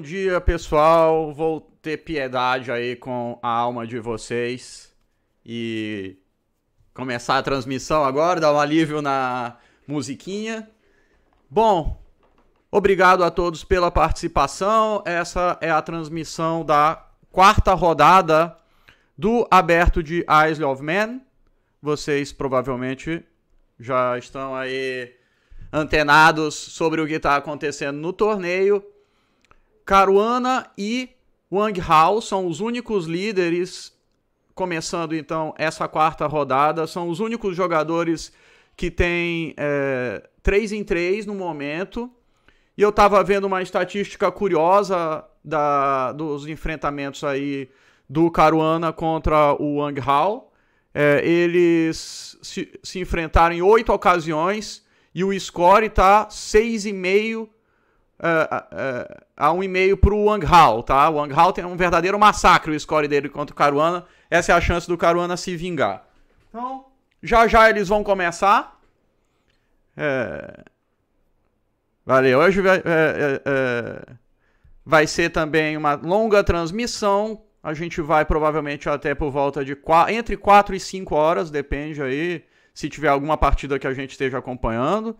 Bom dia, pessoal. Vou ter piedade aí com a alma de vocês e começar a transmissão agora, dar um alívio na musiquinha. Bom, obrigado a todos pela participação. Essa é a transmissão da quarta rodada do Aberto de Isle of Man. Vocês provavelmente já estão aí antenados sobre o que está acontecendo no torneio. Caruana e Wang Hao são os únicos líderes, começando então essa quarta rodada, são os únicos jogadores que têm é, 3 em 3 no momento. E eu estava vendo uma estatística curiosa da, dos enfrentamentos aí do Caruana contra o Wang Hao. É, eles se, se enfrentaram em oito ocasiões e o score está 6,5 uh, uh, a um e-mail para o Wang Hao, tá? O Wang Hao tem um verdadeiro massacre, o score dele contra o Caruana. Essa é a chance do Caruana se vingar. Então, já já eles vão começar. É... Valeu. Hoje vai, é, é, é vai ser também uma longa transmissão. A gente vai provavelmente até por volta de entre 4 e 5 horas, depende aí, se tiver alguma partida que a gente esteja acompanhando.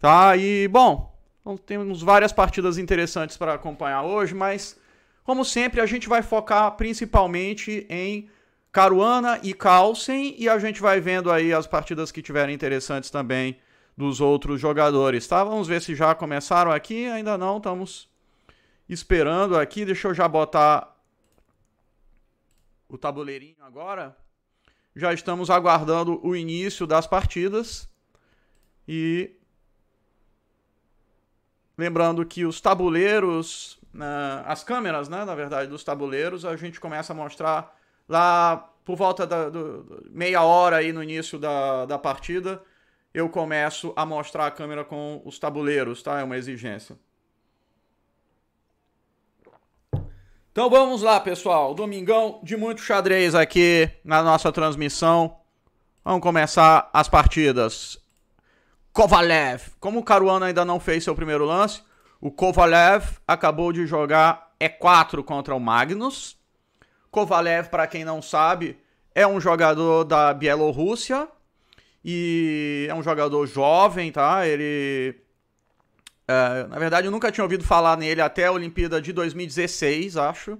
Tá? E, bom, então temos várias partidas interessantes para acompanhar hoje, mas como sempre a gente vai focar principalmente em Caruana e Carlsen e a gente vai vendo aí as partidas que tiverem interessantes também dos outros jogadores, tá? Vamos ver se já começaram aqui, ainda não, estamos esperando aqui. Deixa eu já botar o tabuleirinho agora. Já estamos aguardando o início das partidas e Lembrando que os tabuleiros, né, as câmeras, né, na verdade, dos tabuleiros, a gente começa a mostrar lá por volta da do, meia hora aí no início da, da partida. Eu começo a mostrar a câmera com os tabuleiros, tá? É uma exigência. Então vamos lá, pessoal. Domingão de muito xadrez aqui na nossa transmissão. Vamos começar as partidas. Kovalev. Como o Caruana ainda não fez seu primeiro lance, o Kovalev acabou de jogar E4 contra o Magnus. Kovalev, para quem não sabe, é um jogador da Bielorrússia e é um jogador jovem, tá? Ele. É, na verdade, eu nunca tinha ouvido falar nele até a Olimpíada de 2016, acho,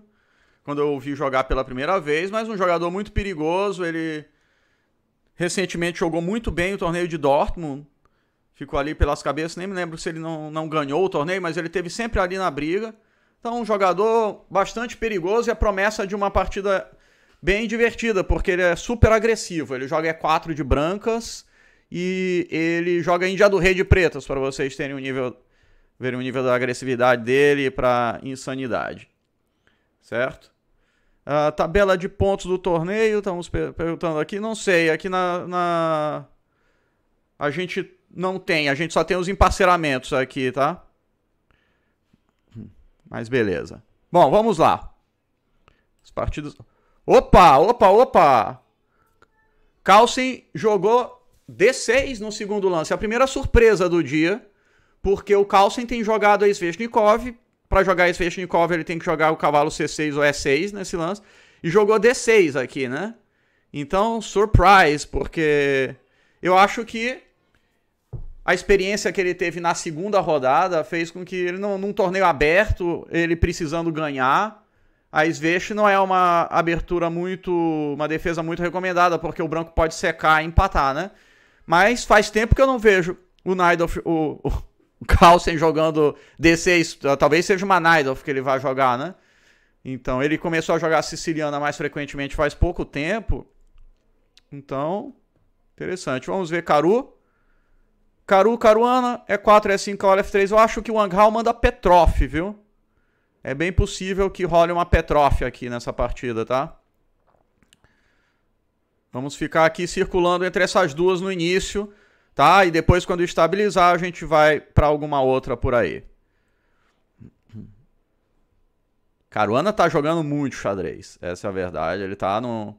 quando eu ouvi jogar pela primeira vez. Mas um jogador muito perigoso, ele recentemente jogou muito bem o torneio de Dortmund ficou ali pelas cabeças, nem me lembro se ele não, não ganhou o torneio, mas ele teve sempre ali na briga. Então, um jogador bastante perigoso e a promessa de uma partida bem divertida, porque ele é super agressivo. Ele joga E4 é de brancas e ele joga Índia do Rei de pretas, para vocês terem um nível, verem o nível da agressividade dele para insanidade. Certo? A tabela de pontos do torneio, estamos perguntando aqui, não sei, aqui na, na... a gente não tem, a gente só tem os emparceramentos aqui, tá? Mas beleza. Bom, vamos lá. Os partidos... Opa, opa, opa! Carlsen jogou D6 no segundo lance. A primeira surpresa do dia, porque o Carlsen tem jogado a Svechnikov. Para jogar a Sveshnikov, ele tem que jogar o cavalo C6 ou E6 nesse lance. E jogou D6 aqui, né? Então, surprise, porque eu acho que a experiência que ele teve na segunda rodada fez com que ele, não, num torneio aberto, ele precisando ganhar, a Svech não é uma abertura muito. uma defesa muito recomendada, porque o branco pode secar e empatar, né? Mas faz tempo que eu não vejo o Naidoff, o, o Carlsen jogando D6. Talvez seja uma Naidoff que ele vai jogar, né? Então, ele começou a jogar siciliana mais frequentemente faz pouco tempo. Então, interessante. Vamos ver Caru. Caru, Caruana, E4, é E5, é Cavalo é F3. Eu acho que o Anghal manda Petrof, viu? É bem possível que role uma Petrof aqui nessa partida, tá? Vamos ficar aqui circulando entre essas duas no início, tá? E depois, quando estabilizar, a gente vai para alguma outra por aí. Caruana tá jogando muito xadrez, essa é a verdade. Ele tá no...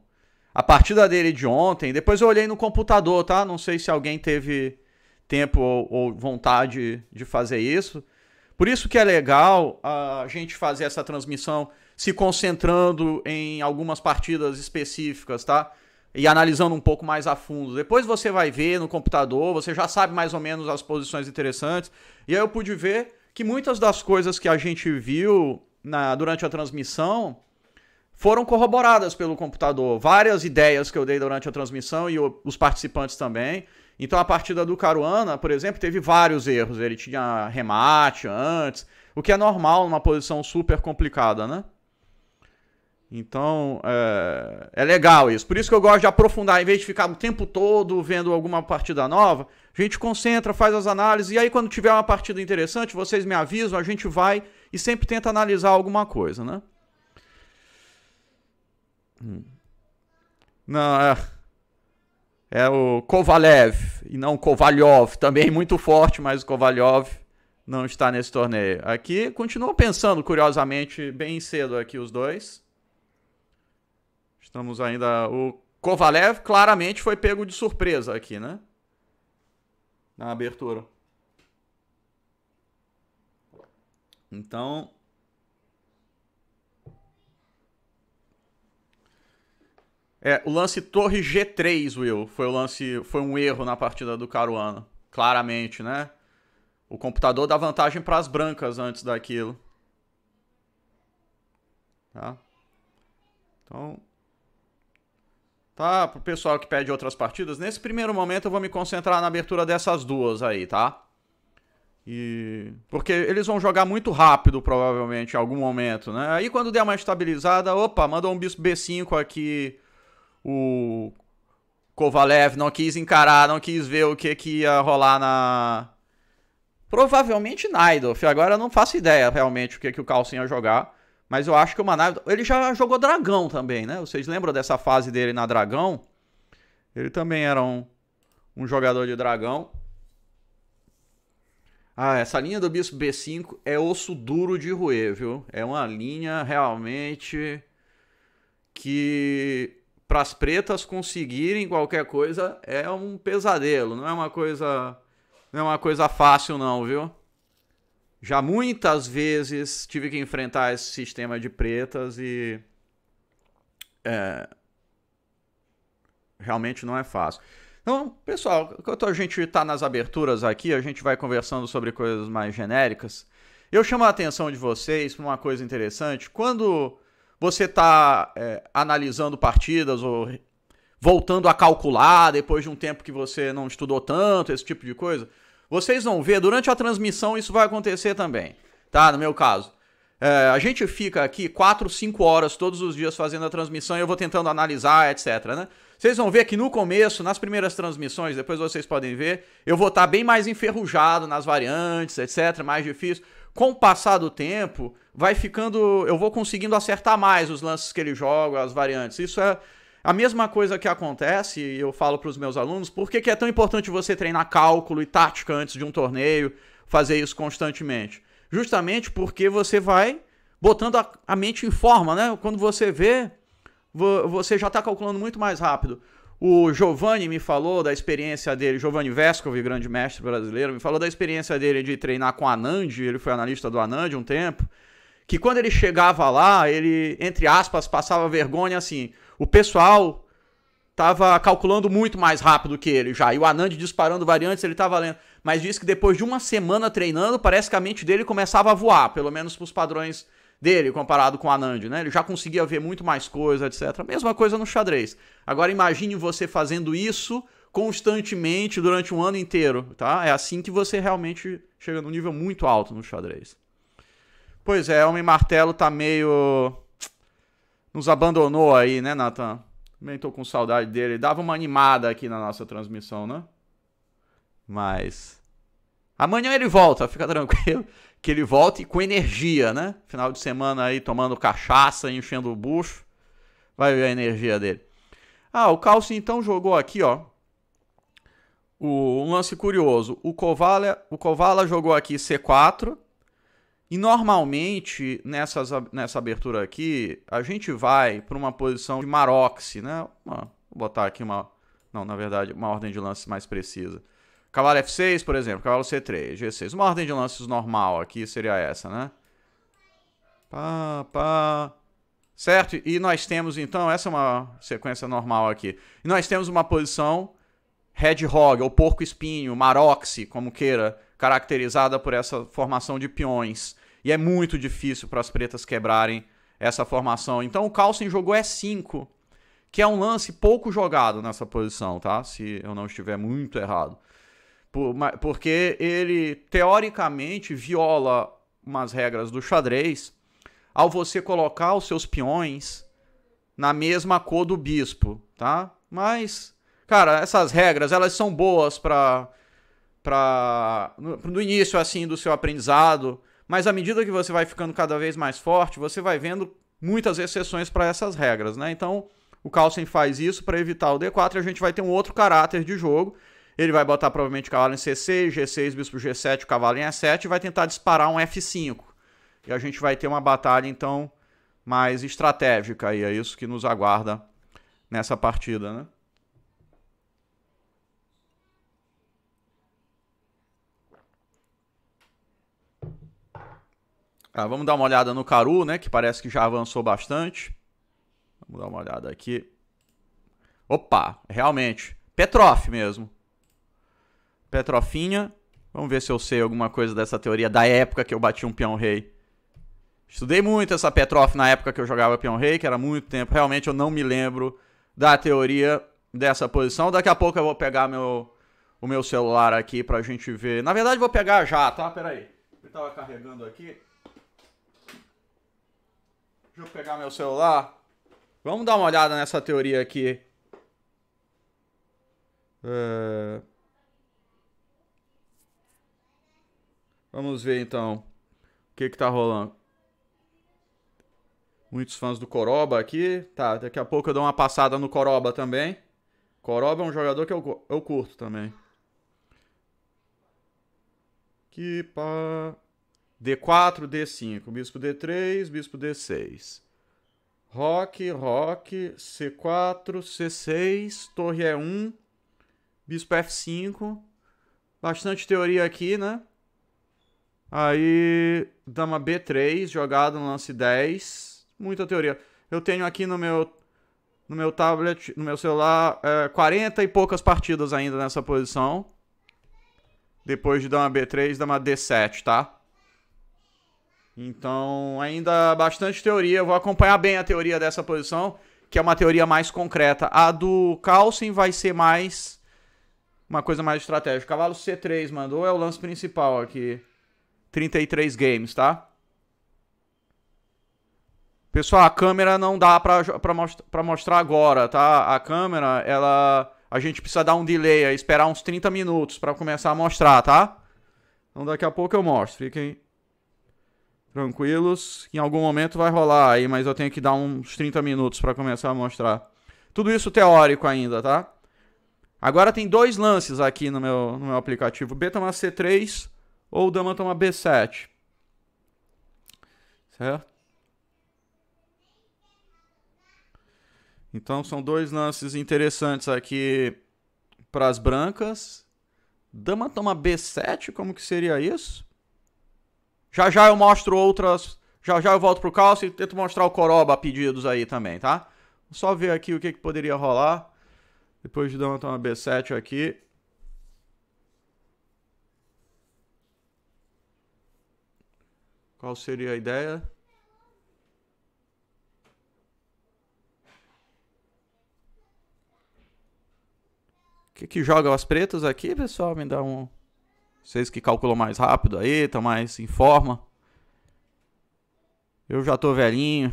A partida dele de ontem, depois eu olhei no computador, tá? Não sei se alguém teve tempo ou, ou vontade de fazer isso. Por isso que é legal a gente fazer essa transmissão se concentrando em algumas partidas específicas, tá? E analisando um pouco mais a fundo. Depois você vai ver no computador, você já sabe mais ou menos as posições interessantes. E aí eu pude ver que muitas das coisas que a gente viu na, durante a transmissão foram corroboradas pelo computador. Várias ideias que eu dei durante a transmissão e os participantes também. Então a partida do Caruana, por exemplo, teve vários erros. Ele tinha remate antes, o que é normal numa posição super complicada, né? Então é, é legal isso. Por isso que eu gosto de aprofundar, em vez de ficar o tempo todo vendo alguma partida nova, a gente concentra, faz as análises, e aí quando tiver uma partida interessante, vocês me avisam, a gente vai e sempre tenta analisar alguma coisa, né? Hum. Não, é. É o Kovalev e não Kovalyov, também muito forte, mas o Kovalyov não está nesse torneio. Aqui Continua pensando, curiosamente, bem cedo aqui os dois. Estamos ainda. O Kovalev claramente foi pego de surpresa aqui, né? Na abertura. Então, É, o lance torre G3, Will, foi o lance, foi um erro na partida do Caruana, claramente, né? O computador dá vantagem para as brancas antes daquilo. Tá? Então, tá, pro pessoal que pede outras partidas, nesse primeiro momento eu vou me concentrar na abertura dessas duas aí, tá? E porque eles vão jogar muito rápido, provavelmente, em algum momento, né? Aí quando der uma estabilizada, opa, manda um bispo B5 aqui o Kovalev não quis encarar, não quis ver o que, que ia rolar na. Provavelmente Naidoff. Agora eu não faço ideia realmente o que, que o Carlsen ia jogar. Mas eu acho que o Manaidoff. Ele já jogou Dragão também, né? Vocês lembram dessa fase dele na Dragão? Ele também era um, um jogador de Dragão. Ah, essa linha do Bispo B5 é osso duro de roer, viu? É uma linha realmente que para as pretas conseguirem qualquer coisa é um pesadelo, não é uma coisa não é uma coisa fácil não, viu? Já muitas vezes tive que enfrentar esse sistema de pretas e é, realmente não é fácil. Então, pessoal, enquanto a gente está nas aberturas aqui, a gente vai conversando sobre coisas mais genéricas. Eu chamo a atenção de vocês para uma coisa interessante. Quando você está é, analisando partidas ou voltando a calcular depois de um tempo que você não estudou tanto, esse tipo de coisa. Vocês vão ver, durante a transmissão isso vai acontecer também, tá? No meu caso. É, a gente fica aqui 4, 5 horas todos os dias fazendo a transmissão e eu vou tentando analisar, etc, né? Vocês vão ver que no começo, nas primeiras transmissões, depois vocês podem ver, eu vou estar tá bem mais enferrujado nas variantes, etc, mais difícil com o passar do tempo, vai ficando. Eu vou conseguindo acertar mais os lances que ele joga, as variantes. Isso é a mesma coisa que acontece, e eu falo para os meus alunos, por que, é tão importante você treinar cálculo e tática antes de um torneio, fazer isso constantemente? Justamente porque você vai botando a, a mente em forma, né? Quando você vê, você já está calculando muito mais rápido. O Giovanni me falou da experiência dele, Giovanni Vescovi, grande mestre brasileiro, me falou da experiência dele de treinar com Anand, ele foi analista do Anand um tempo, que quando ele chegava lá, ele, entre aspas, passava vergonha assim. O pessoal tava calculando muito mais rápido que ele já, e o Anand disparando variantes, ele tava lendo. Mas disse que depois de uma semana treinando, parece que a mente dele começava a voar, pelo menos para os padrões dele comparado com o Anand, né? Ele já conseguia ver muito mais coisa, etc. Mesma coisa no xadrez. Agora imagine você fazendo isso constantemente durante um ano inteiro, tá? É assim que você realmente chega num nível muito alto no xadrez. Pois é, Homem Martelo tá meio nos abandonou aí, né, Nathan? Também tô com saudade dele. Dava uma animada aqui na nossa transmissão, né? Mas. Amanhã ele volta, fica tranquilo que ele volte com energia, né? Final de semana aí tomando cachaça, enchendo o bucho. Vai ver a energia dele. Ah, o Calci então jogou aqui, ó. O, um lance curioso. O Kovala, o Kovala jogou aqui C4. E normalmente, nessas, nessa abertura aqui, a gente vai para uma posição de maroxi, né? Uma, vou botar aqui uma. Não, na verdade, uma ordem de lance mais precisa. Cavalo F6, por exemplo, cavalo C3, G6. Uma ordem de lances normal aqui seria essa, né? Pá, pá. Certo? E nós temos, então, essa é uma sequência normal aqui. E nós temos uma posição hedgehog, ou porco-espinho, Maroxi, como queira, caracterizada por essa formação de peões. E é muito difícil para as pretas quebrarem essa formação. Então o Carlsen jogou E5, que é um lance pouco jogado nessa posição, tá? Se eu não estiver muito errado porque ele teoricamente viola umas regras do xadrez ao você colocar os seus peões na mesma cor do bispo, tá? Mas, cara, essas regras elas são boas para para no, no início assim do seu aprendizado, mas à medida que você vai ficando cada vez mais forte, você vai vendo muitas exceções para essas regras, né? Então, o Carlsen faz isso para evitar o D4 e a gente vai ter um outro caráter de jogo ele vai botar provavelmente o cavalo em C6, G6, bispo G7, o cavalo em E7 e vai tentar disparar um F5. E a gente vai ter uma batalha, então, mais estratégica aí. É isso que nos aguarda nessa partida, né? Ah, vamos dar uma olhada no Caru, né? Que parece que já avançou bastante. Vamos dar uma olhada aqui. Opa, realmente. Petroff mesmo. Petrofinha. Vamos ver se eu sei alguma coisa dessa teoria da época que eu bati um peão rei. Estudei muito essa Petrof na época que eu jogava peão rei, que era muito tempo. Realmente eu não me lembro da teoria dessa posição. Daqui a pouco eu vou pegar meu, o meu celular aqui pra gente ver. Na verdade, vou pegar já, tá? Pera aí. Eu tava carregando aqui. Deixa eu pegar meu celular. Vamos dar uma olhada nessa teoria aqui. É... Vamos ver então o que que tá rolando. Muitos fãs do Coroba aqui. Tá, daqui a pouco eu dou uma passada no Coroba também. Coroba é um jogador que eu, eu curto também. Que D4, D5. Bispo D3, Bispo D6. Rock, Rock, C4, C6, Torre E1, Bispo F5. Bastante teoria aqui, né? Aí, dama B3, jogada no lance 10. Muita teoria. Eu tenho aqui no meu no meu tablet, no meu celular, é, 40 e poucas partidas ainda nessa posição. Depois de dama B3, dama D7, tá? Então, ainda bastante teoria. Eu vou acompanhar bem a teoria dessa posição, que é uma teoria mais concreta. A do Carlsen vai ser mais uma coisa mais estratégica. Cavalo C3 mandou, é o lance principal aqui. 33 games, tá? Pessoal, a câmera não dá para most mostrar agora, tá? A câmera, ela a gente precisa dar um delay, esperar uns 30 minutos para começar a mostrar, tá? Então daqui a pouco eu mostro. Fiquem tranquilos, em algum momento vai rolar aí, mas eu tenho que dar uns 30 minutos para começar a mostrar. Tudo isso teórico ainda, tá? Agora tem dois lances aqui no meu, no meu aplicativo. Betamax C3 ou o dama toma B7. Certo? Então são dois lances interessantes aqui para as brancas. Dama toma B7, como que seria isso? Já já eu mostro outras, já já eu volto pro calço e tento mostrar o coroba pedidos aí também, tá? Só ver aqui o que, que poderia rolar. Depois de dama toma B7 aqui, Qual seria a ideia? que, que jogam as pretas aqui, pessoal? Me dá um. Vocês que calculam mais rápido aí, tá mais em forma. Eu já tô velhinho.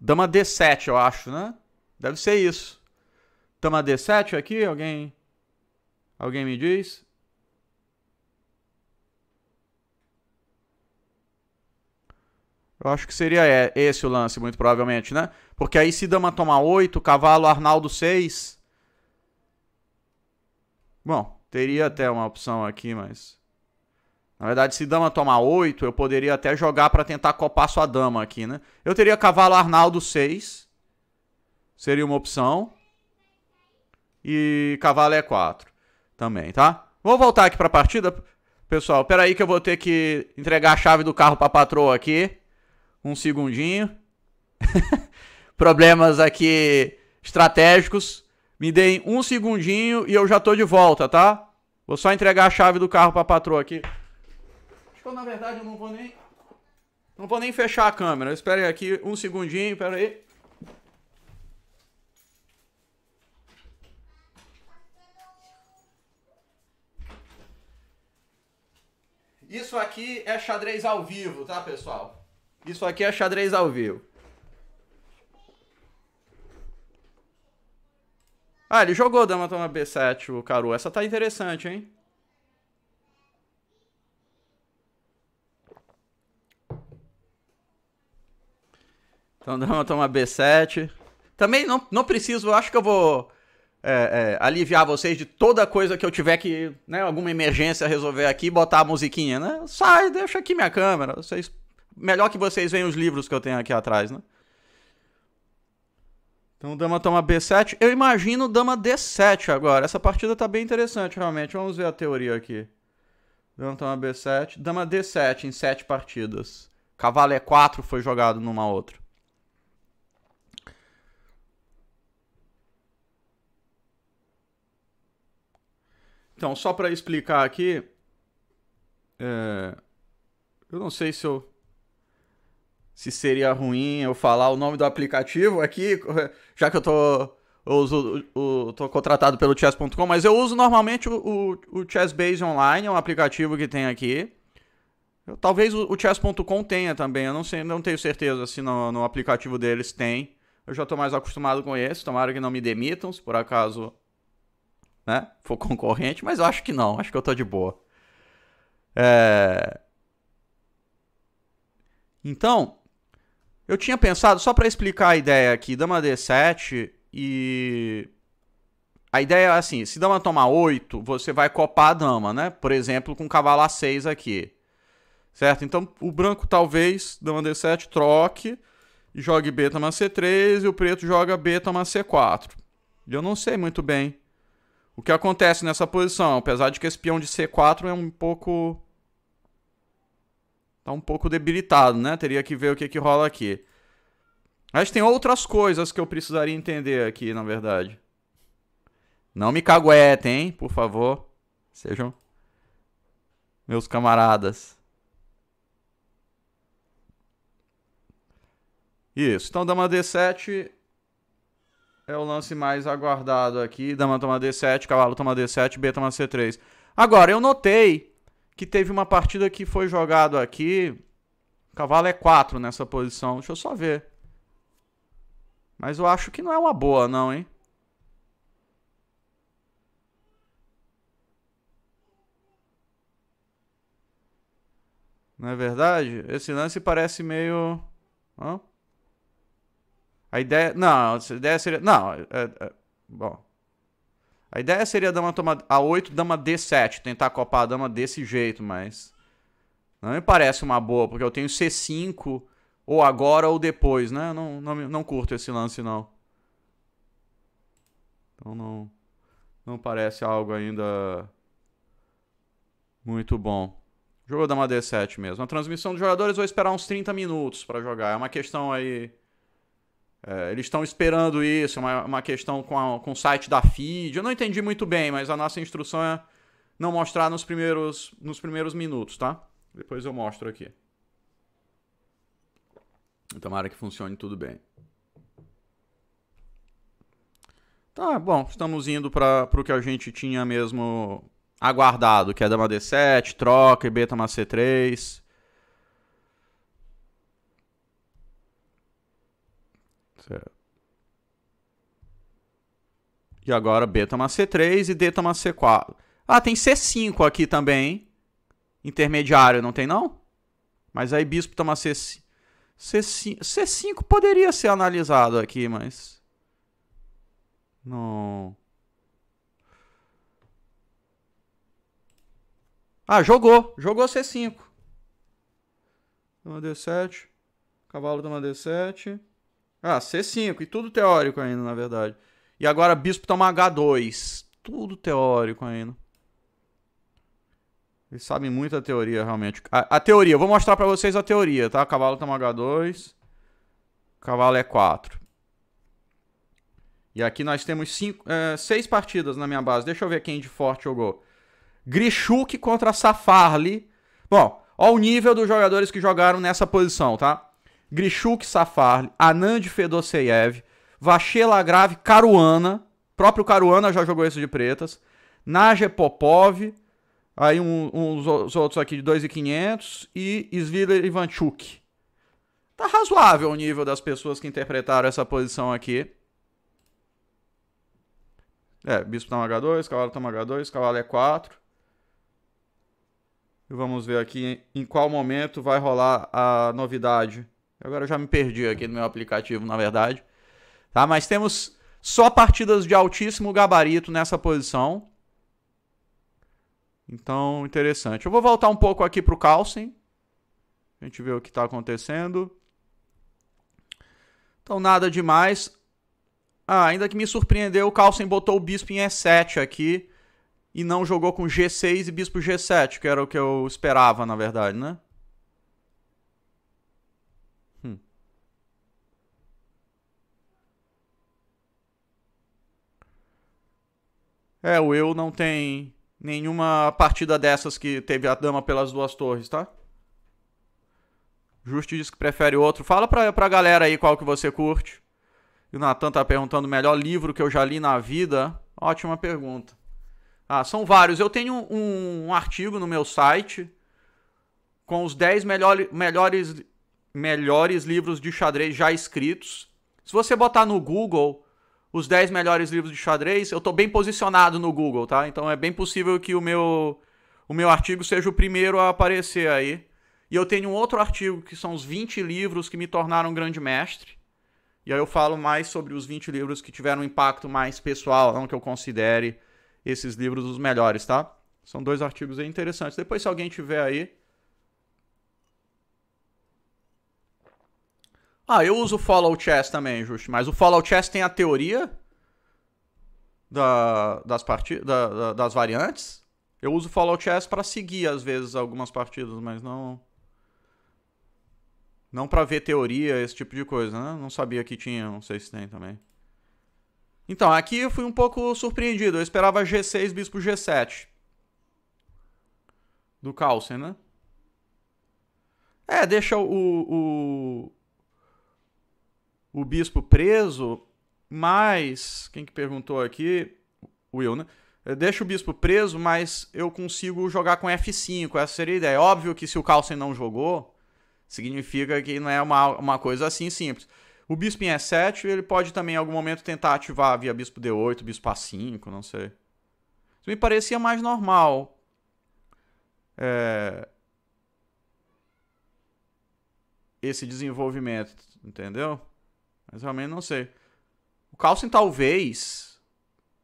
Dama D7, eu acho, né? Deve ser isso. Dama D7 aqui, alguém. Alguém me diz? Eu acho que seria esse o lance, muito provavelmente, né? Porque aí se dama tomar 8, cavalo Arnaldo 6. Bom, teria até uma opção aqui, mas... Na verdade, se dama tomar 8, eu poderia até jogar para tentar copar sua dama aqui, né? Eu teria cavalo Arnaldo 6. Seria uma opção. E cavalo E4 é também, tá? Vou voltar aqui para a partida. Pessoal, peraí que eu vou ter que entregar a chave do carro para a patroa aqui um segundinho. Problemas aqui estratégicos. Me deem um segundinho e eu já tô de volta, tá? Vou só entregar a chave do carro pra patroa aqui. Acho que eu, na verdade, eu não vou nem... Não vou nem fechar a câmera. Espere aqui um segundinho, pera aí. Isso aqui é xadrez ao vivo, tá, pessoal? Isso aqui é xadrez ao vivo. Ah, ele jogou dama toma b7, o Caru. Essa tá interessante, hein? Então dama toma b7. Também não, não preciso, acho que eu vou é, é, aliviar vocês de toda coisa que eu tiver que, né, alguma emergência resolver aqui, botar a musiquinha, né? Sai, deixa aqui minha câmera, vocês melhor que vocês veem os livros que eu tenho aqui atrás, né? Então dama toma B7. Eu imagino dama D7 agora. Essa partida tá bem interessante, realmente. Vamos ver a teoria aqui. Dama toma B7. Dama D7 em sete partidas. Cavalo E4 é foi jogado numa outra. Então, só para explicar aqui... É... Eu não sei se eu se seria ruim eu falar o nome do aplicativo aqui, já que eu tô, eu uso, eu tô contratado pelo chess.com, mas eu uso normalmente o, o, ChessBase Online, é um aplicativo que tem aqui. Eu, talvez o, chess.com tenha também, eu não sei, não tenho certeza se no, no aplicativo deles tem. Eu já estou mais acostumado com esse, tomara que não me demitam, se por acaso né, for concorrente, mas eu acho que não, acho que eu tô de boa. É... Então, eu tinha pensado, só para explicar a ideia aqui, dama D7 e... A ideia é assim, se dama tomar 8, você vai copar a dama, né? Por exemplo, com cavalo A6 aqui. Certo? Então, o branco talvez, dama D7, troque, jogue B, toma C3, e o preto joga B, toma C4. eu não sei muito bem o que acontece nessa posição, apesar de que esse peão de C4 é um pouco tá um pouco debilitado, né? Teria que ver o que, que rola aqui. Mas tem outras coisas que eu precisaria entender aqui, na verdade. Não me caguetem, hein? Por favor. Sejam meus camaradas. Isso. Então, dama D7 é o lance mais aguardado aqui. Dama toma D7, cavalo toma D7, B toma C3. Agora, eu notei que teve uma partida que foi jogado aqui. Cavalo é 4 nessa posição. Deixa eu só ver. Mas eu acho que não é uma boa, não, hein? Não é verdade? Esse lance parece meio. Hã? A ideia. Não, a ideia seria. Não, é, é... bom. A ideia seria dama toma A8, dama D7, tentar copar a dama desse jeito, mas... Não me parece uma boa, porque eu tenho C5, ou agora ou depois, né? Não, não, não curto esse lance, não. Então não, não parece algo ainda muito bom. Jogo dama D7 mesmo. A transmissão dos jogadores vou esperar uns 30 minutos para jogar. É uma questão aí é, eles estão esperando isso, uma, uma questão com, a, com o site da feed. Eu não entendi muito bem, mas a nossa instrução é não mostrar nos primeiros, nos primeiros minutos, tá? Depois eu mostro aqui. Tomara que funcione tudo bem. Tá bom, estamos indo para o que a gente tinha mesmo aguardado, que é Dama D7, troca e Betama C3. É. E agora B toma C3 e D toma C4. Ah, tem C5 aqui também. Intermediário, não tem não? Mas aí bispo toma C5. C5, C5 poderia ser analisado aqui, mas... Não... Ah, jogou. Jogou C5. Toma D7. Cavalo toma D7. Ah, C5. E tudo teórico ainda, na verdade. E agora bispo toma H2. Tudo teórico ainda. Eles sabem muito a teoria, realmente. A, a teoria, eu vou mostrar pra vocês a teoria, tá? Cavalo toma H2. Cavalo E4. É e aqui nós temos cinco, é, seis partidas na minha base. Deixa eu ver quem de forte jogou. Grishuk contra Safarli. Bom, olha o nível dos jogadores que jogaram nessa posição, tá? Grishuk Safarli, Anand Fedoseyev, Vachela Grave, Caruana, próprio Caruana já jogou isso de pretas, Najepopov, Popov, aí um, uns outros aqui de 2,500 e Svila Ivanchuk. Tá razoável o nível das pessoas que interpretaram essa posição aqui. É, bispo toma tá H2, cavalo toma tá H2, cavalo é 4. E vamos ver aqui em qual momento vai rolar a novidade Agora eu já me perdi aqui no meu aplicativo, na verdade. Tá? Mas temos só partidas de altíssimo gabarito nessa posição. Então, interessante. Eu vou voltar um pouco aqui para o Carlsen. A gente vê o que está acontecendo. Então, nada demais. Ah, ainda que me surpreendeu, o Carlsen botou o bispo em E7 aqui e não jogou com G6 e bispo G7, que era o que eu esperava, na verdade, né? É, o eu não tem nenhuma partida dessas que teve a dama pelas duas torres, tá? Justi diz que prefere outro. Fala pra, pra galera aí qual que você curte. E o Natan tá perguntando: melhor livro que eu já li na vida? Ótima pergunta. Ah, são vários. Eu tenho um, um artigo no meu site com os 10 melhor, melhores, melhores livros de xadrez já escritos. Se você botar no Google os 10 melhores livros de xadrez, eu estou bem posicionado no Google, tá? Então é bem possível que o meu, o meu artigo seja o primeiro a aparecer aí. E eu tenho um outro artigo que são os 20 livros que me tornaram grande mestre. E aí eu falo mais sobre os 20 livros que tiveram um impacto mais pessoal, não que eu considere esses livros os melhores, tá? São dois artigos interessantes. Depois, se alguém tiver aí, Ah, eu uso o Follow Chess também, Just, mas o Follow Chess tem a teoria da, das, partid da, da, das variantes. Eu uso o Follow Chess para seguir, às vezes, algumas partidas, mas não. Não para ver teoria, esse tipo de coisa, né? Não sabia que tinha, não sei se tem também. Então, aqui eu fui um pouco surpreendido. Eu esperava G6, bispo G7. Do Carlsen, né? É, deixa o, o, o bispo preso, mas. Quem que perguntou aqui? Will, né? É, deixa o bispo preso, mas eu consigo jogar com F5. Essa seria a ideia. Óbvio que se o Carlsen não jogou, significa que não é uma, uma coisa assim simples. O bispo em E7, ele pode também em algum momento tentar ativar via bispo D8, bispo A5, não sei. Isso me parecia mais normal. É... Esse desenvolvimento, entendeu? mas realmente não sei. O Carlsen talvez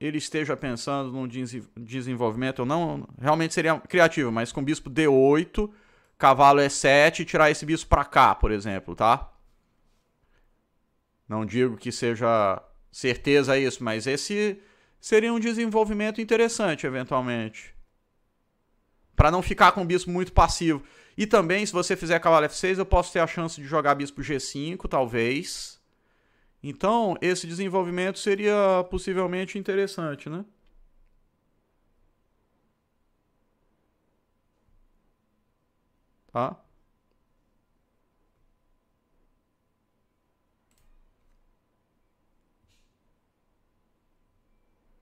ele esteja pensando num desenvolvimento ou não, realmente seria criativo, mas com bispo D8, cavalo E7, tirar esse bispo para cá, por exemplo, tá? Não digo que seja certeza isso, mas esse seria um desenvolvimento interessante, eventualmente. Para não ficar com o bispo muito passivo. E também, se você fizer cavalo F6, eu posso ter a chance de jogar bispo G5, talvez. Então, esse desenvolvimento seria possivelmente interessante, né? Tá?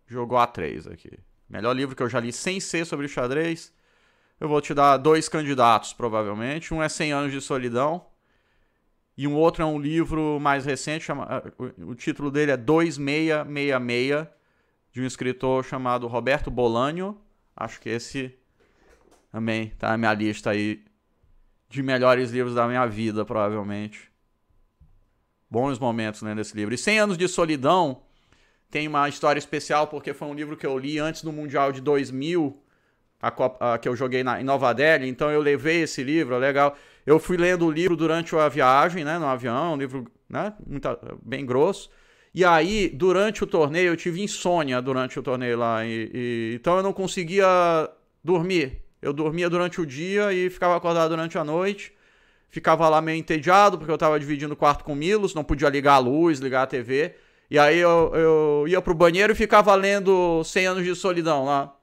Jogou a 3 aqui. Melhor livro que eu já li sem ser sobre xadrez. Eu vou te dar dois candidatos, provavelmente. Um é 100 anos de solidão e um outro é um livro mais recente, chama, ah, o título dele é 2666, de um escritor chamado Roberto Bolanho. Acho que esse também tá na minha lista aí de melhores livros da minha vida, provavelmente. Bons momentos lendo né, esse livro. E 100 Anos de Solidão tem uma história especial porque foi um livro que eu li antes do Mundial de 2000, a Copa, a, que eu joguei na, em Nova Delhi, então eu levei esse livro, é legal. Eu fui lendo o livro durante a viagem, né, no avião, um livro né, muito, bem grosso. E aí, durante o torneio, eu tive insônia durante o torneio lá. E, e, então eu não conseguia dormir. Eu dormia durante o dia e ficava acordado durante a noite. Ficava lá meio entediado, porque eu estava dividindo o quarto com Milos, não podia ligar a luz, ligar a TV. E aí eu, eu ia pro banheiro e ficava lendo 100 anos de solidão lá.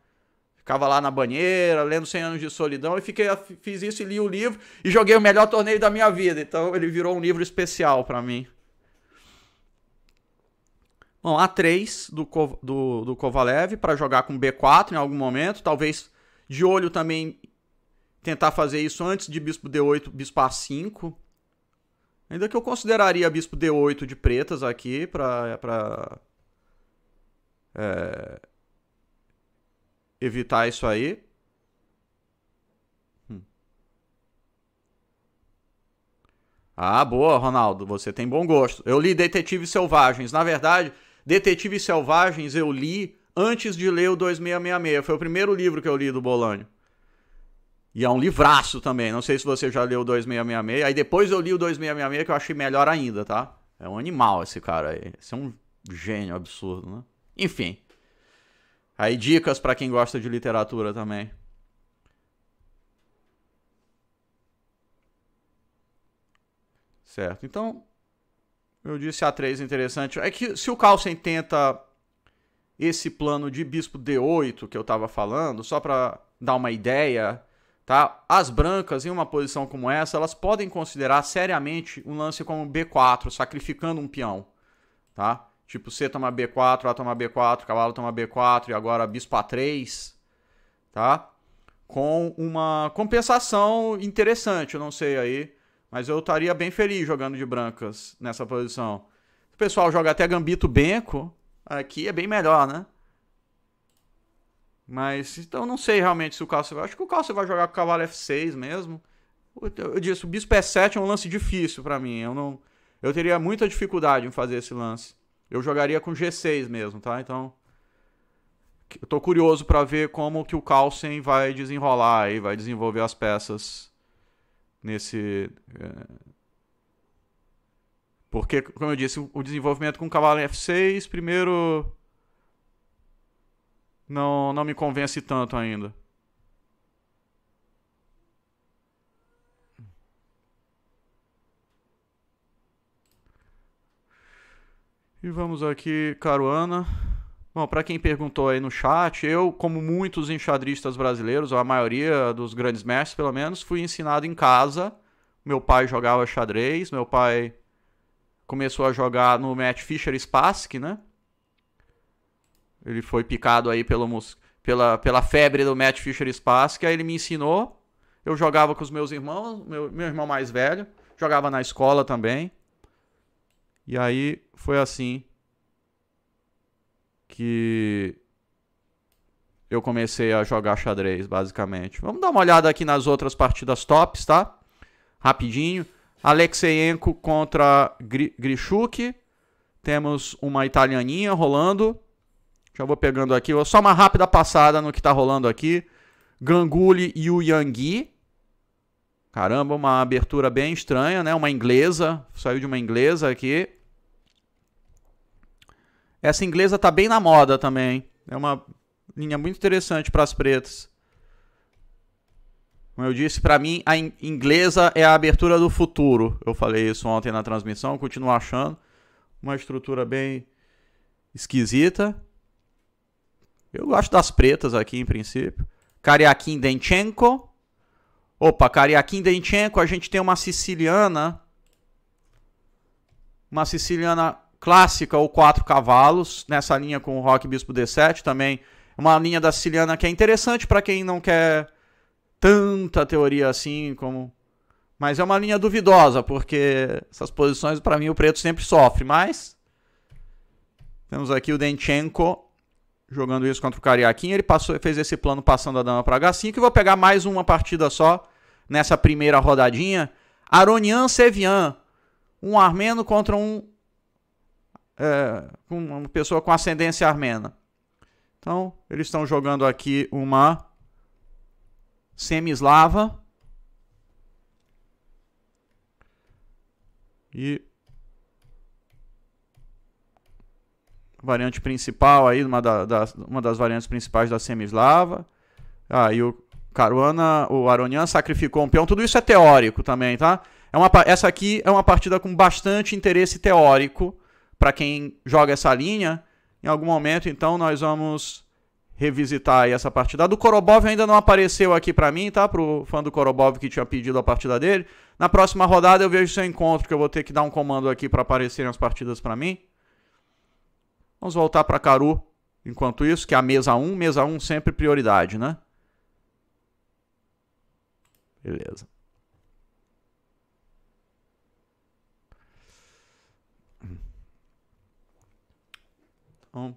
Ficava lá na banheira, lendo 100 anos de solidão e fiquei, fiz isso e li o livro e joguei o melhor torneio da minha vida. Então ele virou um livro especial para mim. Bom, A3 do, do, do Kovalev para jogar com B4 em algum momento. Talvez de olho também tentar fazer isso antes de bispo D8, bispo A5. Ainda que eu consideraria bispo D8 de pretas aqui para. É, evitar isso aí. Hum. Ah, boa, Ronaldo. Você tem bom gosto. Eu li Detetives Selvagens. Na verdade, Detetives Selvagens eu li antes de ler o 2666. Foi o primeiro livro que eu li do Bolanho. E é um livraço também. Não sei se você já leu o 2666. Aí depois eu li o 2666 que eu achei melhor ainda, tá? É um animal esse cara aí. Esse é um gênio absurdo, né? Enfim. Aí dicas para quem gosta de literatura também. Certo. Então, eu disse A3 interessante. É que se o Carlsen tenta esse plano de bispo D8 que eu estava falando, só para dar uma ideia, tá? As brancas em uma posição como essa, elas podem considerar seriamente um lance como B4, sacrificando um peão, tá? Tipo, C toma B4, A toma B4, cavalo toma B4 e agora bispo A3, tá? Com uma compensação interessante, eu não sei aí, mas eu estaria bem feliz jogando de brancas nessa posição. O pessoal joga até gambito benco, aqui é bem melhor, né? Mas, então não sei realmente se o Cássio vai... Acho que o Cássio vai jogar com o cavalo F6 mesmo. Eu disse, o bispo é E7 é um lance difícil para mim, eu não... Eu teria muita dificuldade em fazer esse lance. Eu jogaria com G6 mesmo, tá? Então, eu tô curioso para ver como que o Carlsen vai desenrolar e vai desenvolver as peças nesse é, porque como eu disse, o desenvolvimento com o cavalo F6 primeiro não não me convence tanto ainda. E vamos aqui, Caruana. Bom, para quem perguntou aí no chat, eu, como muitos enxadristas brasileiros, a maioria dos grandes mestres, pelo menos, fui ensinado em casa. Meu pai jogava xadrez, meu pai começou a jogar no Matt Fischer Spassky, né? Ele foi picado aí pelo pela, pela febre do Matt Fischer Spassky, aí ele me ensinou. Eu jogava com os meus irmãos, meu, meu irmão mais velho, jogava na escola também. E aí foi assim que eu comecei a jogar xadrez, basicamente. Vamos dar uma olhada aqui nas outras partidas tops, tá? Rapidinho. Alexeyenko contra Gr Grishuk. Temos uma italianinha rolando. Já vou pegando aqui. Só uma rápida passada no que tá rolando aqui. Ganguly e o Yangui. Caramba, uma abertura bem estranha, né? Uma inglesa. Saiu de uma inglesa aqui. Essa inglesa tá bem na moda também. É uma linha muito interessante para as pretas. Como eu disse, para mim a inglesa é a abertura do futuro. Eu falei isso ontem na transmissão, continuo achando uma estrutura bem esquisita. Eu gosto das pretas aqui em princípio. Kariakin Denchenko. Opa, Kariakin Denchenko, a gente tem uma siciliana. Uma siciliana clássica ou quatro cavalos, nessa linha com o Rock Bispo D7 também. Uma linha da siciliana que é interessante para quem não quer tanta teoria assim como. Mas é uma linha duvidosa, porque essas posições, para mim, o preto sempre sofre. Mas. Temos aqui o Denchenko jogando isso contra o Cariaquinho. Ele passou, fez esse plano passando a dama para H5. que vou pegar mais uma partida só nessa primeira rodadinha. Aronian Sevian. Um armeno contra um é, uma pessoa com ascendência armena. Então, eles estão jogando aqui uma semi E variante principal aí, uma, da, uma das variantes principais da semi Aí ah, o Caruana, o Aronian sacrificou um peão. Tudo isso é teórico também, tá? É uma, essa aqui é uma partida com bastante interesse teórico para quem joga essa linha. Em algum momento, então, nós vamos revisitar aí essa partida. A do Korobov ainda não apareceu aqui para mim, tá? Pro fã do Korobov que tinha pedido a partida dele. Na próxima rodada eu vejo seu encontro, que eu vou ter que dar um comando aqui para aparecerem as partidas para mim. Vamos voltar para Caru enquanto isso, que é a mesa 1. Mesa 1 sempre prioridade, né? Beleza. Hum.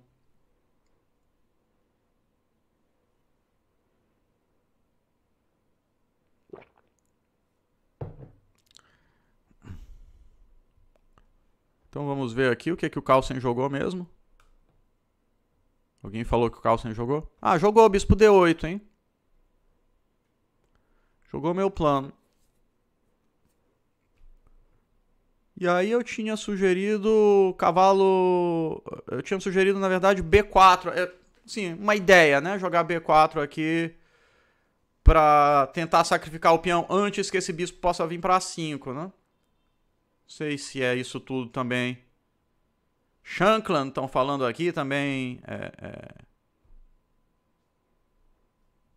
Então vamos ver aqui o que, que o Carlsen jogou mesmo. Alguém falou que o Carlsen jogou? Ah, jogou o bispo D8, hein? Jogou meu plano. E aí eu tinha sugerido cavalo. Eu tinha sugerido, na verdade, B4. É, sim, uma ideia, né? Jogar B4 aqui para tentar sacrificar o peão antes que esse bispo possa vir para 5, né? Não sei se é isso tudo também. Shankland estão falando aqui também. É, é...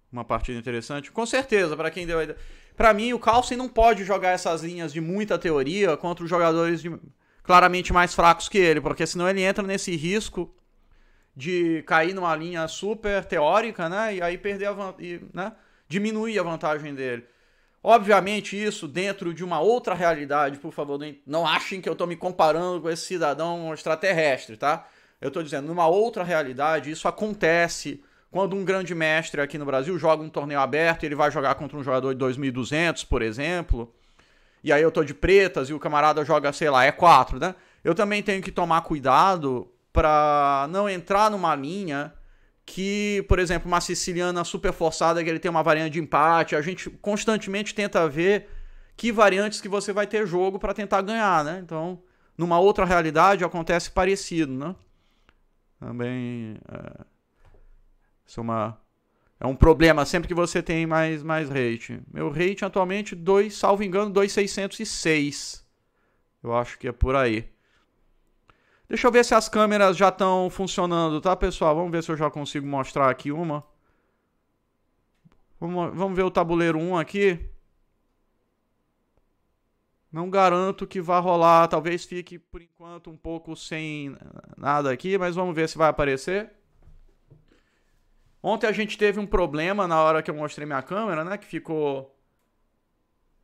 Uma partida interessante. Com certeza, para quem deu a ideia. Para mim, o Carlsen não pode jogar essas linhas de muita teoria contra os jogadores de, claramente mais fracos que ele, porque senão ele entra nesse risco de cair numa linha super teórica, né? E aí perder a e, né? diminuir a vantagem dele. Obviamente, isso dentro de uma outra realidade, por favor, não achem que eu estou me comparando com esse cidadão extraterrestre, tá? Eu estou dizendo, numa outra realidade, isso acontece quando um grande mestre aqui no Brasil joga um torneio aberto, ele vai jogar contra um jogador de 2.200, por exemplo, e aí eu tô de pretas e o camarada joga, sei lá, é 4, né? Eu também tenho que tomar cuidado para não entrar numa linha que, por exemplo, uma siciliana super forçada que ele tem uma variante de empate. A gente constantemente tenta ver que variantes que você vai ter jogo para tentar ganhar, né? Então, numa outra realidade acontece parecido, né? Também é, isso é uma é um problema sempre que você tem mais mais rate. Meu rate atualmente dois, salvo engano, 2606. Eu acho que é por aí. Deixa eu ver se as câmeras já estão funcionando, tá, pessoal? Vamos ver se eu já consigo mostrar aqui uma. Vamos, vamos ver o tabuleiro 1 aqui. Não garanto que vá rolar. Talvez fique, por enquanto, um pouco sem nada aqui, mas vamos ver se vai aparecer. Ontem a gente teve um problema na hora que eu mostrei minha câmera, né? Que ficou.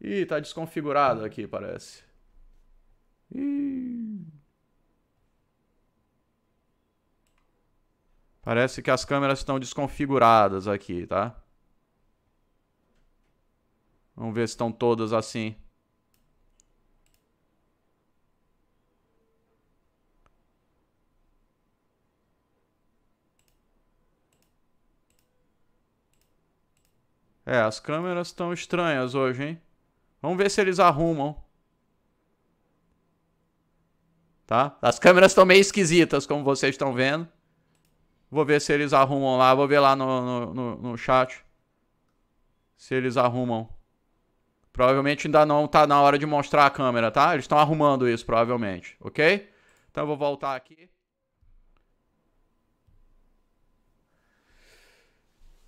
Ih, tá desconfigurado aqui, parece. Parece que as câmeras estão desconfiguradas aqui, tá? Vamos ver se estão todas assim. É, as câmeras estão estranhas hoje, hein? Vamos ver se eles arrumam. Tá? As câmeras estão meio esquisitas, como vocês estão vendo. Vou ver se eles arrumam lá. Vou ver lá no, no, no, no chat. Se eles arrumam. Provavelmente ainda não tá na hora de mostrar a câmera, tá? Eles estão arrumando isso, provavelmente. Ok? Então eu vou voltar aqui.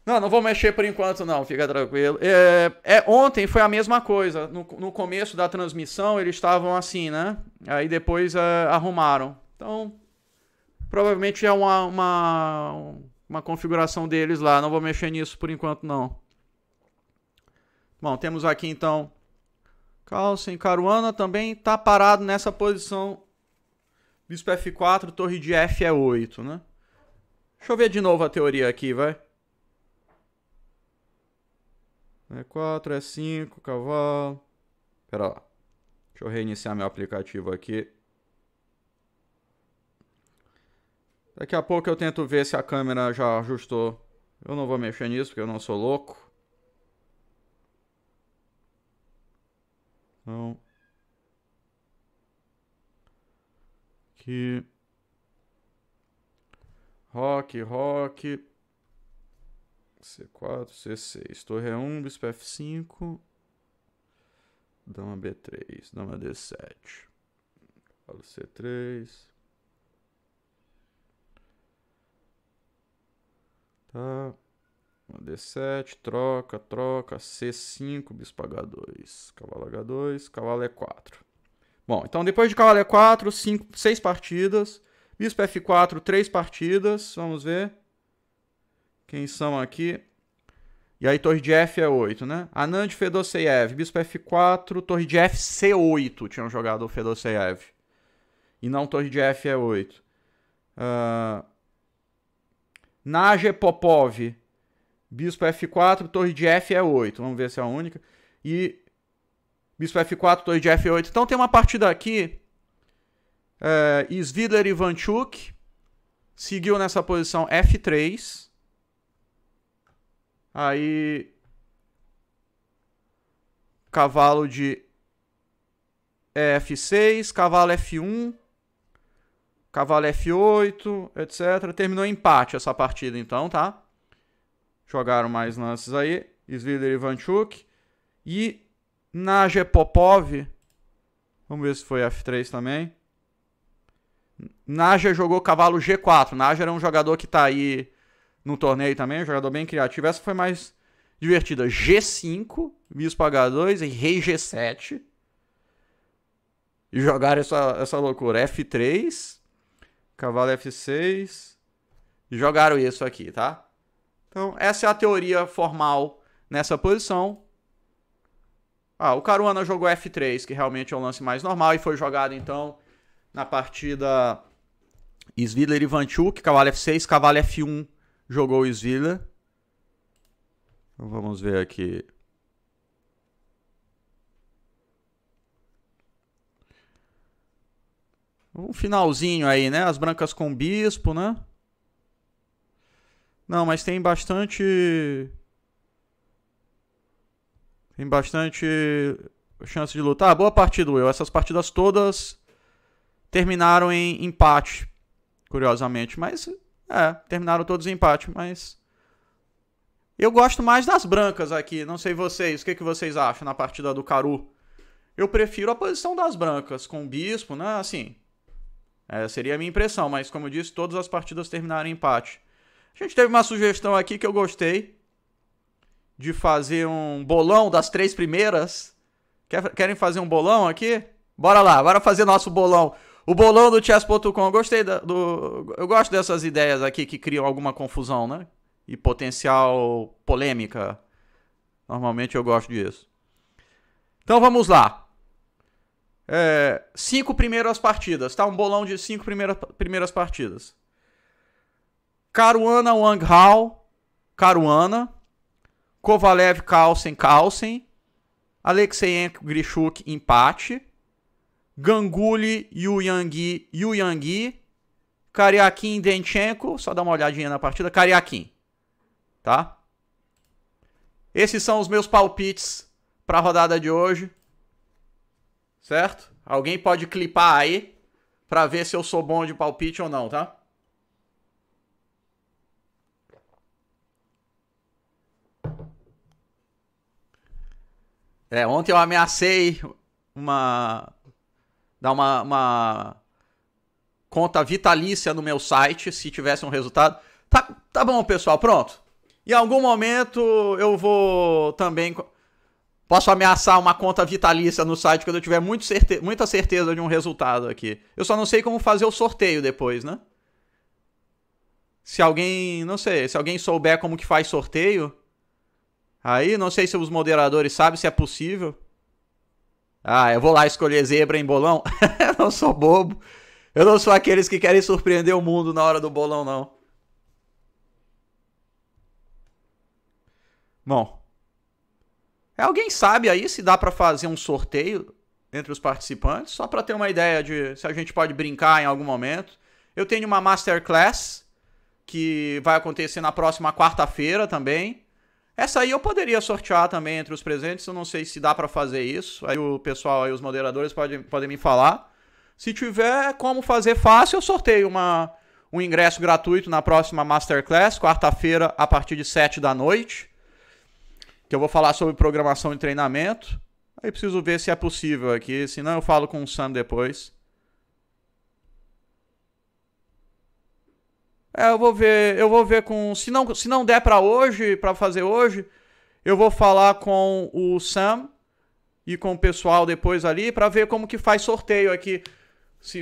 Não, não vou mexer por enquanto, não, fica tranquilo. É, é ontem foi a mesma coisa. No, no, começo da transmissão eles estavam assim, né? Aí depois é, arrumaram. Então, provavelmente é uma, uma, uma configuração deles lá. Não vou mexer nisso por enquanto, não. Bom, temos aqui então. Carlsen, Caruana também tá parado nessa posição. Bispo F4, torre de F é 8, né? Deixa eu ver de novo a teoria aqui, vai e é 4, é 5 cavalo. Pera lá. Deixa eu reiniciar meu aplicativo aqui. Daqui a pouco eu tento ver se a câmera já ajustou. Eu não vou mexer nisso porque eu não sou louco. Então. Aqui. Rock, rock. C4, C6. Torre E1, é bispo F5. Dama B3, dama D7. Cavalo C3. Tá. D7, troca, troca, C5, bispo H2, cavalo H2, cavalo E4. Bom, então depois de cavalo E4, 6 partidas, bispo F4, 3 partidas, vamos ver. Quem são aqui? E aí torre de F é 8, né? Anand, Fedoseyev. bispo F4, torre de F C8 tinham jogado o Fedoseyev. E não torre de F é 8. Uh... Ah, Naje Popov, bispo F4, torre de F é 8. Vamos ver se é a única. E bispo F4, torre de F8. É então tem uma partida aqui. Uh... Svidler Ivanchuk seguiu nessa posição F3 Aí. Cavalo de F6, cavalo F1, cavalo F8, etc. Terminou empate essa partida, então, tá? Jogaram mais lances aí. Sviller Ivanchuk E Naje Popov. Vamos ver se foi F3 também. Naja jogou cavalo G4. Naja era um jogador que tá aí no torneio também, um jogador bem criativo. Essa foi mais divertida. G5, Bispo H2 e Rei G7. E jogaram essa, essa loucura. F3, Cavalo F6. E jogaram isso aqui, tá? Então, essa é a teoria formal nessa posição. Ah, o Caruana jogou F3, que realmente é um lance mais normal, e foi jogado então na partida Svidler e Vanchuk, cavalo F6, cavalo F1, jogou o Svila. Então, vamos ver aqui. Um finalzinho aí, né? As brancas com bispo, né? Não, mas tem bastante. Tem bastante chance de lutar. Ah, boa partida, Will. Essas partidas todas terminaram em empate, curiosamente. Mas é, terminaram todos em empate, mas. Eu gosto mais das brancas aqui, não sei vocês, o que, que vocês acham na partida do Caru? Eu prefiro a posição das brancas, com o Bispo, né? Assim. É, seria a minha impressão, mas como eu disse, todas as partidas terminaram em empate. A gente teve uma sugestão aqui que eu gostei, de fazer um bolão das três primeiras. Querem fazer um bolão aqui? Bora lá, bora fazer nosso bolão. O bolão do chess.com, eu gostei da, do. Eu gosto dessas ideias aqui que criam alguma confusão, né? E potencial polêmica. Normalmente eu gosto disso. Então vamos lá. É, cinco primeiras partidas, tá? Um bolão de cinco primeiras, primeiras partidas. Caruana Wang Hao, Caruana. Kovalev Carlsen Carlsen. Alexeyenko Grishuk, empate. Ganguly, Yu Yang, Yu Yang, Kariakin Denchenko, só dá uma olhadinha na partida, Kariakin, tá? Esses são os meus palpites para a rodada de hoje, certo? Alguém pode clipar aí para ver se eu sou bom de palpite ou não, tá? É, ontem eu ameacei uma dar uma, uma conta vitalícia no meu site se tivesse um resultado. Tá, tá bom, pessoal, pronto. Em algum momento eu vou também. Posso ameaçar uma conta vitalícia no site quando eu tiver muito certe muita certeza de um resultado aqui. Eu só não sei como fazer o sorteio depois, né? Se alguém. Não sei, se alguém souber como que faz sorteio. Aí, não sei se os moderadores sabem se é possível. Ah, eu vou lá escolher zebra em bolão? eu não sou bobo. Eu não sou aqueles que querem surpreender o mundo na hora do bolão, não. Bom. É, alguém sabe aí se dá para fazer um sorteio entre os participantes, só para ter uma ideia de se a gente pode brincar em algum momento. Eu tenho uma masterclass que vai acontecer na próxima quarta-feira também. Essa aí eu poderia sortear também entre os presentes, eu não sei se dá para fazer isso. Aí o pessoal aí, os moderadores podem, podem me falar. Se tiver como fazer fácil, eu sorteio uma, um ingresso gratuito na próxima Masterclass, quarta-feira, a partir de 7 da noite. Que eu vou falar sobre programação e treinamento. Aí preciso ver se é possível aqui, senão eu falo com o Sam depois. É, eu vou ver, eu vou ver com, se não, se não der para hoje, para fazer hoje, eu vou falar com o Sam e com o pessoal depois ali para ver como que faz sorteio aqui. Se,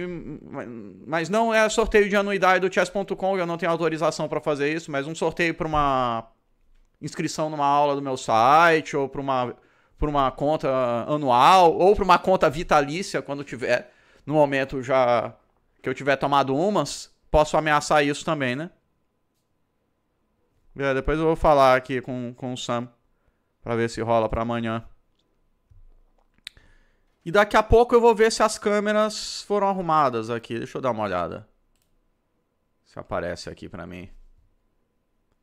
mas não é sorteio de anuidade do chess.com, eu não tenho autorização para fazer isso, mas um sorteio para uma inscrição numa aula do meu site ou para uma para uma conta anual ou para uma conta vitalícia quando tiver no momento já que eu tiver tomado umas posso ameaçar isso também, né? É, depois eu vou falar aqui com, com o Sam para ver se rola para amanhã. E daqui a pouco eu vou ver se as câmeras foram arrumadas aqui. Deixa eu dar uma olhada. Se aparece aqui para mim.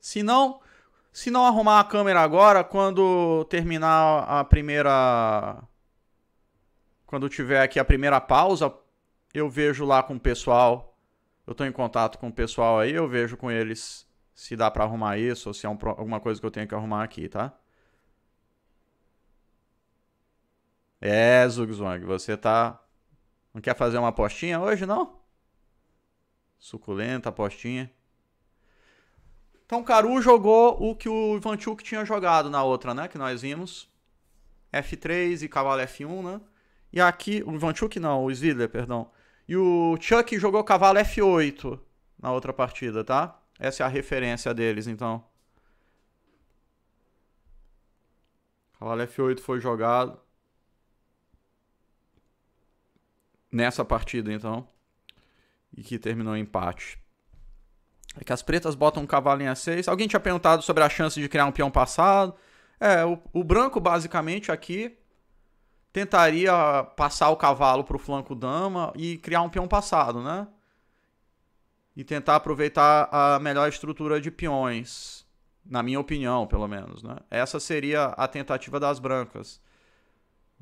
Se não, se não arrumar a câmera agora, quando terminar a primeira quando tiver aqui a primeira pausa, eu vejo lá com o pessoal eu estou em contato com o pessoal aí, eu vejo com eles se dá para arrumar isso ou se é um, alguma coisa que eu tenho que arrumar aqui, tá? É, Zugzwang, você tá. Não quer fazer uma apostinha hoje, não? Suculenta apostinha. Então, Caru jogou o que o Ivanchuk tinha jogado na outra, né? Que nós vimos. F3 e cavalo F1, né? E aqui, o Ivanchuk não, o Zidler, perdão. E o Chuck jogou cavalo F8 na outra partida, tá? Essa é a referência deles, então. Cavalo F8 foi jogado. Nessa partida, então. E que terminou em empate. É que as pretas botam um cavalo em A6. Alguém tinha perguntado sobre a chance de criar um peão passado. É, o, o branco, basicamente, aqui tentaria passar o cavalo para o flanco dama e criar um peão passado, né? E tentar aproveitar a melhor estrutura de peões, na minha opinião, pelo menos, né? Essa seria a tentativa das brancas.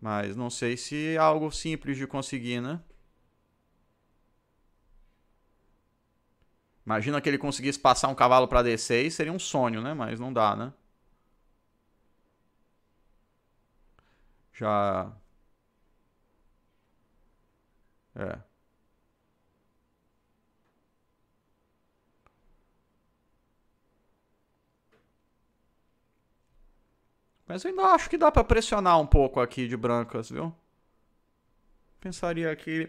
Mas não sei se é algo simples de conseguir, né? Imagina que ele conseguisse passar um cavalo para D6, seria um sonho, né? Mas não dá, né? Já é. Mas eu ainda acho que dá pra pressionar um pouco aqui de brancas, viu? Pensaria que...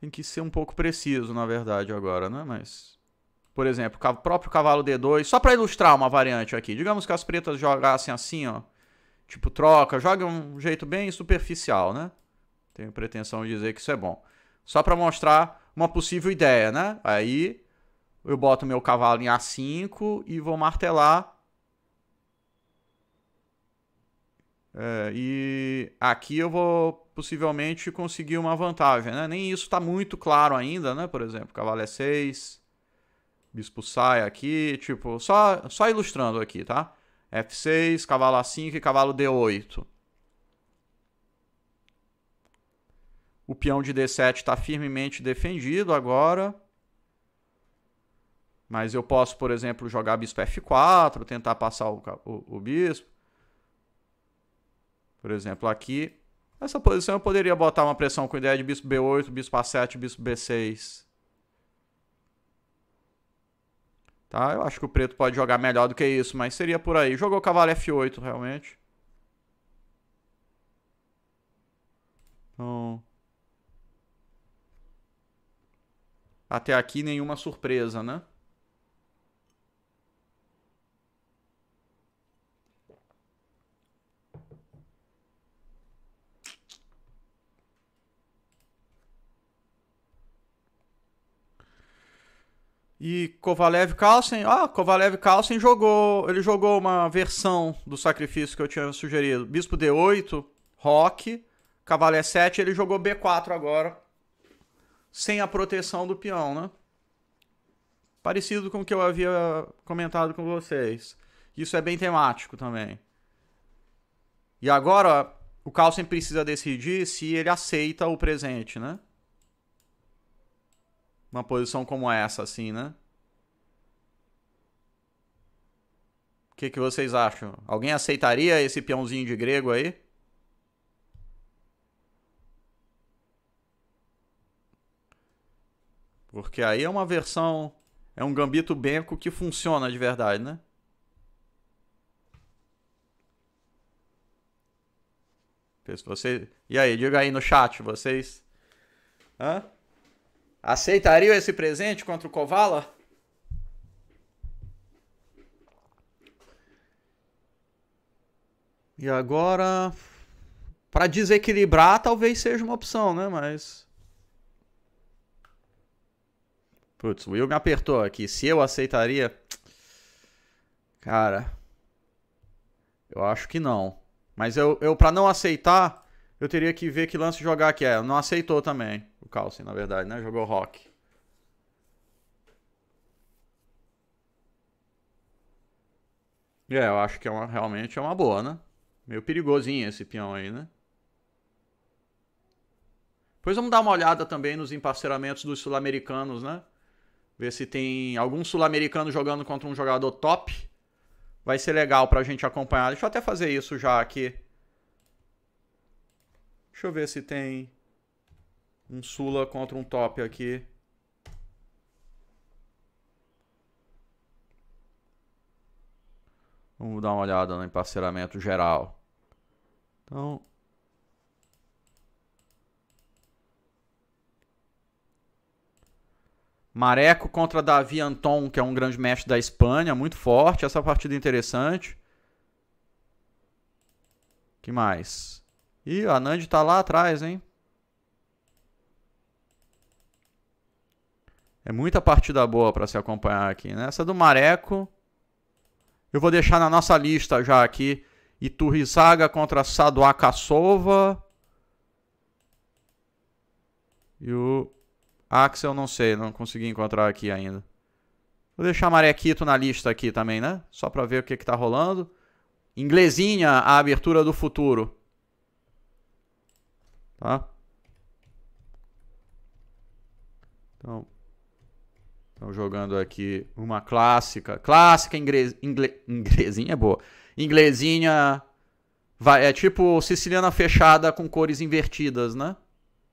Tem que ser um pouco preciso, na verdade, agora, né? Mas... Por exemplo, o próprio cavalo D2. Só pra ilustrar uma variante aqui. Digamos que as pretas jogassem assim, ó. Tipo, troca. Joga um jeito bem superficial, né? Tenho pretensão de dizer que isso é bom. Só para mostrar uma possível ideia, né? Aí eu boto meu cavalo em A5 e vou martelar. É, e aqui eu vou possivelmente conseguir uma vantagem, né? Nem isso está muito claro ainda, né? Por exemplo, cavalo é 6, bispo sai aqui, tipo, só, só ilustrando aqui, tá? F6, cavalo A5 e cavalo D8. O peão de D7 está firmemente defendido agora. Mas eu posso, por exemplo, jogar bispo F4, tentar passar o, o, o bispo. Por exemplo, aqui. Nessa posição eu poderia botar uma pressão com ideia de bispo B8, bispo A7, bispo B6. Tá? Eu acho que o preto pode jogar melhor do que isso, mas seria por aí. Jogou cavalo F8, realmente. Então... Até aqui nenhuma surpresa, né? E Kovalev Carlsen, ah, Kovalev Carlsen jogou, ele jogou uma versão do sacrifício que eu tinha sugerido. Bispo D8, Rock, e 7, ele jogou B4 agora, sem a proteção do peão, né? Parecido com o que eu havia comentado com vocês. Isso é bem temático também. E agora o Carlsen precisa decidir se ele aceita o presente, né? Uma posição como essa, assim, né? O que, que vocês acham? Alguém aceitaria esse peãozinho de grego aí? Porque aí é uma versão. É um gambito benco que funciona de verdade, né? Você... E aí, diga aí no chat, vocês. Hã? Aceitariam esse presente contra o Kovala? E agora. Para desequilibrar, talvez seja uma opção, né? Mas. Putz, o Will me apertou aqui. Se eu aceitaria. Cara. Eu acho que não. Mas eu, eu para não aceitar, eu teria que ver que lance jogar aqui. É, não aceitou também o Carlsen, na verdade, né? Jogou rock. É, eu acho que é uma, realmente é uma boa, né? Meio perigosinho esse peão aí, né? Depois vamos dar uma olhada também nos emparceramentos dos sul-americanos, né? Ver se tem algum sul-americano jogando contra um jogador top. Vai ser legal pra gente acompanhar. Deixa eu até fazer isso já aqui. Deixa eu ver se tem um Sula contra um top aqui. Vamos dar uma olhada no emparceramento geral. Então, Mareco contra Davi Anton, que é um grande mestre da Espanha, muito forte. Essa partida é interessante. que mais? Ih, a Nandi tá lá atrás, hein? É muita partida boa para se acompanhar aqui, né? Essa do Mareco. Eu vou deixar na nossa lista já aqui. Iturrizaga contra Saduakasova. E o Axel, ah, não sei, não consegui encontrar aqui ainda. Vou deixar Marequito na lista aqui também, né? Só para ver o que, que tá rolando. Inglesinha, a abertura do futuro. Tá? Então, estão jogando aqui uma clássica. Clássica ingle, inglesinha é boa. Inglesinha vai, é tipo siciliana fechada com cores invertidas, né?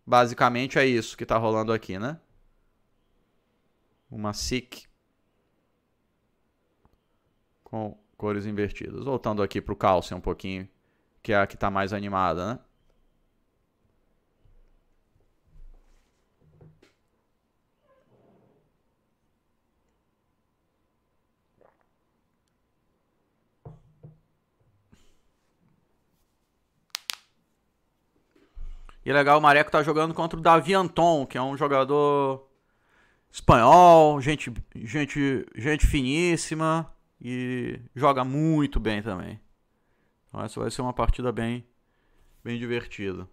Basicamente é isso que tá rolando aqui, né? Uma SIC com cores invertidas. Voltando aqui pro cálcio um pouquinho, que é a que tá mais animada, né? E legal, o Mareco tá jogando contra o Davi Anton, que é um jogador espanhol, gente, gente, gente finíssima e joga muito bem também. Então essa vai ser uma partida bem, bem divertida.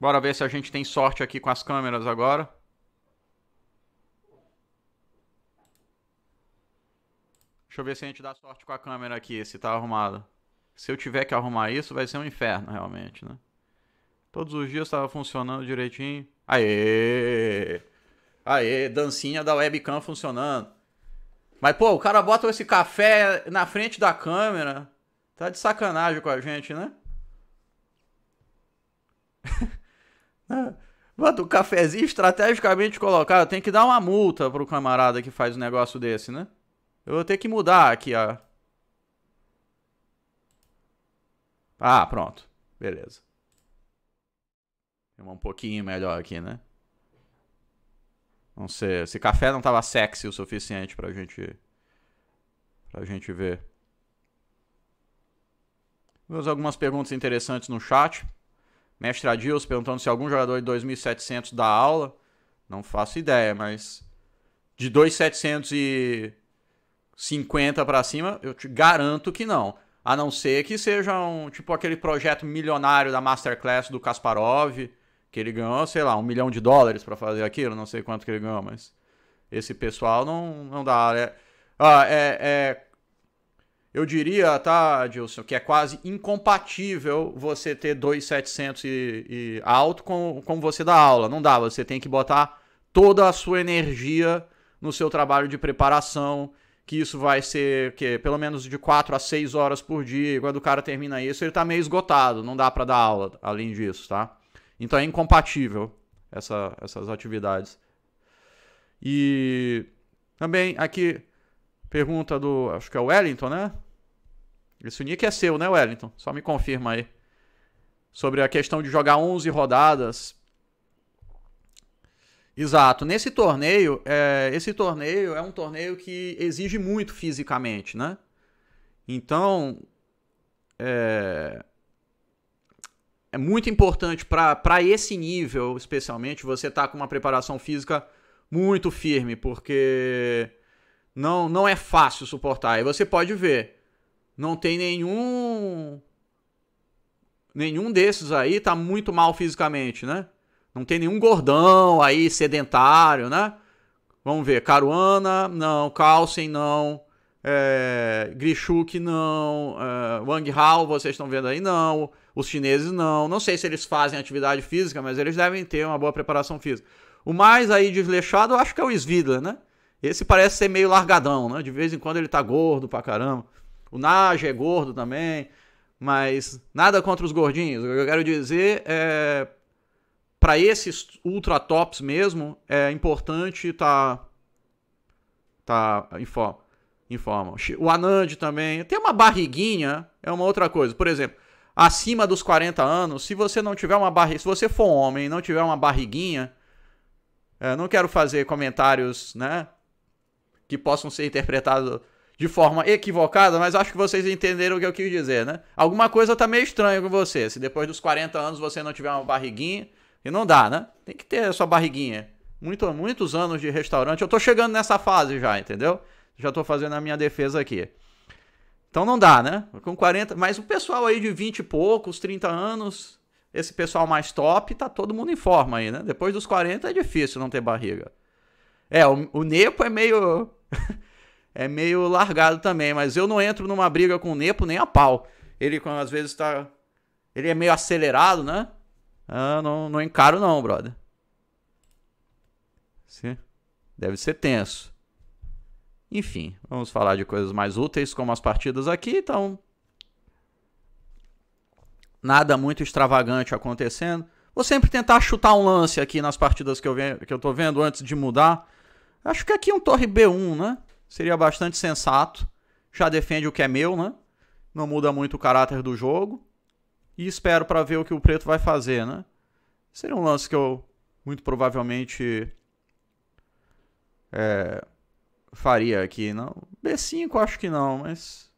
Bora ver se a gente tem sorte aqui com as câmeras agora. Deixa eu ver se a gente dá sorte com a câmera aqui, se tá arrumado. Se eu tiver que arrumar isso, vai ser um inferno, realmente, né? Todos os dias estava funcionando direitinho. Aê! Aê, dancinha da webcam funcionando. Mas, pô, o cara bota esse café na frente da câmera. Tá de sacanagem com a gente, né? Bota o cafezinho estrategicamente colocado. Tem que dar uma multa pro camarada que faz um negócio desse, né? Eu vou ter que mudar aqui a... Ah, pronto. Beleza. Um pouquinho melhor aqui, né? Não sei, esse café não tava sexy o suficiente pra gente... Pra gente ver. Vemos algumas perguntas interessantes no chat. Mestre Adils perguntando se algum jogador de 2.700 dá aula. Não faço ideia, mas... De 2.700 e... 50 para cima, eu te garanto que não. A não ser que seja um, tipo aquele projeto milionário da Masterclass do Kasparov, que ele ganhou, sei lá, um milhão de dólares para fazer aquilo, não sei quanto que ele ganhou, mas esse pessoal não, não dá. É, é, é, eu diria, tá, Gilson, que é quase incompatível você ter 2,700 e, e alto com, com você da aula. Não dá, você tem que botar toda a sua energia no seu trabalho de preparação, que isso vai ser que pelo menos de 4 a 6 horas por dia. Quando o cara termina isso, ele tá meio esgotado, não dá para dar aula além disso, tá? Então é incompatível essa, essas atividades. E também aqui pergunta do, acho que é o Wellington, né? Esse nick é seu, né, Wellington? Só me confirma aí. Sobre a questão de jogar 11 rodadas Exato. Nesse torneio, é, esse torneio é um torneio que exige muito fisicamente, né? Então, é, é muito importante para esse nível, especialmente, você estar tá com uma preparação física muito firme, porque não, não é fácil suportar. E você pode ver, não tem nenhum nenhum desses aí tá muito mal fisicamente, né? Não tem nenhum gordão aí sedentário, né? Vamos ver, Caruana, não, Carlsen, não, é, Grishuk, não, é, Wang Hao, vocês estão vendo aí, não, os chineses, não. Não sei se eles fazem atividade física, mas eles devem ter uma boa preparação física. O mais aí desleixado, eu acho que é o Svidler, né? Esse parece ser meio largadão, né? De vez em quando ele tá gordo pra caramba. O Nage é gordo também, mas nada contra os gordinhos. O que eu quero dizer é para esses ultra tops mesmo, é importante tá tá em forma O Anand também, tem uma barriguinha, é uma outra coisa. Por exemplo, acima dos 40 anos, se você não tiver uma barriga, se você for homem e não tiver uma barriguinha, é, não quero fazer comentários, né, que possam ser interpretados de forma equivocada, mas acho que vocês entenderam o que eu quis dizer, né? Alguma coisa tá meio estranha com você. Se depois dos 40 anos você não tiver uma barriguinha, e não dá, né? Tem que ter sua barriguinha. Muito, muitos anos de restaurante. Eu tô chegando nessa fase já, entendeu? Já tô fazendo a minha defesa aqui. Então não dá, né? Com 40. Mas o pessoal aí de 20 e poucos, 30 anos, esse pessoal mais top, tá todo mundo em forma aí, né? Depois dos 40 é difícil não ter barriga. É, o, o Nepo é meio. é meio largado também, mas eu não entro numa briga com o Nepo nem a pau. Ele, às vezes, tá. Ele é meio acelerado, né? Ah, não, não encaro não, brother. Deve ser tenso. Enfim, vamos falar de coisas mais úteis como as partidas aqui, então. Nada muito extravagante acontecendo. Vou sempre tentar chutar um lance aqui nas partidas que eu, venho, que eu tô vendo antes de mudar. Acho que aqui um torre B1, né? Seria bastante sensato. Já defende o que é meu, né? Não muda muito o caráter do jogo e espero para ver o que o Preto vai fazer, né? Seria um lance que eu muito provavelmente é, faria aqui, não. B5 acho que não, mas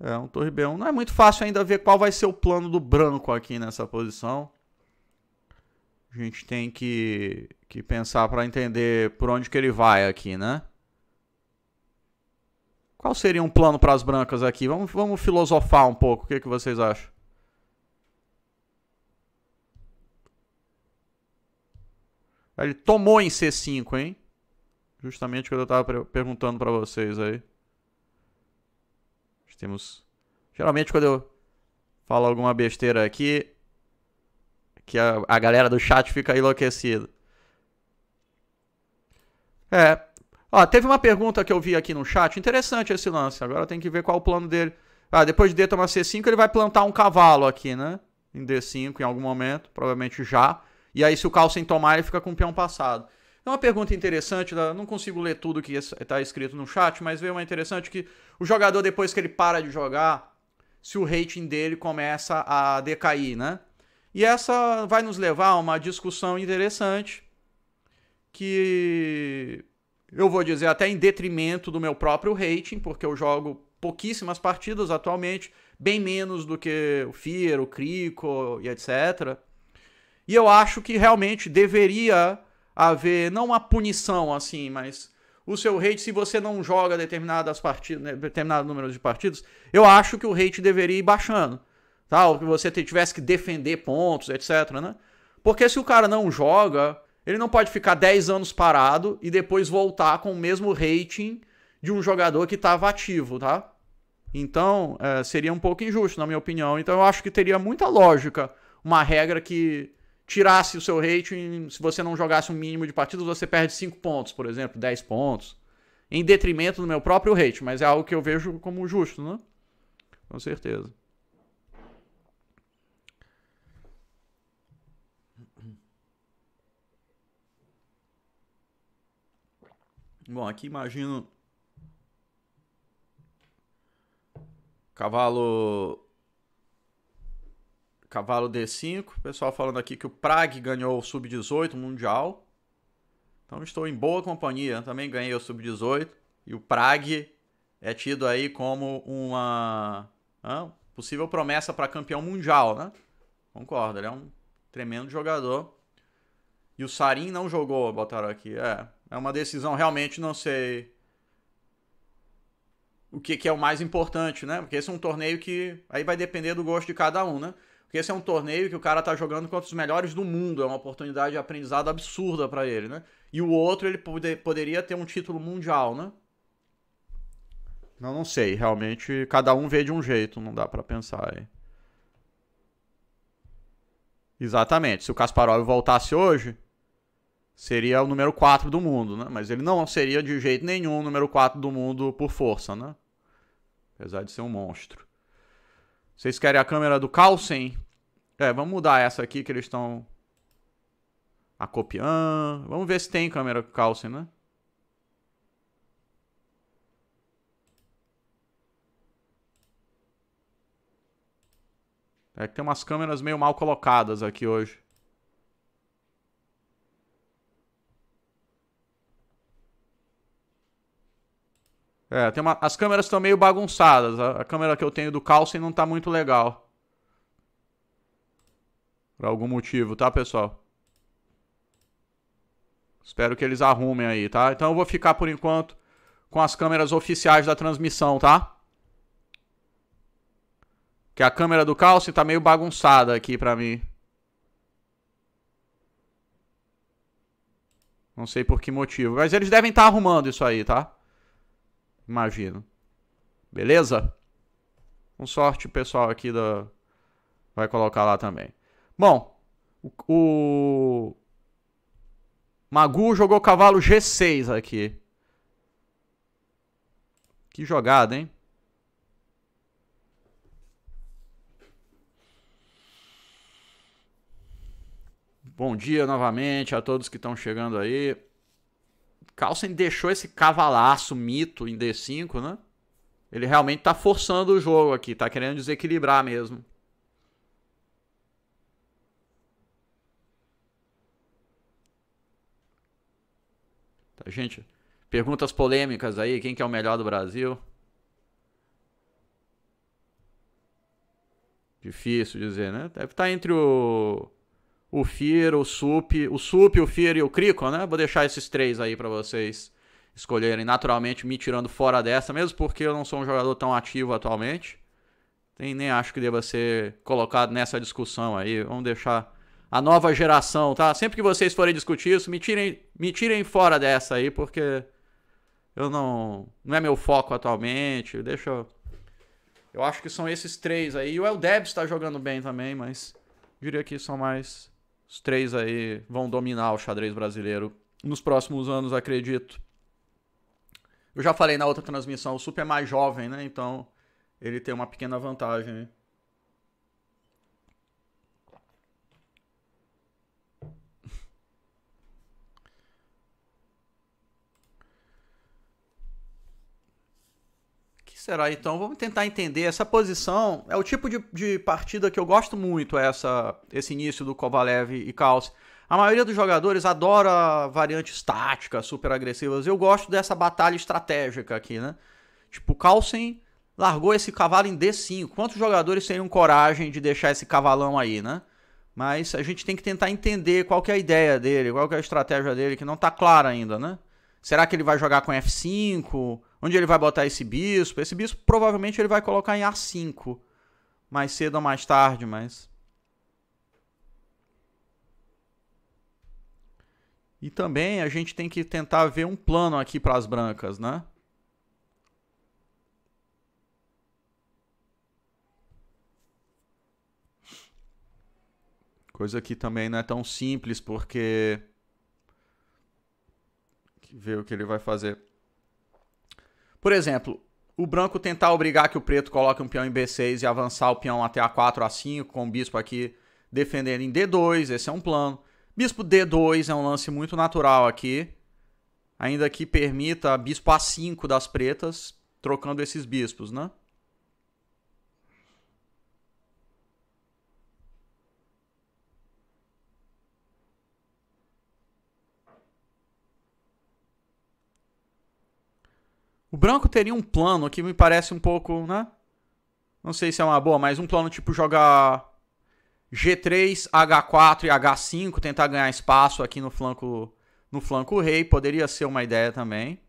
é um torre B1. Não é muito fácil ainda ver qual vai ser o plano do branco aqui nessa posição. A gente tem que, que pensar para entender por onde que ele vai aqui, né? Qual seria um plano para as brancas aqui? Vamos, vamos filosofar um pouco. O que, que vocês acham? Ele tomou em C5, hein? Justamente quando eu estava perguntando para vocês aí. temos... Geralmente quando eu falo alguma besteira aqui, que a, a galera do chat fica enlouquecida. É, Ó, teve uma pergunta que eu vi aqui no chat, interessante esse lance. Agora tem que ver qual o plano dele. Ah, depois de D tomar C5, ele vai plantar um cavalo aqui, né? Em D5 em algum momento, provavelmente já. E aí, se o sem tomar, ele fica com o peão passado. É uma pergunta interessante, não consigo ler tudo que está escrito no chat, mas veio uma interessante que o jogador, depois que ele para de jogar, se o rating dele começa a decair, né? E essa vai nos levar a uma discussão interessante que eu vou dizer até em detrimento do meu próprio rating, porque eu jogo pouquíssimas partidas atualmente, bem menos do que o Fear, o Crico e etc. E eu acho que realmente deveria haver não uma punição assim, mas o seu rate, se você não joga determinadas partidas, né, determinado número de partidas, eu acho que o rate deveria ir baixando. Tá? Ou que você tivesse que defender pontos, etc. Né? Porque se o cara não joga, ele não pode ficar 10 anos parado e depois voltar com o mesmo rating de um jogador que estava ativo, tá? Então, é, seria um pouco injusto, na minha opinião. Então, eu acho que teria muita lógica uma regra que tirasse o seu rating. Se você não jogasse um mínimo de partidas, você perde 5 pontos, por exemplo, 10 pontos. Em detrimento do meu próprio rating, mas é algo que eu vejo como justo, né? Com certeza. Bom, aqui imagino. Cavalo. Cavalo D5. Pessoal falando aqui que o Prague ganhou o Sub-18 Mundial. Então estou em boa companhia. Também ganhei o Sub-18. E o Prague é tido aí como uma ah, possível promessa para campeão mundial, né? Concordo, ele é um tremendo jogador. E o Sarin não jogou, botaram aqui. É, é uma decisão, realmente não sei o que, que é o mais importante, né? Porque esse é um torneio que aí vai depender do gosto de cada um, né? Porque esse é um torneio que o cara tá jogando contra os melhores do mundo, é uma oportunidade de aprendizado absurda para ele, né? E o outro ele pode, poderia ter um título mundial, né? Não, não sei, realmente cada um vê de um jeito, não dá para pensar aí. Exatamente. Se o Kasparov voltasse hoje, seria o número 4 do mundo, né? Mas ele não seria de jeito nenhum o número 4 do mundo por força, né? Apesar de ser um monstro. Vocês querem a câmera do Carlsen? É, vamos mudar essa aqui que eles estão acopiando. Vamos ver se tem câmera do Carlsen, né? É que tem umas câmeras meio mal colocadas aqui hoje. É, tem uma... as câmeras estão meio bagunçadas. A, câmera que eu tenho do Carlsen não tá muito legal. Por algum motivo, tá, pessoal? Espero que eles arrumem aí, tá? Então eu vou ficar por enquanto com as câmeras oficiais da transmissão, tá? Que a câmera do Carlsen tá meio bagunçada aqui pra mim. Não sei por que motivo. Mas eles devem estar tá arrumando isso aí, tá? Imagino. Beleza? Com sorte, o pessoal aqui da... vai colocar lá também. Bom, o... o... Magu jogou cavalo G6 aqui. Que jogada, hein? Bom dia novamente a todos que estão chegando aí. Carlsen deixou esse cavalaço mito em D5, né? Ele realmente tá forçando o jogo aqui, tá querendo desequilibrar mesmo. Tá, gente, perguntas polêmicas aí, quem que é o melhor do Brasil? Difícil dizer, né? Deve estar tá entre o o Fear, o Sup, o Sup, o Fear e o Crico, né? Vou deixar esses três aí para vocês escolherem naturalmente, me tirando fora dessa, mesmo porque eu não sou um jogador tão ativo atualmente. nem acho que deva ser colocado nessa discussão aí. Vamos deixar a nova geração, tá? Sempre que vocês forem discutir isso, me tirem, me tirem fora dessa aí, porque eu não. Não é meu foco atualmente. Deixa eu. Eu acho que são esses três aí. E o El está jogando bem também, mas diria que são mais os três aí vão dominar o xadrez brasileiro nos próximos anos, acredito. Eu já falei na outra transmissão, o Super é mais jovem, né? Então ele tem uma pequena vantagem. Será então? Vamos tentar entender. Essa posição é o tipo de, de partida que eu gosto muito, essa, esse início do Kovalev e Kaus. A maioria dos jogadores adora variantes táticas, super agressivas. Eu gosto dessa batalha estratégica aqui, né? Tipo, Carlsen largou esse cavalo em D5. Quantos jogadores teriam coragem de deixar esse cavalão aí, né? Mas a gente tem que tentar entender qual que é a ideia dele, qual que é a estratégia dele, que não tá clara ainda, né? Será que ele vai jogar com F5? Onde ele vai botar esse bispo? Esse bispo provavelmente ele vai colocar em A5. Mais cedo ou mais tarde, mas. E também a gente tem que tentar ver um plano aqui para as brancas, né? Coisa que também não é tão simples, porque. Ver o que ele vai fazer. Por exemplo, o branco tentar obrigar que o preto coloque um peão em B6 e avançar o peão até A4, A5, com o bispo aqui defendendo em D2, esse é um plano. Bispo D2 é um lance muito natural aqui, ainda que permita bispo A5 das pretas, trocando esses bispos, né? O branco teria um plano que me parece um pouco, né? Não sei se é uma boa, mas um plano tipo jogar G3, H4 e H5, tentar ganhar espaço aqui no flanco no flanco rei, poderia ser uma ideia também.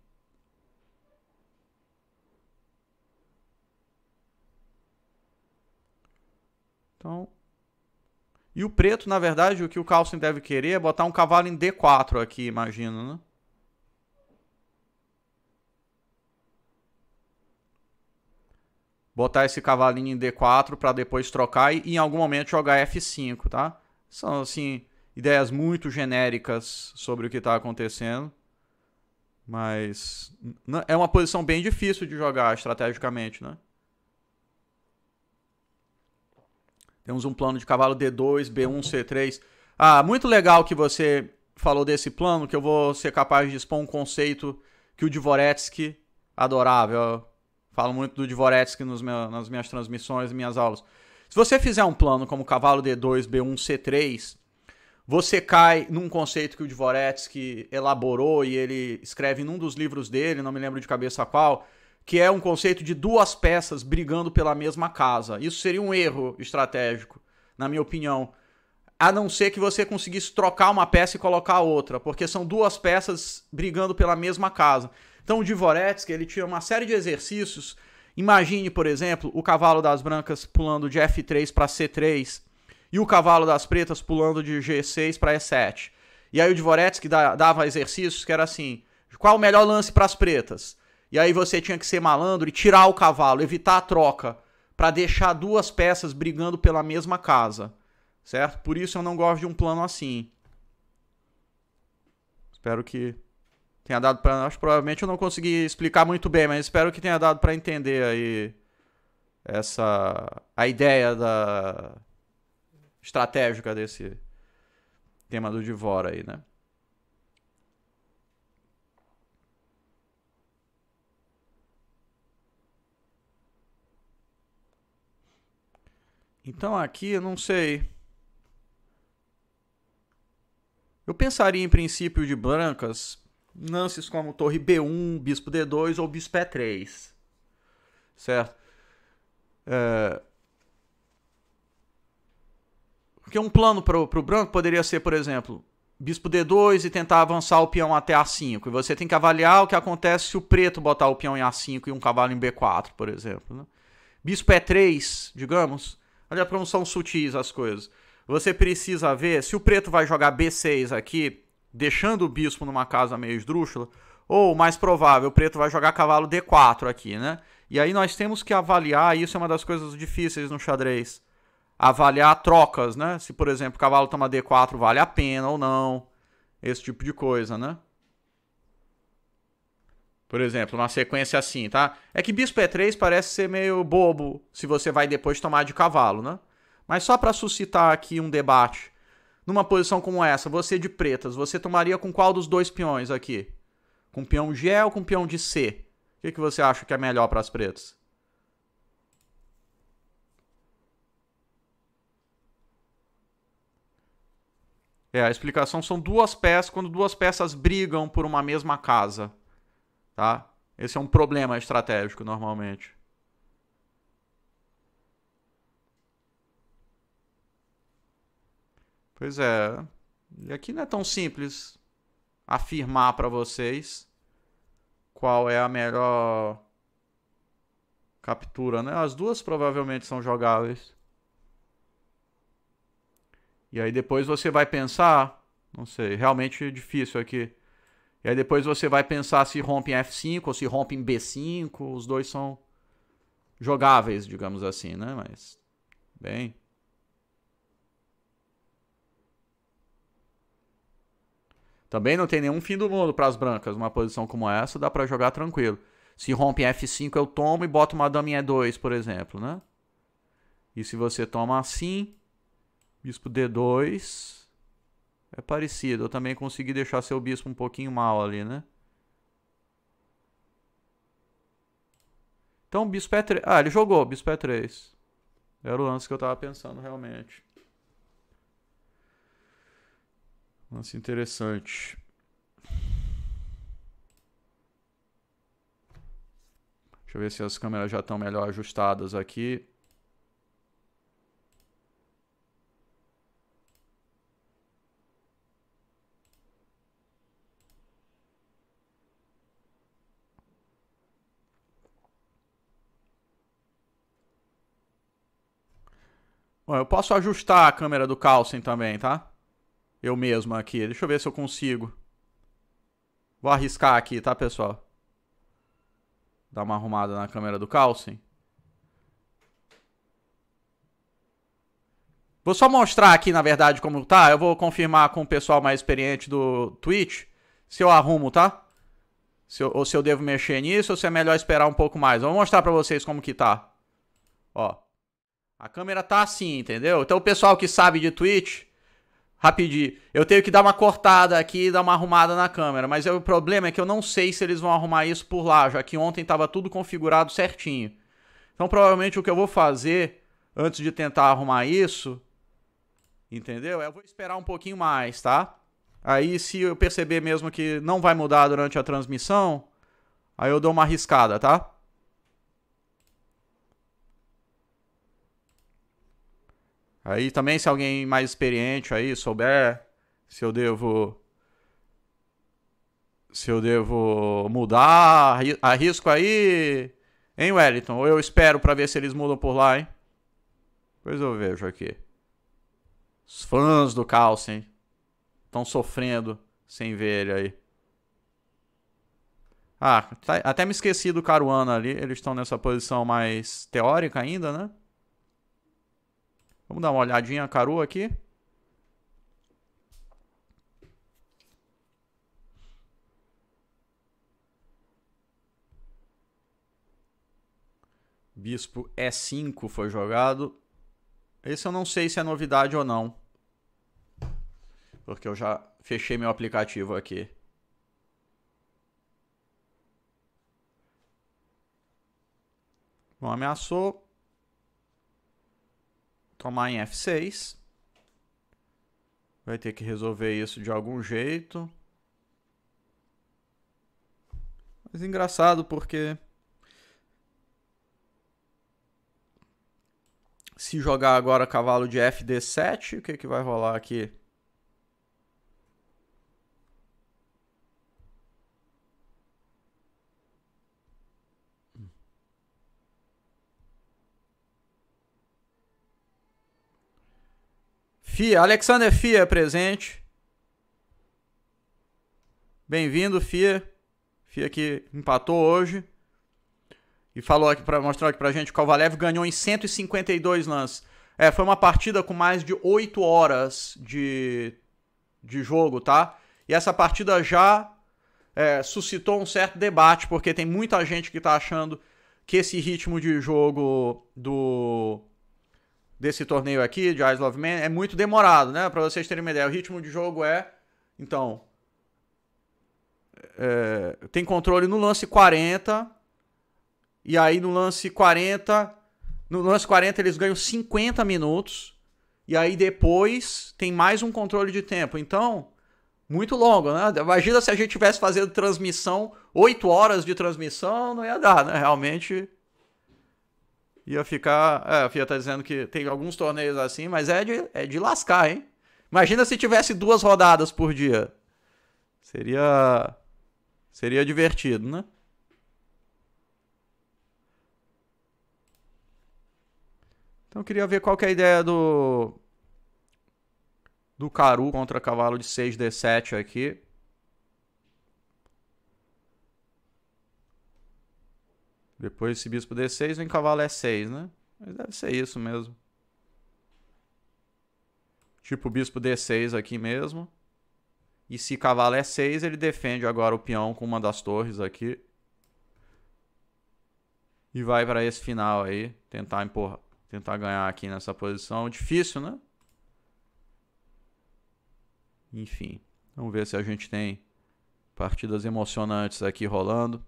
Então, e o preto, na verdade, o que o Carlsen deve querer é botar um cavalo em D4 aqui, imagino, né? botar esse cavalinho em D4 para depois trocar e em algum momento jogar F5, tá? São assim ideias muito genéricas sobre o que está acontecendo, mas é uma posição bem difícil de jogar estrategicamente, né? Temos um plano de cavalo D2, B1, C3. Ah, muito legal que você falou desse plano, que eu vou ser capaz de expor um conceito que o Dvoretsky adorava. Eu Falo muito do Dvoretsky nos nas minhas transmissões, minhas aulas. Se você fizer um plano como cavalo D2, B1, C3, você cai num conceito que o Dvoretsky elaborou e ele escreve num dos livros dele, não me lembro de cabeça qual, que é um conceito de duas peças brigando pela mesma casa. Isso seria um erro estratégico, na minha opinião. A não ser que você conseguisse trocar uma peça e colocar outra, porque são duas peças brigando pela mesma casa. Então o Dvoretsky, ele tira uma série de exercícios. Imagine, por exemplo, o cavalo das brancas pulando de F3 para C3 e o cavalo das pretas pulando de G6 para E7. E aí o Dvoretsky dava exercícios que era assim, qual o melhor lance para as pretas? E aí você tinha que ser malandro e tirar o cavalo, evitar a troca, para deixar duas peças brigando pela mesma casa, certo? Por isso eu não gosto de um plano assim. Espero que tenha dado para nós. Provavelmente eu não consegui explicar muito bem, mas espero que tenha dado para entender aí essa a ideia da estratégica desse tema do Divora aí, né? Então aqui eu não sei. Eu pensaria em princípio de brancas Lances como torre B1, bispo D2 ou bispo E3. Certo? É... Porque um plano para o branco poderia ser, por exemplo, bispo D2 e tentar avançar o peão até A5. E você tem que avaliar o que acontece se o preto botar o peão em A5 e um cavalo em B4, por exemplo. Né? Bispo E3, digamos. Olha para como são sutis as coisas. Você precisa ver se o preto vai jogar B6 aqui deixando o bispo numa casa meio esdrúxula, ou mais provável, o preto vai jogar cavalo D4 aqui, né? E aí nós temos que avaliar, isso é uma das coisas difíceis no xadrez. Avaliar trocas, né? Se, por exemplo, o cavalo toma D4, vale a pena ou não. Esse tipo de coisa, né? Por exemplo, uma sequência assim, tá? É que bispo E3 parece ser meio bobo se você vai depois tomar de cavalo, né? Mas só para suscitar aqui um debate numa posição como essa, você de pretas, você tomaria com qual dos dois peões aqui? Com peão G ou com peão de C? O que, que você acha que é melhor para as pretas? É, a explicação são duas peças, quando duas peças brigam por uma mesma casa, tá? Esse é um problema estratégico, normalmente. Pois é. E aqui não é tão simples afirmar para vocês qual é a melhor captura, né? As duas provavelmente são jogáveis. E aí depois você vai pensar, não sei, realmente é difícil aqui. E aí depois você vai pensar se rompe em F5 ou se rompe em B5, os dois são jogáveis, digamos assim, né? Mas bem, Também não tem nenhum fim do mundo para as brancas. Uma posição como essa dá para jogar tranquilo. Se rompe F5, eu tomo e boto uma dama em E2, por exemplo, né? E se você toma assim, bispo D2, é parecido. Eu também consegui deixar seu bispo um pouquinho mal ali, né? Então, bispo é E3... Ah, ele jogou, bispo E3. É Era o lance que eu estava pensando realmente. Lance interessante. Deixa eu ver se as câmeras já estão melhor ajustadas aqui. Bom, eu posso ajustar a câmera do Carlsen também, tá? eu mesmo aqui. Deixa eu ver se eu consigo. Vou arriscar aqui, tá, pessoal? Dar uma arrumada na câmera do Carlsen. Vou só mostrar aqui, na verdade, como tá. Eu vou confirmar com o pessoal mais experiente do Twitch se eu arrumo, tá? Se eu, ou se eu devo mexer nisso ou se é melhor esperar um pouco mais. Eu vou mostrar pra vocês como que tá. Ó. A câmera tá assim, entendeu? Então o pessoal que sabe de Twitch rapidinho. Eu tenho que dar uma cortada aqui e dar uma arrumada na câmera, mas é o problema é que eu não sei se eles vão arrumar isso por lá, já que ontem estava tudo configurado certinho. Então provavelmente o que eu vou fazer antes de tentar arrumar isso, entendeu? É, eu vou esperar um pouquinho mais, tá? Aí se eu perceber mesmo que não vai mudar durante a transmissão, aí eu dou uma arriscada, tá? Aí também, se alguém mais experiente aí souber se eu devo. Se eu devo mudar, arrisco aí. Hein, Wellington? Ou eu espero para ver se eles mudam por lá, hein? Pois eu vejo aqui. Os fãs do Carlsen estão sofrendo sem ver ele aí. Ah, tá, até me esqueci do Caruana ali. Eles estão nessa posição mais teórica ainda, né? Vamos dar uma olhadinha Caru aqui. Bispo E5 foi jogado. Esse eu não sei se é novidade ou não. Porque eu já fechei meu aplicativo aqui. Não ameaçou tomar em F6. Vai ter que resolver isso de algum jeito. Mas engraçado porque... Se jogar agora cavalo de FD7, o que, que vai rolar aqui? Fia, Alexander Fia é presente. Bem-vindo, Fia. Fia que empatou hoje. E falou aqui para mostrar aqui pra gente que o Kovalev ganhou em 152 lances. É, foi uma partida com mais de 8 horas de, de jogo, tá? E essa partida já é, suscitou um certo debate, porque tem muita gente que tá achando que esse ritmo de jogo do desse torneio aqui, de Eyes Love Man, é muito demorado, né? Para vocês terem uma ideia, o ritmo de jogo é. Então. É, tem controle no lance 40. E aí no lance 40. No lance 40 eles ganham 50 minutos. E aí depois tem mais um controle de tempo. Então, muito longo, né? Imagina se a gente tivesse fazendo transmissão, 8 horas de transmissão, não ia dar, né? Realmente Ia ficar. É, a FIA tá dizendo que tem alguns torneios assim, mas é de, é de lascar, hein? Imagina se tivesse duas rodadas por dia. Seria. Seria divertido, né? Então eu queria ver qual que é a ideia do. Do Caru contra cavalo de 6D7 aqui. Depois esse bispo D6, vem cavalo é E6, né? Mas deve ser isso mesmo. Tipo bispo D6 aqui mesmo. E se cavalo é E6, ele defende agora o peão com uma das torres aqui. E vai para esse final aí, tentar empurrar, tentar ganhar aqui nessa posição. Difícil, né? Enfim, vamos ver se a gente tem partidas emocionantes aqui rolando.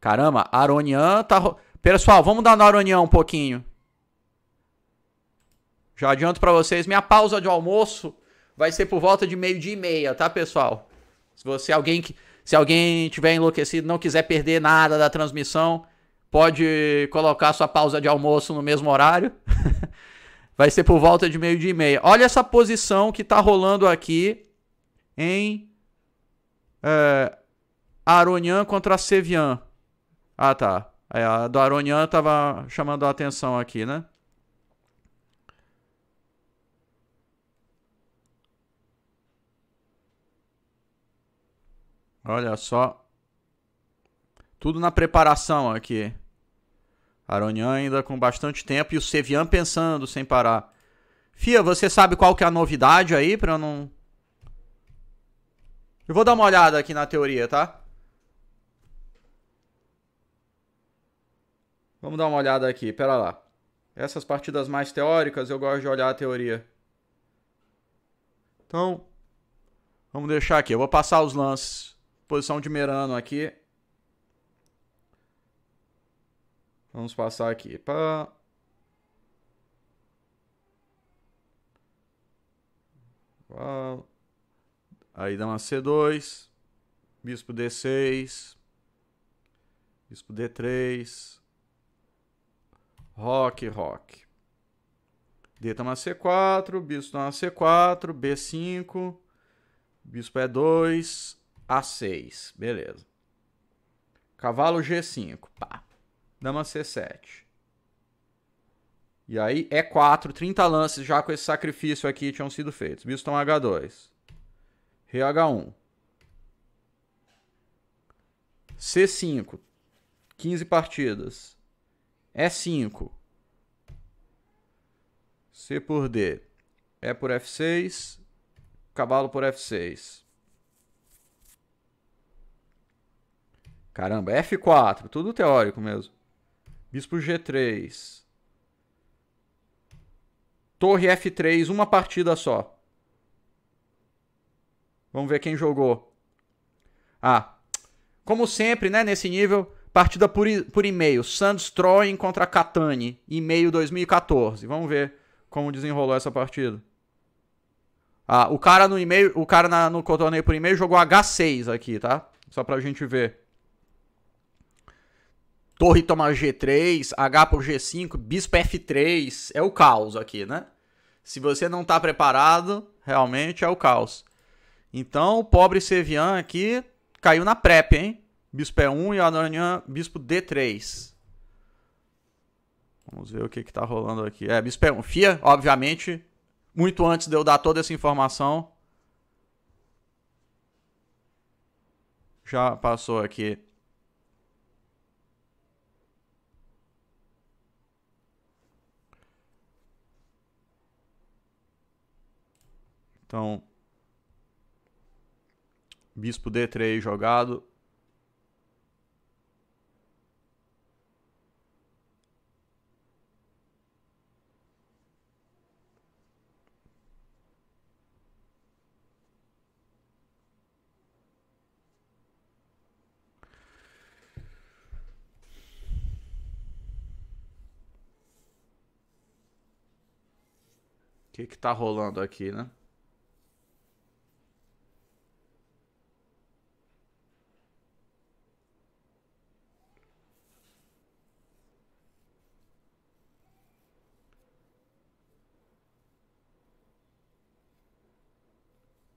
Caramba, Aronian tá. Pessoal, vamos dar no Aronian um pouquinho. Já adianto para vocês, minha pausa de almoço vai ser por volta de meio-dia e meia, tá, pessoal? Se você alguém que se alguém tiver enlouquecido, não quiser perder nada da transmissão, pode colocar sua pausa de almoço no mesmo horário. vai ser por volta de meio-dia e meia. Olha essa posição que tá rolando aqui em é, Aronian contra Sevian. Ah, tá. É, a do Aronian tava chamando a atenção aqui, né? Olha só. Tudo na preparação aqui. Aronian ainda com bastante tempo e o Sevian pensando sem parar. Fia, você sabe qual que é a novidade aí pra não... Eu vou dar uma olhada aqui na teoria, tá? Vamos dar uma olhada aqui, pera lá. Essas partidas mais teóricas eu gosto de olhar a teoria. Então, vamos deixar aqui. Eu vou passar os lances. Posição de Merano aqui. Vamos passar aqui. Pá. Aí uma C2. Bispo D6. Bispo D3. Rock, rock. D toma C4, bispo toma C4, B5, bispo E2, A6. Beleza. Cavalo G5, pá. Dama C7. E aí, E4, 30 lances já com esse sacrifício aqui tinham sido feitos. Bispo toma tá H2. Rei H1. C5. 15 partidas é 5. C por D E por F6, cavalo por F6. Caramba, F4, tudo teórico mesmo. Bispo G3. Torre F3, uma partida só. Vamos ver quem jogou. Ah, como sempre, né, nesse nível, Partida por, por e-mail. Santos Troyen contra Catani. E-mail 2014. Vamos ver como desenrolou essa partida. Ah, o cara no e-mail, o cara na, no torneio por e-mail jogou H6 aqui, tá? Só pra gente ver. Torre toma G3, H por G5, Bispo F3. É o caos aqui, né? Se você não tá preparado, realmente é o caos. Então, o pobre Sevian aqui caiu na PrEP, hein? bispo E1 é e o Adonian, bispo D3. Vamos ver o que que tá rolando aqui. É, bispo E1. É Fia, obviamente, muito antes de eu dar toda essa informação. Já passou aqui. Então, bispo D3 jogado, que que tá rolando aqui, né?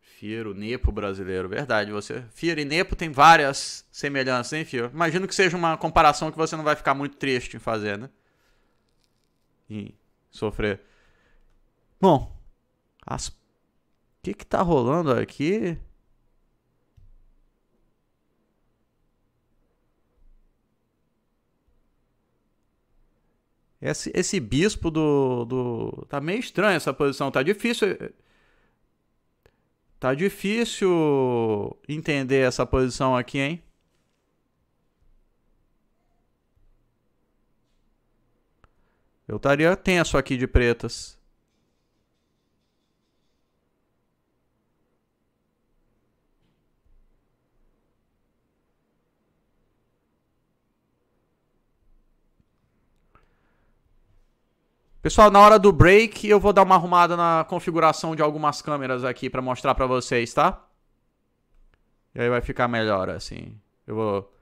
Fiero, Nepo brasileiro, verdade. Você, Fiero e Nepo tem várias semelhanças, hein, Fiero? Imagino que seja uma comparação que você não vai ficar muito triste em fazer, né? Em sofrer. Bom, as... o que que tá rolando aqui? Esse, esse bispo do, do. Tá meio estranha essa posição. Tá difícil. Tá difícil entender essa posição aqui, hein? Eu estaria tenso aqui de pretas. Pessoal, na hora do break eu vou dar uma arrumada na configuração de algumas câmeras aqui para mostrar para vocês, tá? E aí vai ficar melhor assim. Eu vou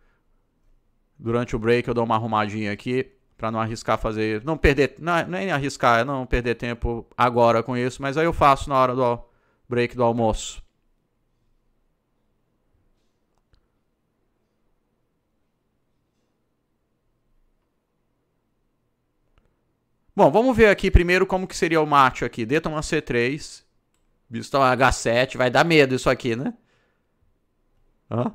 durante o break eu dou uma arrumadinha aqui para não arriscar fazer, não perder, não, é, é nem arriscar, é não perder tempo agora com isso, mas aí eu faço na hora do break do almoço. Bom, vamos ver aqui primeiro como que seria o macho aqui. Deton a C3. Visto a H7. Vai dar medo isso aqui, né? Hã?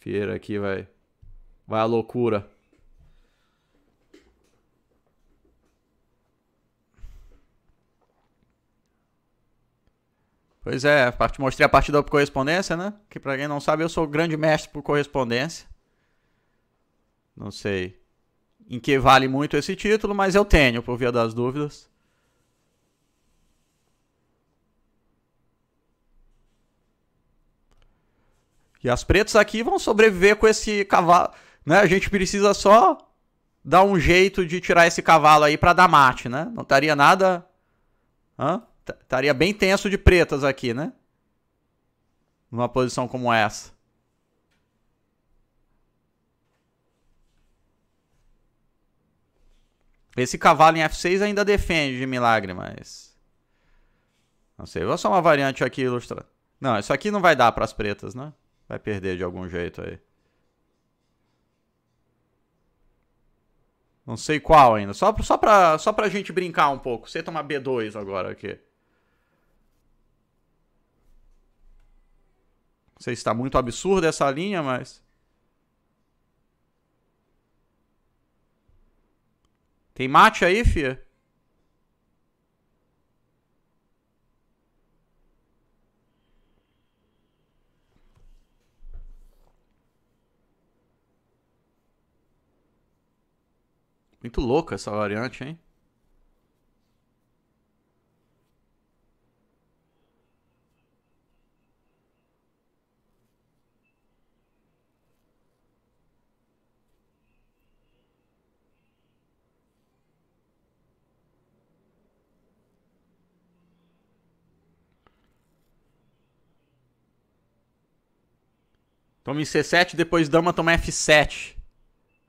Fieira aqui vai... Vai à loucura. Pois é, mostrei a partida por correspondência, né? Que pra quem não sabe, eu sou grande mestre por correspondência. Não sei em que vale muito esse título, mas eu tenho, por via das dúvidas. E as pretas aqui vão sobreviver com esse cavalo, né? A gente precisa só dar um jeito de tirar esse cavalo aí para dar mate, né? Não estaria nada... Estaria bem tenso de pretas aqui, né? Numa posição como essa. Esse cavalo em F6 ainda defende de milagre, mas... Não sei, vou só uma variante aqui ilustrar. Não, isso aqui não vai dar para as pretas, né? Vai perder de algum jeito aí. Não sei qual ainda. Só, só, pra, só pra gente brincar um pouco. Você toma B2 agora aqui. Não sei se tá muito absurda essa linha, mas... Tem mate aí, fia? Muito louca essa variante, hein? Toma em C7, depois dama, toma F7.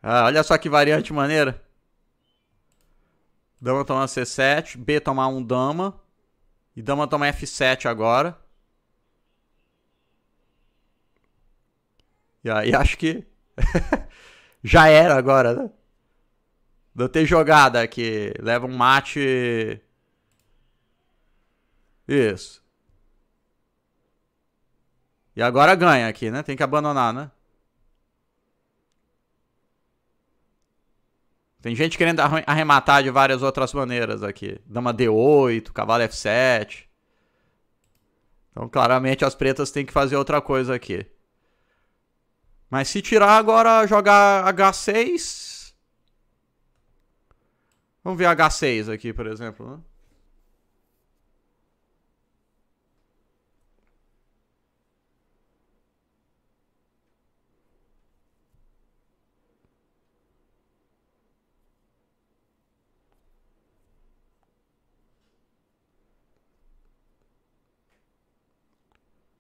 Ah, olha só que variante maneira. Dama toma C7, B tomar um dama. E dama toma F7 agora. E aí acho que já era agora, né? Não tem jogada que leva um mate. Isso. E agora ganha aqui, né? Tem que abandonar, né? Tem gente querendo arrematar de várias outras maneiras aqui. Dama D8, cavalo F7. Então, claramente, as pretas têm que fazer outra coisa aqui. Mas se tirar agora, jogar H6... Vamos ver H6 aqui, por exemplo, né?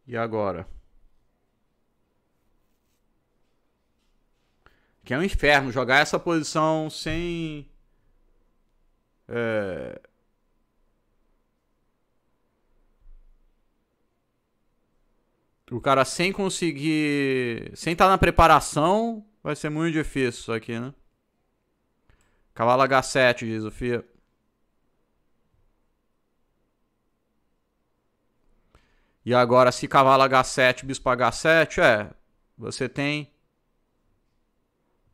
E agora? Que é um inferno jogar essa posição sem. É... O cara sem conseguir. Sem estar tá na preparação, vai ser muito difícil isso aqui, né? Cavalo H7, diz o Fia. E agora, se cavalo H7, bispo H7, é. Você tem.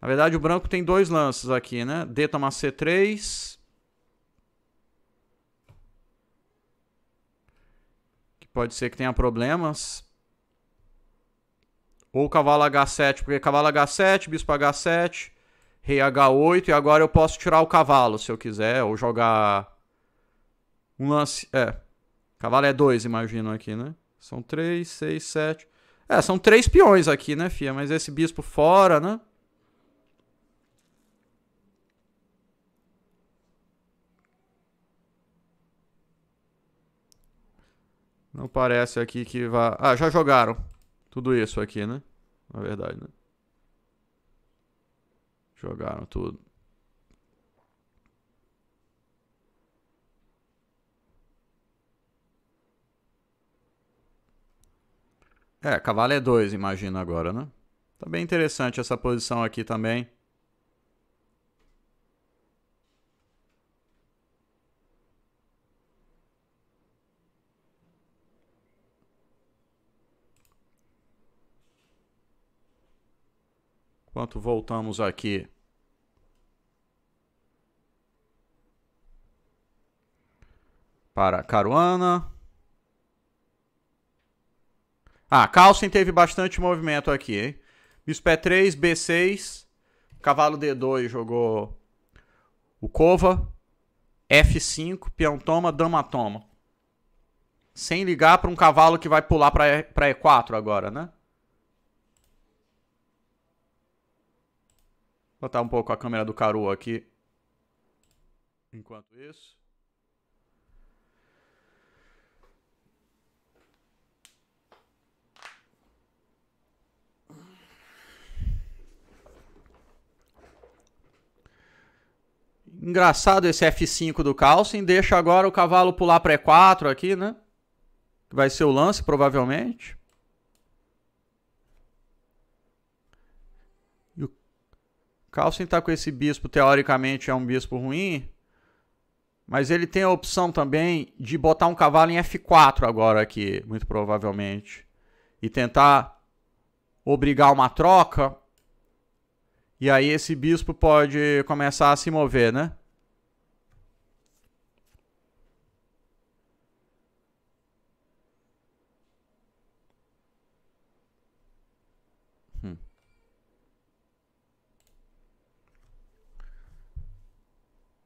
Na verdade, o branco tem dois lances aqui, né? D toma C3. Que pode ser que tenha problemas. Ou cavalo H7, porque cavalo H7, bispo H7, rei H8. E agora eu posso tirar o cavalo se eu quiser. Ou jogar um lance. É. Cavalo é 2, imagino aqui, né? São três, seis, sete. É, são três peões aqui, né, Fia? Mas esse bispo fora, né? Não parece aqui que vá... Ah, já jogaram tudo isso aqui, né? Na verdade, né? Jogaram tudo. É, cavalo é 2, imagino agora, né? Tá bem interessante essa posição aqui também. Enquanto voltamos aqui para Caruana. Ah, Carlsen teve bastante movimento aqui, hein? Bispo E3, é B6, cavalo D2 jogou o Cova, F5, peão toma, dama toma. Sem ligar para um cavalo que vai pular para E4 agora, né? Vou botar um pouco a câmera do Caru aqui. Enquanto isso. Engraçado esse F5 do Carlsen. Deixa agora o cavalo pular para E4 aqui, né? Que vai ser o lance, provavelmente. E o Carlsen tá com esse bispo, teoricamente é um bispo ruim. Mas ele tem a opção também de botar um cavalo em F4 agora aqui, muito provavelmente. E tentar obrigar uma troca e aí esse bispo pode começar a se mover, né? Hum.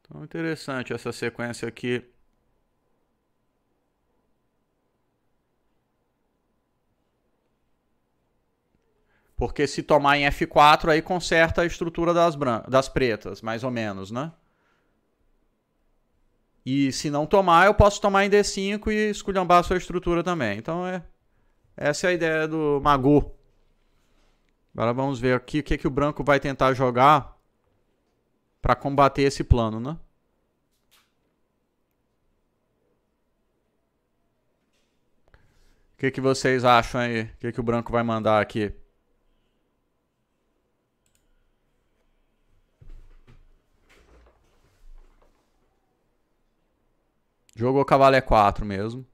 Então, interessante essa sequência aqui Porque se tomar em F4, aí conserta a estrutura das, das pretas, mais ou menos, né? E se não tomar, eu posso tomar em D5 e esculhambar a sua estrutura também. Então, é essa é a ideia do Magu. Agora vamos ver aqui o que, que o branco vai tentar jogar para combater esse plano, né? O que, que vocês acham aí? O que, que o branco vai mandar aqui? Jogou cavalo E4 mesmo.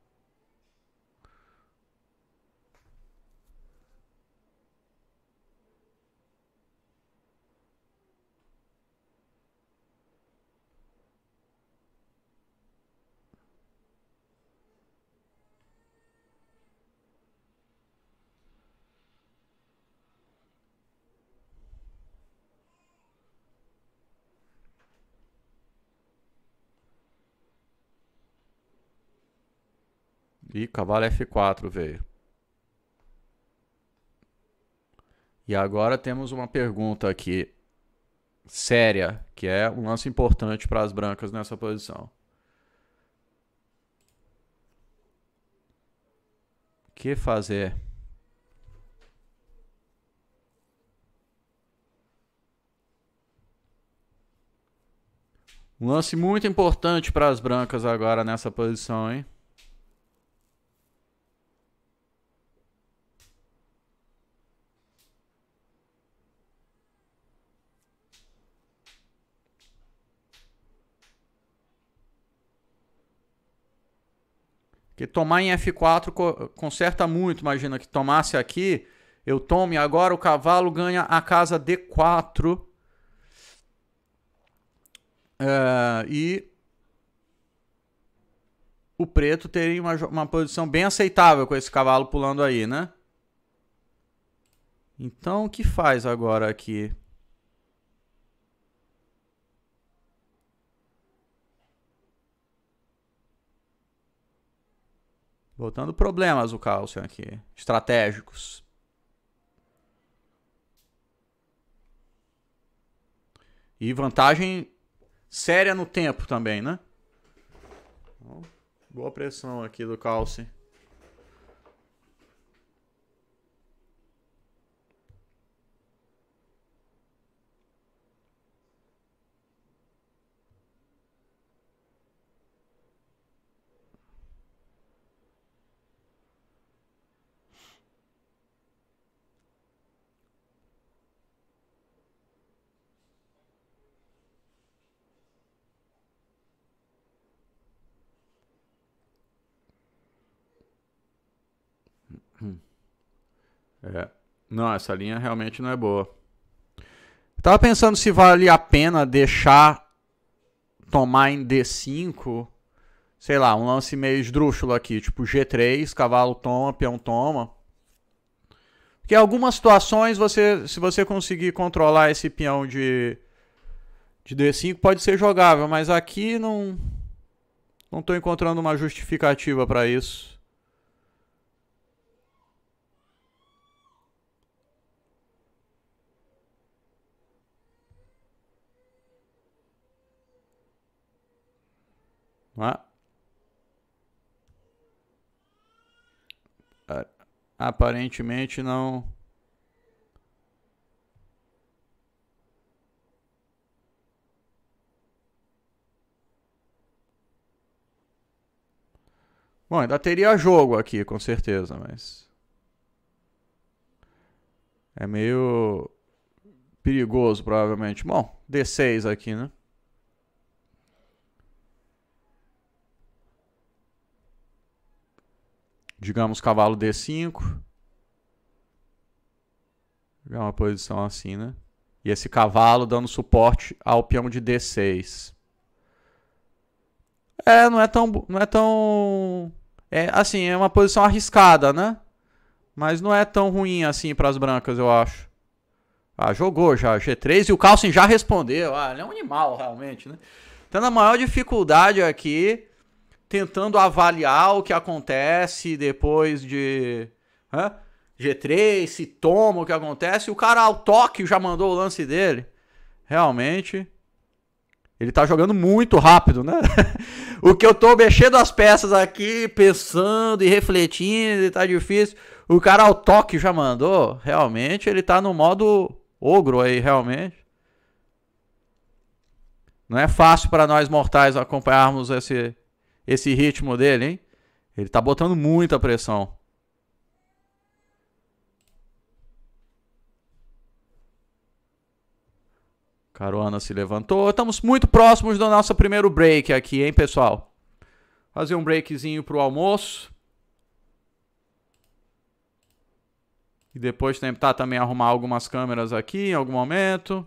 E cavalo F4 veio. E agora temos uma pergunta aqui séria, que é um lance importante para as brancas nessa posição. que fazer? Um lance muito importante para as brancas agora nessa posição, hein? Porque tomar em F4 co conserta muito. Imagina que tomasse aqui, eu tome, agora o cavalo ganha a casa D4. É, e o preto teria uma, uma posição bem aceitável com esse cavalo pulando aí, né? Então, o que faz agora aqui? Botando problemas o cálcio aqui, estratégicos. E vantagem séria no tempo também, né? Boa pressão aqui do cálcio. Não, essa linha realmente não é boa. tava pensando se vale a pena deixar tomar em D5, sei lá, um lance meio esdrúxulo aqui, tipo G3, cavalo toma, peão toma. Porque algumas situações, você, se você conseguir controlar esse peão de, de D5, pode ser jogável, mas aqui não, não tô encontrando uma justificativa para isso. Ah, aparentemente não... Bom, ainda teria jogo aqui, com certeza, mas. É meio perigoso, provavelmente. Bom, D6 aqui, né? digamos cavalo D5. Pegar uma posição assim, né? E esse cavalo dando suporte ao peão de D6. É, não é tão. Não é tão. É, assim, é uma posição arriscada, né? Mas não é tão ruim assim para as brancas, eu acho. Ah, jogou já G3 e o Carlsen já respondeu. Ah, ele é um animal, realmente, né? Tendo a maior dificuldade aqui tentando avaliar o que acontece depois de G3, se toma o que acontece. O cara ao toque já mandou o lance dele. Realmente, ele tá jogando muito rápido, né? o que eu tô mexendo as peças aqui, pensando e refletindo, e tá difícil. O cara ao toque já mandou. Realmente, ele tá no modo ogro aí, realmente. Não é fácil para nós mortais acompanharmos esse esse ritmo dele, hein? Ele tá botando muita pressão. Caruana se levantou. Estamos muito próximos do nosso primeiro break aqui, hein, pessoal? Fazer um breakzinho pro almoço. E depois tentar também arrumar algumas câmeras aqui em algum momento.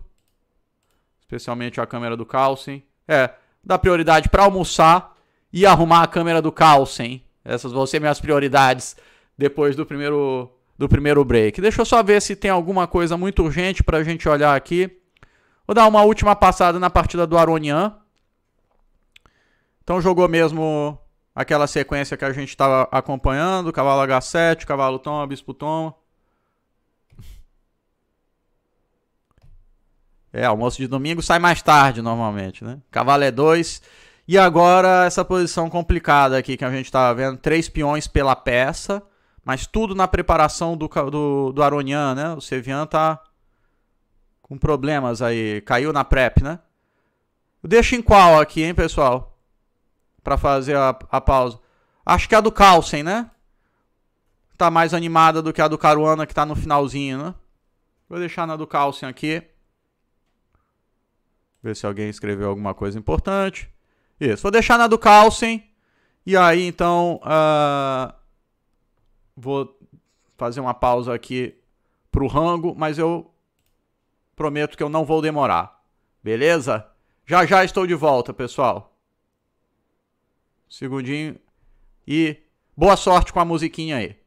Especialmente a câmera do Carlson. É, dá prioridade para almoçar e arrumar a câmera do Carlsen. Essas vão ser minhas prioridades depois do primeiro, do primeiro break. Deixa eu só ver se tem alguma coisa muito urgente para a gente olhar aqui. Vou dar uma última passada na partida do Aronian. Então jogou mesmo aquela sequência que a gente estava acompanhando. Cavalo H7, cavalo toma, bispo toma. É, almoço de domingo sai mais tarde normalmente, né? Cavalo E2. É e agora essa posição complicada aqui que a gente tá vendo, três peões pela peça, mas tudo na preparação do, do, do Aronian, né? O Sevian tá com problemas aí, caiu na prep, né? Deixa em qual aqui, hein, pessoal? Para fazer a, a pausa. Acho que é a do Carlsen, né? Tá mais animada do que a do Caruana que tá no finalzinho, né? Vou deixar na do Carlsen aqui. Ver se alguém escreveu alguma coisa importante. Isso, vou deixar na do Carlsen. E aí, então, uh, vou fazer uma pausa aqui pro rango, mas eu prometo que eu não vou demorar. Beleza? Já já estou de volta, pessoal. Segundinho. E boa sorte com a musiquinha aí.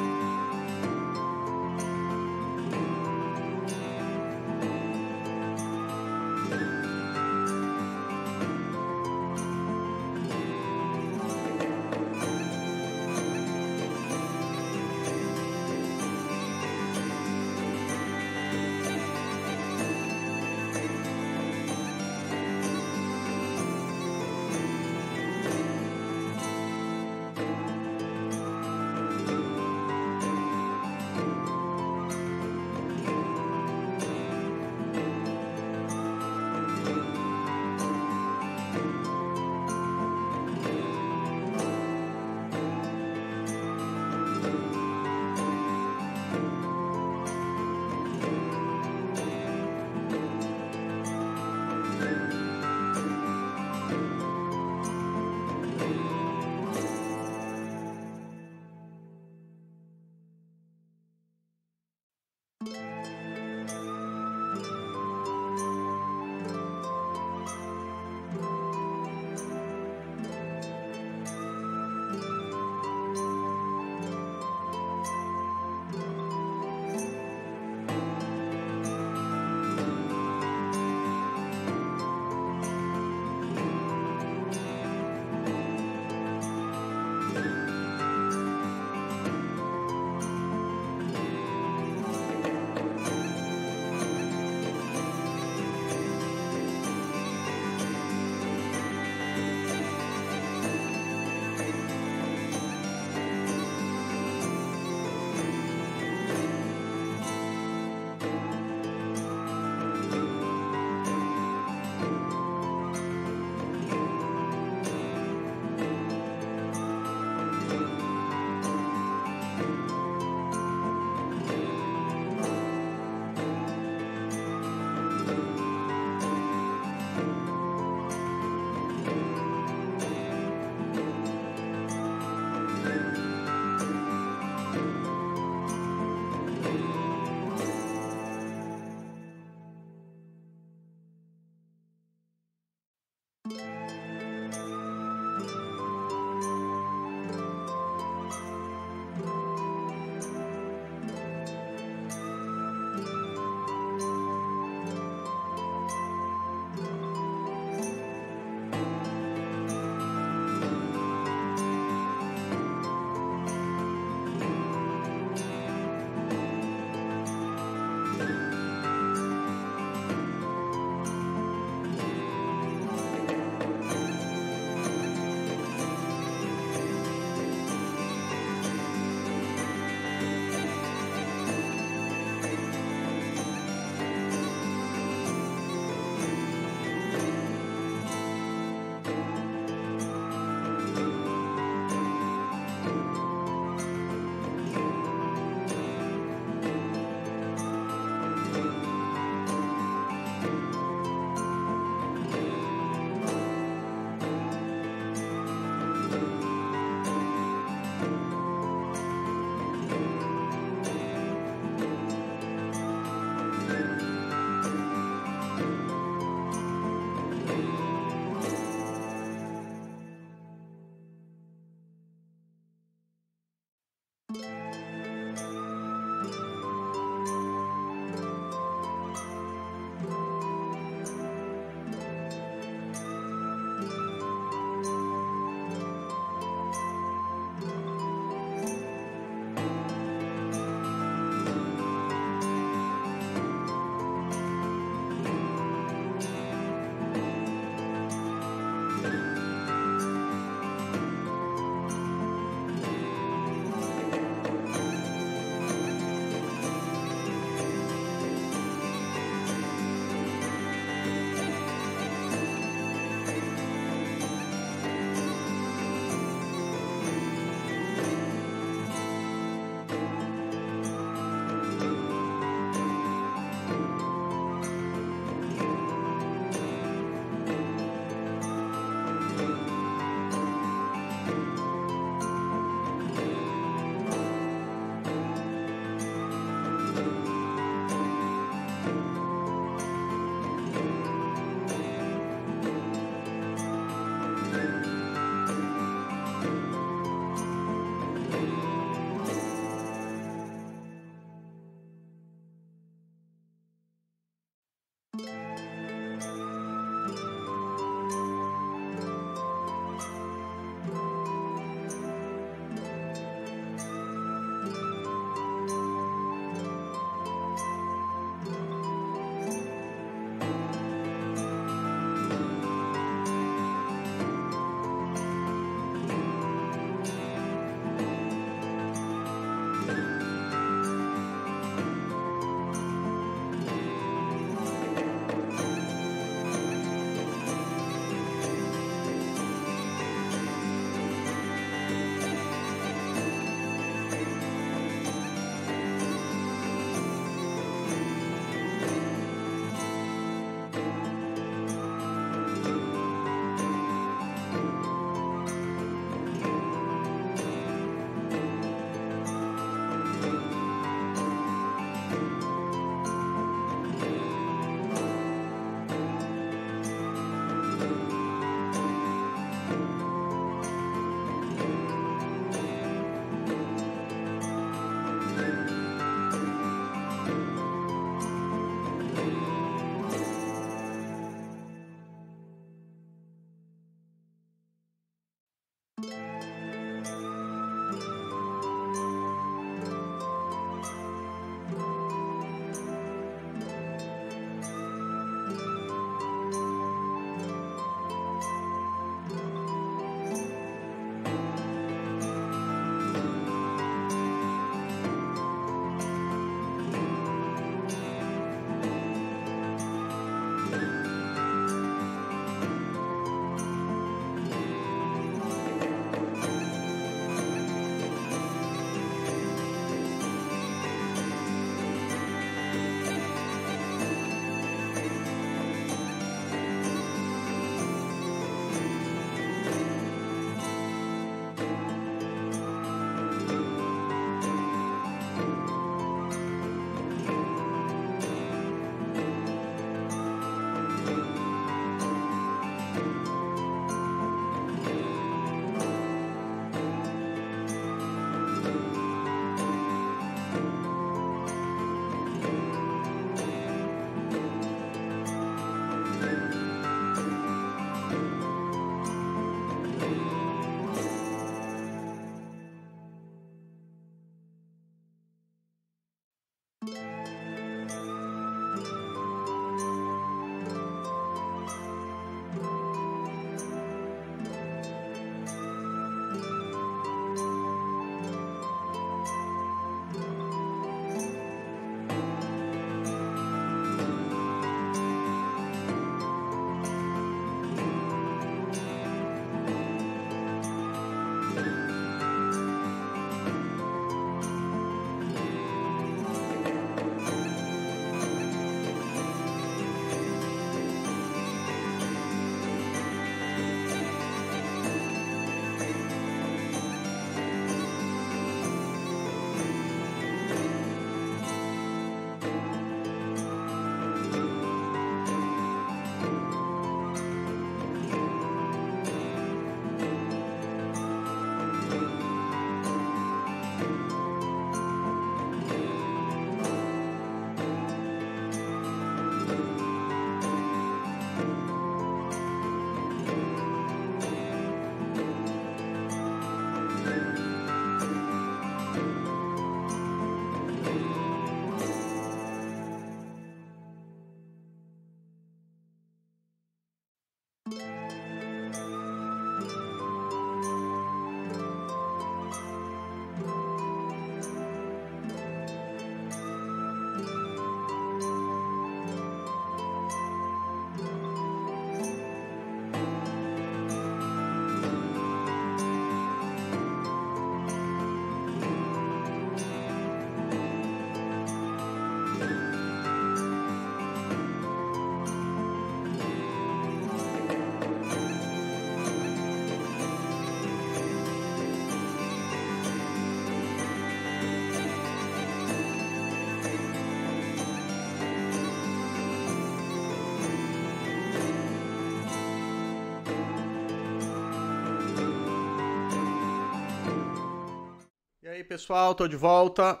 pessoal, tô de volta.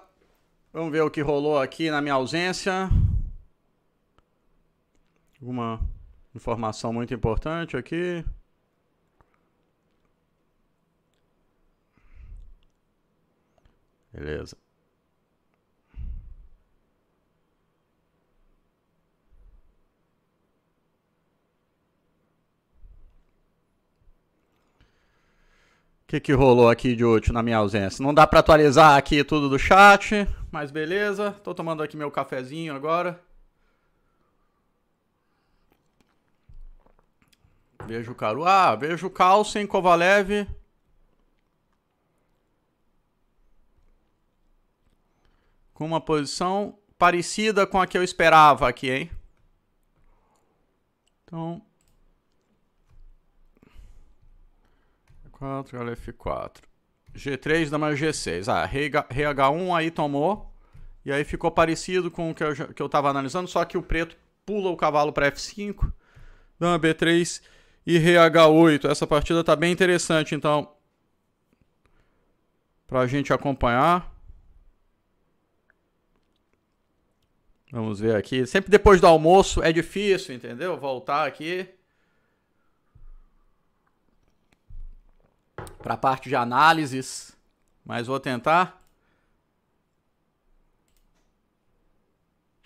Vamos ver o que rolou aqui na minha ausência. Alguma informação muito importante aqui. que, que rolou aqui de útil na minha ausência? Não dá para atualizar aqui tudo do chat, mas beleza. Tô tomando aqui meu cafezinho agora. Vejo o Caru. Ah, vejo o Carlsen, Kovalev. Com uma posição parecida com a que eu esperava aqui, hein? Então, F4, F4. G3 dá mais G6. Ah, reh 1 aí tomou. E aí ficou parecido com o que eu, que eu tava analisando, só que o preto pula o cavalo para F5, dama B3 e reh 8 Essa partida tá bem interessante, então, pra gente acompanhar. Vamos ver aqui. Sempre depois do almoço é difícil, entendeu? Voltar aqui. para a parte de análises, mas vou tentar.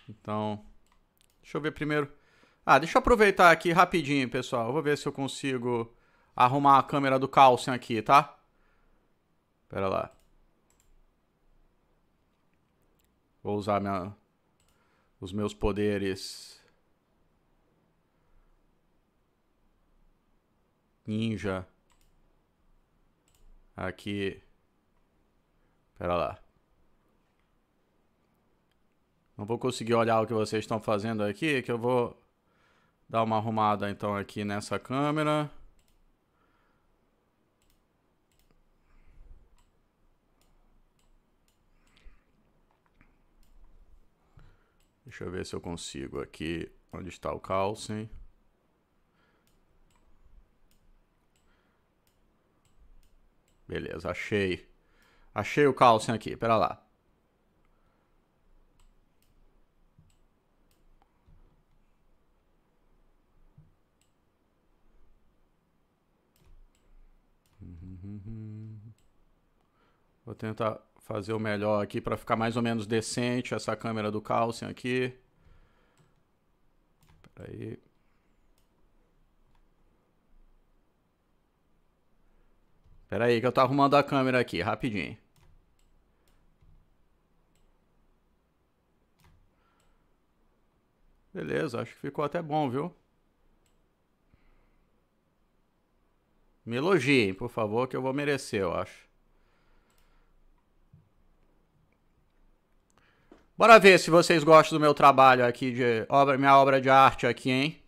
Então, deixa eu ver primeiro. Ah, deixa eu aproveitar aqui rapidinho, pessoal. vou ver se eu consigo arrumar a câmera do Carlsen aqui, tá? Pera lá. Vou usar minha... os meus poderes. Ninja. Aqui. Pera lá. Não vou conseguir olhar o que vocês estão fazendo aqui, que eu vou dar uma arrumada então aqui nessa câmera. Deixa eu ver se eu consigo aqui onde está o calcinho. Beleza, achei. Achei o Carlsen aqui, pera lá. Vou tentar fazer o melhor aqui para ficar mais ou menos decente essa câmera do Carlsen aqui. aí. Pera aí que eu tô arrumando a câmera aqui, rapidinho. Beleza, acho que ficou até bom, viu? Me elogiem, por favor, que eu vou merecer, eu acho. Bora ver se vocês gostam do meu trabalho aqui de obra, minha obra de arte aqui, hein?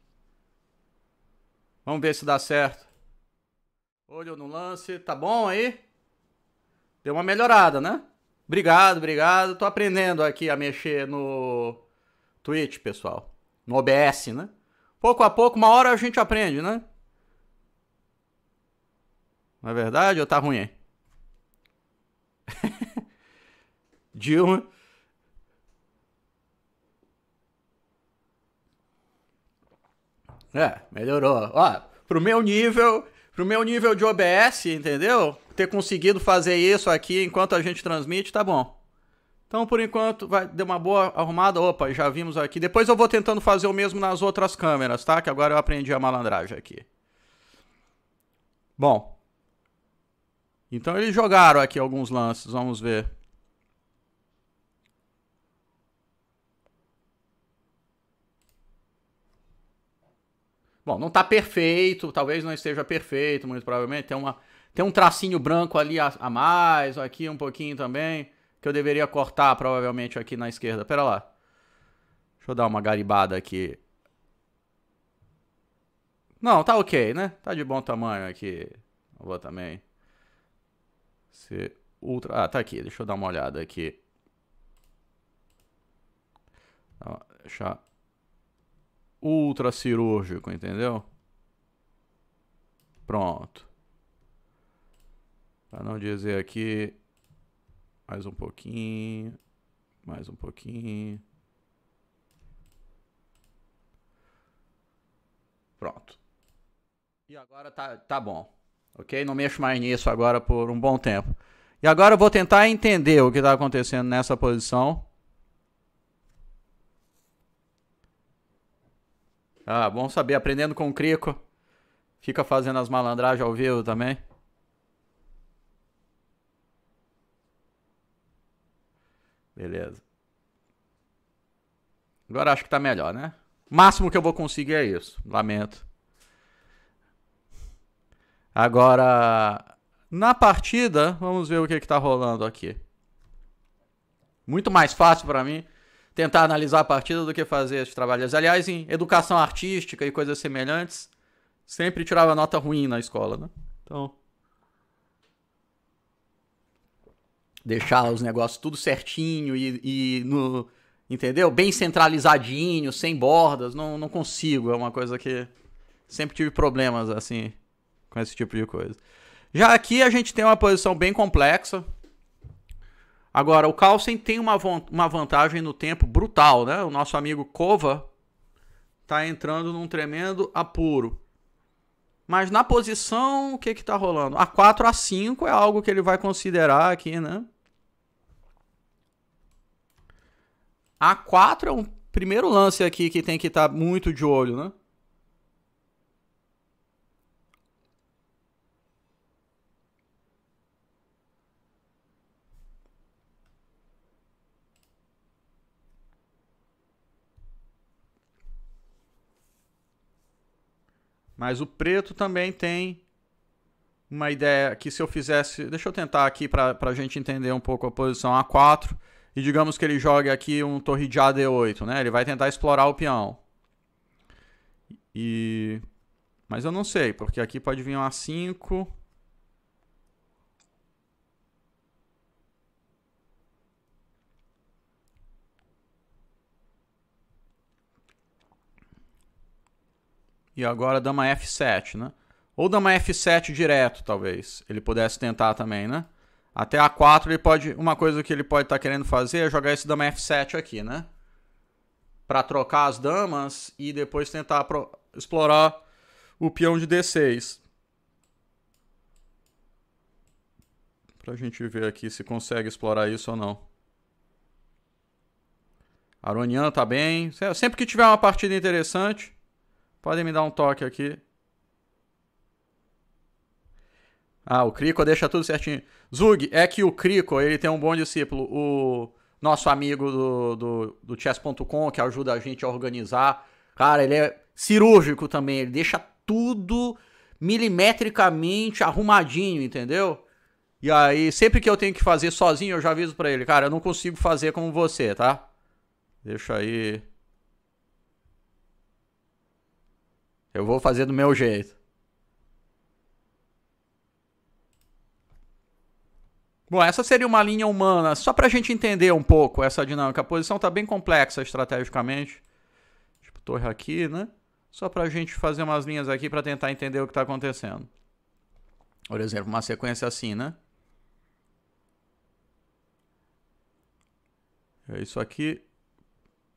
Vamos ver se dá certo. Olho no lance, tá bom aí? Deu uma melhorada, né? Obrigado, obrigado. Tô aprendendo aqui a mexer no Twitch, pessoal. No OBS, né? Pouco a pouco, uma hora a gente aprende, né? Não é verdade ou tá ruim aí? Dilma. É, melhorou. Ó, pro meu nível, pro meu nível de OBS, entendeu? Ter conseguido fazer isso aqui enquanto a gente transmite, tá bom. Então, por enquanto, vai deu uma boa arrumada. Opa, já vimos aqui. Depois eu vou tentando fazer o mesmo nas outras câmeras, tá? Que agora eu aprendi a malandragem aqui. Bom. Então eles jogaram aqui alguns lances, vamos ver. Bom, não está perfeito, talvez não esteja perfeito, muito provavelmente. Tem, uma, tem um tracinho branco ali a, a mais, aqui um pouquinho também, que eu deveria cortar provavelmente aqui na esquerda. Pera lá. Deixa eu dar uma garibada aqui. Não, tá ok, né? Tá de bom tamanho aqui. Eu vou também. Se ultra... Ah, tá aqui. Deixa eu dar uma olhada aqui. Então, deixa ultra cirúrgico, entendeu? Pronto. Para não dizer aqui, mais um pouquinho, mais um pouquinho. Pronto. E agora tá, tá bom. Ok? Não mexo mais nisso agora por um bom tempo. E agora eu vou tentar entender o que está acontecendo nessa posição. Ah, bom saber. Aprendendo com o Crico. Fica fazendo as malandragens ao vivo também. Beleza. Agora acho que tá melhor, né? máximo que eu vou conseguir é isso. Lamento. Agora, na partida, vamos ver o que, que tá rolando aqui. Muito mais fácil para mim tentar analisar a partida do que fazer esses trabalhos. Aliás, em educação artística e coisas semelhantes, sempre tirava nota ruim na escola, né? Então. Deixar os negócios tudo certinho e, e no, entendeu? Bem centralizadinho, sem bordas, não, não consigo. É uma coisa que sempre tive problemas, assim, com esse tipo de coisa. Já aqui a gente tem uma posição bem complexa, Agora, o Carlsen tem uma, uma vantagem no tempo brutal, né? O nosso amigo Kova tá entrando num tremendo apuro. Mas na posição, o que que tá rolando? A 4 a 5 é algo que ele vai considerar aqui, né? A 4 é um primeiro lance aqui que tem que estar tá muito de olho, né? Mas o preto também tem uma ideia que se eu fizesse. Deixa eu tentar aqui para a gente entender um pouco a posição A4. E digamos que ele jogue aqui um torre de AD8, né? Ele vai tentar explorar o peão. E... Mas eu não sei, porque aqui pode vir um A5. e agora dama F7, né? Ou dama F7 direto, talvez. Ele pudesse tentar também, né? Até A4 ele pode... Uma coisa que ele pode estar tá querendo fazer é jogar esse dama F7 aqui, né? Pra trocar as damas e depois tentar pro... explorar o peão de D6. Pra gente ver aqui se consegue explorar isso ou não. Aronian tá bem. Sempre que tiver uma partida interessante, Podem me dar um toque aqui. Ah, o Crico deixa tudo certinho. Zug, é que o Crico, ele tem um bom discípulo. O nosso amigo do, do, do chess.com, que ajuda a gente a organizar. Cara, ele é cirúrgico também. Ele deixa tudo milimetricamente arrumadinho, entendeu? E aí, sempre que eu tenho que fazer sozinho, eu já aviso para ele, cara, eu não consigo fazer como você, tá? Deixa aí. Eu vou fazer do meu jeito. Bom, essa seria uma linha humana, só para a gente entender um pouco essa dinâmica. A posição está bem complexa estrategicamente. Tipo, torre aqui, né? Só para a gente fazer umas linhas aqui para tentar entender o que está acontecendo. Por exemplo, uma sequência assim, né? É isso aqui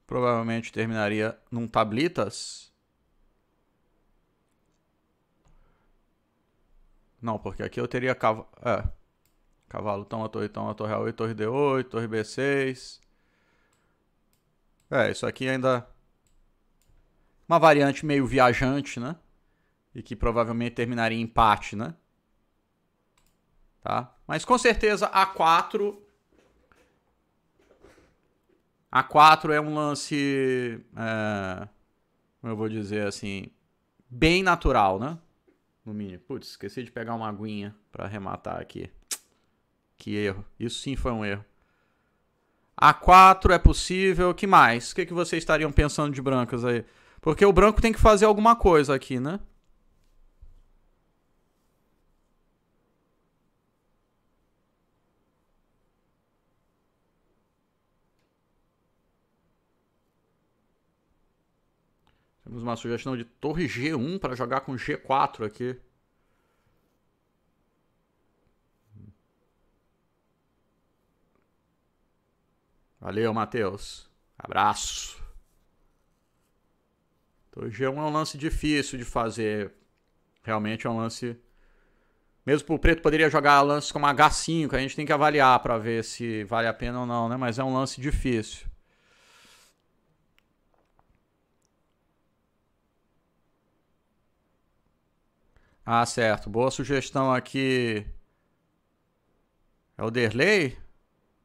provavelmente terminaria num tablitas. Não, porque aqui eu teria cavalo. É. Cavalo, toma torre, toma torre A8, torre D8, torre B6. É, isso aqui ainda. Uma variante meio viajante, né? E que provavelmente terminaria em empate, né? Tá? Mas com certeza A4. A4 é um lance. É... Como eu vou dizer assim. Bem natural, né? no mínimo. Putz, esqueci de pegar uma aguinha para arrematar aqui. Que erro. Isso sim foi um erro. A4 é possível. que mais? O que, que vocês estariam pensando de brancas aí? Porque o branco tem que fazer alguma coisa aqui, né? Temos uma sugestão de torre G1 para jogar com G4 aqui. Valeu, Matheus. Abraço. Torre G1 é um lance difícil de fazer. Realmente é um lance... Mesmo pro preto poderia jogar lance como H5, a gente tem que avaliar para ver se vale a pena ou não, né? Mas é um lance difícil. Ah, certo. Boa sugestão aqui. É o Derley?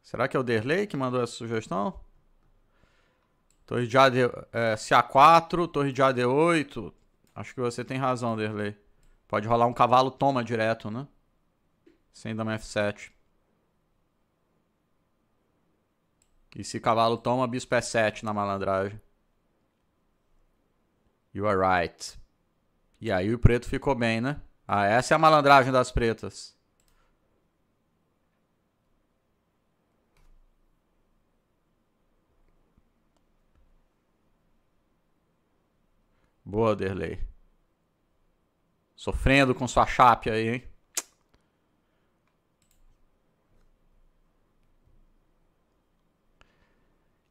Será que é o Derley que mandou essa sugestão? Torre de AD... É, CA4, torre de AD8. Acho que você tem razão, Derley. Pode rolar um cavalo toma direto, né? Sem dama F7. E se cavalo toma, bispo é E7 na malandragem. You are right. E aí o preto ficou bem, né? Ah, essa é a malandragem das pretas. Boa, Derley. Sofrendo com sua chape aí, hein?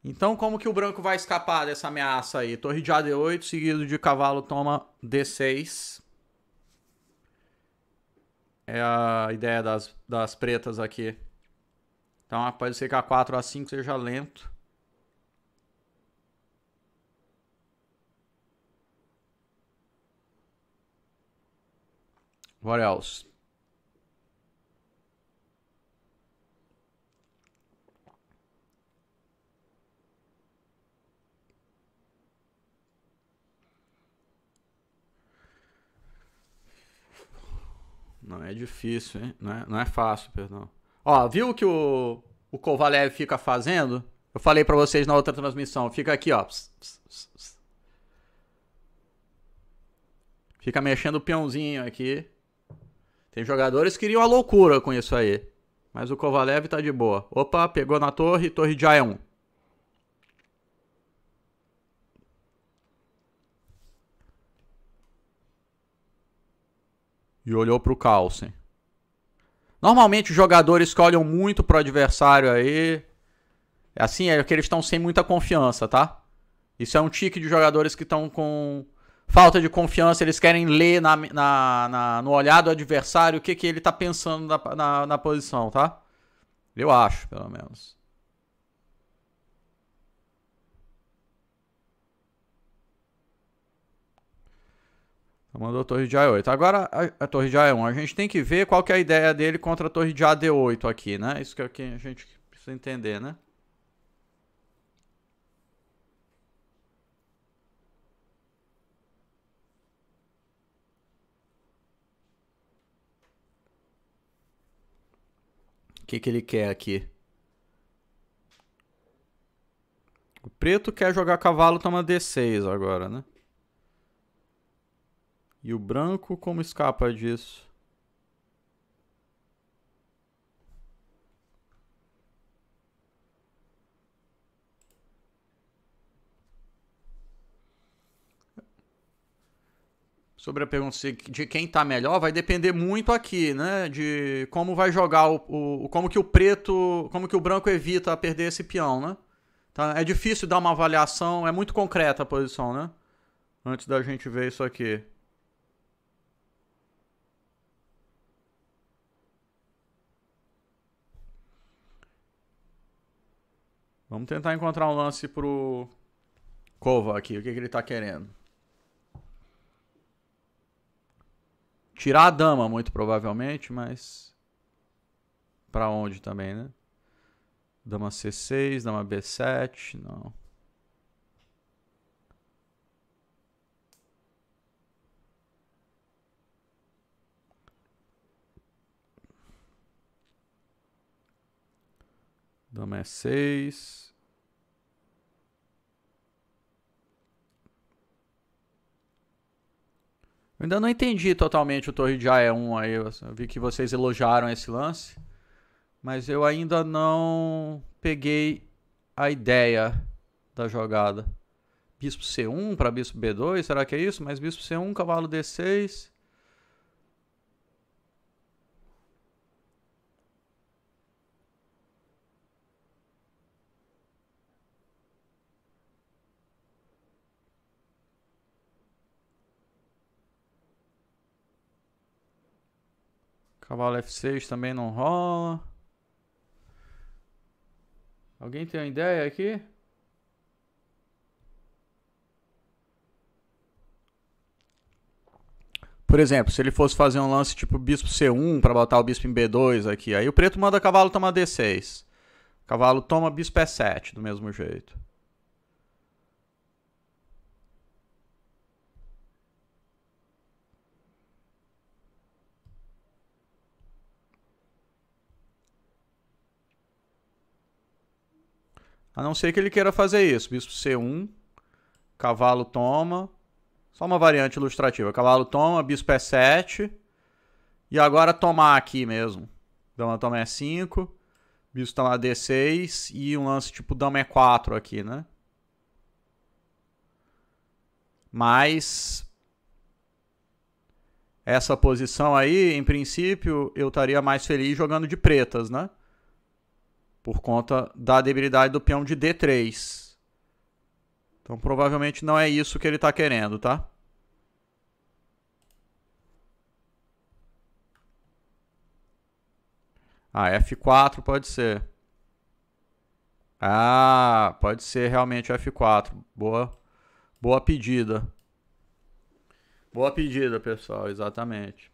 Então, como que o branco vai escapar dessa ameaça aí? Torre de AD8, seguido de cavalo toma D6. É a ideia das, das pretas aqui. Então, pode ser que a 4 a 5 seja lento. What else? Não é difícil, hein? Não é, não é fácil, perdão. Ó, viu o que o, o Kovalev fica fazendo? Eu falei para vocês na outra transmissão. Fica aqui, ó. Pss, pss, pss. Fica mexendo o peãozinho aqui. Tem jogadores que iriam a loucura com isso aí. Mas o Kovalev tá de boa. Opa, pegou na torre, torre de A1. e olhou para o Carlsen. Normalmente os jogadores que olham muito pro adversário aí. É Assim, é que eles estão sem muita confiança, tá? Isso é um tique de jogadores que estão com falta de confiança, eles querem ler na, na, na, no olhar do adversário o que, que ele tá pensando na, na, na posição, tá? Eu acho, pelo menos. Mandou a torre de A8. Agora a, a, torre de A1. A gente tem que ver qual que é a ideia dele contra a torre de AD8 aqui, né? Isso que, é que a gente precisa entender, né? O que, que ele quer aqui? O preto quer jogar cavalo, toma D6 agora, né? E o branco como escapa disso? sobre a pergunta de quem está melhor, vai depender muito aqui, né? De como vai jogar o, o, como que o preto, como que o branco evita perder esse peão, né? Então, é difícil dar uma avaliação, é muito concreta a posição, né? Antes da gente ver isso aqui. Vamos tentar encontrar um lance pro Kova aqui. O que, que ele tá querendo? Tirar a dama, muito provavelmente, mas. Pra onde também, né? Dama C6, dama B7. Não. Dama é e 6. Eu ainda não entendi totalmente o Torre de AE1 aí. Eu vi que vocês elogiaram esse lance. Mas eu ainda não peguei a ideia da jogada. Bispo C1 para Bispo B2, será que é isso? Mas Bispo C1, cavalo D6. Cavalo F6 também não rola. Alguém tem uma ideia aqui? Por exemplo, se ele fosse fazer um lance tipo bispo C1 para botar o bispo em B2 aqui, aí o preto manda cavalo tomar D6. Cavalo toma bispo é E7 do mesmo jeito. A não ser que ele queira fazer isso. Bispo C1, cavalo toma. Só uma variante ilustrativa. Cavalo toma, bispo é E7. E agora tomar aqui mesmo. Dama toma E5. É bispo toma D6. E um lance tipo dama E4 é aqui, né? Mas essa posição aí, em princípio, eu estaria mais feliz jogando de pretas, né? por conta da debilidade do peão de D3. Então provavelmente não é isso que ele está querendo, tá? Ah, F4 pode ser. Ah, pode ser realmente F4. Boa, boa pedida. Boa pedida, pessoal, exatamente.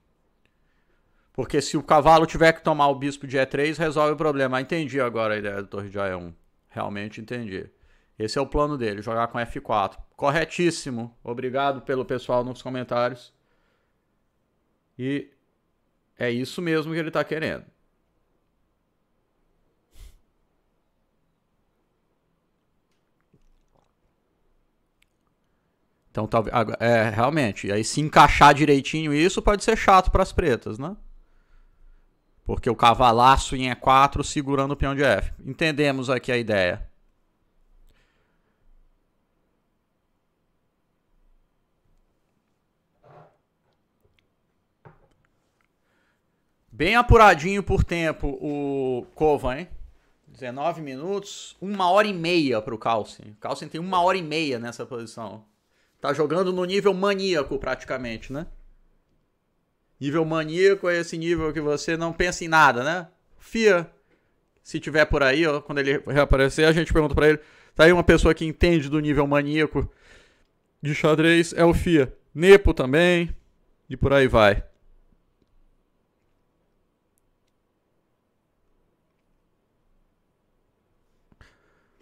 Porque se o cavalo tiver que tomar o bispo de E3, resolve o problema. Ah, entendi agora a ideia do torre de A1. Realmente entendi. Esse é o plano dele, jogar com F4. Corretíssimo. Obrigado pelo pessoal nos comentários. E é isso mesmo que ele está querendo. Então, talvez. É, realmente. Aí, se encaixar direitinho isso, pode ser chato para as pretas, né? Porque o cavalaço em E4 segurando o peão de F. Entendemos aqui a ideia. Bem apuradinho por tempo o Kovan, hein? 19 minutos, uma hora e meia para o Carlsen. O Carlsen tem uma hora e meia nessa posição. Tá jogando no nível maníaco praticamente, né? Nível maníaco é esse nível que você não pensa em nada, né? Fia, se tiver por aí, ó, quando ele reaparecer, a gente pergunta para ele. Tá aí uma pessoa que entende do nível maníaco de xadrez, é o Fia. Nepo também, e por aí vai.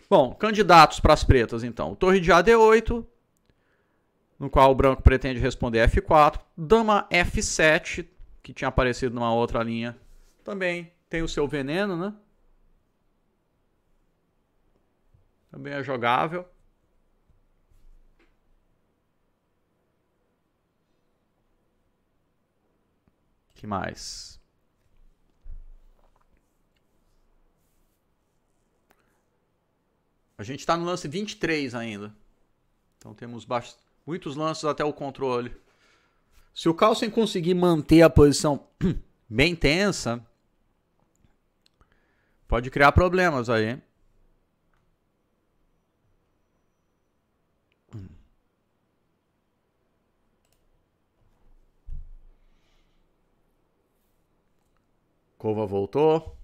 Bom, candidatos para as pretas então. Torre de A D8, no qual o branco pretende responder F4. Dama F7, que tinha aparecido numa outra linha, também tem o seu veneno, né? Também é jogável. que mais? A gente está no lance 23 ainda. Então temos bastante. Muitos lances até o controle. Se o Carlsen conseguir manter a posição bem tensa, pode criar problemas aí. Hein? Cova voltou.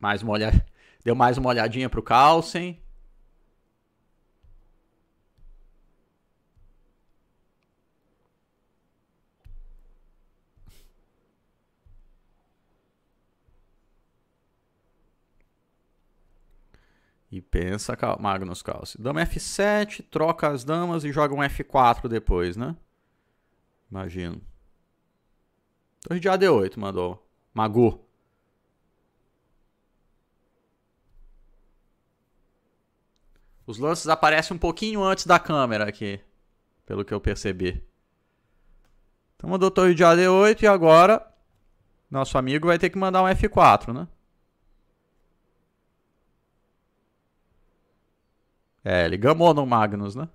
Mais uma olhada. Deu mais uma olhadinha pro Carlsen. E pensa, Magnus Calce. Dama F7, troca as damas e joga um F4 depois, né? Imagino. Torre de AD8 mandou. Magu. Os lances aparecem um pouquinho antes da câmera aqui, pelo que eu percebi. Então mandou torre de AD8 e agora nosso amigo vai ter que mandar um F4, né? É, ele gamou no Magnus, né?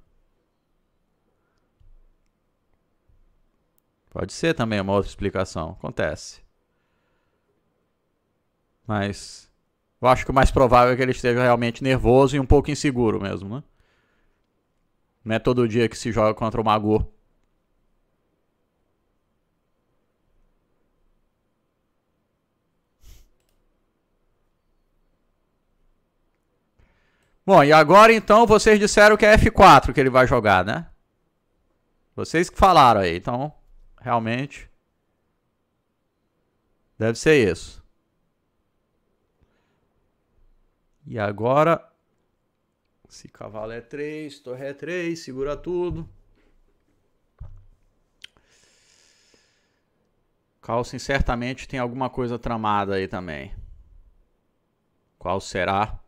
Pode ser também uma outra explicação. Acontece. Mas eu acho que o mais provável é que ele esteja realmente nervoso e um pouco inseguro mesmo, né? Não é todo dia que se joga contra o Mago. Bom, e agora então vocês disseram que é F4 que ele vai jogar, né? Vocês que falaram aí, então realmente deve ser isso. E agora, se cavalo é 3, torre é 3, segura tudo. Carlsen certamente tem alguma coisa tramada aí também. Qual será?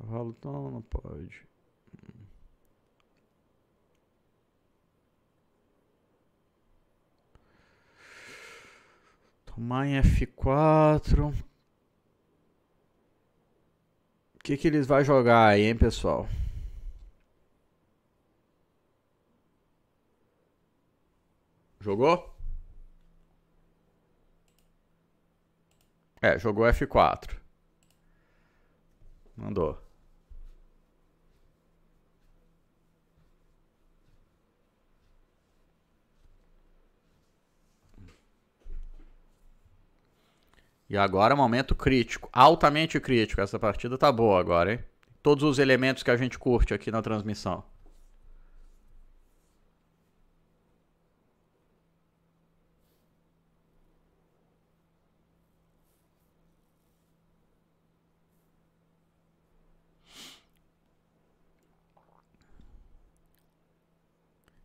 Cavalo não, não pode. Tomar em F4. O que, que eles vão jogar aí, hein, pessoal? Jogou? É, jogou F4. Mandou. E agora é momento crítico, altamente crítico. Essa partida tá boa agora, hein? Todos os elementos que a gente curte aqui na transmissão.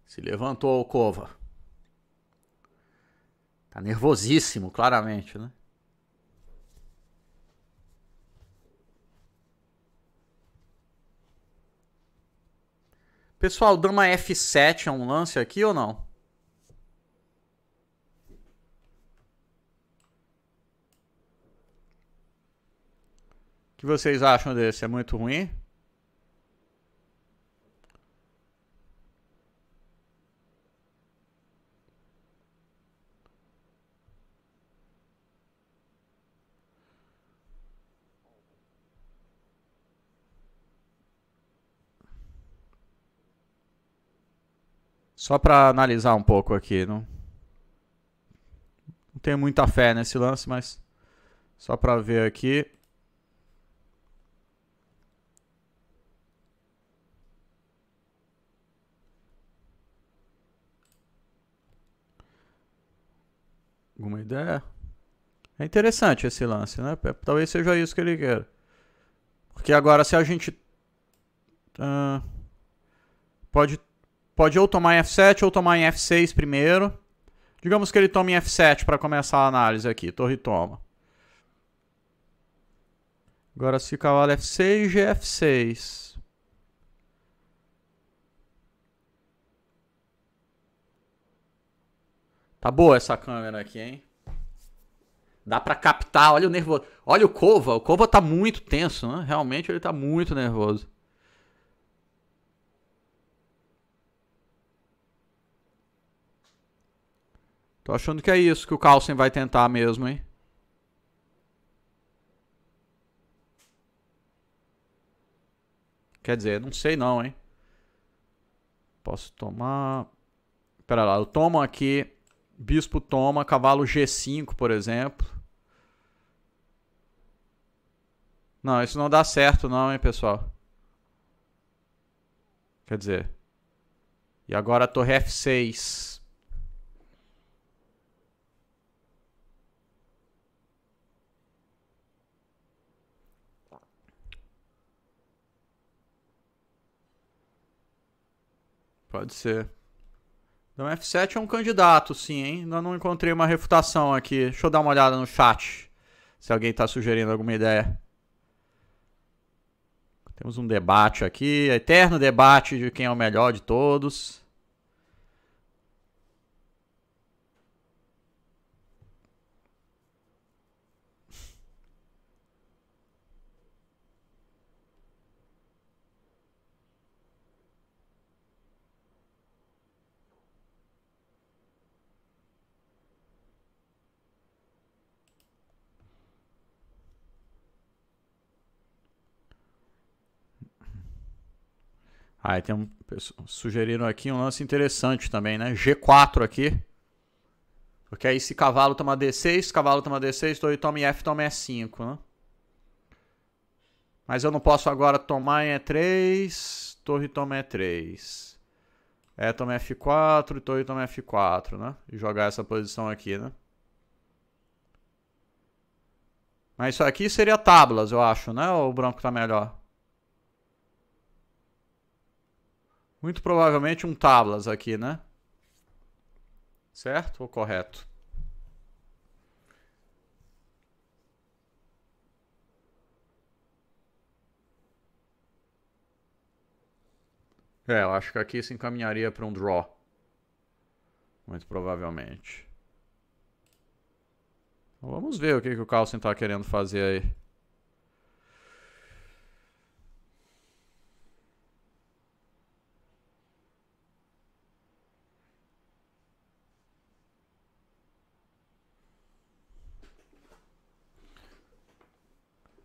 Se levantou o Cova. Tá nervosíssimo, claramente, né? Pessoal, dama F7 é um lance aqui ou não? O que vocês acham desse? É muito ruim? Só para analisar um pouco aqui, não, não tenho muita fé nesse lance, mas só para ver aqui. Alguma ideia? É interessante esse lance, né? Talvez seja isso que ele quer. Porque agora se a gente... Uh, pode Pode ou tomar em F7 ou tomar em F6 primeiro. Digamos que ele tome em F7 para começar a análise aqui. Torre toma. Agora se cavalo é F6, GF6. É tá boa essa câmera aqui, hein? Dá para captar, olha o nervoso. Olha o Cova, o Cova tá muito tenso, né? Realmente ele tá muito nervoso. Tô achando que é isso que o Carlsen vai tentar mesmo, hein? Quer dizer, não sei não, hein? Posso tomar... Pera lá, eu tomo aqui... Bispo toma, cavalo G5, por exemplo. Não, isso não dá certo não, hein, pessoal. Quer dizer... E agora a torre F6. Pode ser. Então F7 é um candidato, sim, hein? Ainda não encontrei uma refutação aqui. Deixa eu dar uma olhada no chat. Se alguém está sugerindo alguma ideia. Temos um debate aqui, eterno debate de quem é o melhor de todos. Aí tem um, sugeriram aqui um lance interessante também, né? G4 aqui. Porque aí se cavalo toma D6, cavalo toma D6, torre toma F, toma E5, né? Mas eu não posso agora tomar em E3, torre toma E3. É, toma F4 torre toma F4, né? E jogar essa posição aqui, né? Mas isso aqui seria tábulas, eu acho, né? Ou o branco tá melhor? Muito provavelmente um tablas aqui, né? Certo ou correto? É, eu acho que aqui se encaminharia para um draw. Muito provavelmente. Vamos ver o que, que o Carlson está querendo fazer aí.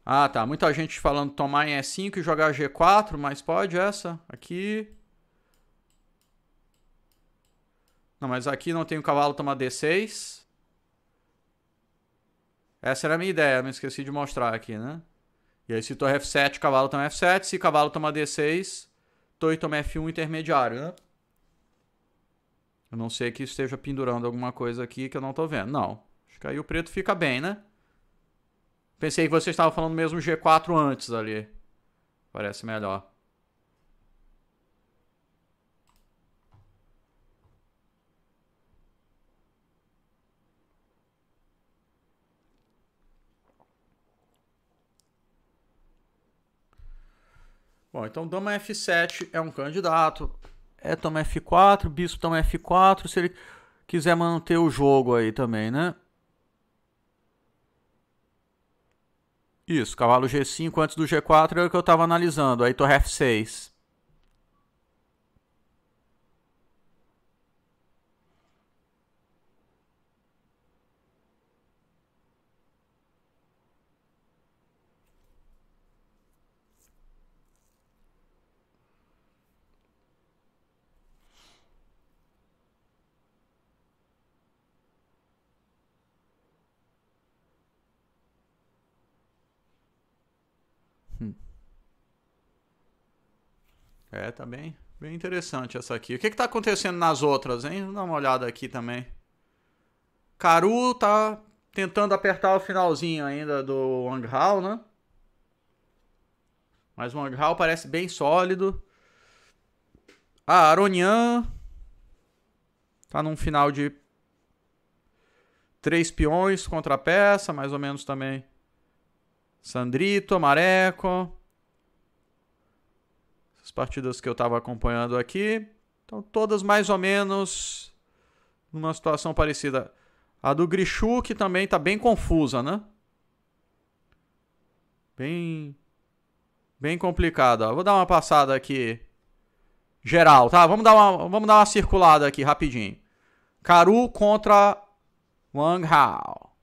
Ah, tá. Muita gente falando tomar em E5 e jogar G4, mas pode essa aqui. Não, mas aqui não tem o cavalo tomar D6. Essa era a minha ideia, não esqueci de mostrar aqui, né? E aí se torre F7, cavalo toma F7. Se cavalo toma D6, torre toma F1 intermediário, né? A não ser que esteja pendurando alguma coisa aqui que eu não tô vendo. Não. Acho que aí o preto fica bem, né? Pensei que vocês estavam falando mesmo G4 antes ali. Parece melhor. Bom, então dama F7 é um candidato. É toma F4, bispo toma F4, se ele quiser manter o jogo aí também, né? Isso, cavalo G5 antes do G4 era é o que eu estava analisando, aí torre F6. É, tá bem, bem interessante essa aqui. O que, que tá acontecendo nas outras, hein? Vamos dar uma olhada aqui também. Caru tá tentando apertar o finalzinho ainda do Wang Hao, né? Mas o Wang Hao parece bem sólido. A Aronian tá num final de três peões contra a peça, mais ou menos também. Sandrito, Mareco. As partidas que eu estava acompanhando aqui estão todas mais ou menos numa situação parecida. A do Grishu, que também está bem confusa, né? Bem, bem complicada. Vou dar uma passada aqui geral, tá? Vamos dar uma, vamos dar uma circulada aqui rapidinho. Caru contra Wang Hao.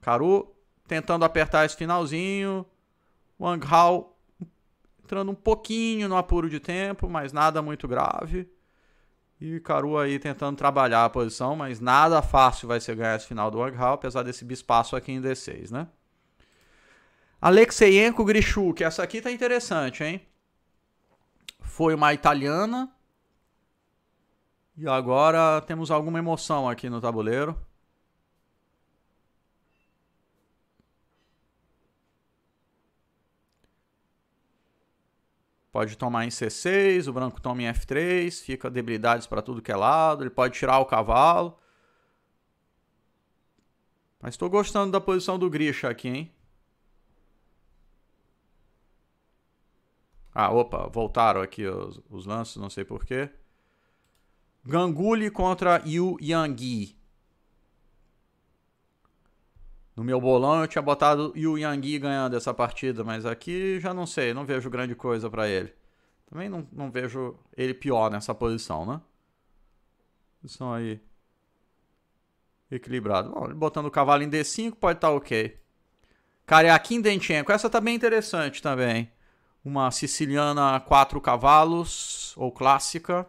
Caru tentando apertar esse finalzinho. Wang Hao entrando um pouquinho no apuro de tempo, mas nada muito grave. E Caru aí tentando trabalhar a posição, mas nada fácil vai ser ganhar esse final do Wang Hao, apesar desse bispaço aqui em D6, né? Alexeyenko Grishuk, essa aqui tá interessante, hein? Foi uma italiana. E agora temos alguma emoção aqui no tabuleiro. pode tomar em C6, o branco toma em F3, fica debilidades para tudo que é lado, ele pode tirar o cavalo. Mas estou gostando da posição do Grisha aqui, hein? Ah, opa, voltaram aqui os, os lances, não sei porquê. Ganguly contra Yu Yang no meu bolão eu tinha botado Yu Yang ganhando essa partida, mas aqui já não sei, não vejo grande coisa para ele. Também não, não vejo ele pior nessa posição, né? Posição aí equilibrado. Bom, ele botando o cavalo em D5 pode estar tá ok. Kareakin Dentchenko. essa tá bem interessante também. Uma siciliana quatro cavalos, ou clássica.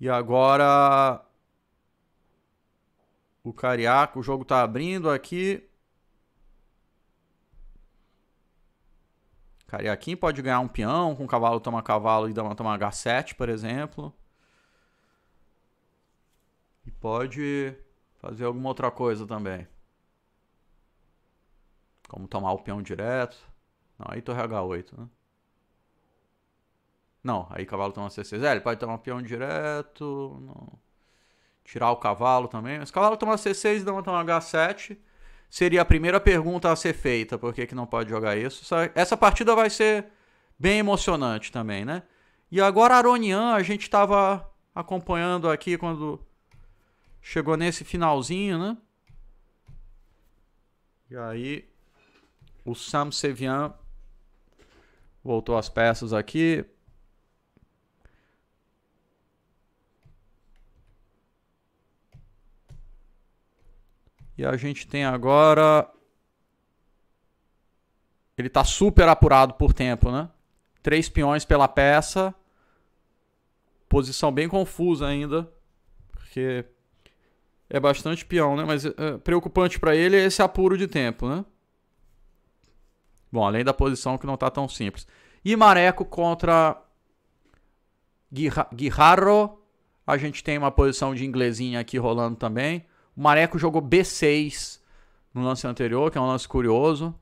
E agora o Cariaco, o jogo tá abrindo aqui. Cariaquinho pode ganhar um peão com cavalo toma cavalo e dama toma H7, por exemplo. E pode fazer alguma outra coisa também. Como tomar o peão direto. Não, aí torre H8, né? Não, aí cavalo toma C6. É, ele pode tomar peão direto. Não tirar o cavalo também. Mas o cavalo toma C6 e dama tomar H7, seria a primeira pergunta a ser feita, por que, que não pode jogar isso. Essa, essa partida vai ser bem emocionante também, né? E agora Aronian, a gente estava acompanhando aqui quando chegou nesse finalzinho, né? E aí o Sam Sevian voltou as peças aqui, E a gente tem agora. Ele está super apurado por tempo, né? Três peões pela peça. Posição bem confusa ainda. Porque é bastante peão, né? Mas é, preocupante para ele é esse apuro de tempo, né? Bom, além da posição que não está tão simples. E Mareco contra Guiharro. A gente tem uma posição de inglesinha aqui rolando também. O Mareco jogou B6 no lance anterior, que é um lance curioso,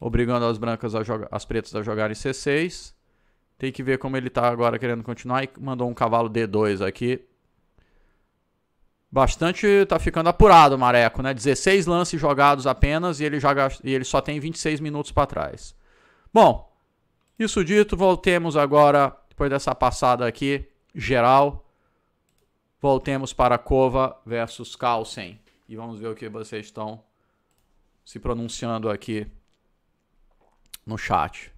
obrigando as brancas a jogar, as pretas a jogarem C6. Tem que ver como ele tá agora querendo continuar e mandou um cavalo D2 aqui. Bastante tá ficando apurado o Mareco, né? 16 lances jogados apenas e ele, já e ele só tem 26 minutos para trás. Bom, isso dito, voltemos agora, depois dessa passada aqui, geral, voltemos para Cova versus Carlsen. E vamos ver o que vocês estão se pronunciando aqui no chat.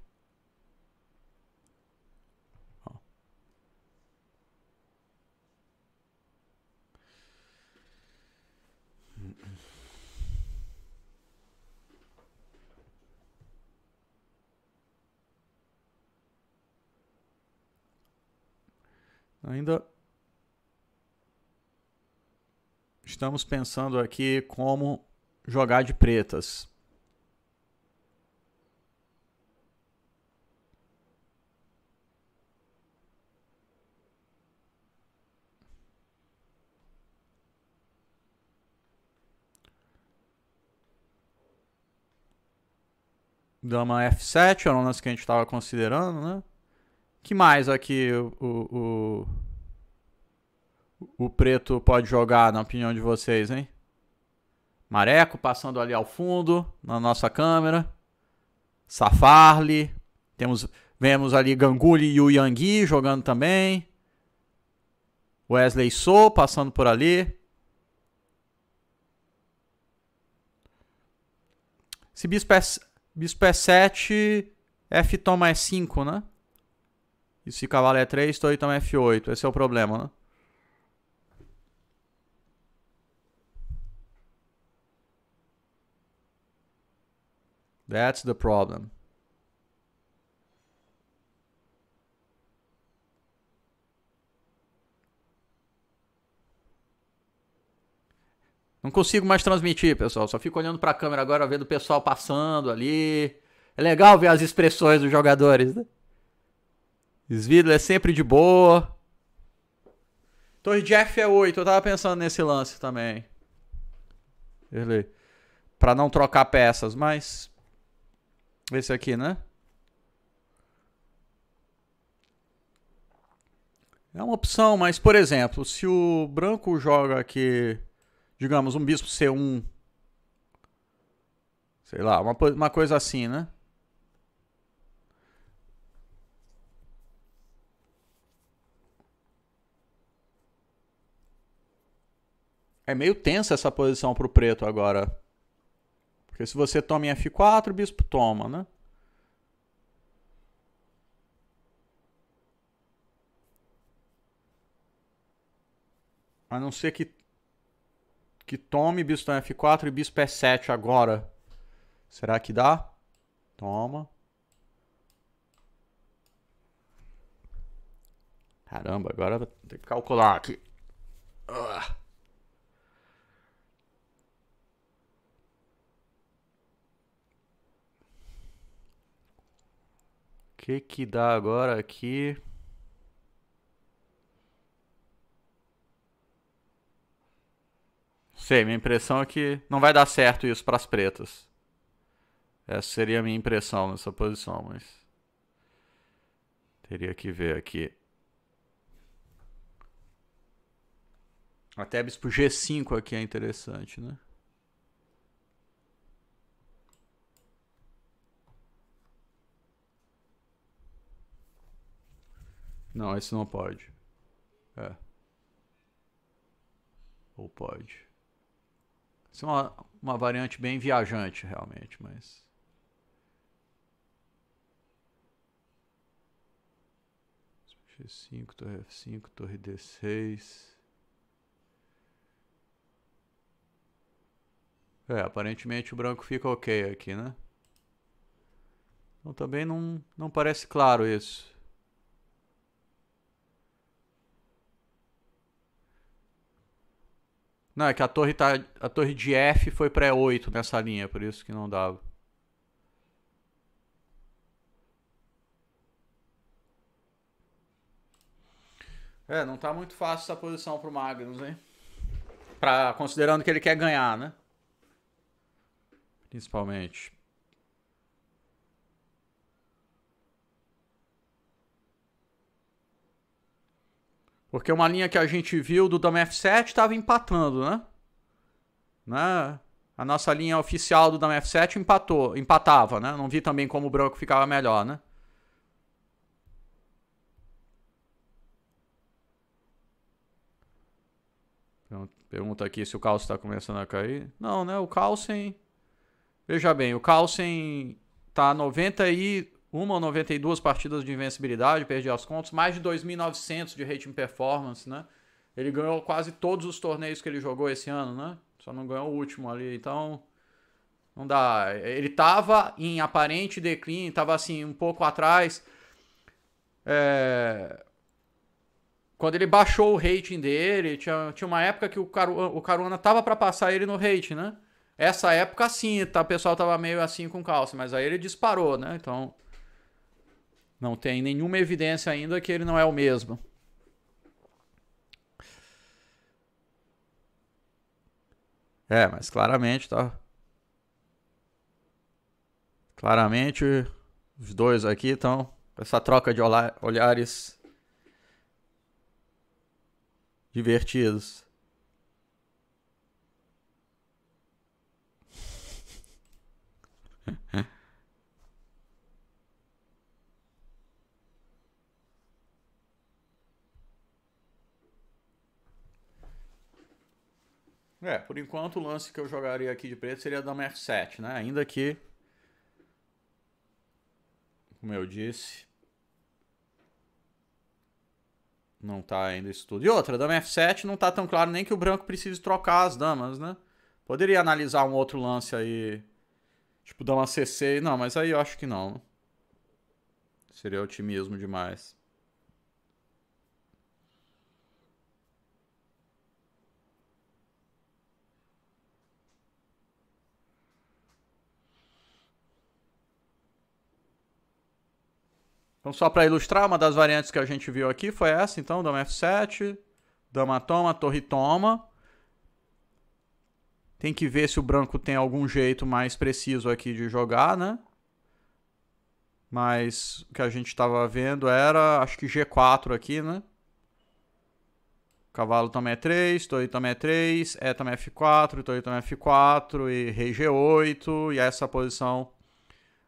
Ainda Estamos pensando aqui como jogar de pretas. Dama F7, era é o lance que a gente estava considerando, né? que mais aqui o, o, o o preto pode jogar, na opinião de vocês, hein? Mareco passando ali ao fundo, na nossa câmera. Safarli. Temos, vemos ali Ganguly e o Yangui jogando também. Wesley Sou passando por ali. Se bispo é, 7, é F toma é 5, né? E se cavalo é 3, toma é F8. Esse é o problema, né? That's the problem. Não consigo mais transmitir, pessoal. Só fico olhando para a câmera agora, vendo o pessoal passando ali. É legal ver as expressões dos jogadores, né? Svidler é sempre de boa. Torre Jeff é 8. Eu tava pensando nesse lance também. Ele para não trocar peças, mas esse aqui, né? É uma opção, mas, por exemplo, se o branco joga aqui, digamos, um bispo C1, sei lá, uma, uma coisa assim, né? É meio tensa essa posição para o preto agora. Porque se você toma em F4, o bispo toma, né? A não ser que, que tome bispo em F4 e bispo é E7 agora. Será que dá? Toma. Caramba, agora tem que calcular aqui. Ah. que que dá agora aqui? Sei, minha impressão é que não vai dar certo isso para as pretas. Essa seria a minha impressão nessa posição, mas teria que ver aqui. Até bispo G5 aqui é interessante, né? Não, esse não pode. É. Ou pode. Isso é uma, uma variante bem viajante, realmente, mas. G5, torre F5, torre D6. É, aparentemente o branco fica ok aqui, né? Então também não, não parece claro isso. Não, é que a torre tá. A torre de F foi pra E8 nessa linha, por isso que não dava. É, não tá muito fácil essa posição pro Magnus, hein? Pra, considerando que ele quer ganhar, né? Principalmente. Porque uma linha que a gente viu do DAMF7 estava empatando, né? né? A nossa linha oficial do DAMF7 empatou, empatava, né? Não vi também como o branco ficava melhor, né? Pergunta aqui se o Carlsen está começando a cair. Não, né? O Carlsen... Veja bem, o Carlsen tá 90 e... Uma ou 92 partidas de invencibilidade, perdi as contas, mais de 2.900 de rating performance, né? Ele ganhou quase todos os torneios que ele jogou esse ano, né? Só não ganhou o último ali, então não dá. Ele estava em aparente declínio, estava assim um pouco atrás. É... Quando ele baixou o rating dele, tinha, tinha uma época que o, Caru, o Caruana tava para passar ele no rating, né? Essa época sim, tá, o pessoal tava meio assim com calça, mas aí ele disparou, né? Então, não tem nenhuma evidência ainda que ele não é o mesmo. É, mas claramente tá. Claramente os dois aqui estão com essa troca de olhares divertidos. É, por enquanto o lance que eu jogaria aqui de preto seria a dama F7, né? Ainda que, como eu disse, não tá ainda isso tudo. E outra, dama F7 não tá tão claro nem que o branco precise trocar as damas, né? Poderia analisar um outro lance aí, tipo dama cc, não, mas aí eu acho que não. Seria otimismo demais. Então, só para ilustrar, uma das variantes que a gente viu aqui foi essa, então, dama F7, dama toma, torre toma. Tem que ver se o branco tem algum jeito mais preciso aqui de jogar, né? Mas o que a gente estava vendo era, acho que G4 aqui, né? Cavalo também é 3, torre também é 3, E também F4, torre também F4 e rei G8 e essa posição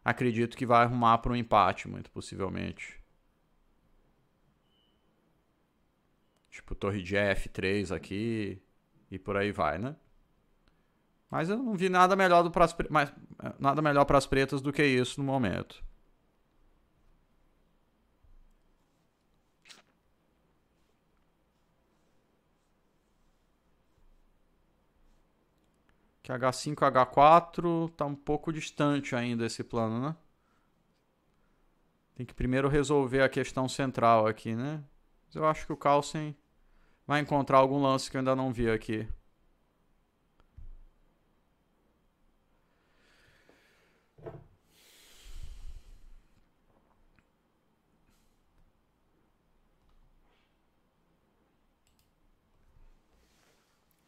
acredito que vai arrumar para um empate, muito possivelmente. Tipo, torre de F3 aqui e por aí vai, né? Mas eu não vi nada melhor eh, nada melhor para as pretas do que isso no momento. Que H5 H4 tá um pouco distante ainda esse plano, né? Tem que primeiro resolver a questão central aqui, né? Mas eu acho que o Carlsen vai encontrar algum lance que eu ainda não vi aqui.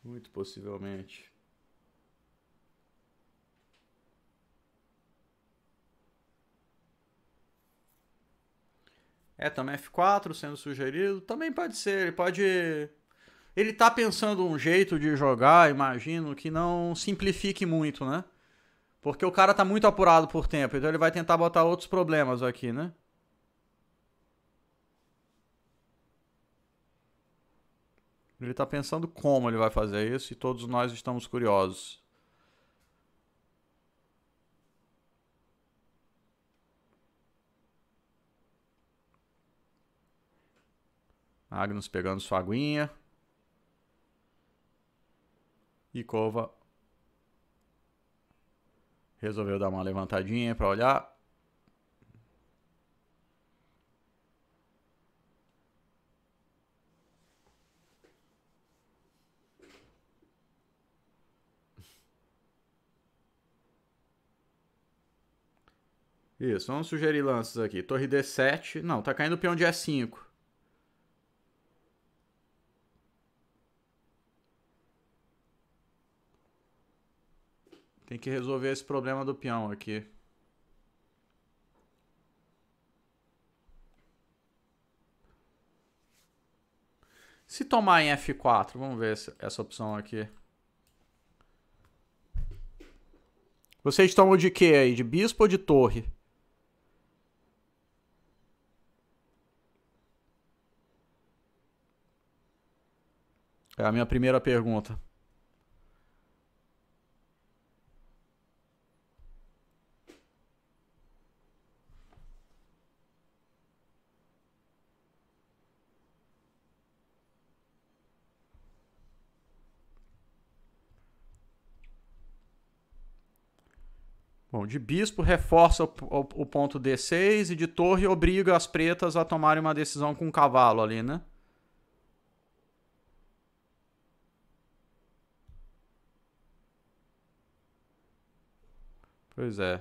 Muito possivelmente. É, também F4 sendo sugerido. Também pode ser, ele pode. Ele tá pensando um jeito de jogar, imagino, que não simplifique muito, né? Porque o cara tá muito apurado por tempo, então ele vai tentar botar outros problemas aqui, né? Ele tá pensando como ele vai fazer isso e todos nós estamos curiosos. Agnus pegando sua aguinha. E Cova resolveu dar uma levantadinha para olhar. Isso, vamos sugerir lances aqui. Torre D7. Não, tá caindo peão de E5. Tem que resolver esse problema do peão aqui. Se tomar em F4, vamos ver essa, essa opção aqui. Vocês tomam de que aí? De bispo ou de torre? É a minha primeira pergunta. Bom, de bispo reforça o, o, o, ponto D6 e de torre obriga as pretas a tomarem uma decisão com o um cavalo ali, né? Pois é.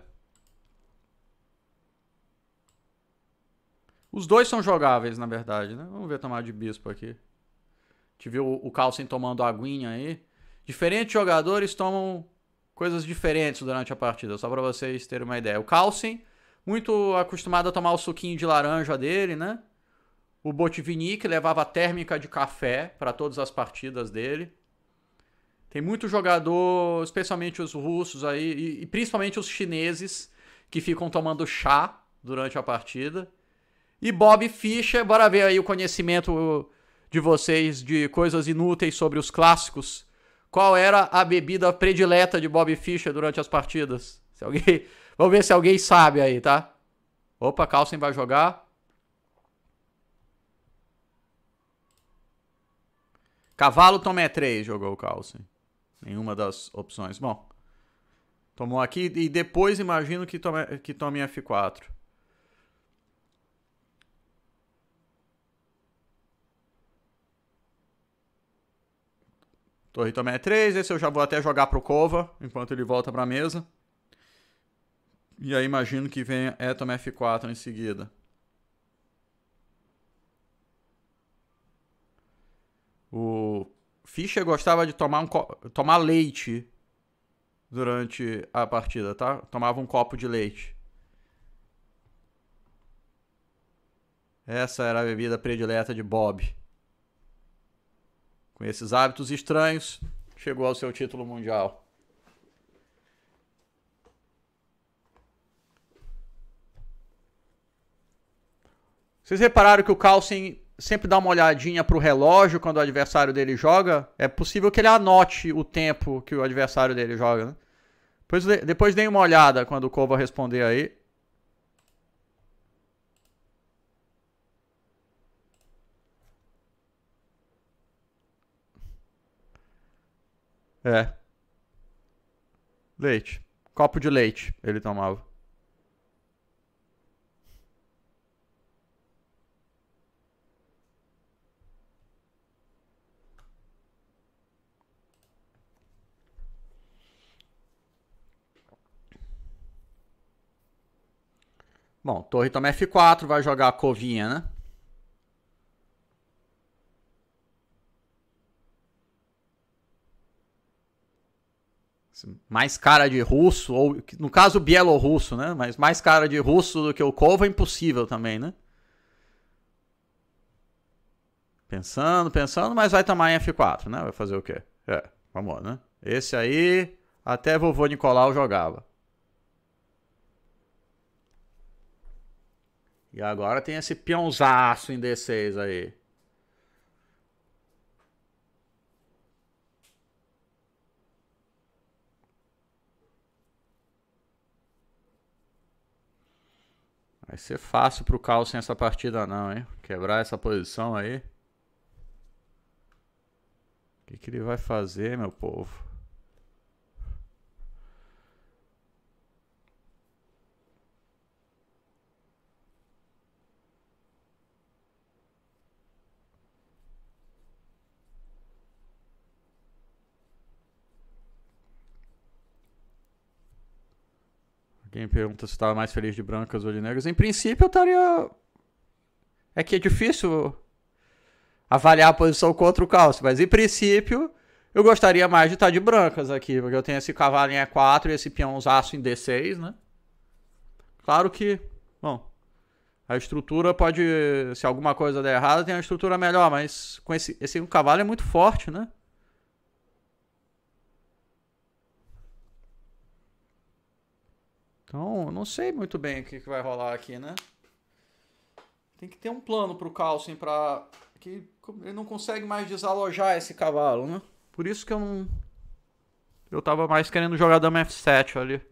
Os dois são jogáveis, na verdade, né? Vamos ver tomar de bispo aqui. Te viu o Carlsen tomando aguinha aí. Diferentes jogadores tomam coisas diferentes durante a partida, só para vocês terem uma ideia. O Carlsen, muito acostumado a tomar o suquinho de laranja dele, né? O Botvinnik, que levava térmica de café para todas as partidas dele. Tem muito jogador, especialmente os russos aí, e, e principalmente os chineses, que ficam tomando chá durante a partida. E Bob Fischer, bora ver aí o conhecimento de vocês de coisas inúteis sobre os clássicos qual era a bebida predileta de Bob Fischer durante as partidas. Se alguém, vamos ver se alguém sabe aí, tá? Opa, Carlsen vai jogar. Cavalo Tomé 3 jogou o Carlsen. Nenhuma das opções. Bom, tomou aqui e depois imagino que tome, que tome F4. Torre também é 3. Esse eu já vou até jogar pro Cova, enquanto ele volta pra mesa. E aí imagino que venha Atom é F4 em seguida. O Fischer gostava de tomar, um tomar leite durante a partida, tá? Tomava um copo de leite. Essa era a bebida predileta de Bob. Com esses hábitos estranhos, chegou ao seu título mundial. Vocês repararam que o Carlsen sempre dá uma olhadinha para o relógio quando o adversário dele joga? É possível que ele anote o tempo que o adversário dele joga, né? Depois, depois dê uma olhada quando o Kova responder aí. É. Leite. Copo de leite ele tomava. Bom, torre toma F4, vai jogar a covinha, né? mais cara de russo, ou no caso bielorrusso, né? Mas mais cara de russo do que o Kova é impossível também, né? Pensando, pensando, mas vai tomar em F4, né? Vai fazer o quê? É, vamos né? Esse aí, até vovô Nicolau jogava. E agora tem esse peãozaço em D6 aí. Vai ser fácil pro Carlsen essa partida não, hein? Quebrar essa posição aí. O que, que ele vai fazer, meu povo? Alguém pergunta se estava mais feliz de brancas ou de negras. Em princípio, eu estaria. É que é difícil avaliar a posição contra o calço, mas em princípio, eu gostaria mais de estar tá de brancas aqui, porque eu tenho esse cavalo em E4 e esse peãozaço em D6, né? Claro que, bom, a estrutura pode, se alguma coisa der errado, tem uma estrutura melhor, mas com esse, esse cavalo é muito forte, né? Então, eu não sei muito bem o que, que vai rolar aqui, né? Tem que ter um plano pro Carlsen pra... Que ele não consegue mais desalojar esse cavalo, né? Por isso que eu não... Eu tava mais querendo jogar dama F7 ali.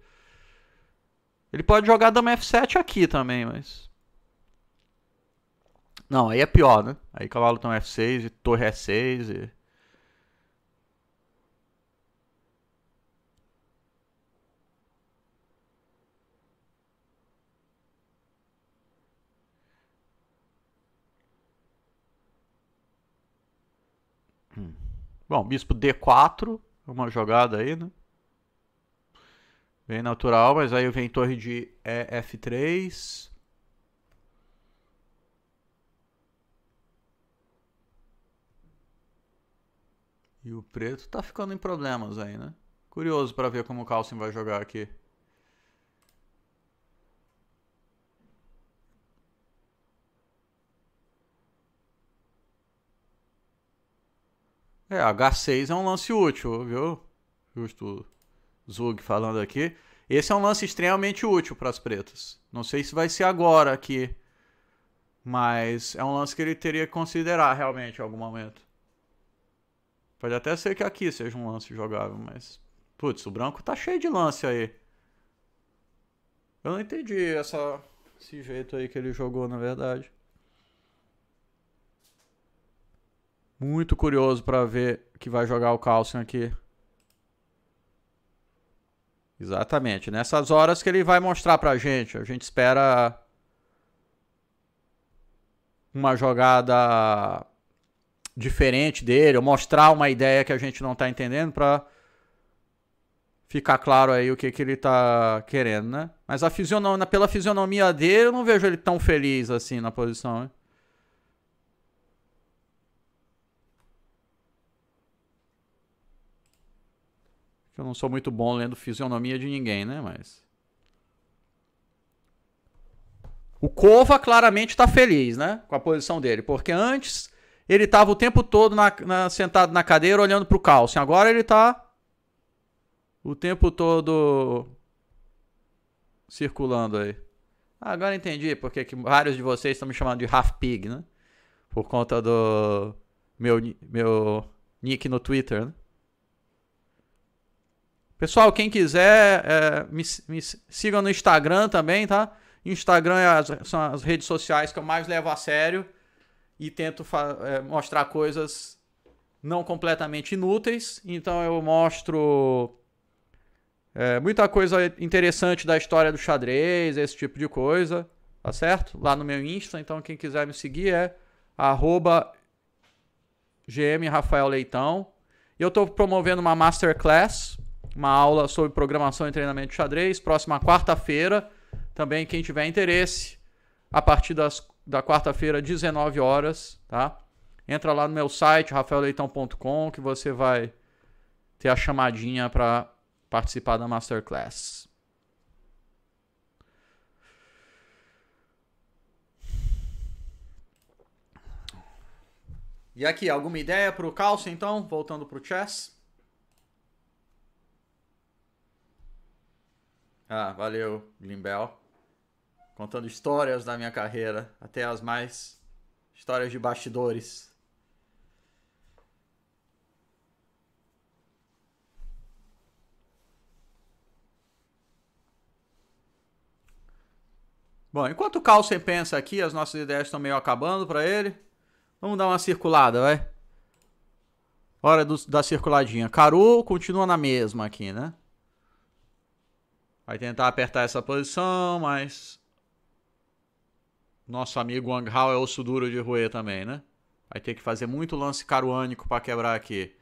Ele pode jogar dama F7 aqui também, mas... Não, aí é pior, né? Aí cavalo toma F6 e torre E6 e... Bom, bispo D4, uma jogada aí, né? Bem natural, mas aí vem torre de EF3. E o preto tá ficando em problemas aí, né? Curioso para ver como o Carlsen vai jogar aqui. É, H6 é um lance útil, viu? Justo Zug falando aqui. Esse é um lance extremamente útil para as pretas. Não sei se vai ser agora aqui, mas é um lance que ele teria que considerar realmente em algum momento. Pode até ser que aqui seja um lance jogável, mas putz, o branco tá cheio de lance aí. Eu não entendi essa, esse jeito aí que ele jogou, na verdade. Muito curioso para ver que vai jogar o Carlson aqui. Exatamente. Nessas horas que ele vai mostrar pra gente. A gente espera uma jogada diferente dele, ou mostrar uma ideia que a gente não tá entendendo para ficar claro aí o que, que ele tá querendo, né? Mas a fisionomia, pela fisionomia dele, eu não vejo ele tão feliz assim na posição, hein? Que eu não sou muito bom lendo fisionomia de ninguém, né? Mas. O Cova claramente está feliz, né? Com a posição dele. Porque antes ele estava o tempo todo na, na, sentado na cadeira olhando para o Carlsen. Agora ele está o tempo todo circulando aí. Ah, agora entendi porque que vários de vocês estão me chamando de Half Pig, né? Por conta do meu, meu nick no Twitter, né? Pessoal, quem quiser, é, me, me sigam no Instagram também, tá? Instagram é as, são as redes sociais que eu mais levo a sério e tento é, mostrar coisas não completamente inúteis. Então eu mostro é, muita coisa interessante da história do xadrez, esse tipo de coisa, tá certo? Lá no meu Insta, então quem quiser me seguir é arroba gmrafaelleitão. E eu estou promovendo uma masterclass uma aula sobre programação e treinamento de xadrez, próxima quarta-feira. Também quem tiver interesse, a partir das, da quarta-feira, 19 horas, tá? Entra lá no meu site, rafaelleitão.com, que você vai ter a chamadinha para participar da masterclass. E aqui, alguma ideia para o calço, então? Voltando para o chess? Ah, valeu, Glimbel. Contando histórias da minha carreira, até as mais histórias de bastidores. Bom, enquanto o Carlsen pensa aqui, as nossas ideias estão meio acabando para ele. Vamos dar uma circulada, vai. Hora do, da circuladinha. Caru continua na mesma aqui, né? Vai tentar apertar essa posição, mas... Nosso amigo Wang Hao é osso duro de Rue também, né? Vai ter que fazer muito lance caruânico para quebrar aqui.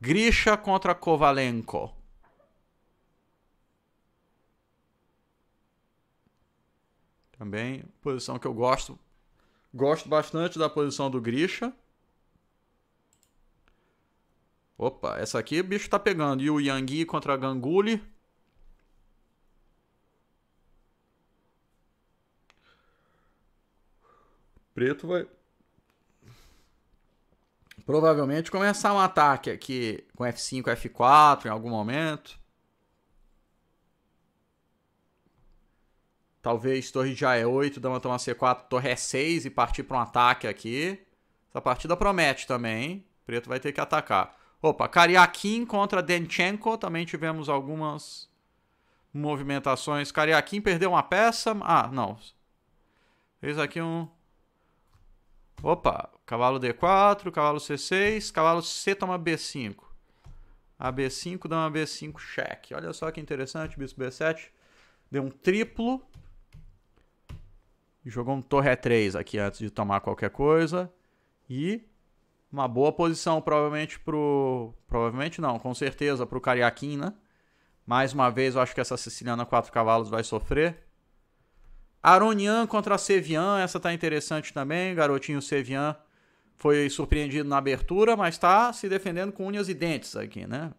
Grisha contra Kovalenko. Também posição que eu gosto. Gosto bastante da posição do Grisha. Opa, essa aqui o bicho tá pegando. E o Yang contra Ganguly. preto vai provavelmente começar um ataque aqui com F5, F4 em algum momento. Talvez torre de A8, dama toma C4, torre E6 e partir para um ataque aqui. Essa partida promete também, hein? Preto vai ter que atacar. Opa, Kariakin contra Denchenko. Também tivemos algumas movimentações. Kariakin perdeu uma peça. Ah, não. Fez aqui um Opa, cavalo D4, cavalo C6, cavalo C toma B5. A B5 dá uma B5 cheque. Olha só que interessante, bispo B7. Deu um triplo. Jogou um torre E3 aqui antes de tomar qualquer coisa. E uma boa posição, provavelmente, pro... Provavelmente não, com certeza, pro Cariaquim, né? Mais uma vez, eu acho que essa siciliana 4 cavalos vai sofrer. Aronian contra Sevian, essa tá interessante também. Garotinho Sevian foi surpreendido na abertura, mas tá se defendendo com unhas e dentes aqui, né?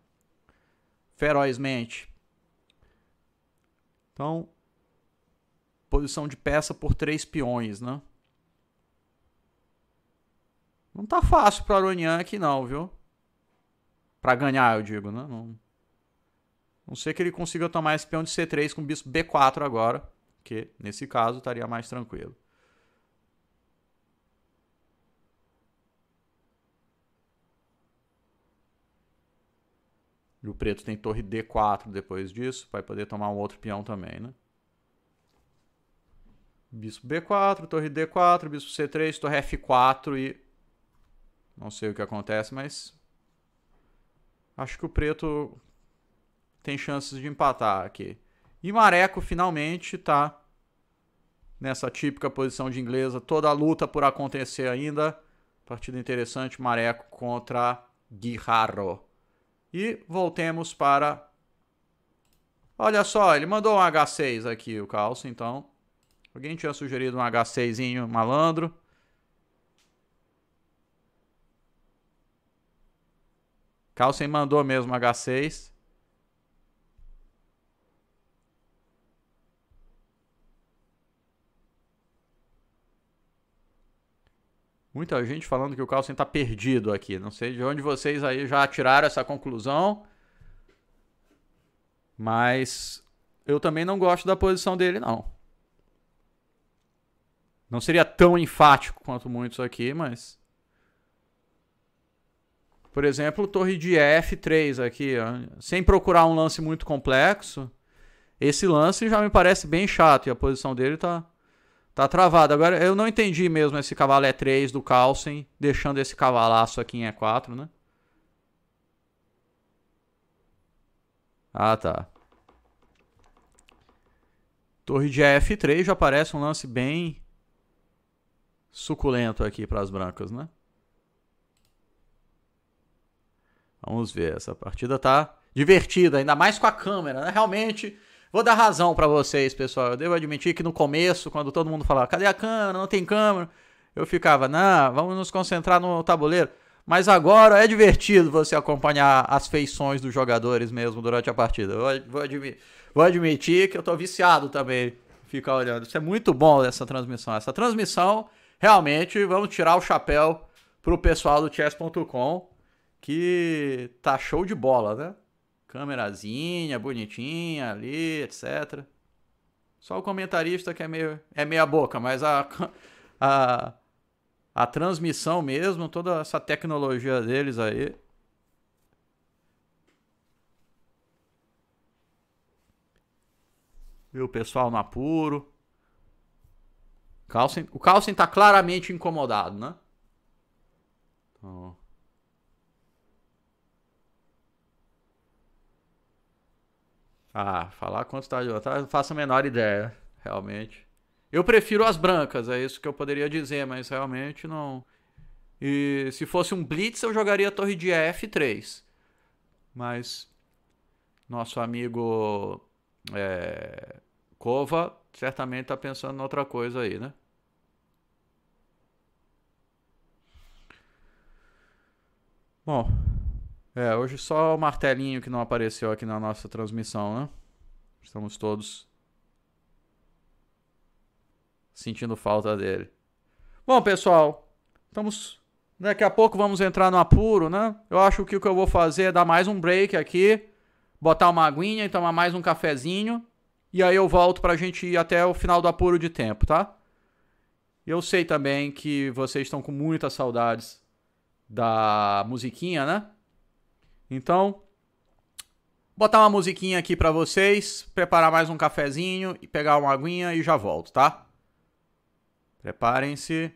Ferozmente. Então, posição de peça por três peões, né? Não tá fácil para Aronian aqui não, viu? Para ganhar, eu digo, né? Não, não sei que ele consiga tomar esse peão de C3 com bispo B4 agora que nesse caso estaria mais tranquilo. E o preto tem torre D4 depois disso, vai poder tomar um outro peão também, né? Bispo B4, torre D4, bispo C3, torre F4 e... Não sei o que acontece, mas... Acho que o preto tem chances de empatar aqui. E Mareco finalmente tá nessa típica posição de inglesa. Toda a luta por acontecer ainda. Partida interessante, Mareco contra Guijarro. E voltemos para... Olha só, ele mandou um H6 aqui, o Calça, então. Alguém tinha sugerido um H6zinho malandro. Calcem mandou mesmo H6. Muita gente falando que o Carlsen está perdido aqui. Não sei de onde vocês aí já tiraram essa conclusão. Mas eu também não gosto da posição dele, não. Não seria tão enfático quanto muitos aqui, mas. Por exemplo, torre de F3 aqui, ó. sem procurar um lance muito complexo. Esse lance já me parece bem chato e a posição dele tá Tá travado. Agora, eu não entendi mesmo esse cavalo E3 é do Carlsen, deixando esse cavalaço aqui em E4, né? Ah, tá. Torre de F3 já parece um lance bem suculento aqui para as brancas, né? Vamos ver, essa partida tá divertida, ainda mais com a câmera, né? Realmente Vou dar razão para vocês, pessoal. Eu devo admitir que no começo, quando todo mundo falava, cadê a câmera? Não tem câmera. Eu ficava, não, vamos nos concentrar no tabuleiro. Mas agora é divertido você acompanhar as feições dos jogadores mesmo durante a partida. Eu vou, admi vou admitir que eu tô viciado também ficar olhando. Isso é muito bom essa transmissão. Essa transmissão, realmente, vamos tirar o chapéu pro pessoal do chess.com que tá show de bola, né? Câmerazinha, bonitinha ali, etc. Só o comentarista que é meio é meia boca, mas a, a, a transmissão mesmo, toda essa tecnologia deles aí. Viu o pessoal no apuro. Carlsen, o Carlsen tá claramente incomodado, né? Então... Ah, falar quanto tá de outra, tá, faço a menor ideia, realmente. Eu prefiro as brancas, é isso que eu poderia dizer, mas realmente não. E se fosse um blitz, eu jogaria a torre de F3. Mas nosso amigo é, Kova certamente está pensando em outra coisa aí, né? Bom, é, hoje só o martelinho que não apareceu aqui na nossa transmissão, né? Estamos todos sentindo falta dele. Bom, pessoal, estamos daqui a pouco vamos entrar no apuro, né? Eu acho que o que eu vou fazer é dar mais um break aqui, botar uma aguinha e tomar mais um cafezinho, e aí eu volto pra gente ir até o final do apuro de tempo, tá? Eu sei também que vocês estão com muitas saudades da musiquinha, né? Então, botar uma musiquinha aqui para vocês, preparar mais um cafezinho e pegar uma aguinha e já volto, tá? Preparem-se.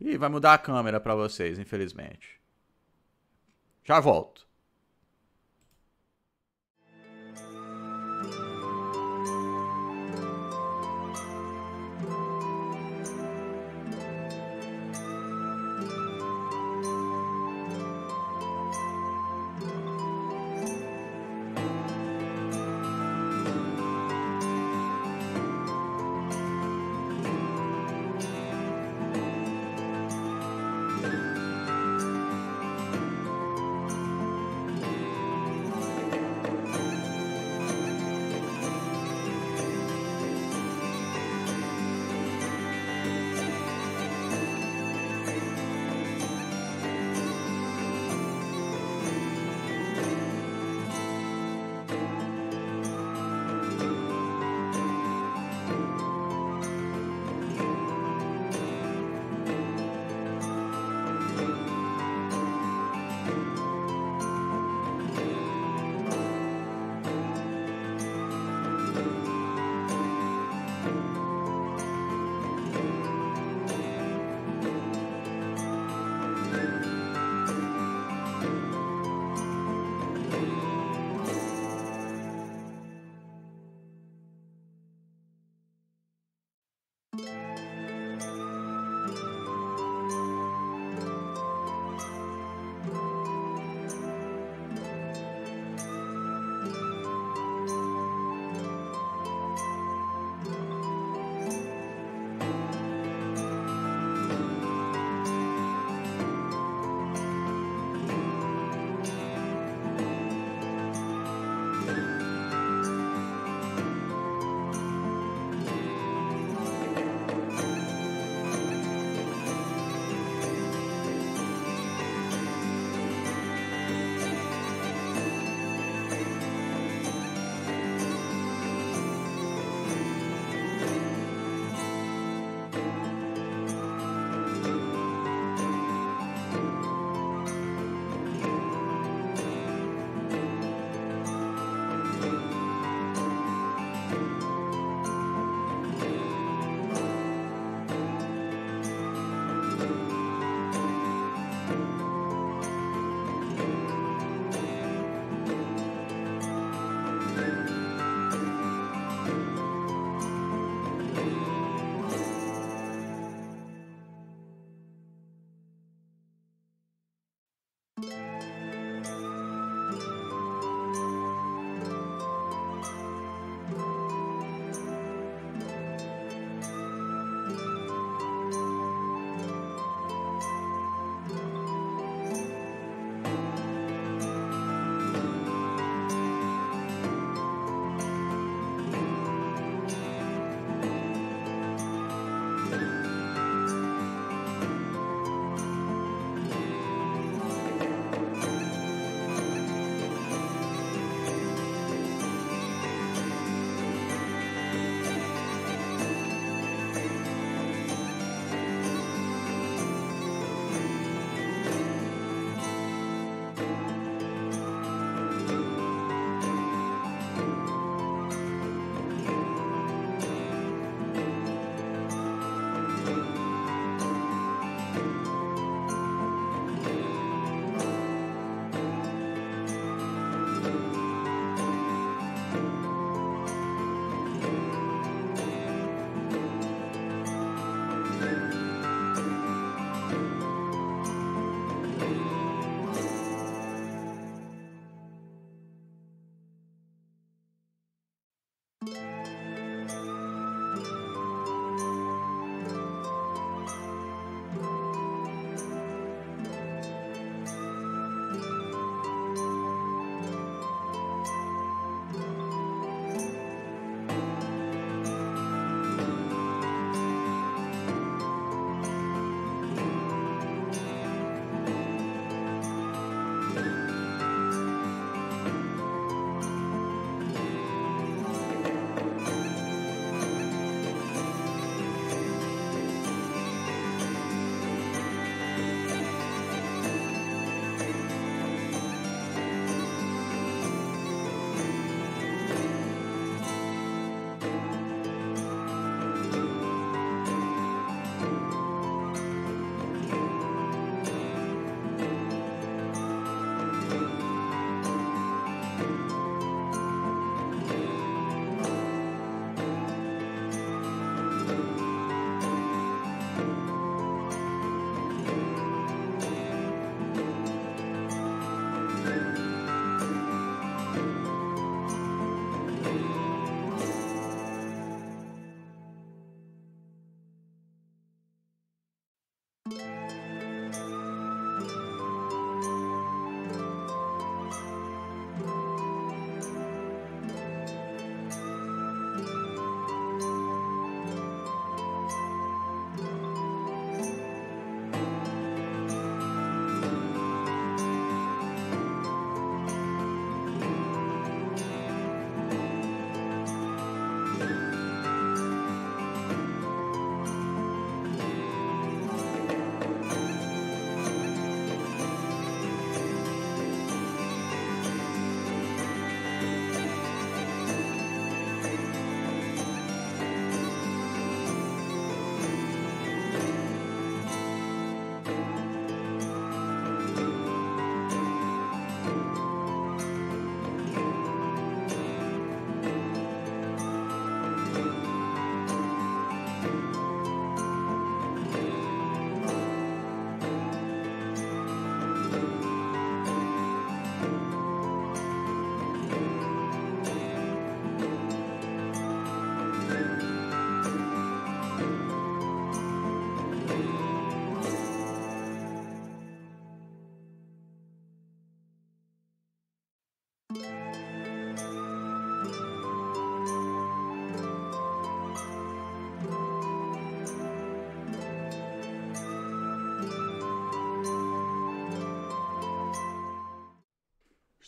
E vai mudar a câmera para vocês, infelizmente. Já volto.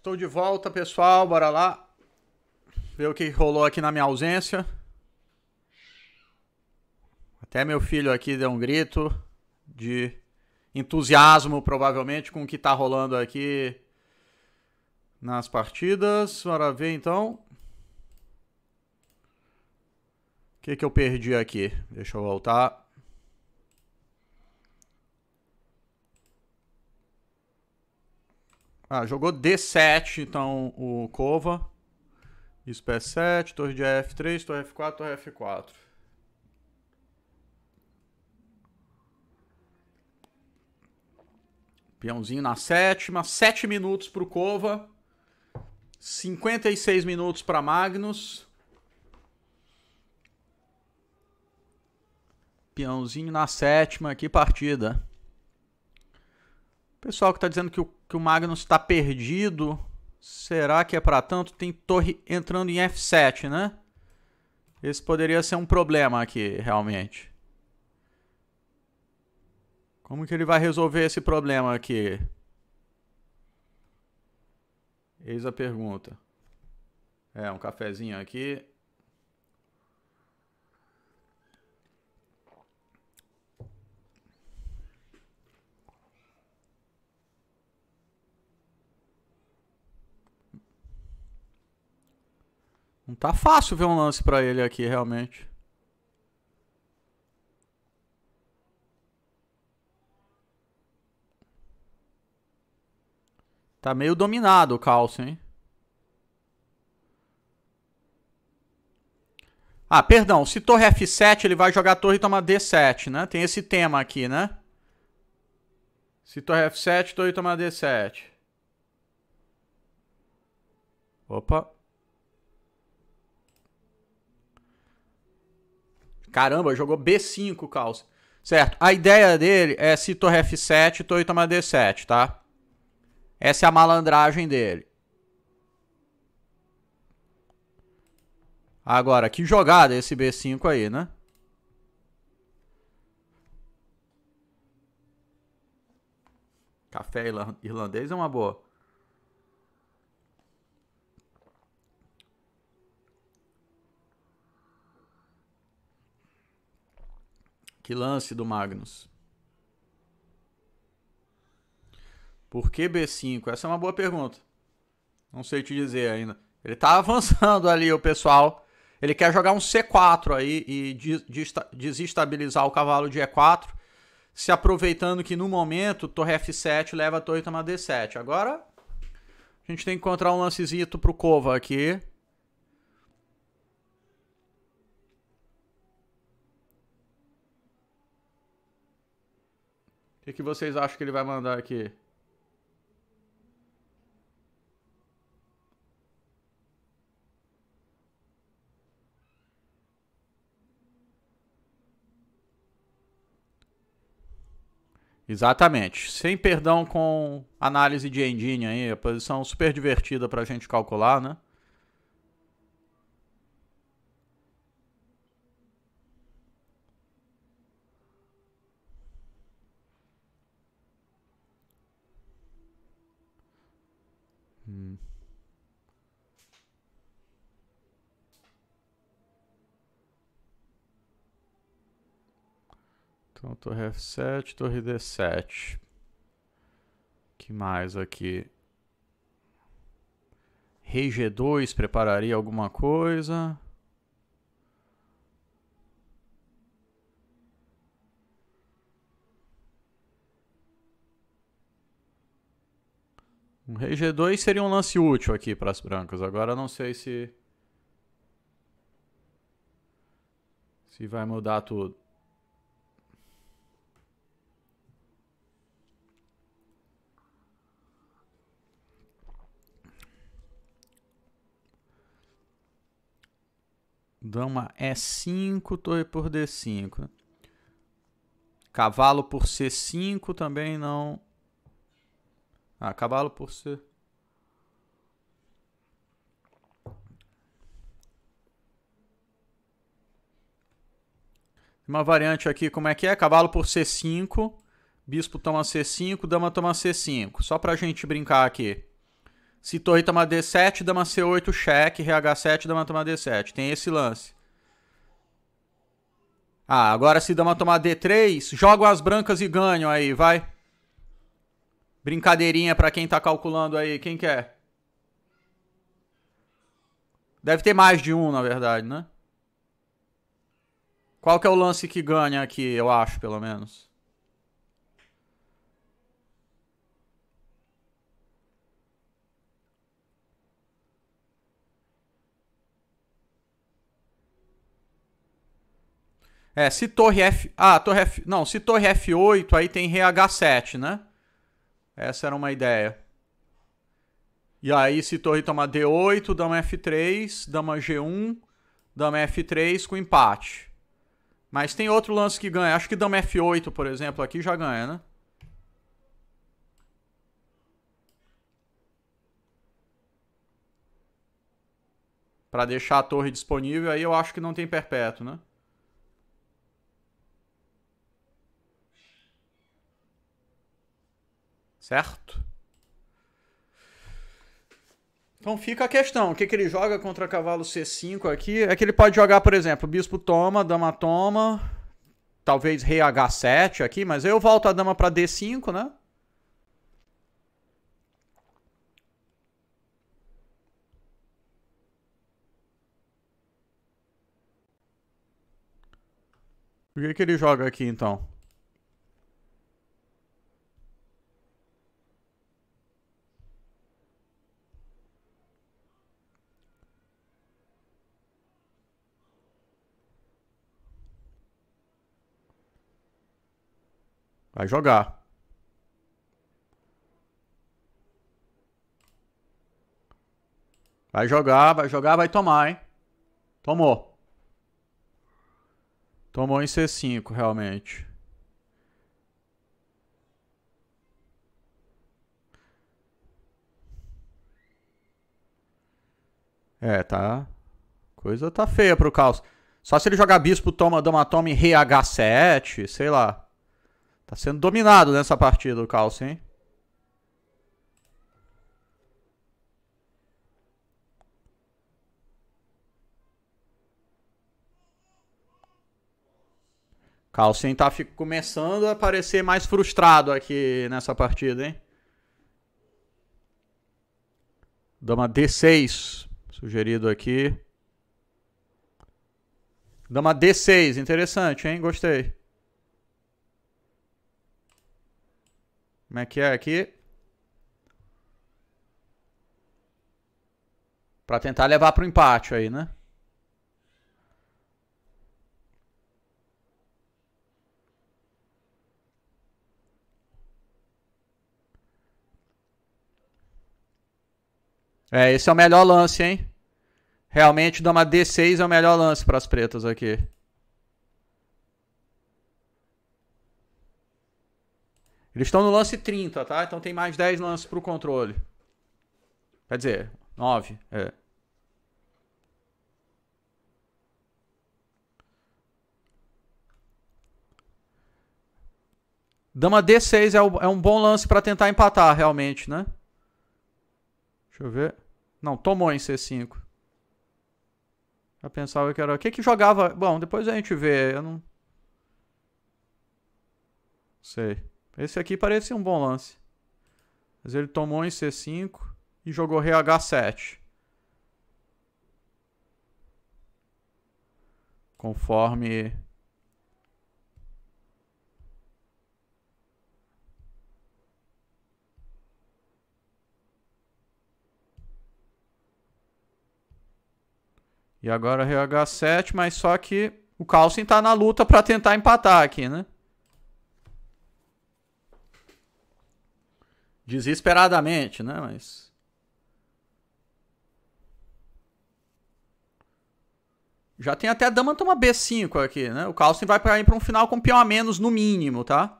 Estou de volta, pessoal. Bora lá. Ver o que rolou aqui na minha ausência. Até meu filho aqui deu um grito de entusiasmo, provavelmente, com o que está rolando aqui nas partidas. Bora ver então. O que, que eu perdi aqui? Deixa eu voltar. Ah, jogou D7, então, o Cova. Isso 7 torre de F3, torre F4, torre F4. Peãozinho na sétima. 7 minutos para o Cova. 56 minutos para Magnus. Peãozinho na sétima. Que partida. Pessoal que está dizendo que o que o Magnus está perdido. Será que é para tanto? Tem torre entrando em F7, né? Esse poderia ser um problema aqui, realmente. Como que ele vai resolver esse problema aqui? Eis a pergunta. É, um cafezinho aqui. Não tá fácil ver um lance para ele aqui, realmente. Tá meio dominado o calço, hein? Ah, perdão. Se torre F7, ele vai jogar torre e tomar D7, né? Tem esse tema aqui, né? Se torre F7, torre e tomar D7. Opa. Caramba, jogou B5, Caos. Certo. A ideia dele é se torre F7, torre toma D7, tá? Essa é a malandragem dele. Agora, que jogada esse B5 aí, né? Café irlandês é uma boa. Que lance do Magnus. Por que B5? Essa é uma boa pergunta. Não sei te dizer ainda. Ele tá avançando ali, o pessoal. Ele quer jogar um C4 aí e desestabilizar o cavalo de E4, se aproveitando que no momento torre F7 leva a torre toma D7. Agora a gente tem que encontrar um lancezito pro Cova aqui. que, que vocês acham que ele vai mandar aqui? Exatamente. Sem perdão com análise de engine aí, a posição super divertida para a gente calcular, né? Então, torre F7, torre D7. que mais aqui? Rei G2 prepararia alguma coisa? Um rei G2 seria um lance útil aqui para as brancas. Agora não sei se se vai mudar tudo. Dama E5, é torre por D5. Cavalo por C5 também não. Ah, cavalo por C. Uma variante aqui, como é que é? Cavalo por C5, bispo toma C5, dama toma C5. Só pra gente brincar aqui. Se torre tomar D7, dama C8, cheque, RH7, dama tomar D7. Tem esse lance. Ah, agora se dama tomar D3, jogam as brancas e ganham aí, vai. Brincadeirinha pra quem tá calculando aí, quem quer? Deve ter mais de um, na verdade, né? Qual que é o lance que ganha aqui, eu acho, pelo menos? É, se torre F. Ah, torre F. Não, se torre F8, aí tem RH7, né? Essa era uma ideia. E aí, se torre toma D8, dama F3, dama G1, dama F3 com empate. Mas tem outro lance que ganha. Acho que dama F8, por exemplo, aqui já ganha, né? Para deixar a torre disponível, aí eu acho que não tem perpétuo, né? Certo? Então fica a questão, o que, que ele joga contra cavalo C5 aqui? É que ele pode jogar, por exemplo, bispo toma, dama toma, talvez rei H7 aqui, mas eu volto a dama para D5, né? O que, que ele joga aqui então? Vai jogar. Vai jogar, vai jogar, vai tomar, hein? Tomou. Tomou em C5, realmente. É, tá. Coisa tá feia pro caos. Só se ele jogar bispo, toma, dama, toma em rh7, sei lá. Tá sendo dominado nessa partida o Calci, hein? Calcin tá começando a parecer mais frustrado aqui nessa partida, hein? Dama D6, sugerido aqui. Dama D6, interessante, hein? Gostei. Como é que é aqui? Pra tentar levar pro empate aí, né? É, esse é o melhor lance, hein? Realmente, dama D6 é o melhor lance para as pretas aqui. Eles estão no lance 30, tá? Então tem mais 10 lances pro controle. Quer dizer, 9, é. Dama D6 é, o, é um bom lance pra tentar empatar, realmente, né? Deixa eu ver. Não, tomou em C5. Eu pensava que era... O que que jogava? Bom, depois a gente vê. Eu não... Sei. Esse aqui parecia um bom lance. Mas ele tomou em C5 e jogou rei H7. Conforme... E agora rei H7, mas só que o Carlsen está na luta para tentar empatar aqui, né? Desesperadamente, né? Mas. Já tem até a dama toma B5 aqui, né? O Carlsen vai para ir para um final com peão a menos no mínimo, tá?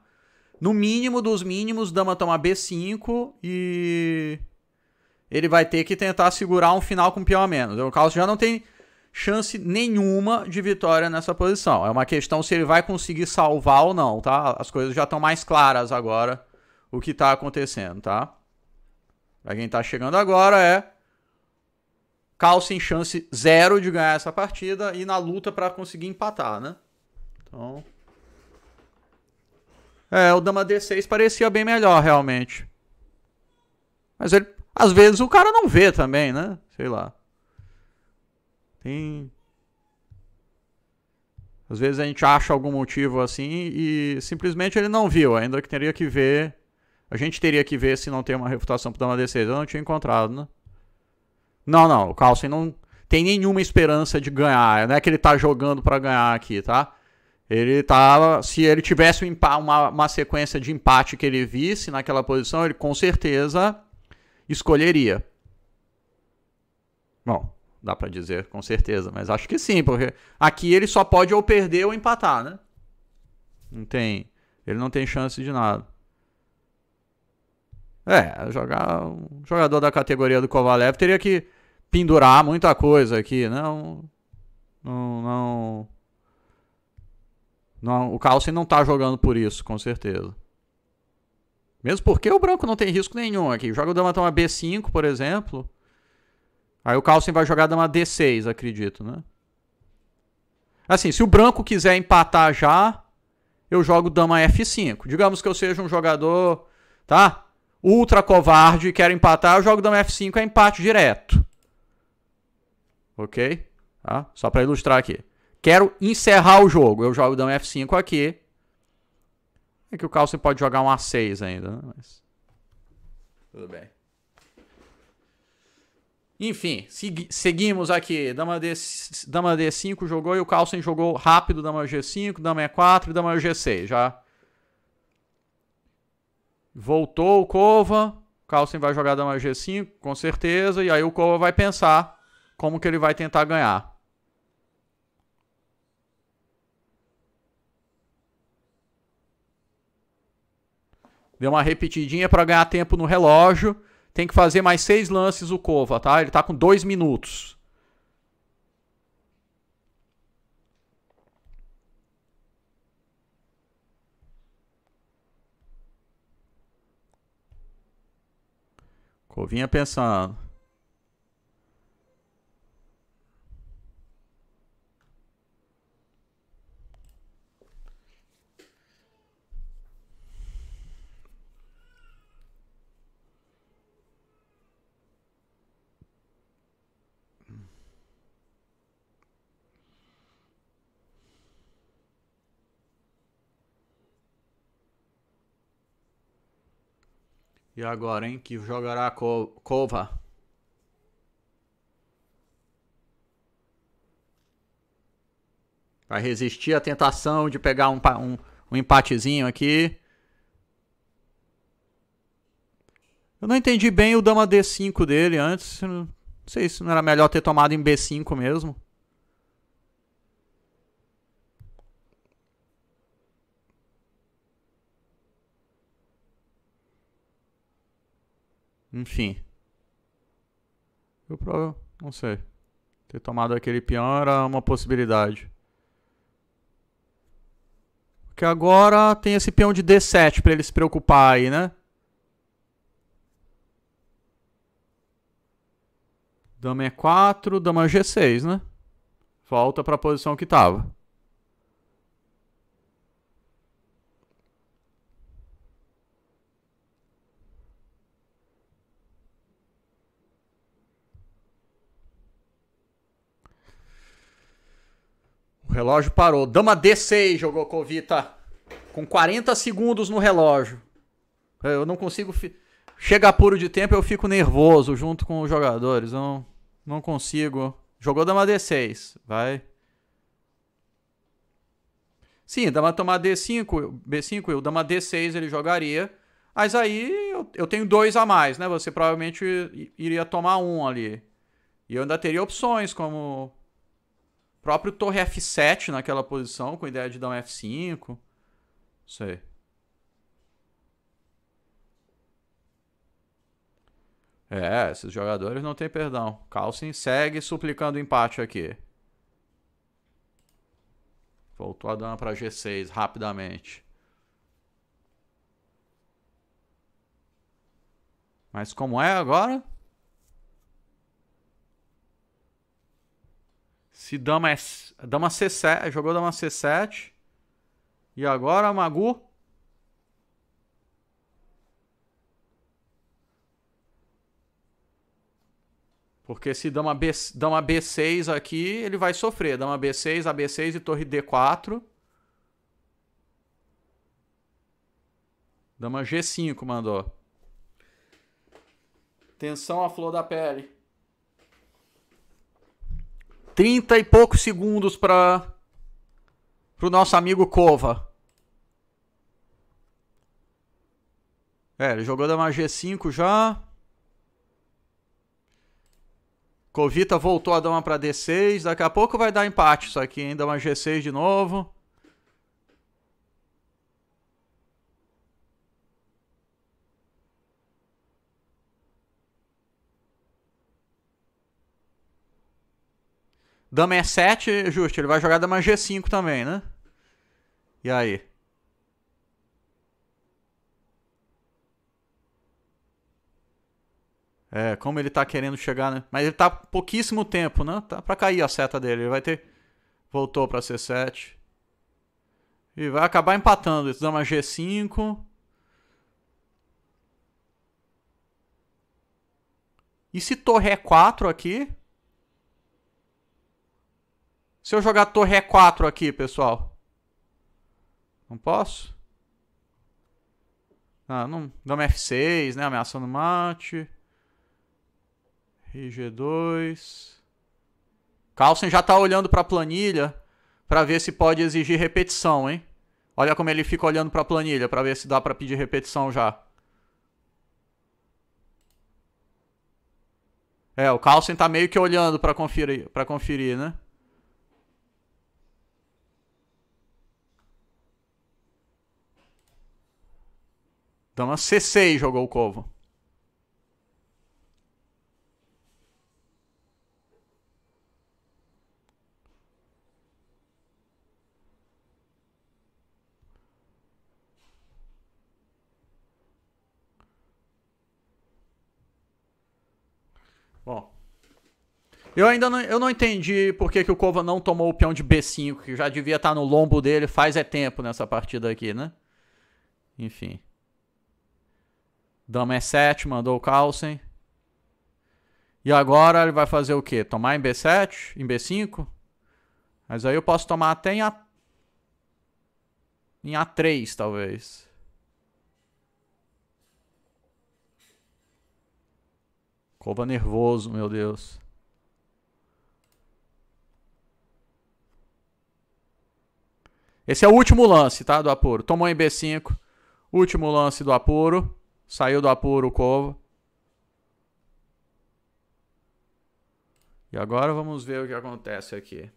No mínimo dos mínimos, dama toma B5 e ele vai ter que tentar segurar um final com peão a menos. O Carlsen já não tem chance nenhuma de vitória nessa posição. É uma questão se ele vai conseguir salvar ou não, tá? As coisas já estão mais claras agora o que está acontecendo, tá? Para quem está chegando agora é Calça em chance zero de ganhar essa partida e na luta para conseguir empatar, né? Então, é, o dama D6 parecia bem melhor realmente. Mas ele, às vezes o cara não vê também, né? Sei lá. Tem Às vezes a gente acha algum motivo assim e simplesmente ele não viu, ainda que teria que ver a gente teria que ver se não tem uma refutação pro Dama D6. Eu não tinha encontrado, né? Não, não. O Carlsen não tem nenhuma esperança de ganhar. Não é que ele tá jogando para ganhar aqui, tá? Ele tava. Tá, se ele tivesse uma, uma sequência de empate que ele visse naquela posição, ele com certeza escolheria. Bom, dá para dizer com certeza, mas acho que sim, porque aqui ele só pode ou perder ou empatar, né? Não tem. Ele não tem chance de nada. É, jogar um jogador da categoria do Kovalev teria que pendurar muita coisa aqui, não, né? não, não, não o Carlsen não tá jogando por isso, com certeza. Mesmo porque o branco não tem risco nenhum aqui. Joga o dama toma B5, por exemplo. Aí o Carlsen vai jogar dama D6, acredito, né? Assim, se o branco quiser empatar já, eu jogo dama F5. Digamos que eu seja um jogador, tá? ultra covarde e quero empatar, eu jogo dama F5 é empate direto. Ok? Tá? Só para ilustrar aqui. Quero encerrar o jogo, eu jogo dama F5 aqui. É que o Carlsen pode jogar um A6 ainda, né? Mas... Tudo bem. Enfim, segui seguimos aqui. Dama, D, dama D5 jogou e o Carlsen jogou rápido, dama G5, dama E4 e dama G6. Já Voltou o Kova, Carlsen vai jogar dama G5, com certeza, e aí o Kova vai pensar como que ele vai tentar ganhar. Deu uma repetidinha para ganhar tempo no relógio. Tem que fazer mais seis lances o Kova, tá? Ele tá com dois minutos. Eu Vinha pensando. E agora, hein? Que jogará a co cova. Vai resistir à tentação de pegar um, um, um empatezinho aqui. Eu não entendi bem o dama D5 dele antes. Não sei se não era melhor ter tomado em B5 mesmo. Enfim. Eu provo, não sei. Ter tomado aquele peão era uma possibilidade. Porque agora tem esse peão de D7 para ele se preocupar aí, né? Dama E4, é dama é G6, né? Volta para a posição que estava. relógio parou. Dama D6 jogou Covita. Com 40 segundos no relógio. É, eu não consigo. Fi... Chega puro de tempo, eu fico nervoso junto com os jogadores. Não, não consigo. Jogou Dama D6. Vai. Sim, Dama tomar D5, B5, O Dama D6 ele jogaria. Mas aí eu, eu tenho dois a mais, né? Você provavelmente iria tomar um ali. E eu ainda teria opções como Próprio torre F7 naquela posição, com a ideia de dar um F5. Não sei. É, esses jogadores não tem perdão. Carlsen segue suplicando empate aqui. Voltou a dama para G6 rapidamente. Mas como é agora? Se dama é dama C7, jogou dama C7. E agora Magu Porque se dama, B, dama B6 aqui, ele vai sofrer. Dama B6, AB6 e torre D4. Dama G5 mandou. Tensão à flor da pele. 30 e poucos segundos para o nosso amigo Kova. É, ele jogou da g 5 já. Covita voltou a dama para D6. Daqui a pouco vai dar empate isso aqui, hein? Dama G6 de novo. Dama é E7, justo. Ele vai jogar dama G5 também, né? E aí? É, como ele tá querendo chegar, né? Mas ele tá pouquíssimo tempo, né? Tá pra cair a seta dele. Ele vai ter... Voltou pra C7. E vai acabar empatando. Dama G5. E se torre E4 aqui... Se eu jogar torre E4 é aqui, pessoal? Não posso? Ah, não. Dama F6, né? Ameaçando mate. RG2. Carlsen já tá olhando pra planilha para ver se pode exigir repetição, hein? Olha como ele fica olhando pra planilha para ver se dá para pedir repetição já. É, o Carlsen tá meio que olhando para conferir, pra conferir, né? Então a C6 jogou o Covo. Bom. Eu ainda não, eu não entendi por que, que o covo não tomou o peão de B5, que já devia estar tá no lombo dele faz é tempo nessa partida aqui, né? Enfim. Dama é E7, mandou o Carlsen. E agora ele vai fazer o quê? Tomar em B7, em B5? Mas aí eu posso tomar até em, A... em A3, talvez. Coba nervoso, meu Deus. Esse é o último lance, tá, do apuro. Tomou em B5. Último lance do apuro. Saiu do apuro o Cova. E agora vamos ver o que acontece aqui.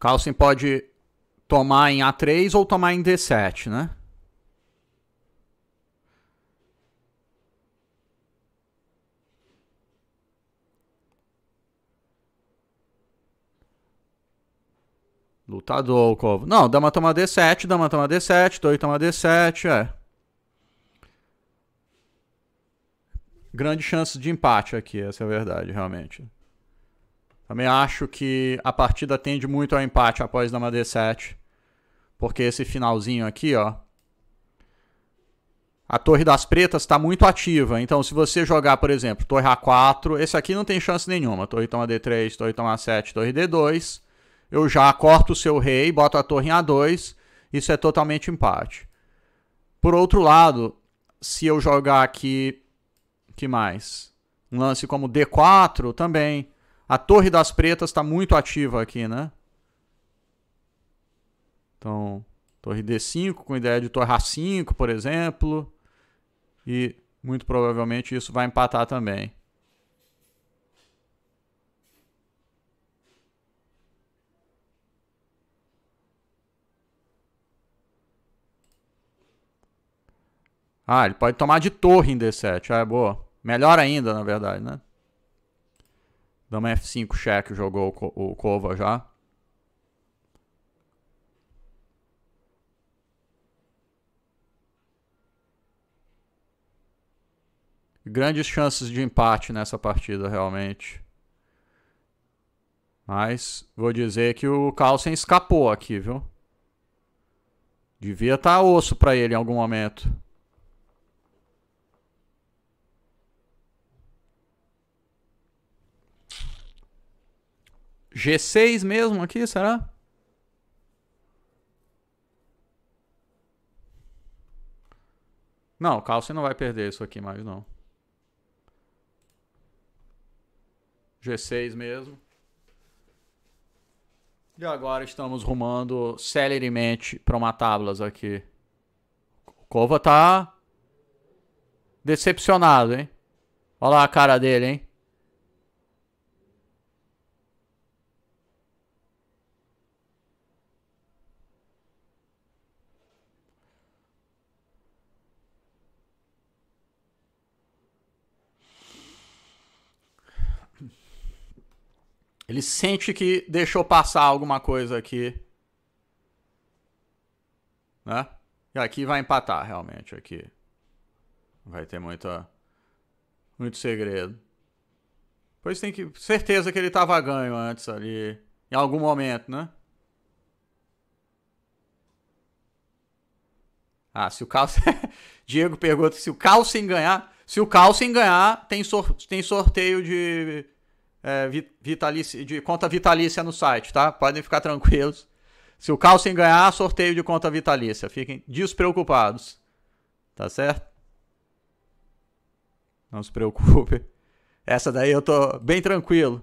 Carlson pode tomar em A3 ou tomar em D7, né? Lutador ou covo. Não, dama toma D7, dama toma D7, torre toma D7, é. Grande chance de empate aqui, essa é a verdade, realmente. Também acho que a partida tende muito ao empate após dama D7. Porque esse finalzinho aqui, ó. A torre das pretas está muito ativa. Então, se você jogar, por exemplo, torre A4, esse aqui não tem chance nenhuma. Torre toma D3, torre toma A7, torre D2. Eu já corto o seu rei, boto a torre em A2. Isso é totalmente empate. Por outro lado, se eu jogar aqui... que mais? Um lance como D4 também. A torre das pretas está muito ativa aqui, né? Então, torre D5 com ideia de torre A5, por exemplo. E muito provavelmente isso vai empatar também. Ah, ele pode tomar de torre em D7. Ah, é boa. Melhor ainda, na verdade, né? Dama F5 cheque jogou o Kova já. grandes chances de empate nessa partida, realmente. Mas vou dizer que o Carlsen escapou aqui, viu? Devia estar tá osso para ele em algum momento. G6 mesmo aqui, será? Não, o Carlsen não vai perder isso aqui mais não. G6 mesmo. E agora estamos rumando celeremente para uma tablas aqui. O Cova tá decepcionado, hein? Olha lá a cara dele, hein? Ele sente que deixou passar alguma coisa aqui. Né? E aqui vai empatar, realmente, aqui. Vai ter muita... Muito segredo. Pois tem que... Certeza que ele tava ganho antes ali. Em algum momento, né? Ah, se o Carlsen... Diego pergunta se o sem ganhar... Se o sem ganhar, tem, sor... tem sorteio de é, vitalícia, de conta vitalícia no site, tá? Podem ficar tranquilos. Se o Carlsen ganhar, sorteio de conta vitalícia. Fiquem despreocupados. Tá certo? Não se preocupe. Essa daí eu tô bem tranquilo.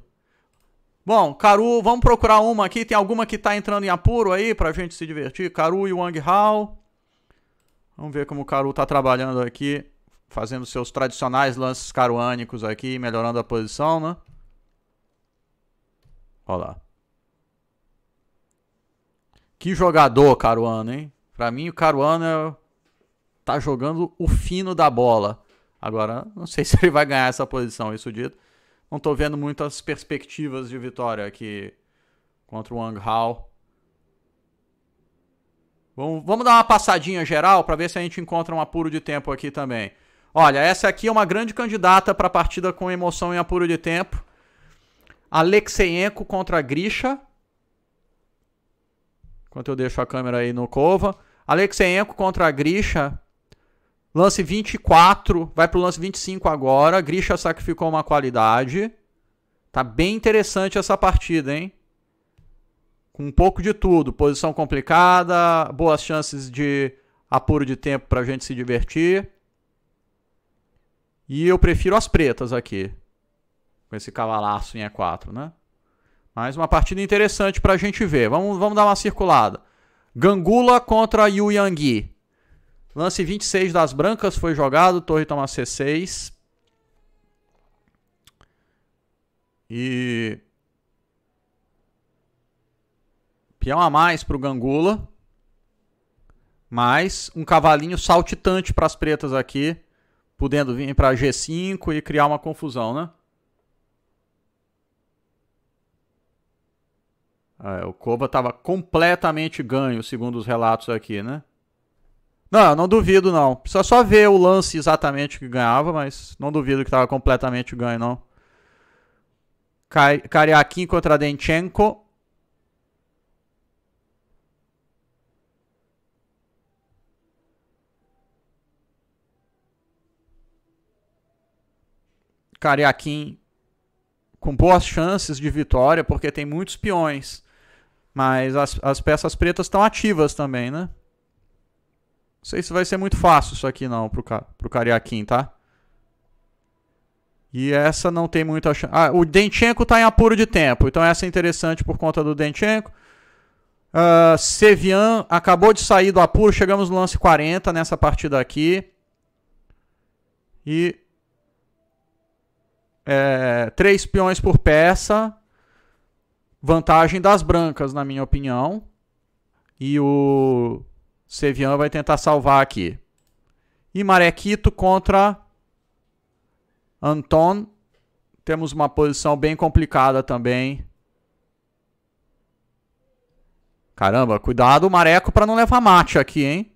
Bom, Caru, vamos procurar uma aqui. Tem alguma que tá entrando em apuro aí pra gente se divertir? Caru e Wang Hao. Vamos ver como o Caru tá trabalhando aqui. Fazendo seus tradicionais lances caruânicos aqui, melhorando a posição, né? Olha lá. Que jogador, Caruana, hein? Pra mim, o Caruana é tá jogando o fino da bola. Agora, não sei se ele vai ganhar essa posição, isso dito. Não tô vendo muitas perspectivas de vitória aqui contra o Wang Hao. Vamos, vamos, dar uma passadinha geral para ver se a gente encontra um apuro de tempo aqui também. Olha, essa aqui é uma grande candidata para a partida com emoção em apuro de tempo. Alexeyenko contra Grisha. Enquanto eu deixo a câmera aí no Cova. Alexeyenko contra Grisha. Lance 24, vai pro lance 25 agora. Grisha sacrificou uma qualidade. Tá bem interessante essa partida, hein? Com um pouco de tudo. Posição complicada, boas chances de apuro de tempo pra gente se divertir. E eu prefiro as pretas aqui com esse cavalaço em E4, né? Mais uma partida interessante para a gente ver. Vamos, vamos dar uma circulada. Gangula contra Yu Yang. Lance 26 das brancas foi jogado. Torre toma C6. E... pião a mais para o Gangula. Mas um cavalinho saltitante para as pretas aqui. Podendo vir para G5 e criar uma confusão, né? Ah, é, o Koba estava completamente ganho, segundo os relatos aqui, né? Não, não duvido não. Precisa só ver o lance exatamente que ganhava, mas não duvido que estava completamente ganho, não. Kariakin contra Denchenko. Kariakin com boas chances de vitória, porque tem muitos peões. Mas as, as peças pretas estão ativas também, né? Não sei se vai ser muito fácil isso aqui não pro, pro Cariaquim, tá? E essa não tem muita chance. Ah, o Denchenko está em apuro de tempo. Então essa é interessante por conta do Denchenko. Uh, Sevian acabou de sair do apuro. Chegamos no lance 40 nessa partida aqui. E... É, três peões por peça. Vantagem das brancas, na minha opinião. E o Sevian vai tentar salvar aqui. E Marequito contra Anton. Temos uma posição bem complicada também. Caramba, cuidado o Mareco para não levar mate aqui, hein?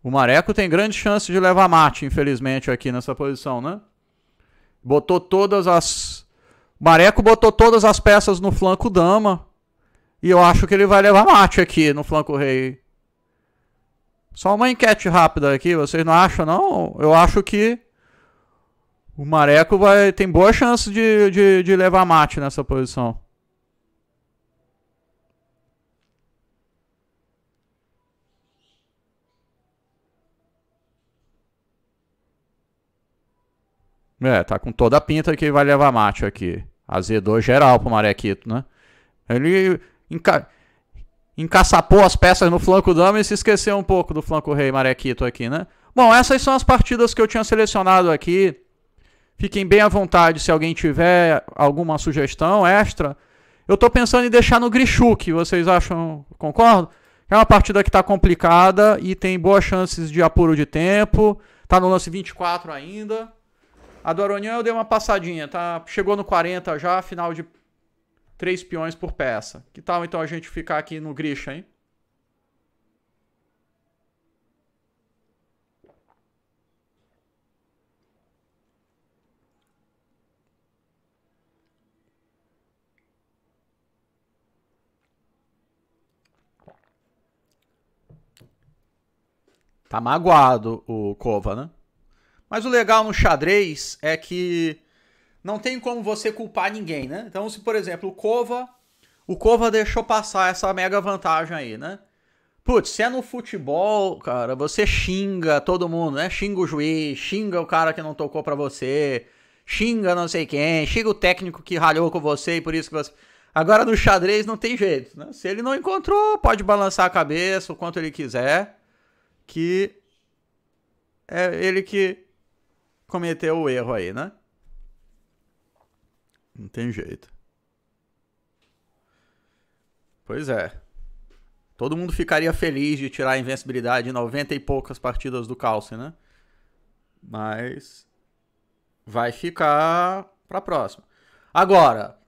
O Mareco tem grande chance de levar mate, infelizmente, aqui nessa posição, né? Botou todas as Mareco botou todas as peças no flanco dama. E eu acho que ele vai levar mate aqui no flanco rei. Só uma enquete rápida aqui, vocês não acham não? Eu acho que o Mareco vai, tem boa chance de, de, de levar mate nessa posição. É, tá com toda a pinta que vai levar mate aqui. Azedou geral pro Marequito, né? Ele enca... encaçapou as peças no flanco dama e se esqueceu um pouco do flanco rei Marequito aqui, né? Bom, essas são as partidas que eu tinha selecionado aqui. Fiquem bem à vontade se alguém tiver alguma sugestão extra. Eu tô pensando em deixar no Grichuk, vocês acham, Concordo. É uma partida que tá complicada e tem boas chances de apuro de tempo. Tá no lance 24 ainda. A do eu dei uma passadinha, tá? Chegou no 40 já, final de 3 peões por peça. Que tal então a gente ficar aqui no Grisha, hein? Tá magoado o Kova, né? Mas o legal no xadrez é que não tem como você culpar ninguém, né? Então, se por exemplo, o Kova, o Kova deixou passar essa mega vantagem aí, né? Putz, se é no futebol, cara, você xinga todo mundo, né? Xinga o juiz, xinga o cara que não tocou para você, xinga não sei quem, xinga o técnico que ralhou com você e por isso que você. Agora no xadrez não tem jeito, né? Se ele não encontrou, pode balançar a cabeça o quanto ele quiser, que é ele que cometeu o erro aí, né? Não tem jeito. Pois é. Todo mundo ficaria feliz de tirar a invencibilidade em 90 e poucas partidas do Calce, né? Mas vai ficar pra próxima. Agora,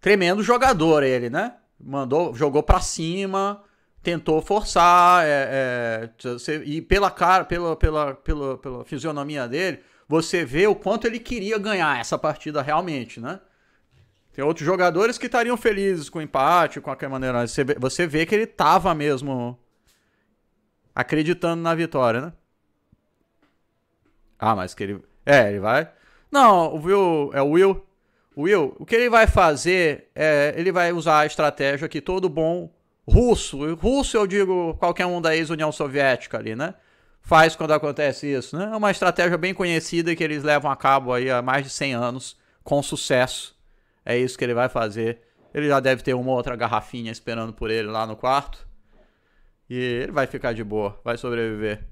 tremendo jogador ele, né? Mandou, jogou pra cima, tentou forçar, é, é, e pela cara, pela, pela, pela, pela fisionomia dele, você vê o quanto ele queria ganhar essa partida realmente, né? Tem outros jogadores que estariam felizes com o empate, com a maneira. Você vê, você vê que ele tava mesmo acreditando na vitória, né? Ah, mas que ele. É, ele vai. Não, o Will. É o Will. O Will, o que ele vai fazer é. Ele vai usar a estratégia que todo bom russo. Russo, eu digo qualquer um da ex-União Soviética ali, né? faz quando acontece isso? Né? É uma estratégia bem conhecida que eles levam a cabo aí há mais de 100 anos, com sucesso. É isso que ele vai fazer. Ele já deve ter uma outra garrafinha esperando por ele lá no quarto. E ele vai ficar de boa, vai sobreviver.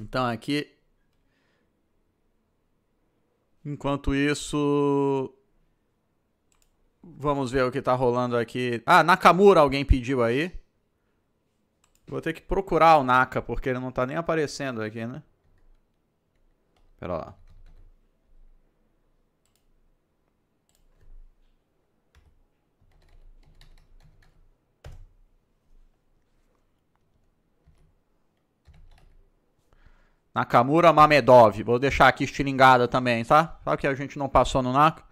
Então aqui. Enquanto isso. Vamos ver o que tá rolando aqui. Ah, Nakamura alguém pediu aí. Vou ter que procurar o Naka, porque ele não tá nem aparecendo aqui, né? Pera lá. Nakamura Mamedov. Vou deixar aqui estilingada também, tá? Sabe que a gente não passou no Naka?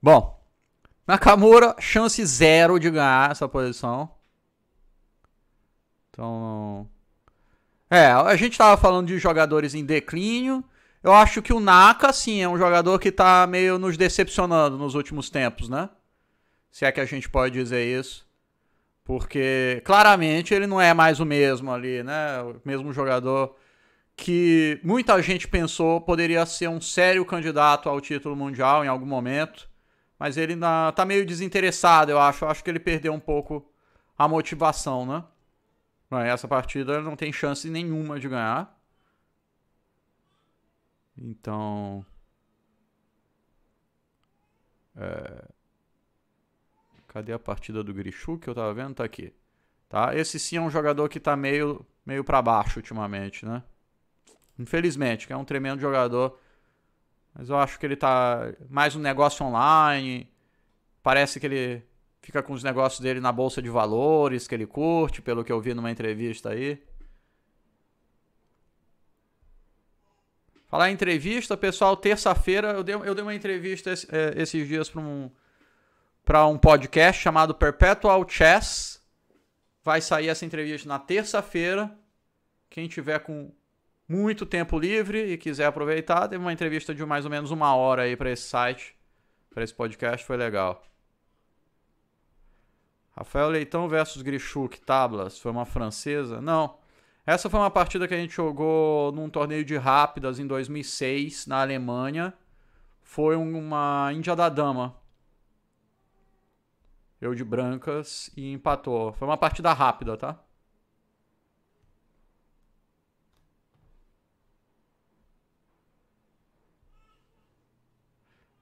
Bom. Nakamura, chance zero de ganhar essa posição. Então. É, a gente tava falando de jogadores em declínio. Eu acho que o Naka, sim, é um jogador que tá meio nos decepcionando nos últimos tempos, né? Se é que a gente pode dizer isso. Porque claramente ele não é mais o mesmo ali, né? O mesmo jogador que muita gente pensou poderia ser um sério candidato ao título mundial em algum momento. Mas ele tá meio desinteressado, eu acho. Eu acho que ele perdeu um pouco a motivação, né? Essa partida não tem chance nenhuma de ganhar. Então. É... Cadê a partida do Grishu que eu tava vendo? Tá aqui. Tá? Esse sim é um jogador que tá meio, meio para baixo ultimamente, né? Infelizmente, que é um tremendo jogador. Mas eu acho que ele tá mais um negócio online. Parece que ele Fica com os negócios dele na bolsa de valores que ele curte, pelo que eu vi numa entrevista aí. Falar em entrevista, pessoal, terça-feira eu dei, eu dei uma entrevista esse, é, esses dias para um, pra um podcast chamado Perpetual Chess. Vai sair essa entrevista na terça-feira. Quem tiver com muito tempo livre e quiser aproveitar, teve uma entrevista de mais ou menos uma hora aí para esse site, para esse podcast, foi legal. Rafael Leitão versus Grichuk, tablas, foi uma francesa? Não. Essa foi uma partida que a gente jogou num torneio de rápidas em 2006, na Alemanha. Foi uma Índia da Dama. Eu de brancas e empatou. Foi uma partida rápida, tá?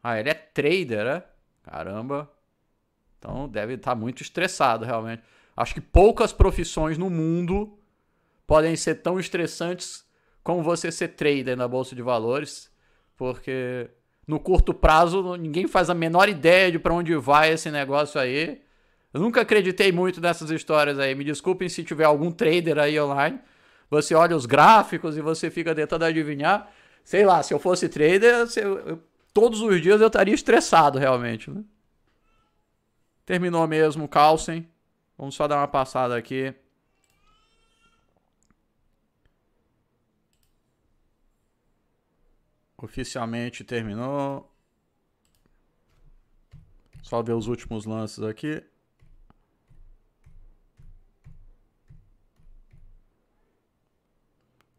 Ah, ele é trader, é? Caramba. Então deve estar tá muito estressado, realmente. Acho que poucas profissões no mundo podem ser tão estressantes como você ser trader na bolsa de valores, porque no curto prazo ninguém faz a menor ideia de para onde vai esse negócio aí. Eu nunca acreditei muito nessas histórias aí. Me desculpem se tiver algum trader aí online. Você olha os gráficos e você fica tentando adivinhar. Sei lá, se eu fosse trader, eu, eu, todos os dias eu estaria estressado realmente. Né? Terminou mesmo o Carlsen. Vamos só dar uma passada aqui. Oficialmente terminou. Só ver os últimos lances aqui.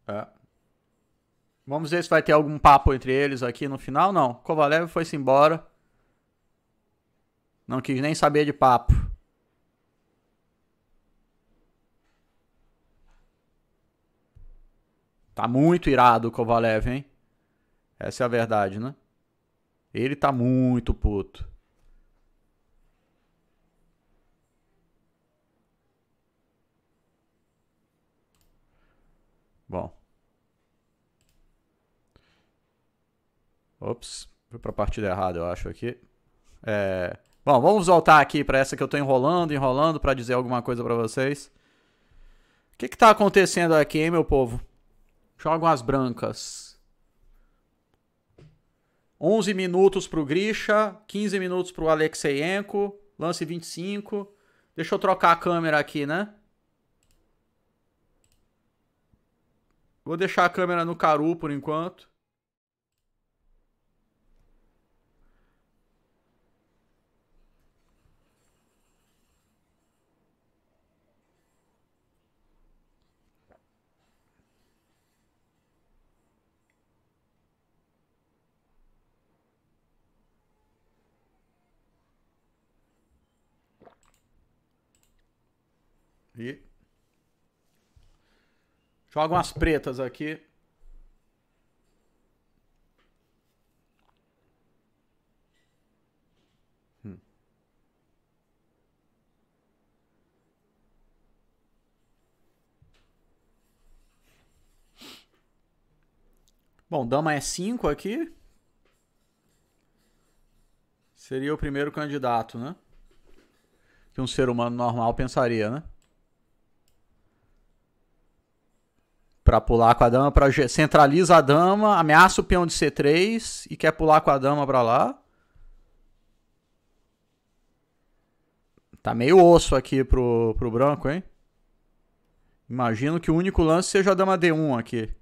É. Vamos ver se vai ter algum papo entre eles aqui no final. Não, Kovalev foi-se embora. Não quis nem saber de papo. Tá muito irado o Kovalev, hein? Essa é a verdade, né? Ele tá muito puto. Bom. Ops, foi pra partida errada, eu acho aqui. É. Bom, vamos voltar aqui para essa que eu estou enrolando, enrolando para dizer alguma coisa para vocês. O que está acontecendo aqui, hein, meu povo? Jogam as brancas. 11 minutos para o Grisha, 15 minutos para o Alexeyenko, lance 25. Deixa eu trocar a câmera aqui, né? Vou deixar a câmera no Caru por enquanto. Perdi. Joga umas pretas aqui. Hum. Bom, dama é 5 aqui. Seria o primeiro candidato, né? Que um ser humano normal pensaria, né? para pular com a dama, para centraliza a dama, ameaça o peão de C3 e quer pular com a dama para lá. Tá meio osso aqui pro, pro branco, hein? Imagino que o único lance seja a dama D1 aqui.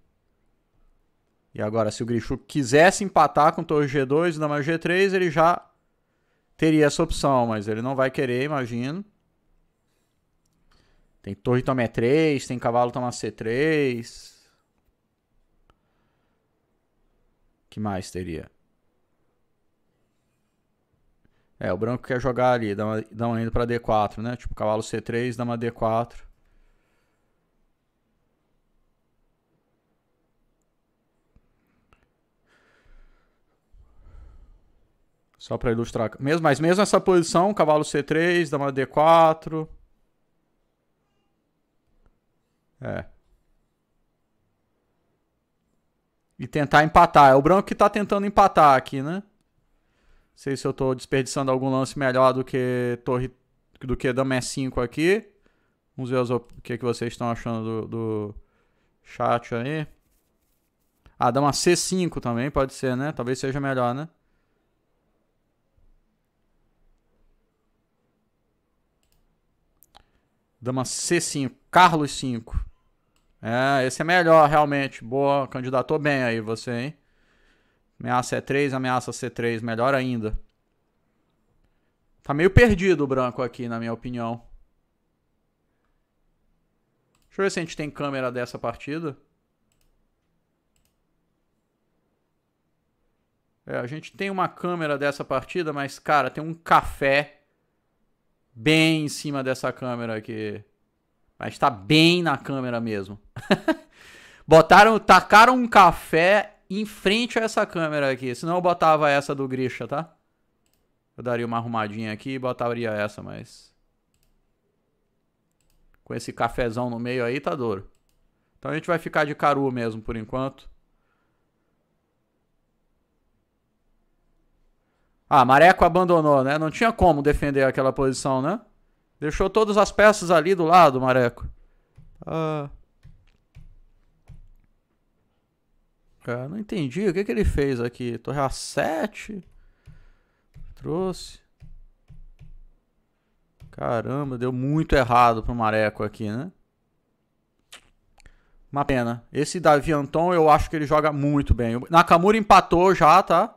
E agora, se o Grishu quisesse empatar com torre G2 e dama G3, ele já teria essa opção, mas ele não vai querer, imagino. Tem torre toma E3, tem cavalo toma C3. que mais teria? É, o branco quer jogar ali, dá uma, dá uma indo pra D4, né? Tipo, cavalo C3, dá uma D4. Só pra ilustrar. Mesmo, mas mesmo essa posição, cavalo C3, dá uma D4. É. E tentar empatar. É o branco que tá tentando empatar aqui, né? Não sei se eu tô desperdiçando algum lance melhor do que torre do que dama E5 aqui. Vamos ver o que, é que vocês estão achando do, do chat aí. Ah, dama C5 também pode ser, né? Talvez seja melhor, né? Dama C5, Carlos 5. É, esse é melhor, realmente. Boa, candidatou bem aí você, hein? Ameaça E3, é ameaça C3, melhor ainda. Tá meio perdido o branco aqui, na minha opinião. Deixa eu ver se a gente tem câmera dessa partida. É, a gente tem uma câmera dessa partida, mas, cara, tem um café bem em cima dessa câmera aqui. Mas tá bem na câmera mesmo. Botaram, tacaram um café em frente a essa câmera aqui. Senão eu botava essa do Grisha, tá? Eu daria uma arrumadinha aqui e botaria essa, mas... Com esse cafezão no meio aí, tá duro. Então a gente vai ficar de caru mesmo por enquanto. Ah, Mareco abandonou, né? Não tinha como defender aquela posição, né? Deixou todas as peças ali do lado, Mareco. Ah. Cara, não entendi. O que, que ele fez aqui? Torre A7? Trouxe. Caramba, deu muito errado pro Mareco aqui, né? Uma pena. Esse Davi Anton, eu acho que ele joga muito bem. Nakamura empatou já, tá?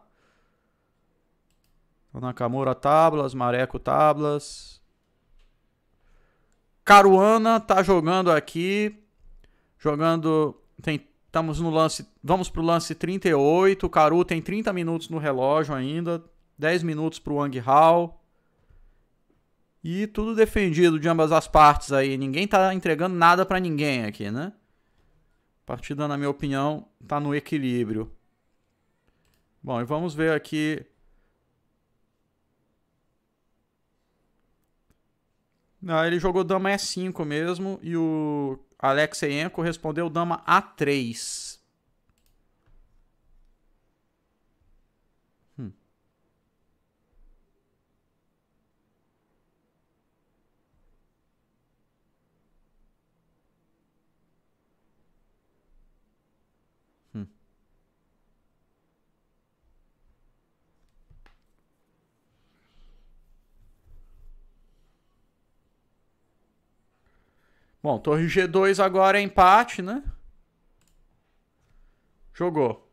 Nakamura, tábuas. Mareco, tábuas. Caruana tá jogando aqui. Jogando. Tem, estamos no lance. Vamos pro lance 38. Caru tem 30 minutos no relógio ainda. 10 minutos pro Wang Hao. E tudo defendido de ambas as partes aí. Ninguém tá entregando nada para ninguém aqui, né? A partida, na minha opinião, tá no equilíbrio. Bom, e vamos ver aqui Não, ele jogou dama E5 mesmo e o Alexeyenko respondeu dama A3. Bom, torre G2 agora é empate, né? Jogou.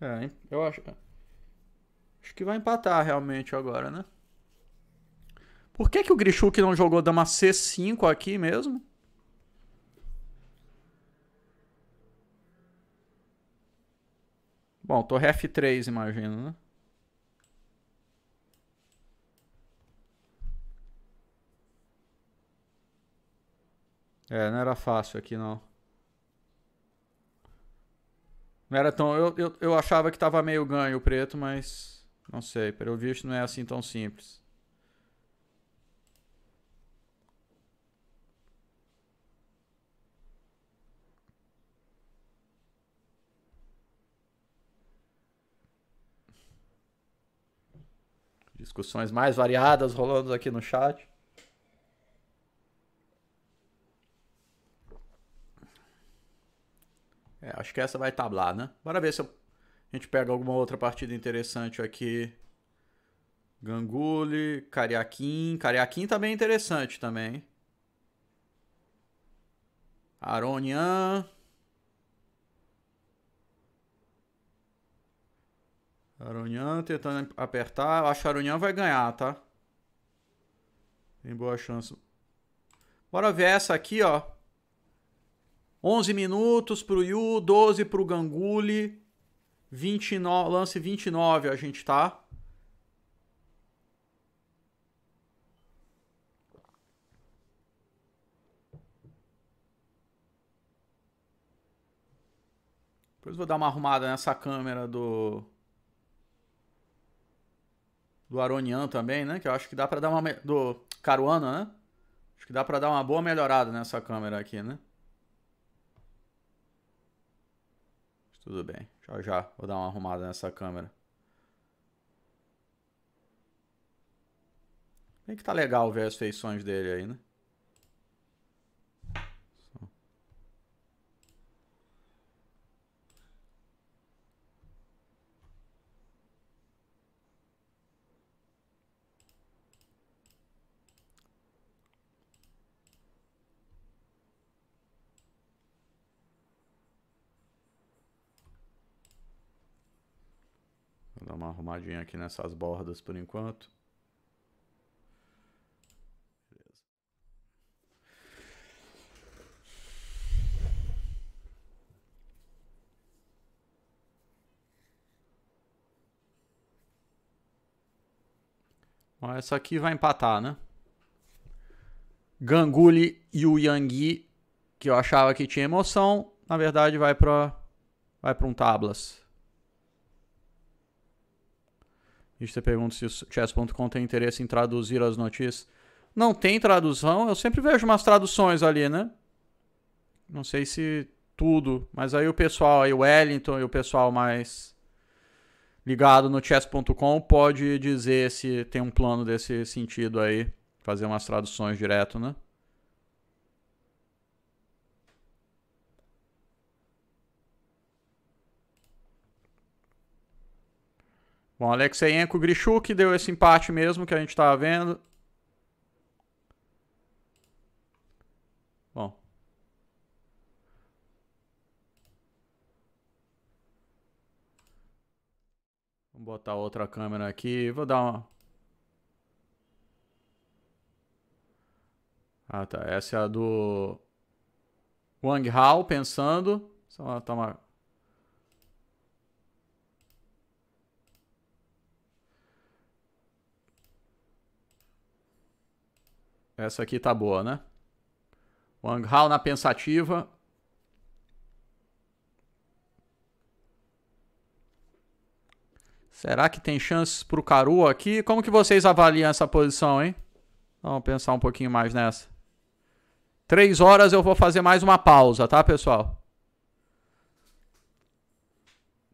É, eu acho... Acho que vai empatar realmente agora, né? Por que, que o Grishuk não jogou dama C5 aqui mesmo? Bom, torre F3, imagino, né? É, não era fácil aqui não. Não era tão. Eu, eu, eu achava que tava meio ganho o preto, mas. Não sei. Pelo visto não é assim tão simples. Discussões mais variadas rolando aqui no chat. É, acho que essa vai tablar, né? Bora ver se eu... a gente pega alguma outra partida interessante aqui. Ganguly, Cariaquim. Cariaquim também tá é interessante também. Aronian. Aronian tentando apertar. Eu acho que Aronian vai ganhar, tá? Tem boa chance. Bora ver essa aqui, ó. 11 minutos para o Yu, 12 para o Ganguly. 29, lance 29 a gente tá. Depois vou dar uma arrumada nessa câmera do do Aronian também, né? Que eu acho que dá para dar uma do Caruana, né? Acho que dá para dar uma boa melhorada nessa câmera aqui, né? Tudo bem. Já já vou dar uma arrumada nessa câmera. Bem que tá legal ver as feições dele aí, né? uma arrumadinha aqui nessas bordas por enquanto. Beleza. Bom, essa aqui vai empatar, né? Ganguly e o Yangui, que eu achava que tinha emoção, na verdade vai para vai para um tablas. E você pergunta se o chess.com tem interesse em traduzir as notícias. Não tem tradução, eu sempre vejo umas traduções ali, né? Não sei se tudo, mas aí o pessoal, aí o Wellington e o pessoal mais ligado no chess.com pode dizer se tem um plano desse sentido aí, fazer umas traduções direto, né? Bom, Alexeyenko Grishuk deu esse empate mesmo que a gente estava vendo. Bom. Vou botar outra câmera aqui. Vou dar uma... Ah, tá. Essa é a do Wang Hao, pensando. Só tá uma Essa aqui tá boa, né? Wang Hao na pensativa. Será que tem chances pro Caru aqui? Como que vocês avaliam essa posição, hein? Vamos pensar um pouquinho mais nessa. Três horas eu vou fazer mais uma pausa, tá, pessoal?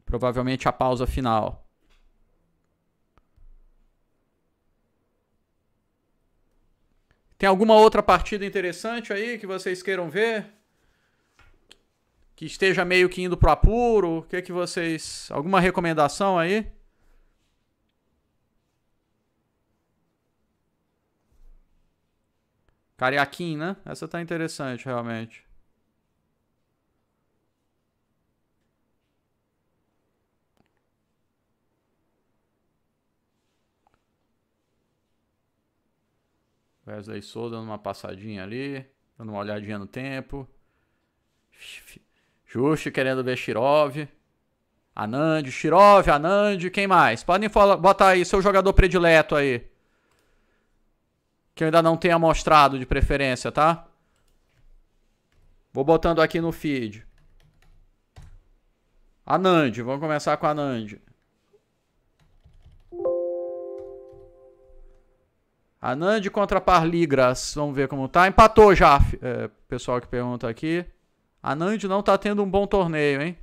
Provavelmente a pausa final. Tem alguma outra partida interessante aí que vocês queiram ver? Que esteja meio que indo pro apuro? O que é que vocês. Alguma recomendação aí? Cariaquim, né? Essa tá interessante, realmente. Wesley sou dando uma passadinha ali, dando uma olhadinha no tempo. Justo querendo ver Shirov. Anand, Shirov, Anand, quem mais? Podem falar, botar aí seu jogador predileto aí. Que eu ainda não tenha mostrado de preferência, tá? Vou botando aqui no feed. Anand, vamos começar com Anand. Anand contra Parligras, vamos ver como tá. Empatou já, é, pessoal que pergunta aqui. Anand não tá tendo um bom torneio, hein?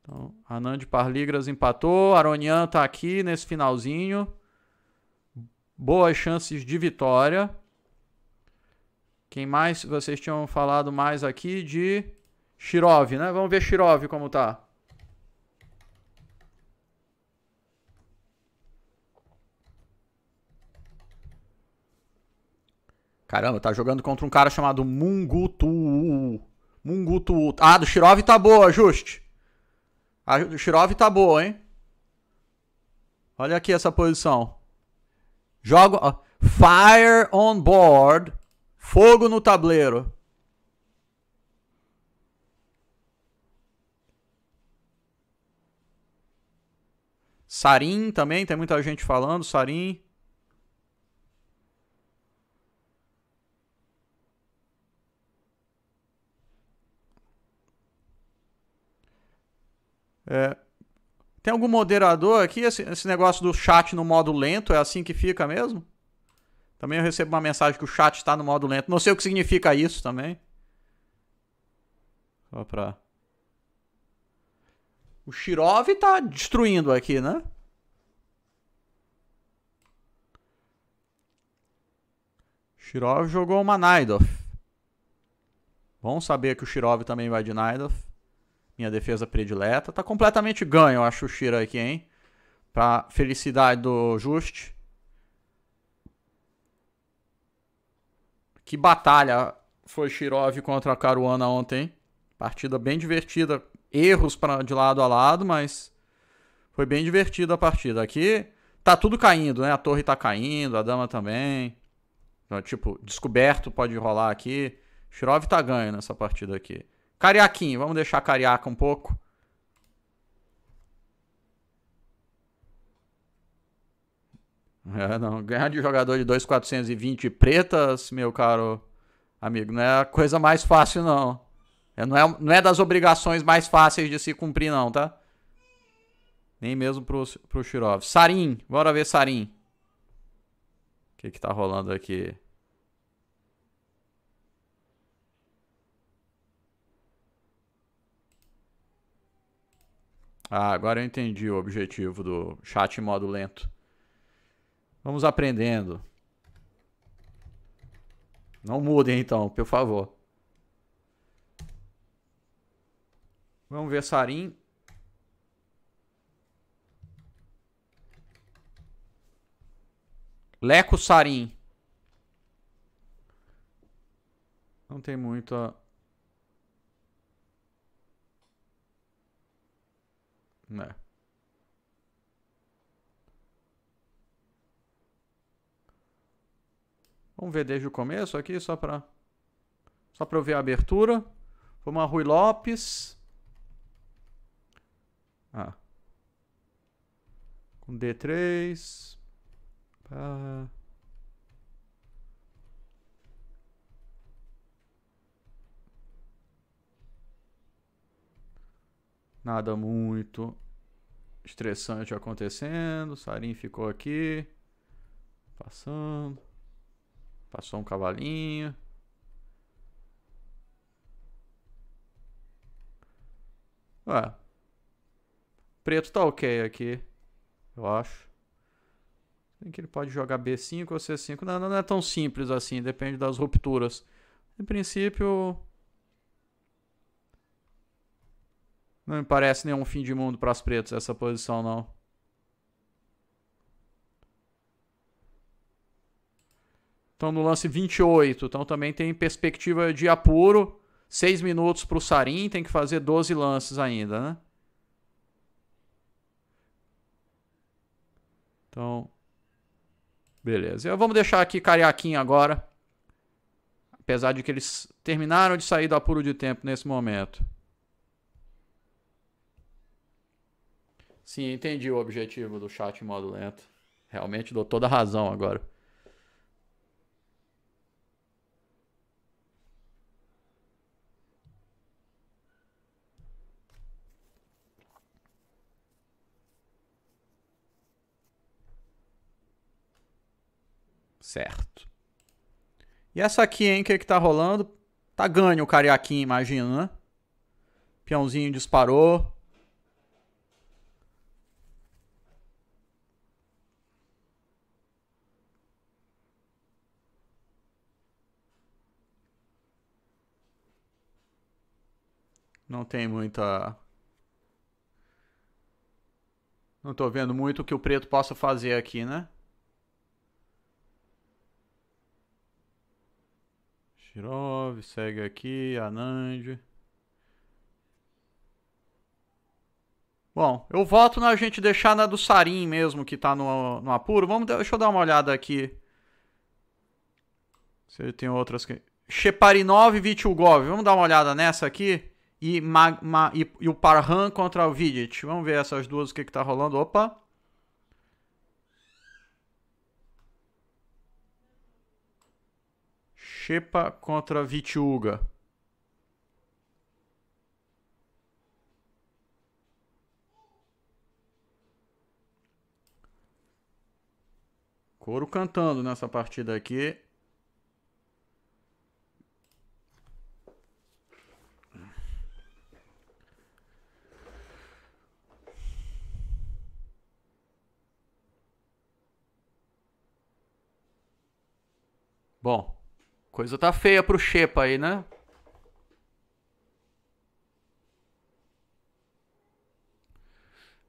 Então, Anand Parligras empatou. Aronian tá aqui nesse finalzinho. Boas chances de vitória. Quem mais vocês tinham falado mais aqui de Shirov, né? Vamos ver Shirov como tá. Caramba, tá jogando contra um cara chamado Mungutu. Mungutu. Ah, do Shirov tá boa, Juste. A do Shirov tá boa, hein? Olha aqui essa posição. Jogo. Fire on board. Fogo no tabuleiro. Sarim também, tem muita gente falando. Sarim. É, tem algum moderador aqui? Esse, esse, negócio do chat no modo lento é assim que fica mesmo? Também eu recebo uma mensagem que o chat está no modo lento. Não sei o que significa isso também. Só pra. O Shirov tá destruindo aqui, né? Shirov jogou uma Naidoff. Bom saber que o Shirov também vai de Naidoff minha defesa predileta. Tá completamente ganho, a acho, o Shira aqui, hein? Pra felicidade do Juste. Que batalha foi Shirov contra a Caruana ontem. Partida bem divertida. Erros pra, de lado a lado, mas foi bem divertida a partida. Aqui tá tudo caindo, né? A torre tá caindo, a dama também. Então, tipo, descoberto pode rolar aqui. Shirov tá ganho nessa partida aqui. Cariaquinho, vamos deixar cariaca um pouco. É, não. Ganhar de jogador de 2,420 pretas, meu caro amigo, não é a coisa mais fácil, não. É, não, é, não é das obrigações mais fáceis de se cumprir, não, tá? Nem mesmo pro, pro Shirov. Sarim, bora ver Sarim. O que que tá rolando aqui? Ah, agora eu entendi o objetivo do chat em modo lento. Vamos aprendendo. Não mudem então, por favor. Vamos ver Sarim. Leco Sarim. Não tem muita Né. Vamos ver desde o começo aqui, só para só para eu ver a abertura. Vamos a Rui Lopes. Ah. Com D3. Nada muito estressante acontecendo. Sarin ficou aqui. Passando. Passou um cavalinho. Ué. Preto tá ok aqui. Eu acho. Tem que ele pode jogar B5 ou C5. Não, não é tão simples assim. Depende das rupturas. Em princípio, Não me parece nenhum fim de mundo para os pretos essa posição, não. Estão no lance 28, então também tem perspectiva de apuro. 6 minutos para o Sarim, tem que fazer 12 lances ainda, né? Então, beleza. Eu, vamos deixar aqui Cariaquinho agora. Apesar de que eles terminaram de sair do apuro de tempo nesse momento. Sim, entendi o objetivo do chat em modo lento. Realmente dou toda a razão agora. Certo. E essa aqui, hein? O que, é que tá rolando? Tá ganho o Cariaquinho, imagina, né? Peãozinho disparou. Não tem muita. Não tô vendo muito o que o preto possa fazer aqui, né? Shirov, segue aqui, Anand. Bom, eu voto na gente deixar na do Sarim mesmo, que tá no, no apuro. Vamos, deixa eu dar uma olhada aqui. Se tem outras que... Sheparinov e Vitilgov. Vamos dar uma olhada nessa aqui e, e, e, o Parham contra o Vidic. Vamos ver essas duas, o que, que tá rolando. Opa! Shepa contra Vitiuga. Coro cantando nessa partida aqui. Bom, coisa tá feia pro Xepa aí, né?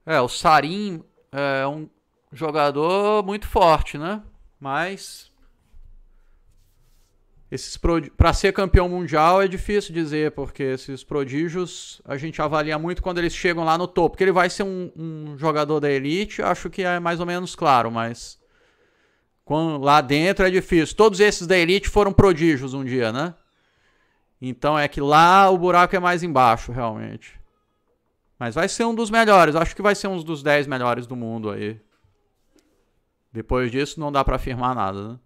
É, o Sarim é um jogador muito forte, né? Mas esses para ser campeão mundial é difícil dizer, porque esses prodígios a gente avalia muito quando eles chegam lá no topo. Porque ele vai ser um, um jogador da elite, acho que é mais ou menos claro, mas lá dentro é difícil. Todos esses da elite foram prodígios um dia, né? Então é que lá o buraco é mais embaixo, realmente. Mas vai ser um dos melhores. Acho que vai ser um dos 10 melhores do mundo aí. Depois disso não dá para afirmar nada, né?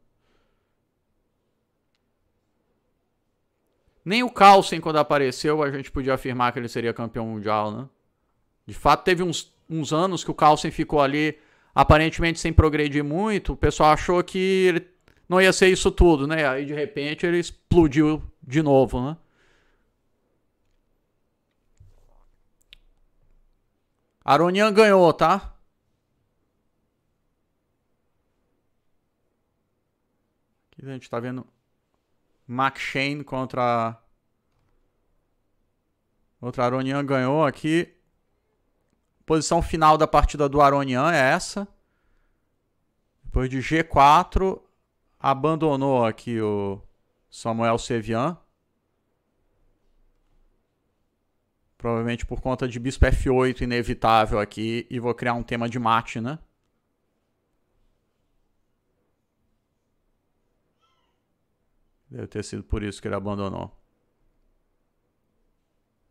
Nem o Carlsen, quando apareceu, a gente podia afirmar que ele seria campeão mundial, né? De fato, teve uns, uns anos que o Carlsen ficou ali aparentemente sem progredir muito, o pessoal achou que não ia ser isso tudo, né? Aí de repente ele explodiu de novo, né? Aronian ganhou, tá? Aqui a gente tá vendo Mac Shane contra. Outra Aronian ganhou aqui. Posição final da partida do Aronian é essa. Depois de G4, abandonou aqui o Samuel Sevian. Provavelmente por conta de bispo F8 inevitável aqui. E vou criar um tema de mate, né? Deve ter sido por isso que ele abandonou.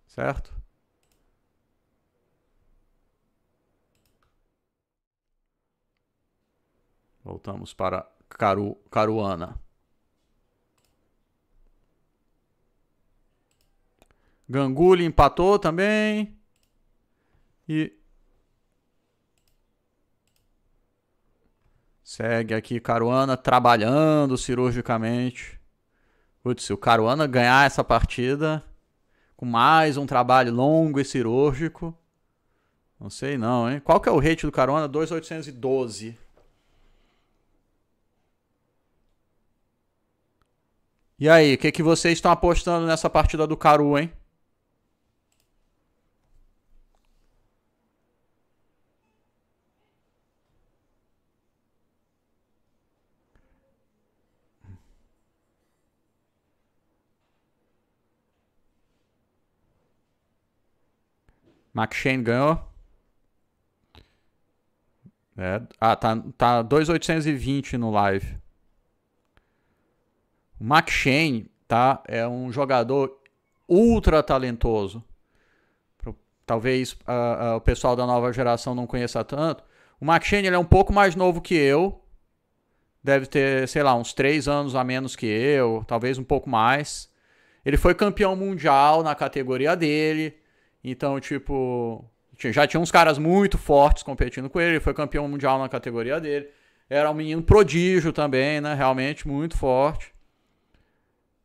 Certo? Voltamos para Caru, Caruana. Ganguly empatou também. E Segue aqui Caruana trabalhando cirurgicamente. Putz, se o Caruana ganhar essa partida com mais um trabalho longo e cirúrgico, não sei não, hein? Qual que é o rate do Caruana? 2,812. E aí, o que, que vocês estão apostando nessa partida do Caru, hein? McShane ganhou. É. Ah, tá, tá 2,820 no live. O Max Shane, tá? É um jogador ultra talentoso. Talvez uh, uh, o pessoal da nova geração não conheça tanto. O Max Shane, ele é um pouco mais novo que eu. Deve ter, sei lá, uns três anos a menos que eu, talvez um pouco mais. Ele foi campeão mundial na categoria dele. Então, tipo, já tinha uns caras muito fortes competindo com ele. Ele foi campeão mundial na categoria dele. Era um menino prodígio também, né? Realmente muito forte.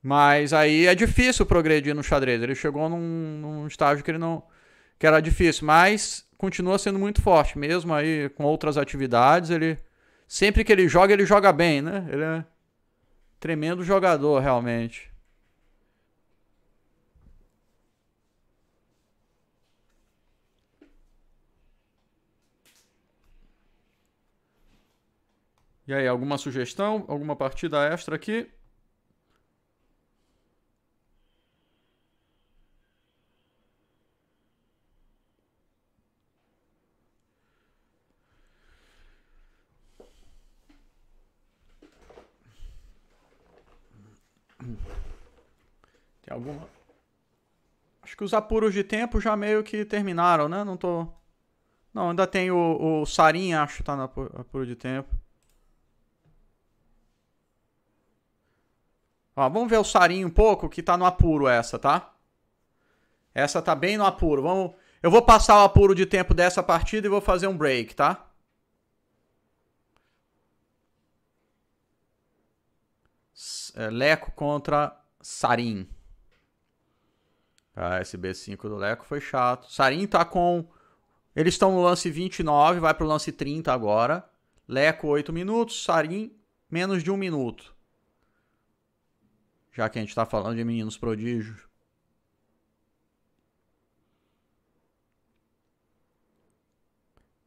Mas aí é difícil progredir no xadrez. Ele chegou num, num estágio que ele não. que era difícil, mas continua sendo muito forte, mesmo aí com outras atividades. Ele. Sempre que ele joga, ele joga bem, né? Ele é tremendo jogador, realmente. E aí, alguma sugestão? Alguma partida extra aqui? Tem alguma. Acho que os apuros de tempo já meio que terminaram, né? Não tô. Não, ainda tem o, o Sarinha, acho, tá no apuro de tempo. Ó, vamos ver o Sarinha um pouco, que tá no apuro essa, tá? Essa tá bem no apuro. Vamos... Eu vou passar o apuro de tempo dessa partida e vou fazer um break, tá? É, Leco contra Sarin. A SB5 do Leco foi chato. Sarim tá com. Eles estão no lance 29, vai pro lance 30 agora. Leco 8 minutos, Sarim menos de 1 minuto. Já que a gente tá falando de meninos prodígios.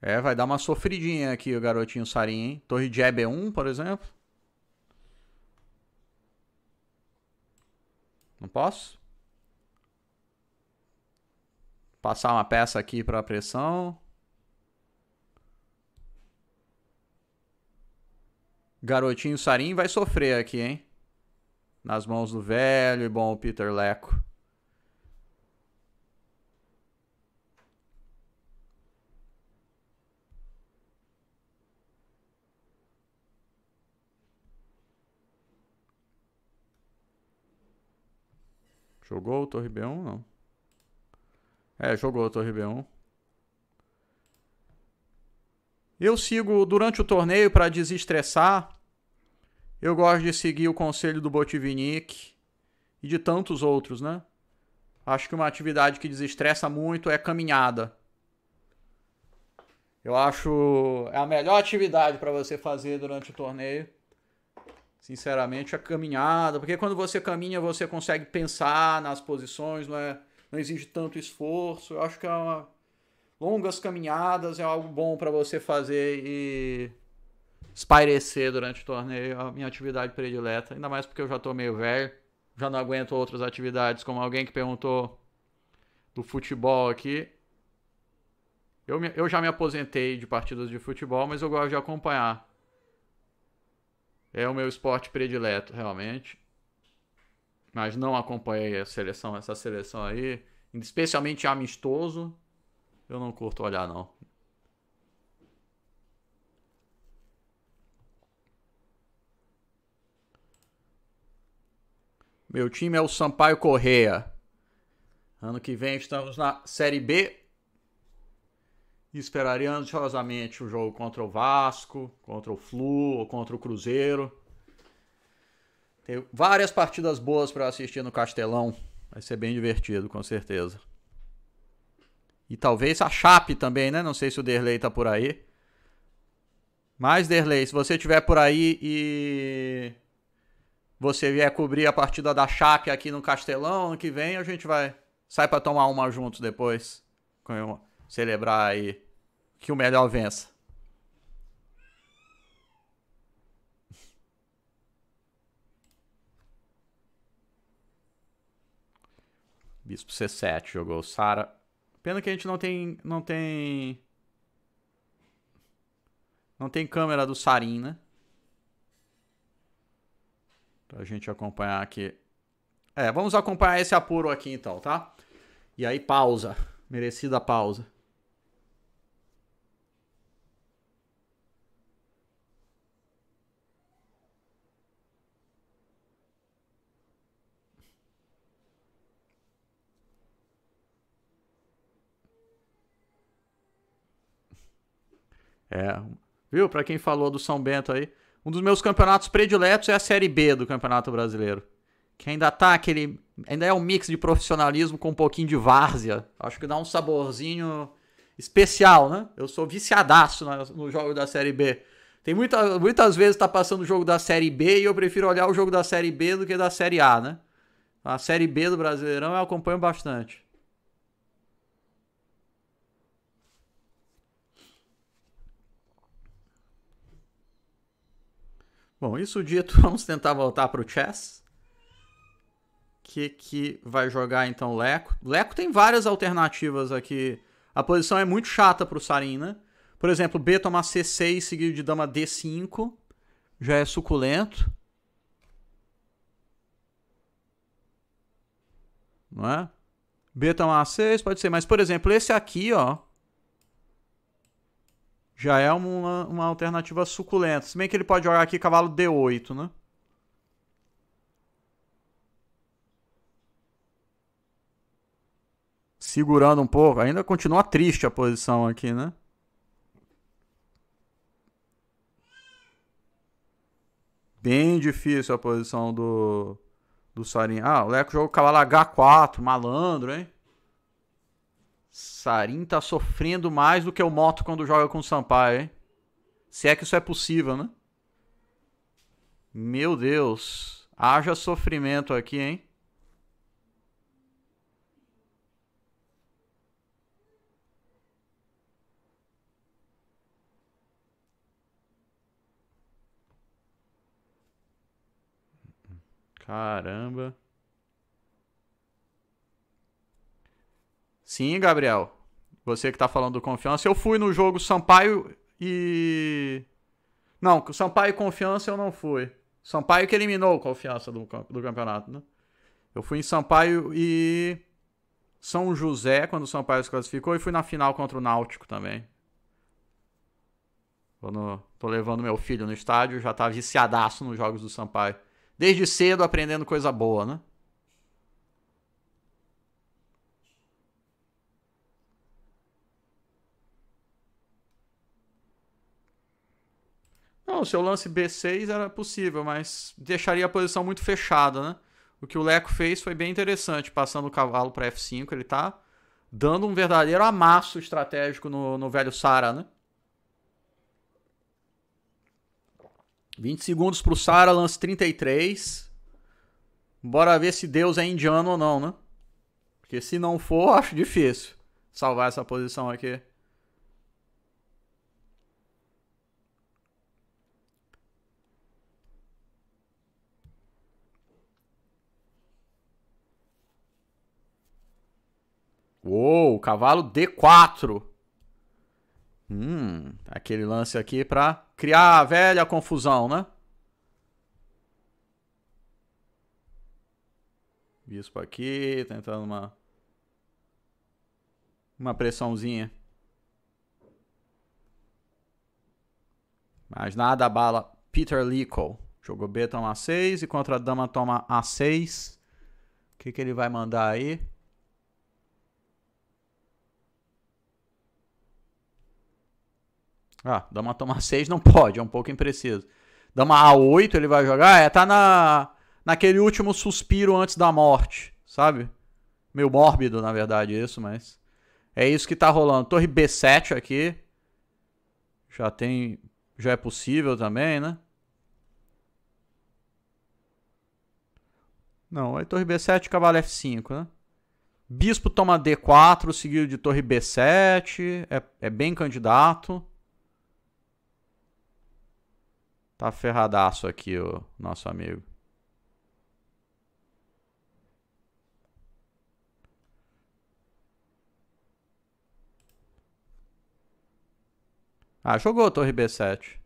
É, vai dar uma sofridinha aqui o garotinho Sarin, hein? Torre de EB1, por exemplo. Não posso? Passar uma peça aqui para pressão. Garotinho Sarim vai sofrer aqui, hein? Nas mãos do velho e bom Peter Leco. Jogou o Torre B1? Não. É, jogou torre B1. Eu sigo durante o torneio para desestressar. Eu gosto de seguir o conselho do Botvinnik e de tantos outros, né? Acho que uma atividade que desestressa muito é caminhada. Eu acho é a melhor atividade para você fazer durante o torneio. Sinceramente, a é caminhada, porque quando você caminha, você consegue pensar nas posições, não é? não exige tanto esforço. Eu acho que é uma... longas caminhadas é algo bom para você fazer e espairecer durante o torneio, a minha atividade predileta. Ainda mais porque eu já tô meio velho, já não aguento outras atividades, como alguém que perguntou do futebol aqui. Eu, me... eu já me aposentei de partidas de futebol, mas eu gosto de acompanhar. É o meu esporte predileto, realmente mas não acompanhei a seleção, essa seleção aí, especialmente amistoso, eu não curto olhar não. Meu time é o Sampaio Correia. Ano que vem estamos na Série B. Esperaria ansiosamente o jogo contra o Vasco, contra o Flu ou contra o Cruzeiro. Tem várias partidas boas para assistir no Castelão. Vai ser bem divertido, com certeza. E talvez a Chape também, né? Não sei se o Derlei tá por aí. Mas, Derlei, se você estiver por aí e você vier cobrir a partida da Chape aqui no Castelão, ano que vem a gente vai. Sai para tomar uma juntos depois. Celebrar aí. Que o melhor vença. Bispo C7 jogou Sara. Pena que a gente não tem. Não tem. Não tem câmera do Sarin, né? Pra gente acompanhar aqui. É, vamos acompanhar esse apuro aqui então, tá? E aí, pausa. Merecida pausa. É, viu? Para quem falou do São Bento aí, um dos meus campeonatos prediletos é a Série B do Campeonato Brasileiro, que ainda tá aquele, ainda é um mix de profissionalismo com um pouquinho de várzea. Acho que dá um saborzinho especial, né? Eu sou viciadaço no jogo da Série B. Tem muita, muitas vezes tá passando o jogo da Série B e eu prefiro olhar o jogo da Série B do que da Série A, né? A Série B do Brasileirão eu acompanho bastante. Bom, isso dito, vamos tentar voltar para o chess. Que que vai jogar então Leco? Leco tem várias alternativas aqui. A posição é muito chata para o Sarina. Né? Por exemplo, B tomar C6 seguido de dama D5 já é suculento. Não é? B tomar 6 pode ser, mas por exemplo, esse aqui, ó, já é uma, uma alternativa suculenta. Se bem que ele pode jogar aqui cavalo D8, né? Segurando um pouco. Ainda continua triste a posição aqui, né? Bem difícil a posição do, do Sarin. Ah, o Leco jogou cavalo H4, malandro, hein? Sarim tá sofrendo mais do que o Moto quando joga com o Sampaio, hein? Se é que isso é possível, né? Meu Deus. Haja sofrimento aqui, hein? Caramba. Sim, Gabriel. Você que tá falando Confiança. Eu fui no jogo Sampaio e. Não, Sampaio e Confiança eu não fui. Sampaio que eliminou a Confiança do, do campeonato, né? Eu fui em Sampaio e. São José, quando o Sampaio se classificou, e fui na final contra o Náutico também. Quando tô levando meu filho no estádio, já tá viciadaço nos jogos do Sampaio. Desde cedo aprendendo coisa boa, né? Bom, se eu lance B6 era possível, mas deixaria a posição muito fechada, né? O que o Leco fez foi bem interessante, passando o cavalo para F5, ele tá dando um verdadeiro amasso estratégico no, no velho Sara, né? 20 segundos pro Sara, lance 33. Bora ver se Deus é indiano ou não, né? Porque se não for, acho difícil salvar essa posição aqui. Uou, cavalo D4. Hum, aquele lance aqui para criar a velha confusão, né? Bispo aqui, tentando tá uma uma pressãozinha. Mas nada bala. Peter Lico. jogou B toma A6 e contra a dama toma A6. O que, que ele vai mandar aí? Ah, dama toma 6 não pode, é um pouco impreciso. Dama A8 ele vai jogar, é, tá na, naquele último suspiro antes da morte, sabe? Meio mórbido, na verdade, isso, mas... É isso que tá rolando. Torre B7 aqui. Já tem... Já é possível também, né? Não, aí torre B7, cavalo F5, né? Bispo toma D4, seguido de torre B7. É, é bem candidato. Tá ferradaço aqui o nosso amigo. Ah, jogou a torre B7.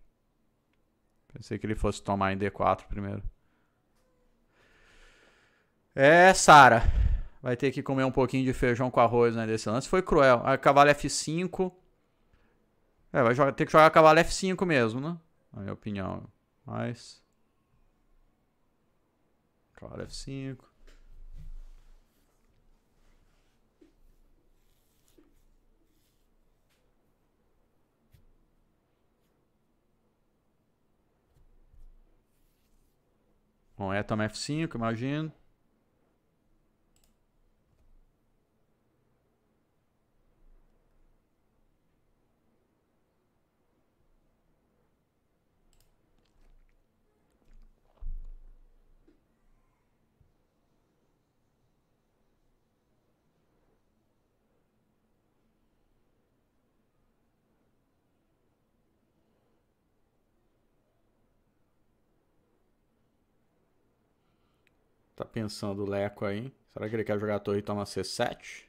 Pensei que ele fosse tomar em D4 primeiro. É, Sara. Vai ter que comer um pouquinho de feijão com arroz, né, desse lance. Foi cruel. Aí, ah, cavalo F5. É, vai jogar, ter que jogar cavalo F5 mesmo, né? na minha opinião. Mas. Claro, F5. Bom, é também F5, imagino. pensando o Leco aí. Será que ele quer jogar a torre e toma C7?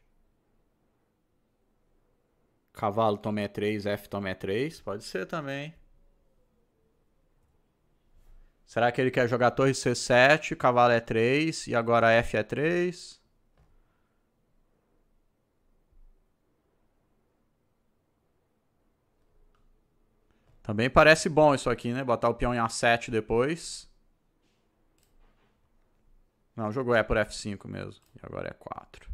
Cavalo toma E3, F toma E3. Pode ser também. Será que ele quer jogar torre C7, cavalo E3 e agora F E3? É também parece bom isso aqui, né? Botar o peão em A7 depois. Não, o jogo é por F5 mesmo. E agora é 4.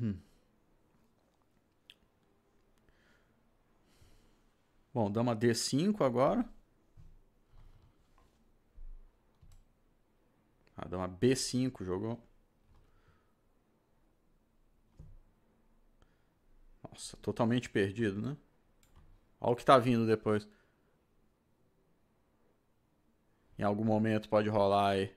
Hum. Bom, dama D5 agora. A dá uma B5, jogou. Nossa, totalmente perdido, né? Olha o que tá vindo depois. Em algum momento pode rolar aí.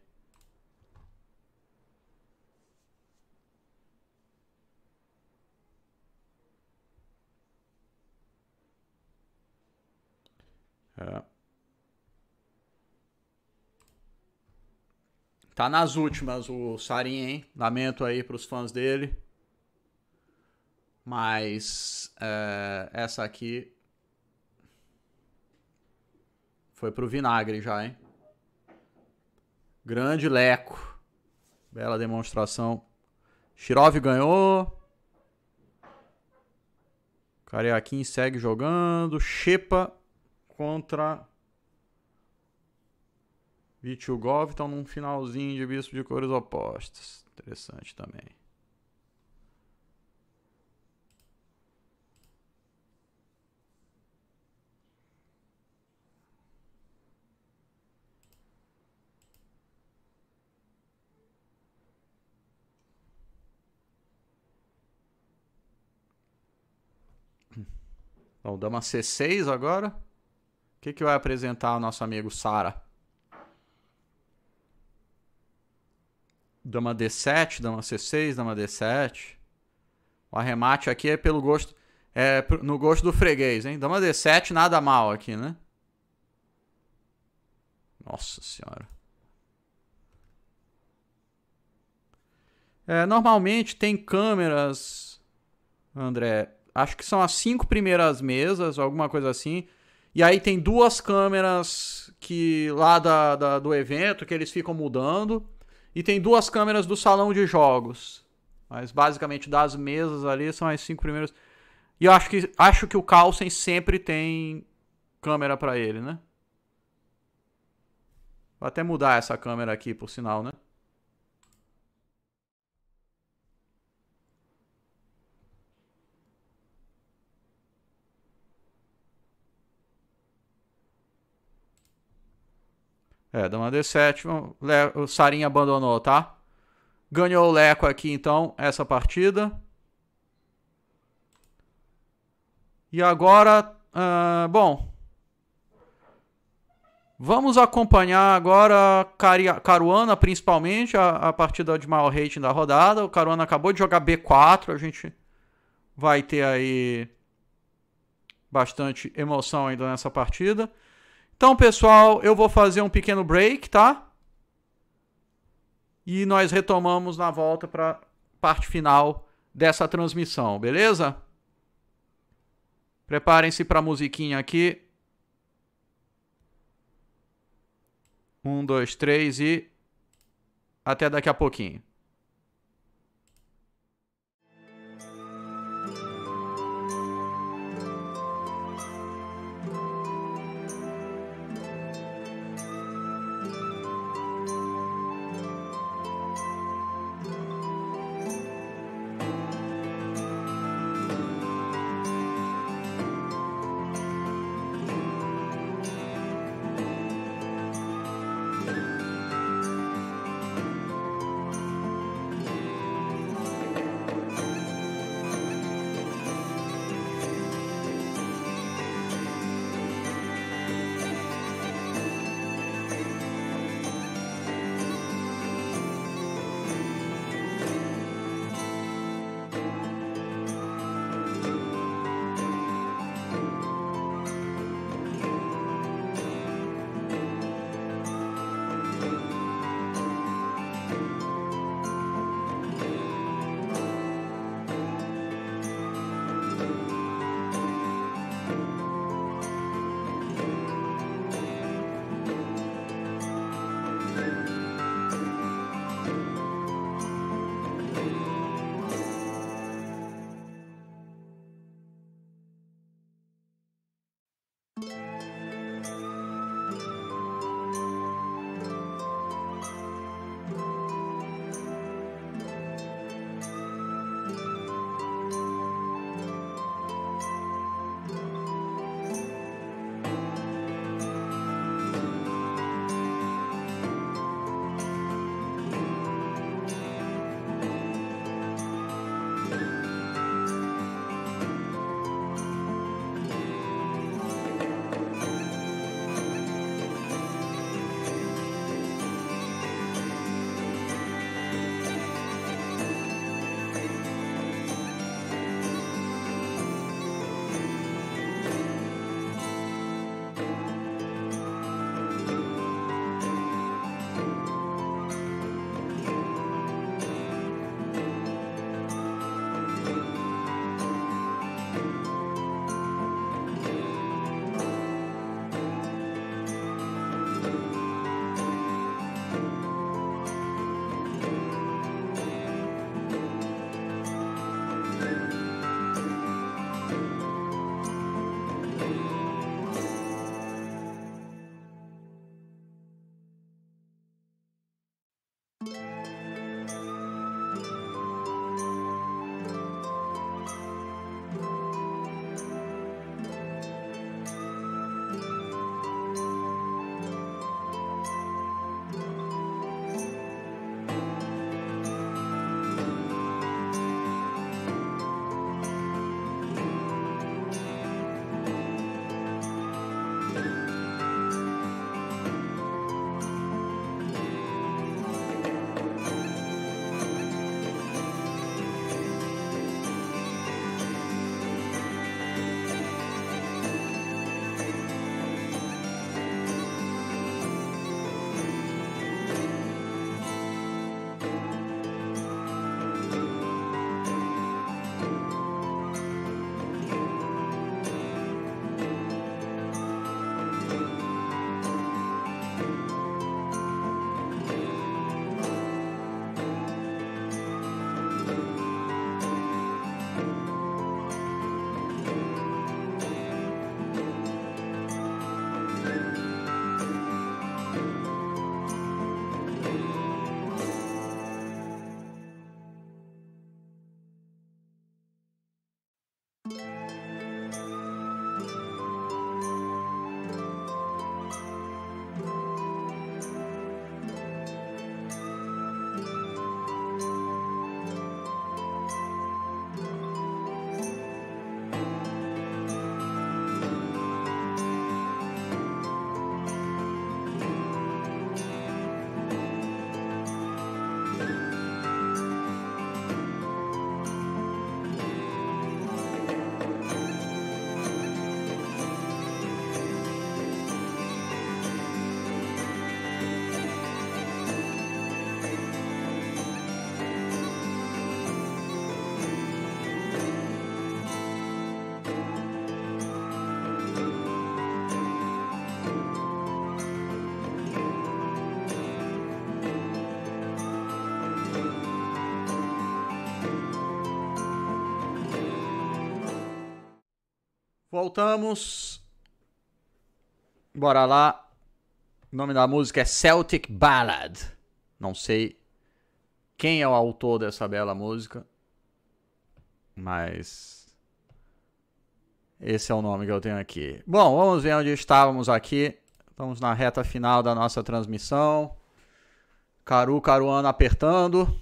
É. Tá nas últimas o Sarin, hein? Lamento aí pros fãs dele. Mas é, essa aqui foi pro vinagre já, hein? Grande Leco. Bela demonstração. Shirov ganhou. Cariaquim segue jogando. Shepa contra Vítio Golf estão num finalzinho de bispo de cores opostas. Interessante também. Bom, dama C6 agora. O que, que vai apresentar o nosso amigo Sara? Dama D7, dama C6, dama D7. O arremate aqui é pelo gosto. É no gosto do freguês, hein? Dama D7, nada mal aqui, né? Nossa senhora. É, normalmente tem câmeras, André. Acho que são as cinco primeiras mesas, alguma coisa assim. E aí tem duas câmeras que lá da, da do evento que eles ficam mudando. E tem duas câmeras do salão de jogos. Mas basicamente das mesas ali são as cinco primeiras. E eu acho que, acho que o Carlsen sempre tem câmera para ele, né? Vou até mudar essa câmera aqui, por sinal, né? É, dama D7. O Sarinha abandonou, tá? Ganhou o Leco aqui, então, essa partida. E agora, uh, bom. Vamos acompanhar agora Caruana, principalmente, a, a partida de maior rating da rodada. O Caruana acabou de jogar B4, a gente vai ter aí bastante emoção ainda nessa partida. Então, pessoal, eu vou fazer um pequeno break, tá? E nós retomamos na volta para parte final dessa transmissão, beleza? Preparem-se para a musiquinha aqui. Um, dois, três e até daqui a pouquinho. voltamos. Bora lá. O nome da música é Celtic Ballad. Não sei quem é o autor dessa bela música, mas esse é o nome que eu tenho aqui. Bom, vamos ver onde estávamos aqui. Estamos na reta final da nossa transmissão. Caru Caruana apertando.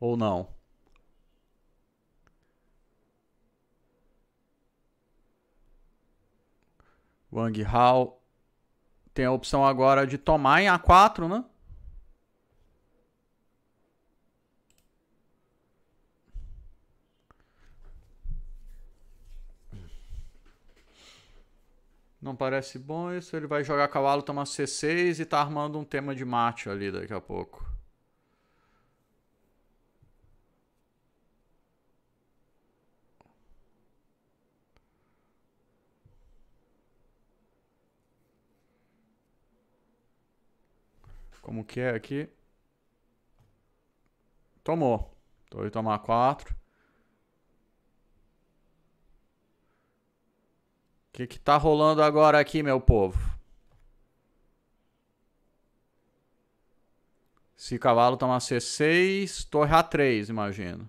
Ou não? Wang Hao tem a opção agora de tomar em A4, né? Não parece bom isso. Ele vai jogar cavalo, toma C6 e tá armando um tema de mate ali daqui a pouco. Como que é aqui? Tomou. Então ele tomar 4. O que que tá rolando agora aqui, meu povo? Se cavalo tomar C6, torre A3, imagino.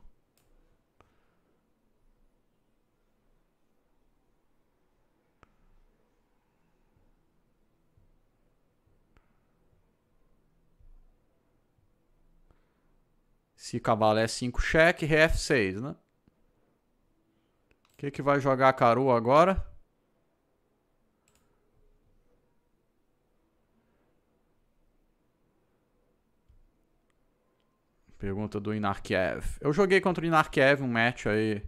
Se cavalo é 5, cheque, ré F6, né? O que, que vai jogar a caru agora? Pergunta do Inarkiev. Eu joguei contra o Inarkiev um match aí.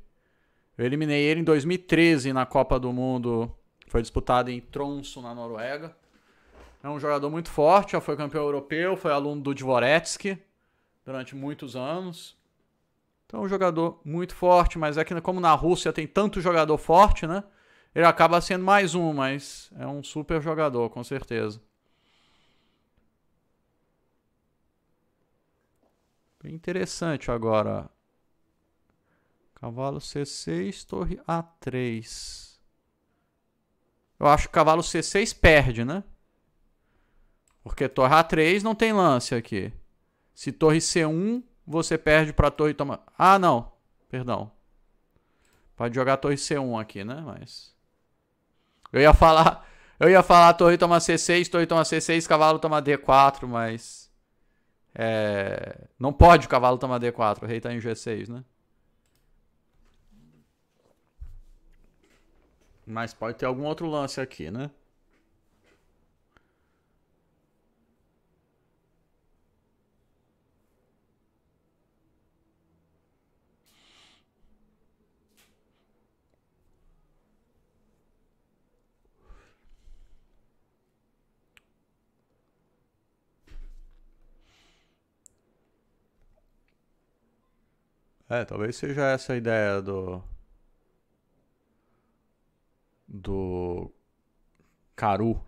Eu eliminei ele em 2013 na Copa do Mundo. Foi disputado em Tronso, na Noruega. É um jogador muito forte, já foi campeão europeu, foi aluno do Dvoretsky durante muitos anos. Então, um jogador muito forte, mas é que como na Rússia tem tanto jogador forte, né? Ele acaba sendo mais um, mas é um super jogador, com certeza. Bem interessante agora. Cavalo C6, torre A3. Eu acho que cavalo C6 perde, né? Porque torre A3 não tem lance aqui. Se torre C1, você perde para torre toma. Ah, não. Perdão. Pode jogar torre C1 aqui, né? Mas eu ia falar, eu ia falar torre toma C6, torre toma C6, cavalo toma D4, mas é... não pode o cavalo tomar D4, o rei tá em G6, né? Mas pode ter algum outro lance aqui, né? É, talvez seja essa a ideia do. Do. Caru.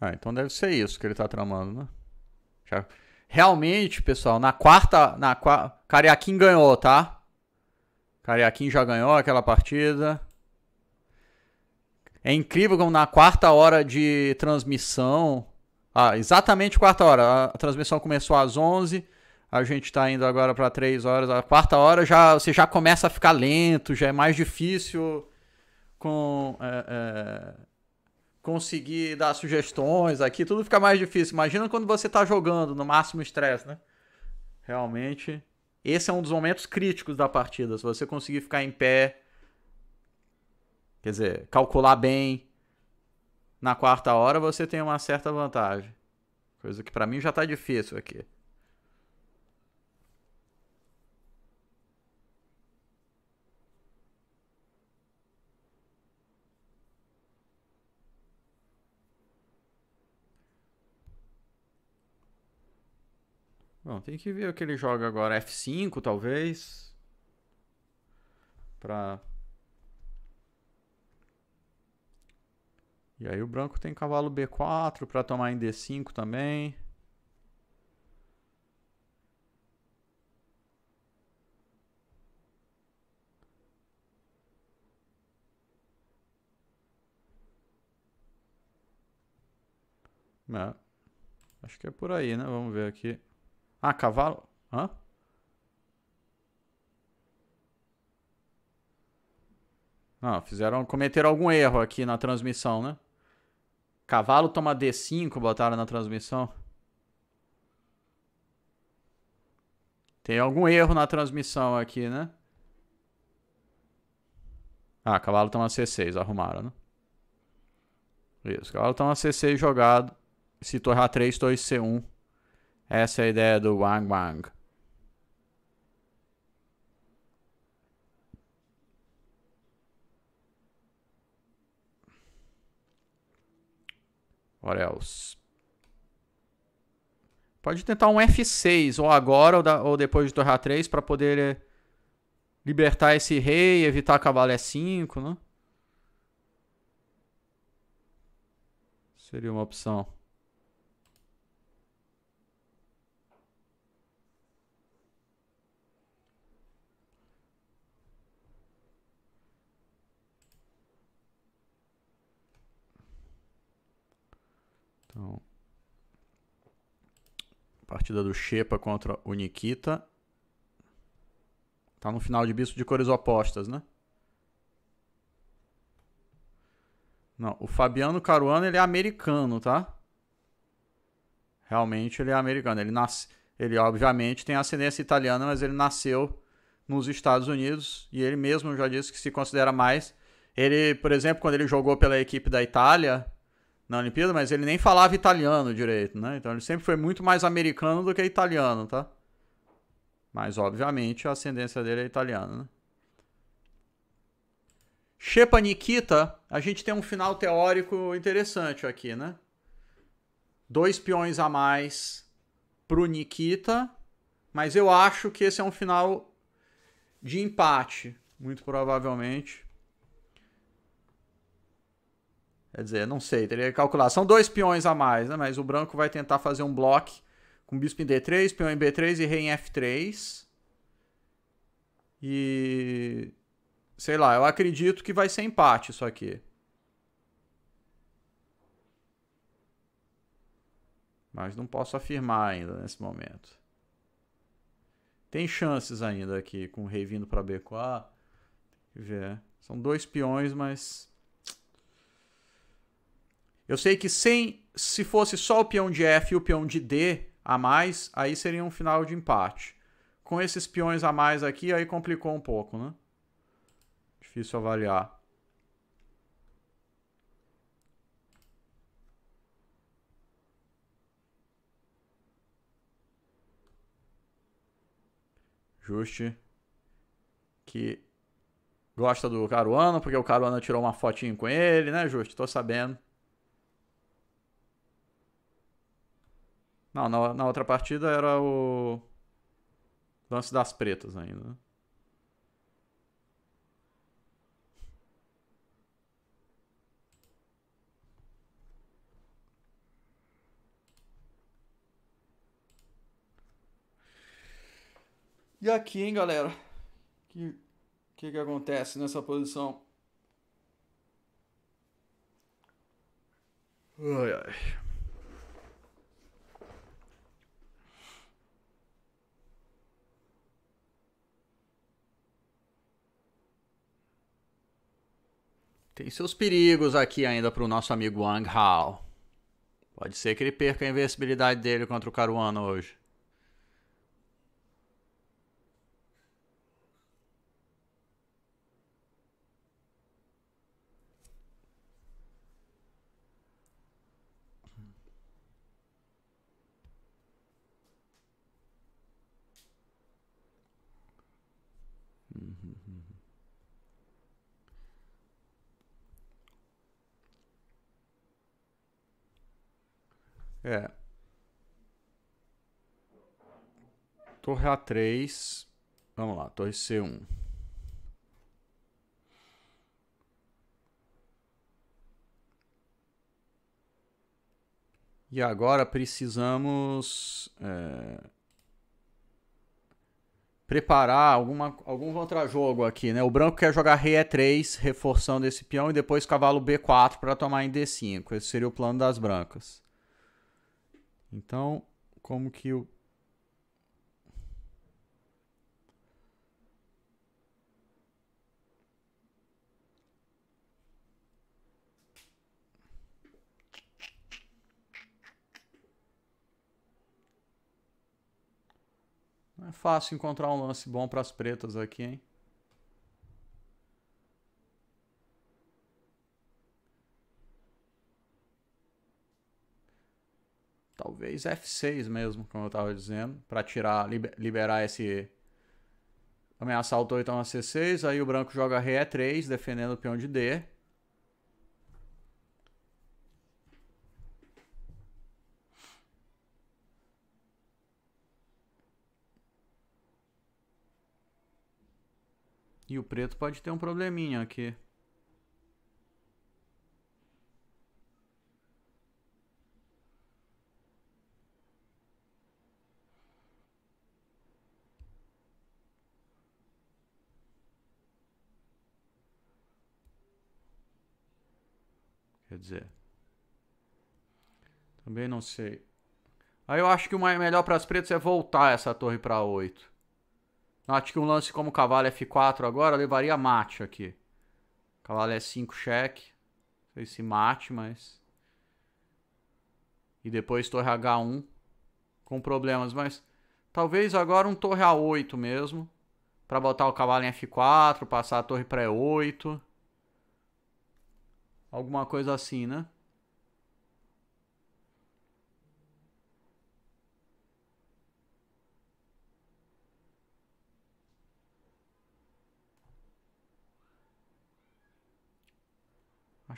Ah, então deve ser isso que ele tá tramando, né? Já, Realmente, pessoal, na quarta. Na, Cariaquim ganhou, tá? Cariaquim já ganhou aquela partida. É incrível como na quarta hora de transmissão. Ah, exatamente quarta hora. A transmissão começou às 11. A gente está indo agora para 3 horas. A quarta hora já você já começa a ficar lento, já é mais difícil com é, é, conseguir dar sugestões aqui, tudo fica mais difícil. Imagina quando você está jogando no máximo estresse, né? Realmente, esse é um dos momentos críticos da partida. Se você conseguir ficar em pé, quer dizer, calcular bem na quarta hora, você tem uma certa vantagem. Coisa que para mim já está difícil aqui. Bom, tem que ver o que ele joga agora. F5, talvez. Pra... E aí o branco tem cavalo B4 para tomar em D5 também. É. Acho que é por aí, né? Vamos ver aqui. Ah, cavalo? Hã? Não, fizeram, cometeram algum erro aqui na transmissão, né? Cavalo toma D5, botaram na transmissão. Tem algum erro na transmissão aqui, né? Ah, cavalo toma C6, arrumaram, né? Isso, cavalo toma C6 jogado. Se torre a 3, torre C1. Essa é a ideia do Wang Wang. What else? Pode tentar um F6, ou agora ou, da, ou depois de torre A3, para poder eh, libertar esse rei, e evitar cavalo E5, né? Seria uma opção. Então, partida do Shepa contra o Nikita. Tá no final de bispo de cores opostas, né? Não, o Fabiano Caruana, ele é americano, tá? Realmente ele é americano. Ele nasce, ele obviamente tem ascendência italiana, mas ele nasceu nos Estados Unidos e ele mesmo já disse que se considera mais. Ele, por exemplo, quando ele jogou pela equipe da Itália, na Olimpíada, mas ele nem falava italiano direito, né? Então ele sempre foi muito mais americano do que italiano, tá? Mas obviamente a ascendência dele é italiana, né? Shepa Nikita, a gente tem um final teórico interessante aqui, né? Dois peões a mais pro Nikita, mas eu acho que esse é um final de empate, muito provavelmente. Quer dizer, não sei, teria que calcular. São dois peões a mais, né? Mas o branco vai tentar fazer um bloco com bispo em D3, peão em B3 e rei em F3. E. Sei lá, eu acredito que vai ser empate isso aqui. Mas não posso afirmar ainda nesse momento. Tem chances ainda aqui com o rei vindo para B4. Tem que ver. São dois peões, mas eu sei que sem, se fosse só o peão de F e o peão de D a mais, aí seria um final de empate. Com esses peões a mais aqui, aí complicou um pouco, né? Difícil avaliar. Juste que gosta do Caruana, porque o Caruana tirou uma fotinho com ele, né, Juste? Tô sabendo. Não, na, na outra partida era o. Lance das pretas ainda, né? E aqui, hein, galera? O que, que, que acontece nessa posição? Ai, ai. Tem seus perigos aqui ainda para o nosso amigo Wang Hao. Pode ser que ele perca a invencibilidade dele contra o Caruano hoje. Torre A3. Vamos lá, torre C1. E agora precisamos é, preparar alguma, algum contra-jogo aqui, né? O branco quer jogar rei E3, reforçando esse peão, e depois cavalo B4 para tomar em D5. Esse seria o plano das brancas. Então, como que o Não é fácil encontrar um lance bom para as pretas aqui, hein? Talvez F6 mesmo, como eu estava dizendo, para tirar, liberar esse ameaçar o então a C6, aí o branco joga re 3 defendendo o peão de D. E o preto pode ter um probleminha aqui. Quer dizer... Também não sei. Aí eu acho que o melhor para as pretas é voltar essa torre para 8. Acho que um lance como cavalo F4 agora levaria mate aqui. Cavalo E5 cheque. Não sei se mate, mas... E depois torre H1. Com problemas, mas... Talvez agora um torre A8 mesmo. Pra botar o cavalo em F4, passar a torre pra E8. Alguma coisa assim, né?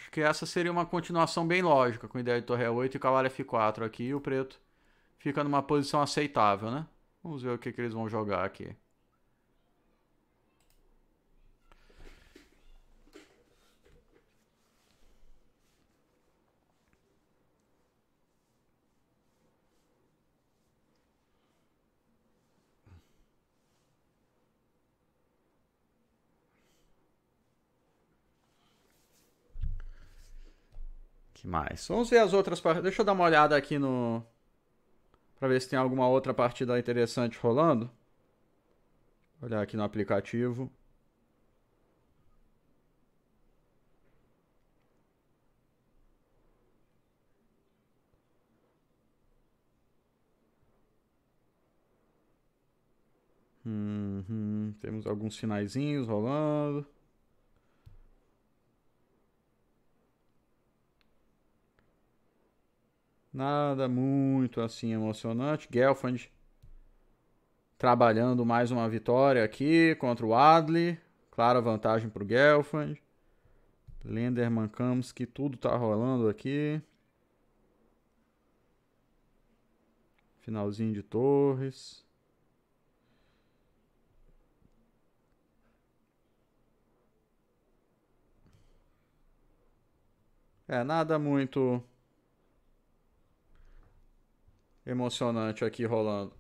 Acho que essa seria uma continuação bem lógica, com ideia de torre a é 8 e cavalo é F4 aqui, e o preto fica numa posição aceitável, né? Vamos ver o que, que eles vão jogar aqui. mais? Vamos ver as outras partidas. Deixa eu dar uma olhada aqui no. Pra ver se tem alguma outra partida interessante rolando. Olhar aqui no aplicativo. Uhum. Temos alguns sinaizinhos rolando. Nada muito assim emocionante. Gelfand trabalhando mais uma vitória aqui contra o Adli. Clara vantagem para o Gelfand. Lenderman Kamsky, tudo tá rolando aqui. Finalzinho de Torres. É, nada muito emocionante aqui rolando.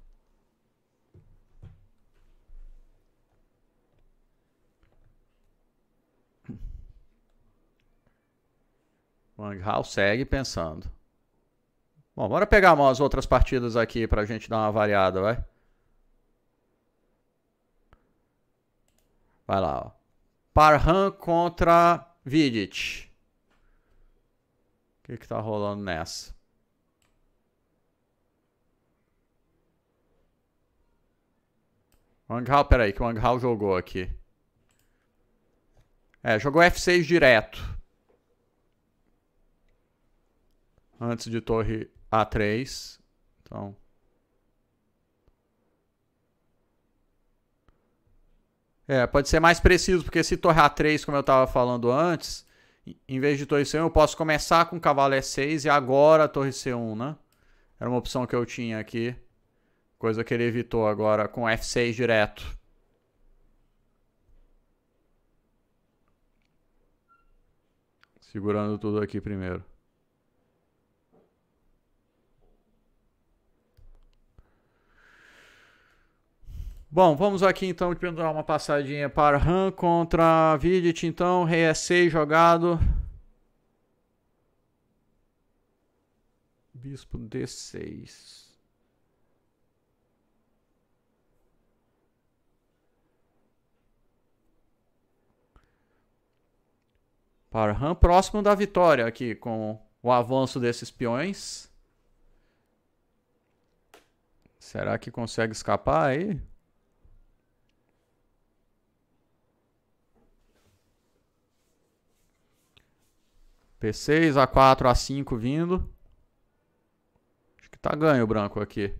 Wang Hao segue pensando. Bom, bora pegar umas outras partidas aqui pra gente dar uma variada, vai? Vai lá, ó. Parham contra Vidic. O que que tá rolando nessa? Wang Hao, peraí, que o Wang Hao jogou aqui. É, jogou F6 direto. Antes de torre A3. Então... É, pode ser mais preciso, porque se torre A3, como eu estava falando antes, em vez de torre C1, eu posso começar com cavalo E6 e agora torre C1, né? Era uma opção que eu tinha aqui. Coisa que ele evitou agora com F6 direto. Segurando tudo aqui primeiro. Bom, vamos aqui então dar uma passadinha para Han contra Vidit. então, rei é E6 jogado. Bispo D6. Parham próximo da vitória aqui com o avanço desses peões. Será que consegue escapar aí? P6, A4, A5 vindo. Acho que tá ganho o branco aqui.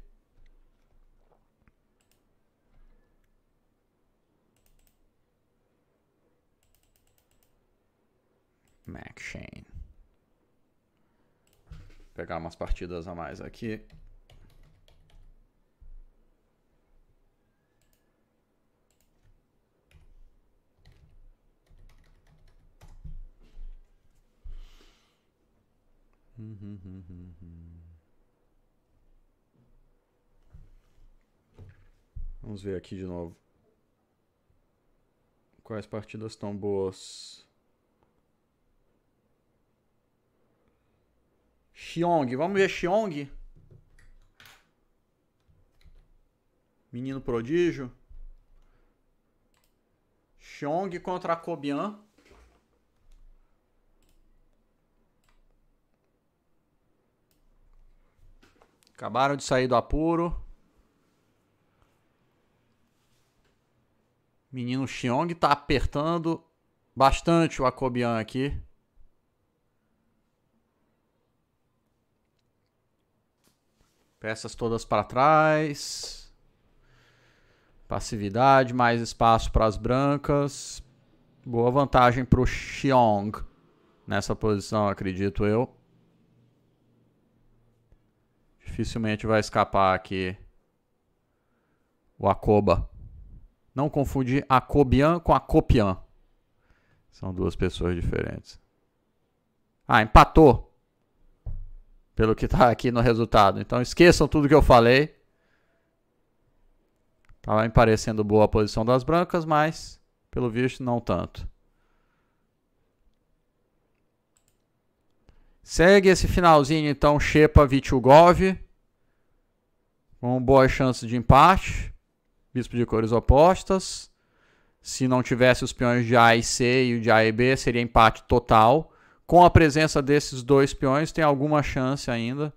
Mac Shane. Pegar umas partidas a mais aqui. Vamos ver aqui de novo. Quais partidas estão boas? Xiong. Vamos ver Xiong. Menino prodígio. Xiong contra Kobian. Acabaram de sair do apuro. Menino Xiong tá apertando bastante o Acobian aqui. Peças todas para trás. Passividade, mais espaço para as brancas. Boa vantagem para o Xiong nessa posição, acredito eu. Dificilmente vai escapar aqui o Akoba. Não confundir Acobian com Acopian. São duas pessoas diferentes. Ah, empatou pelo que está aqui no resultado. Então esqueçam tudo que eu falei. Tá Estava me parecendo boa a posição das brancas, mas pelo visto não tanto. Segue esse finalzinho então Shepa Vitugov com boa chance de empate. Bispo de cores opostas. Se não tivesse os peões de A e C e o de A e B, seria empate total com a presença desses dois peões, tem alguma chance ainda.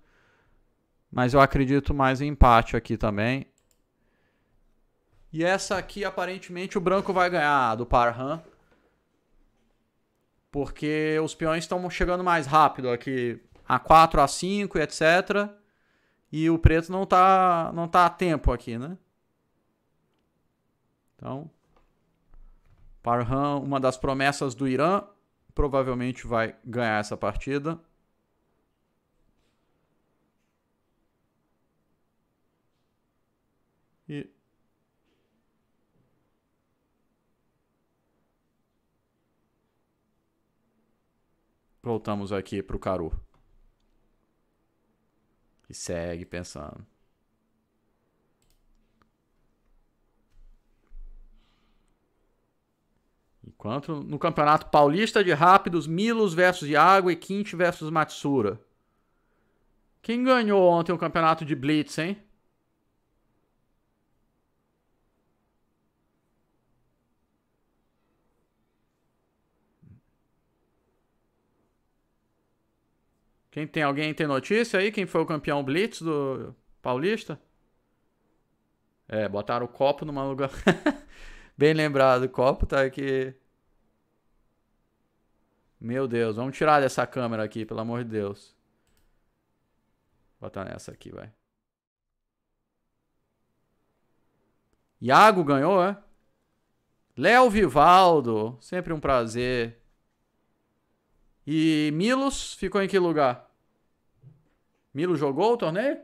Mas eu acredito mais em empate aqui também. E essa aqui, aparentemente, o branco vai ganhar do Parham. Porque os peões estão chegando mais rápido aqui. A4, A5 etc. E o preto não tá, não tá a tempo aqui, né? Então, Parham, uma das promessas do Irã provavelmente vai ganhar essa partida. E voltamos aqui para o Caru. E segue pensando. Quanto no Campeonato Paulista de Rápidos, Milos versus Iago e Quinte versus Matsura. Quem ganhou ontem o campeonato de Blitz, hein? Quem tem alguém tem notícia aí? Quem foi o campeão Blitz do Paulista? É, botaram o copo numa lugar. Bem lembrado, o copo tá aqui. Meu Deus, vamos tirar dessa câmera aqui, pelo amor de Deus. Vou botar nessa aqui, vai. Iago ganhou, é? Léo Vivaldo, sempre um prazer. E Milos ficou em que lugar? Milos jogou o torneio?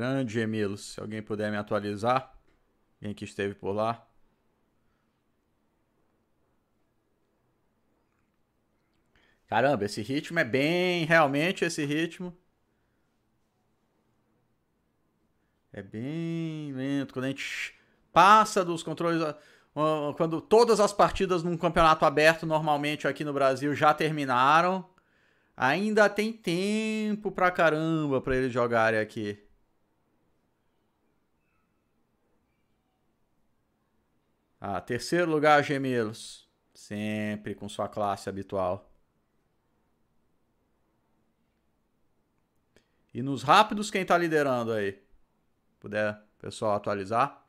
Grande Emílio, se alguém puder me atualizar, quem que esteve por lá. Caramba, esse ritmo é bem, realmente esse ritmo é bem lento. Quando a gente passa dos controles, quando todas as partidas num campeonato aberto normalmente aqui no Brasil já terminaram, ainda tem tempo pra caramba para eles jogarem aqui. Ah, terceiro lugar, Gemelos. Sempre com sua classe habitual. E nos rápidos, quem está liderando aí? Puder, pessoal, atualizar.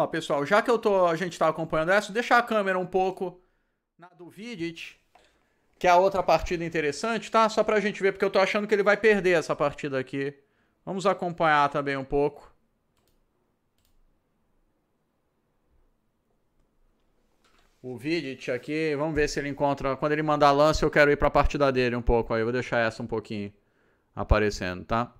Ó, pessoal, já que eu tô, a gente tá acompanhando essa, deixar a câmera um pouco na do Vidic, que é a outra partida interessante, tá? Só pra gente ver, porque eu tô achando que ele vai perder essa partida aqui. Vamos acompanhar também um pouco. O Vidic aqui, vamos ver se ele encontra. Quando ele mandar lance, eu quero ir pra partida dele um pouco aí. Eu vou deixar essa um pouquinho aparecendo, tá?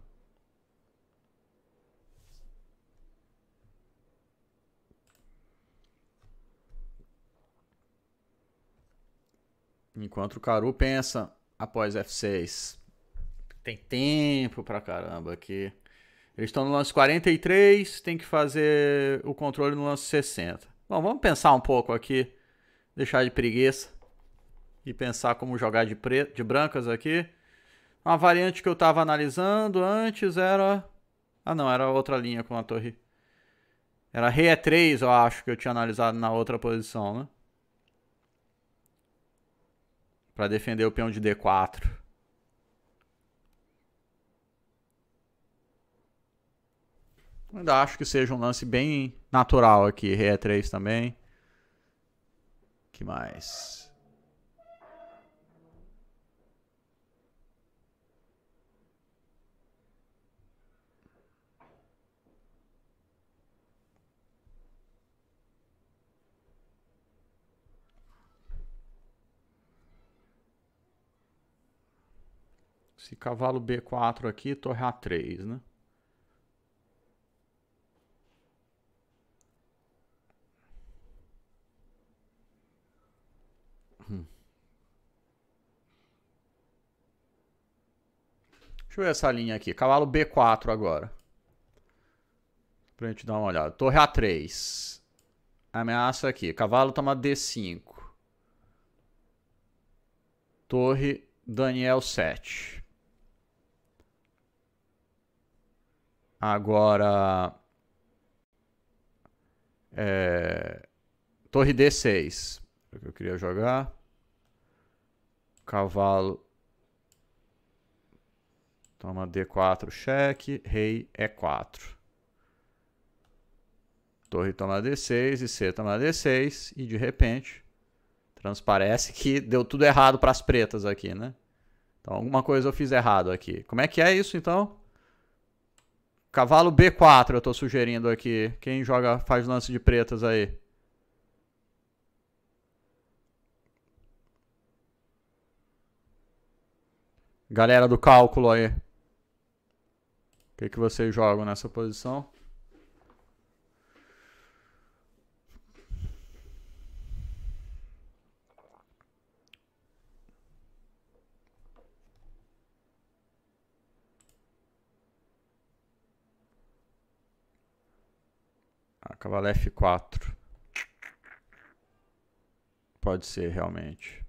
Enquanto o Caru pensa, após F6, tem tempo pra caramba aqui. Eles estão no lance 43, tem que fazer o controle no lance 60. Bom, vamos pensar um pouco aqui, deixar de preguiça e pensar como jogar de, de brancas aqui. Uma variante que eu estava analisando antes era... Ah não, era outra linha com a torre. Era rei E3, eu acho, que eu tinha analisado na outra posição, né? para defender o peão de D4. ainda acho que seja um lance bem natural aqui. Ré 3 também. que mais? cavalo B4 aqui, torre A3, né? Hum. Deixa eu ver essa linha aqui. Cavalo B4 agora. Pra gente dar uma olhada. Torre A3. Ameaça aqui. Cavalo toma D5. Torre Daniel 7. Agora. É, torre D6. É o que eu queria jogar. Cavalo. Toma D4 cheque. Rei E4. Torre toma D6 e C toma D6. E de repente. Transparece que deu tudo errado para as pretas aqui, né? Então alguma coisa eu fiz errado aqui. Como é que é isso então? Cavalo B4 eu tô sugerindo aqui. Quem joga faz lance de pretas aí? Galera do cálculo aí. O que, que vocês jogam nessa posição? Cavalé F4. Pode ser, realmente.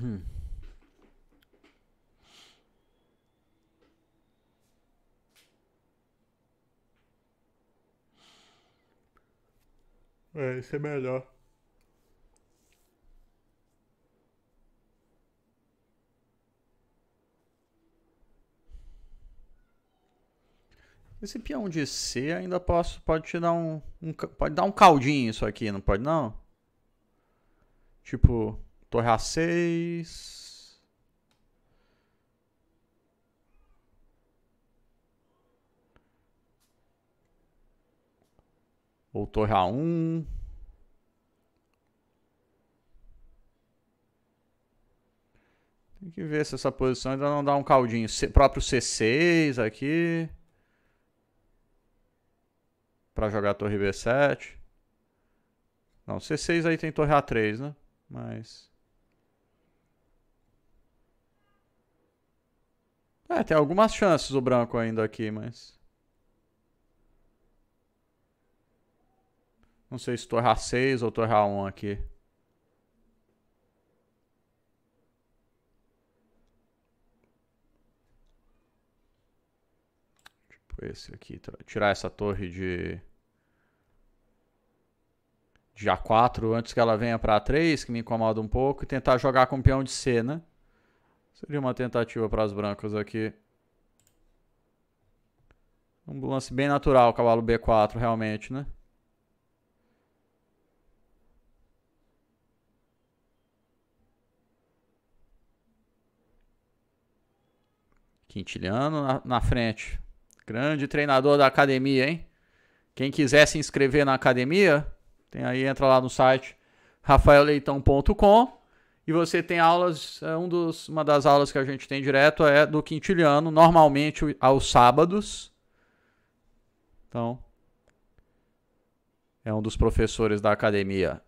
Hum. É, isso é melhor. Esse peão de C ainda posso, pode te dar um, um, Pode dar um caldinho isso aqui, não pode não? Tipo, torre A6. Ou torre A1. Tem que ver se essa posição ainda não dá um caldinho. C, próprio C6 aqui para jogar torre B7. Não, C6 aí tem torre A3, né? Mas... É, tem algumas chances o branco ainda aqui, mas... Não sei se torre A6 ou torre A1 aqui. Tipo esse aqui. Tá? Tirar essa torre de... De A4 antes que ela venha para A3, que me incomoda um pouco. E tentar jogar com peão de C, né? Seria uma tentativa para as brancas aqui. Um lance bem natural, cavalo B4, realmente, né? Quintiliano na, na frente. Grande treinador da academia, hein? Quem quiser se inscrever na academia, tem aí, entra lá no site rafaelleitão.com e você tem aulas, é um dos, uma das aulas que a gente tem direto é do quintiliano, normalmente aos sábados. Então, é um dos professores da academia.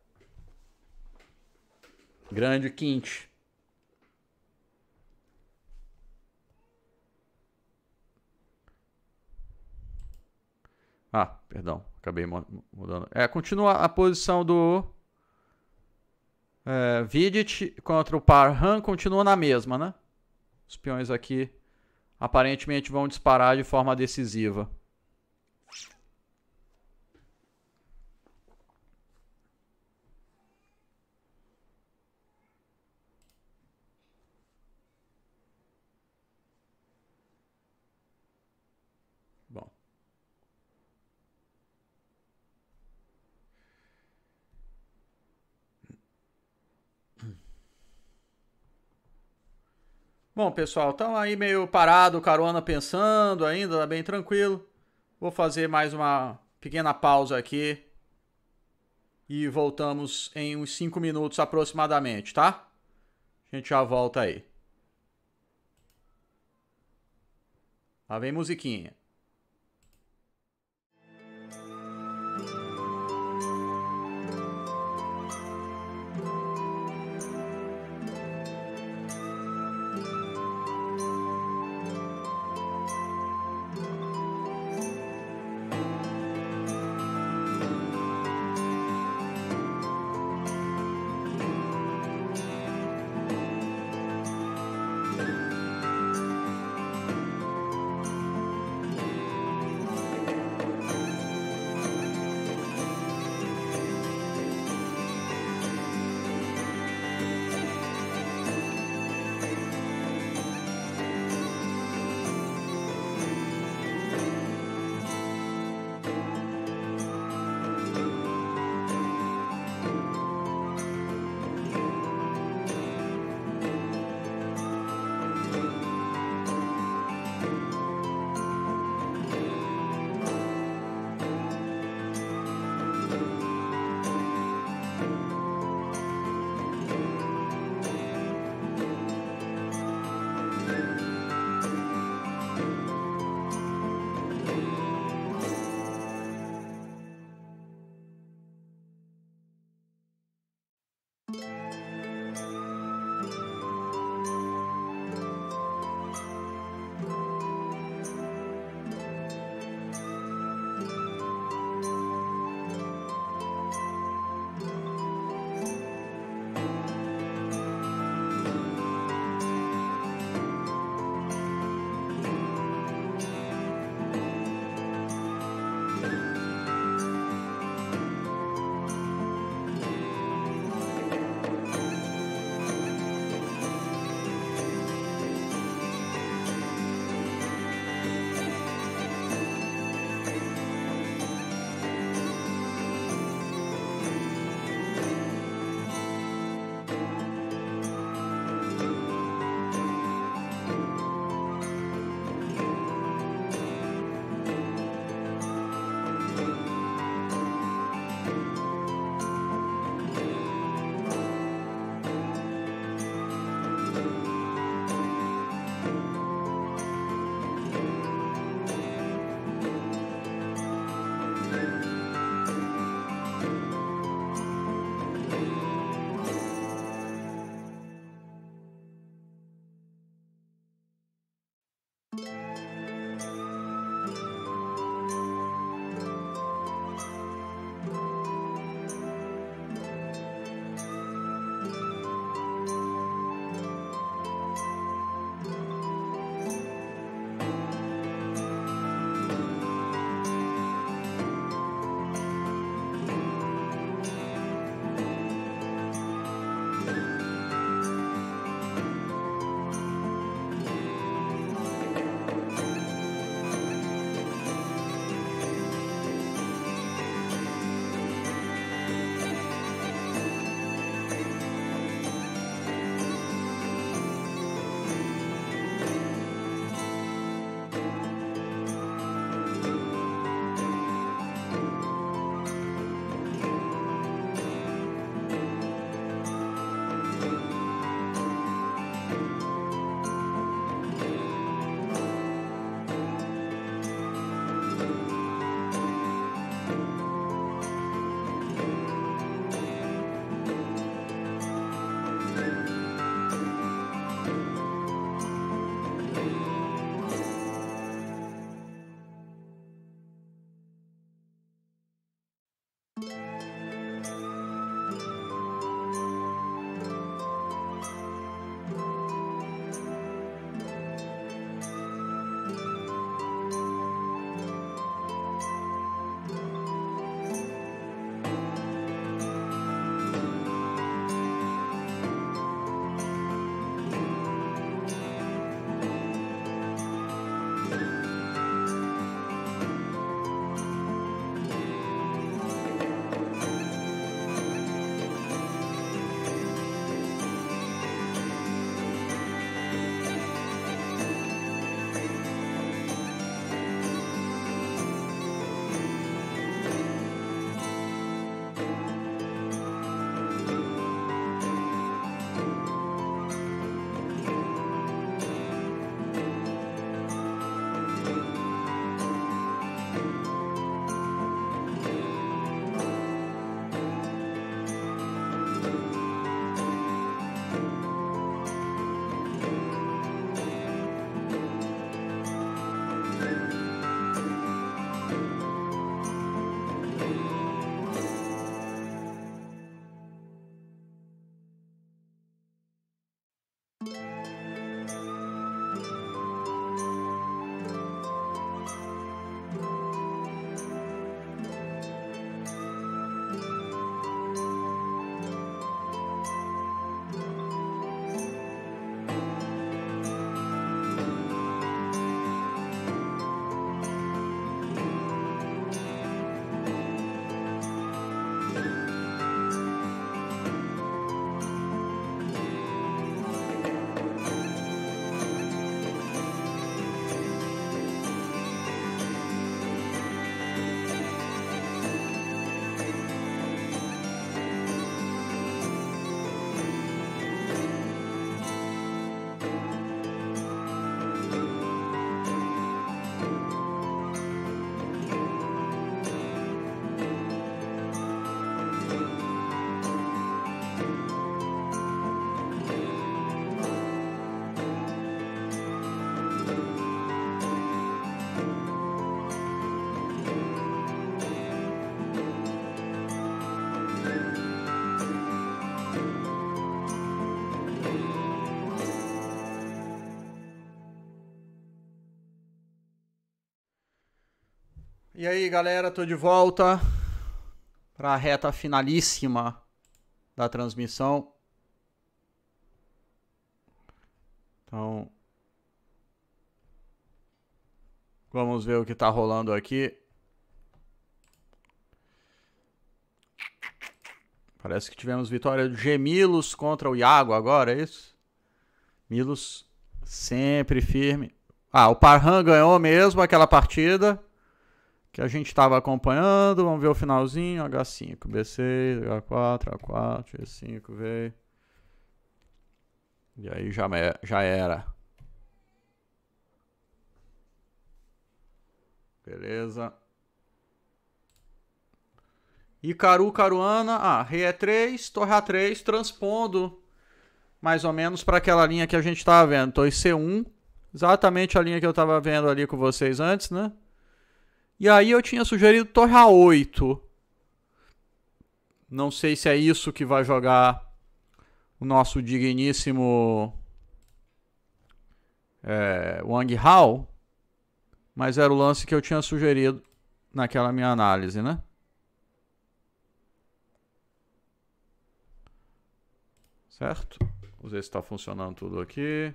Grande Quinte. Ah, perdão. Acabei mudando. É, continua a posição do é, Vidic contra o Parham. Continua na mesma, né? Os peões aqui aparentemente vão disparar de forma decisiva. Bom, pessoal, estão aí meio parado, carona pensando ainda, bem tranquilo. Vou fazer mais uma pequena pausa aqui. E voltamos em uns 5 minutos aproximadamente, tá? A gente já volta aí. Lá vem musiquinha. E aí, galera, tô de volta para a reta finalíssima da transmissão. Então, vamos ver o que tá rolando aqui. Parece que tivemos vitória do Gemilos contra o Iago agora, é isso? Milos sempre firme. Ah, o Parhan ganhou mesmo aquela partida que a gente estava acompanhando. Vamos ver o finalzinho. H5, B6, H4, A4, E5, V. E aí já, já era. Beleza. Icaru, Caruana. Ah, rei E3, é torre A3, transpondo mais ou menos para aquela linha que a gente estava vendo. Torre C1, exatamente a linha que eu estava vendo ali com vocês antes, né? E aí eu tinha sugerido Torra 8. Não sei se é isso que vai jogar o nosso digníssimo é, Wang Hao. Mas era o lance que eu tinha sugerido naquela minha análise, né? Certo? Vamos ver se está funcionando tudo aqui.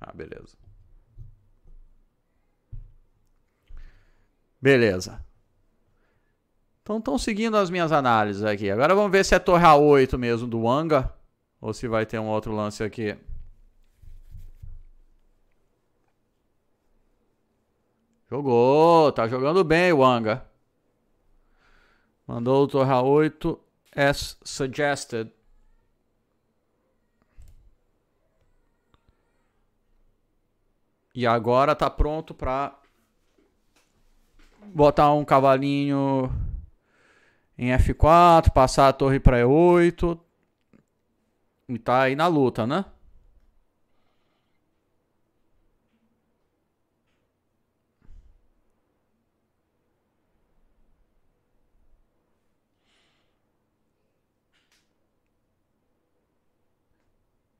Ah, beleza. Beleza. Então estão seguindo as minhas análises aqui. Agora vamos ver se é torre A8 mesmo do Anga. Ou se vai ter um outro lance aqui. Jogou, tá jogando bem o Anga. Mandou o a 8 as suggested. E agora tá pronto para botar um cavalinho em F4, passar a torre para E8 e tá aí na luta, né?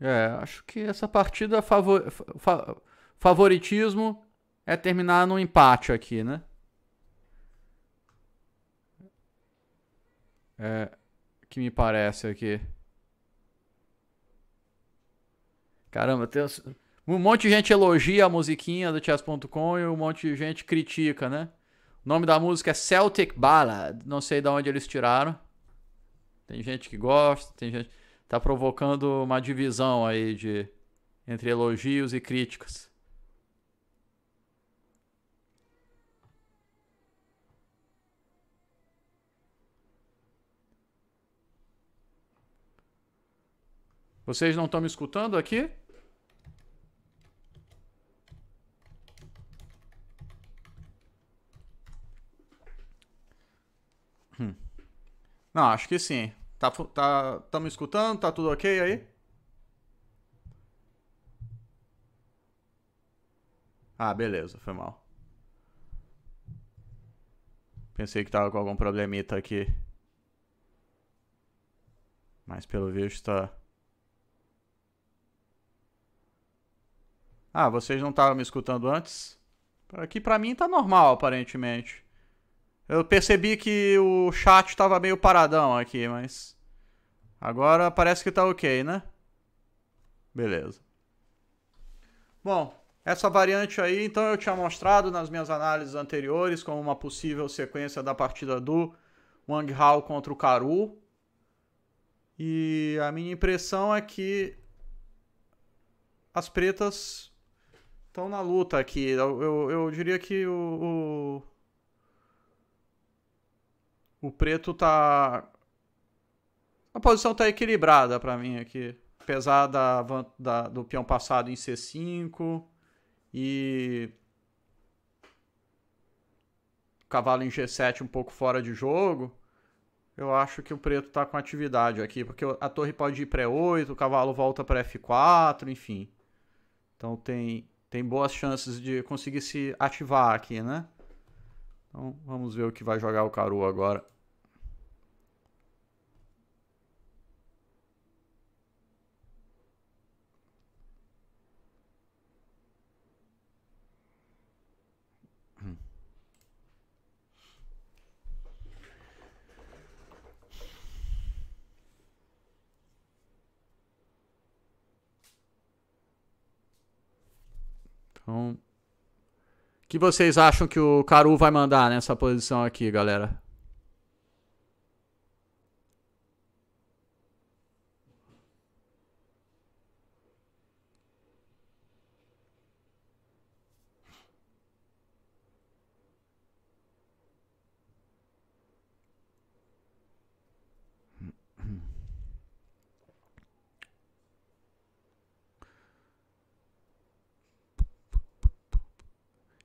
É, acho que essa partida favor, favoritismo é terminar no empate aqui, né? é, que me parece aqui. Caramba, tem um monte de gente elogia a musiquinha do chess.com e um monte de gente critica, né? O nome da música é Celtic Ballad, não sei de onde eles tiraram. Tem gente que gosta, tem gente tá provocando uma divisão aí de entre elogios e críticas. Vocês não estão me escutando aqui? Hum. Não, acho que sim. Tá, tá, tá me escutando? Tá tudo ok aí? Ah, beleza, foi mal. Pensei que tava com algum problemita aqui. Mas pelo visto tá. Ah, vocês não estavam me escutando antes? Aqui para mim tá normal, aparentemente. Eu percebi que o chat tava meio paradão aqui, mas. Agora parece que tá ok, né? Beleza. Bom, essa variante aí, então eu tinha mostrado nas minhas análises anteriores como uma possível sequência da partida do Wang Hao contra o Karu. E a minha impressão é que as pretas estão na luta aqui. Eu, eu, eu diria que o, o, o. preto tá. A posição tá equilibrada para mim aqui. Apesar da, da, do peão passado em C5 e. Cavalo em G7 um pouco fora de jogo. Eu acho que o preto tá com atividade aqui, porque a torre pode ir para E8, o cavalo volta para F4, enfim. Então tem tem boas chances de conseguir se ativar aqui, né? Então vamos ver o que vai jogar o Caru agora. Então, o que vocês acham que o Caru vai mandar nessa posição aqui, galera?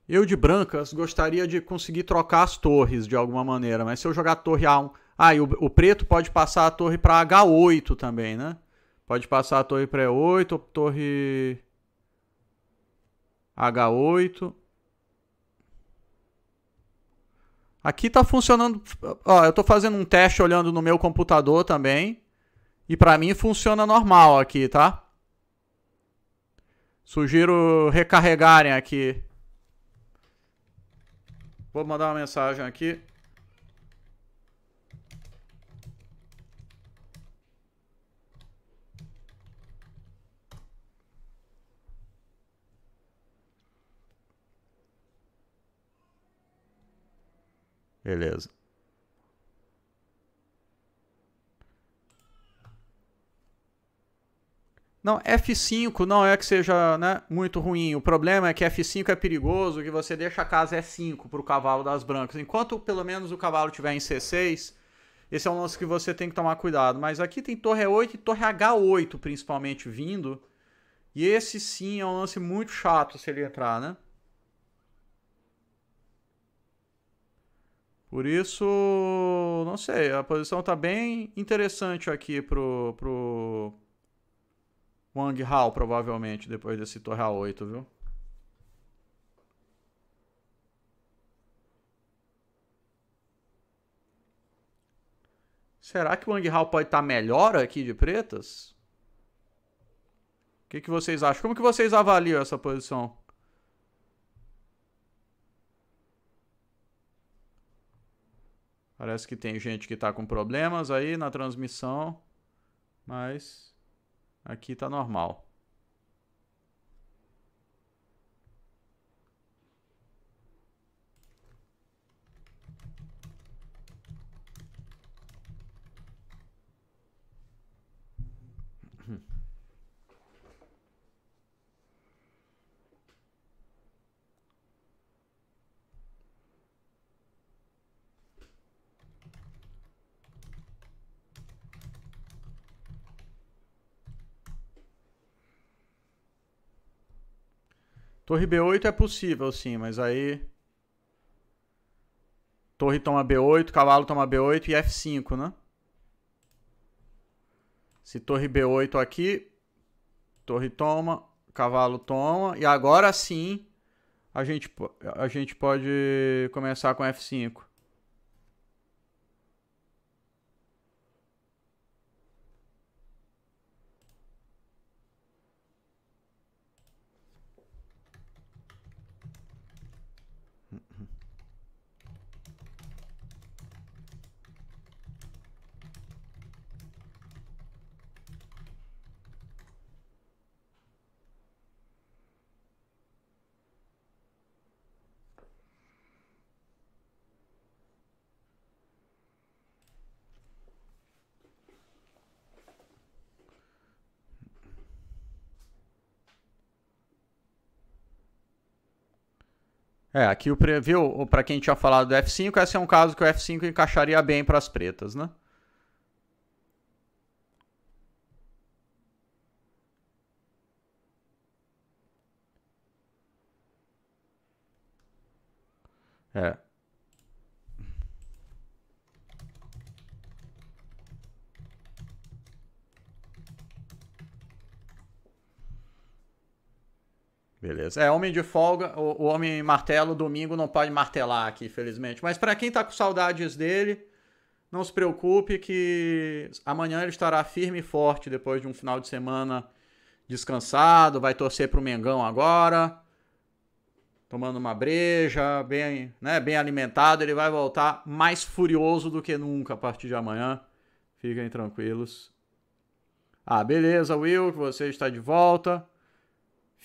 Eu de brancas gostaria de conseguir trocar as torres de alguma maneira, mas se eu jogar a torre A1. Ah, e o, o preto pode passar a torre para H8 também, né? Pode passar a torre para E8 torre H8. Aqui tá funcionando. Ó, eu tô fazendo um teste olhando no meu computador também. E para mim funciona normal aqui, tá? Sugiro recarregarem aqui Vou mandar uma mensagem aqui. Beleza. Não, F5 não é que seja né, muito ruim. O problema é que F5 é perigoso, que você deixa a casa F5 para o cavalo das brancas. Enquanto pelo menos o cavalo tiver em C6, esse é um lance que você tem que tomar cuidado. Mas aqui tem torre E8 e torre H8 principalmente vindo. E esse sim é um lance muito chato se ele entrar, né? Por isso, não sei, a posição está bem interessante aqui pro, pro, Wang Hao, provavelmente, depois desse Torre A8, viu? Será que o Wang Hao pode estar tá melhor aqui de pretas? O que, que vocês acham? Como que vocês avaliam essa posição? Parece que tem gente que está com problemas aí na transmissão, mas Aqui tá normal. Torre B8 é possível, sim, mas aí... Torre toma B8, cavalo toma B8 e F5, né? Se torre B8 aqui, torre toma, cavalo toma. E agora sim, a gente, a gente pode começar com F5. É, aqui o preview, para quem tinha falado do F5, esse é um caso que o F5 encaixaria bem para as pretas, né? É, homem de folga, o, o homem martelo, domingo não pode martelar aqui, infelizmente. Mas para quem tá com saudades dele, não se preocupe que amanhã ele estará firme e forte depois de um final de semana descansado, vai torcer pro Mengão agora. Tomando uma breja, bem, né, bem alimentado, ele vai voltar mais furioso do que nunca a partir de amanhã. Fiquem tranquilos. Ah, beleza, Will, que você está de volta.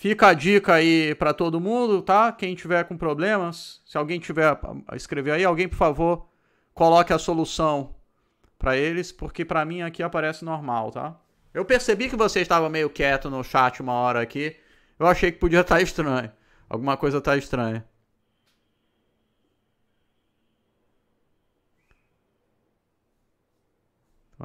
Fica a dica aí para todo mundo, tá? Quem tiver com problemas, se alguém tiver a escrever aí, alguém, por favor, coloque a solução para eles, porque para mim aqui aparece normal, tá? Eu percebi que você estava meio quieto no chat uma hora aqui. Eu achei que podia estar tá estranho. Alguma coisa tá estranha.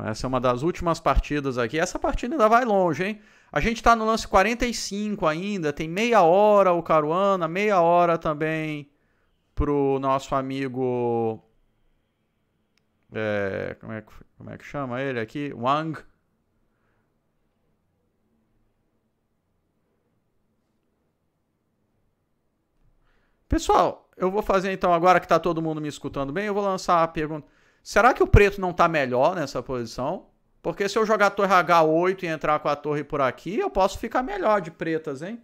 Essa é uma das últimas partidas aqui. Essa partida ainda vai longe, hein? A gente está no lance 45 ainda, tem meia hora o Caruana, meia hora também pro nosso amigo. É, como, é que, como é que chama ele aqui? Wang. Pessoal, eu vou fazer então, agora que está todo mundo me escutando bem, eu vou lançar a pergunta. Será que o preto não está melhor nessa posição? Porque se eu jogar a torre H8 e entrar com a torre por aqui, eu posso ficar melhor de pretas, hein?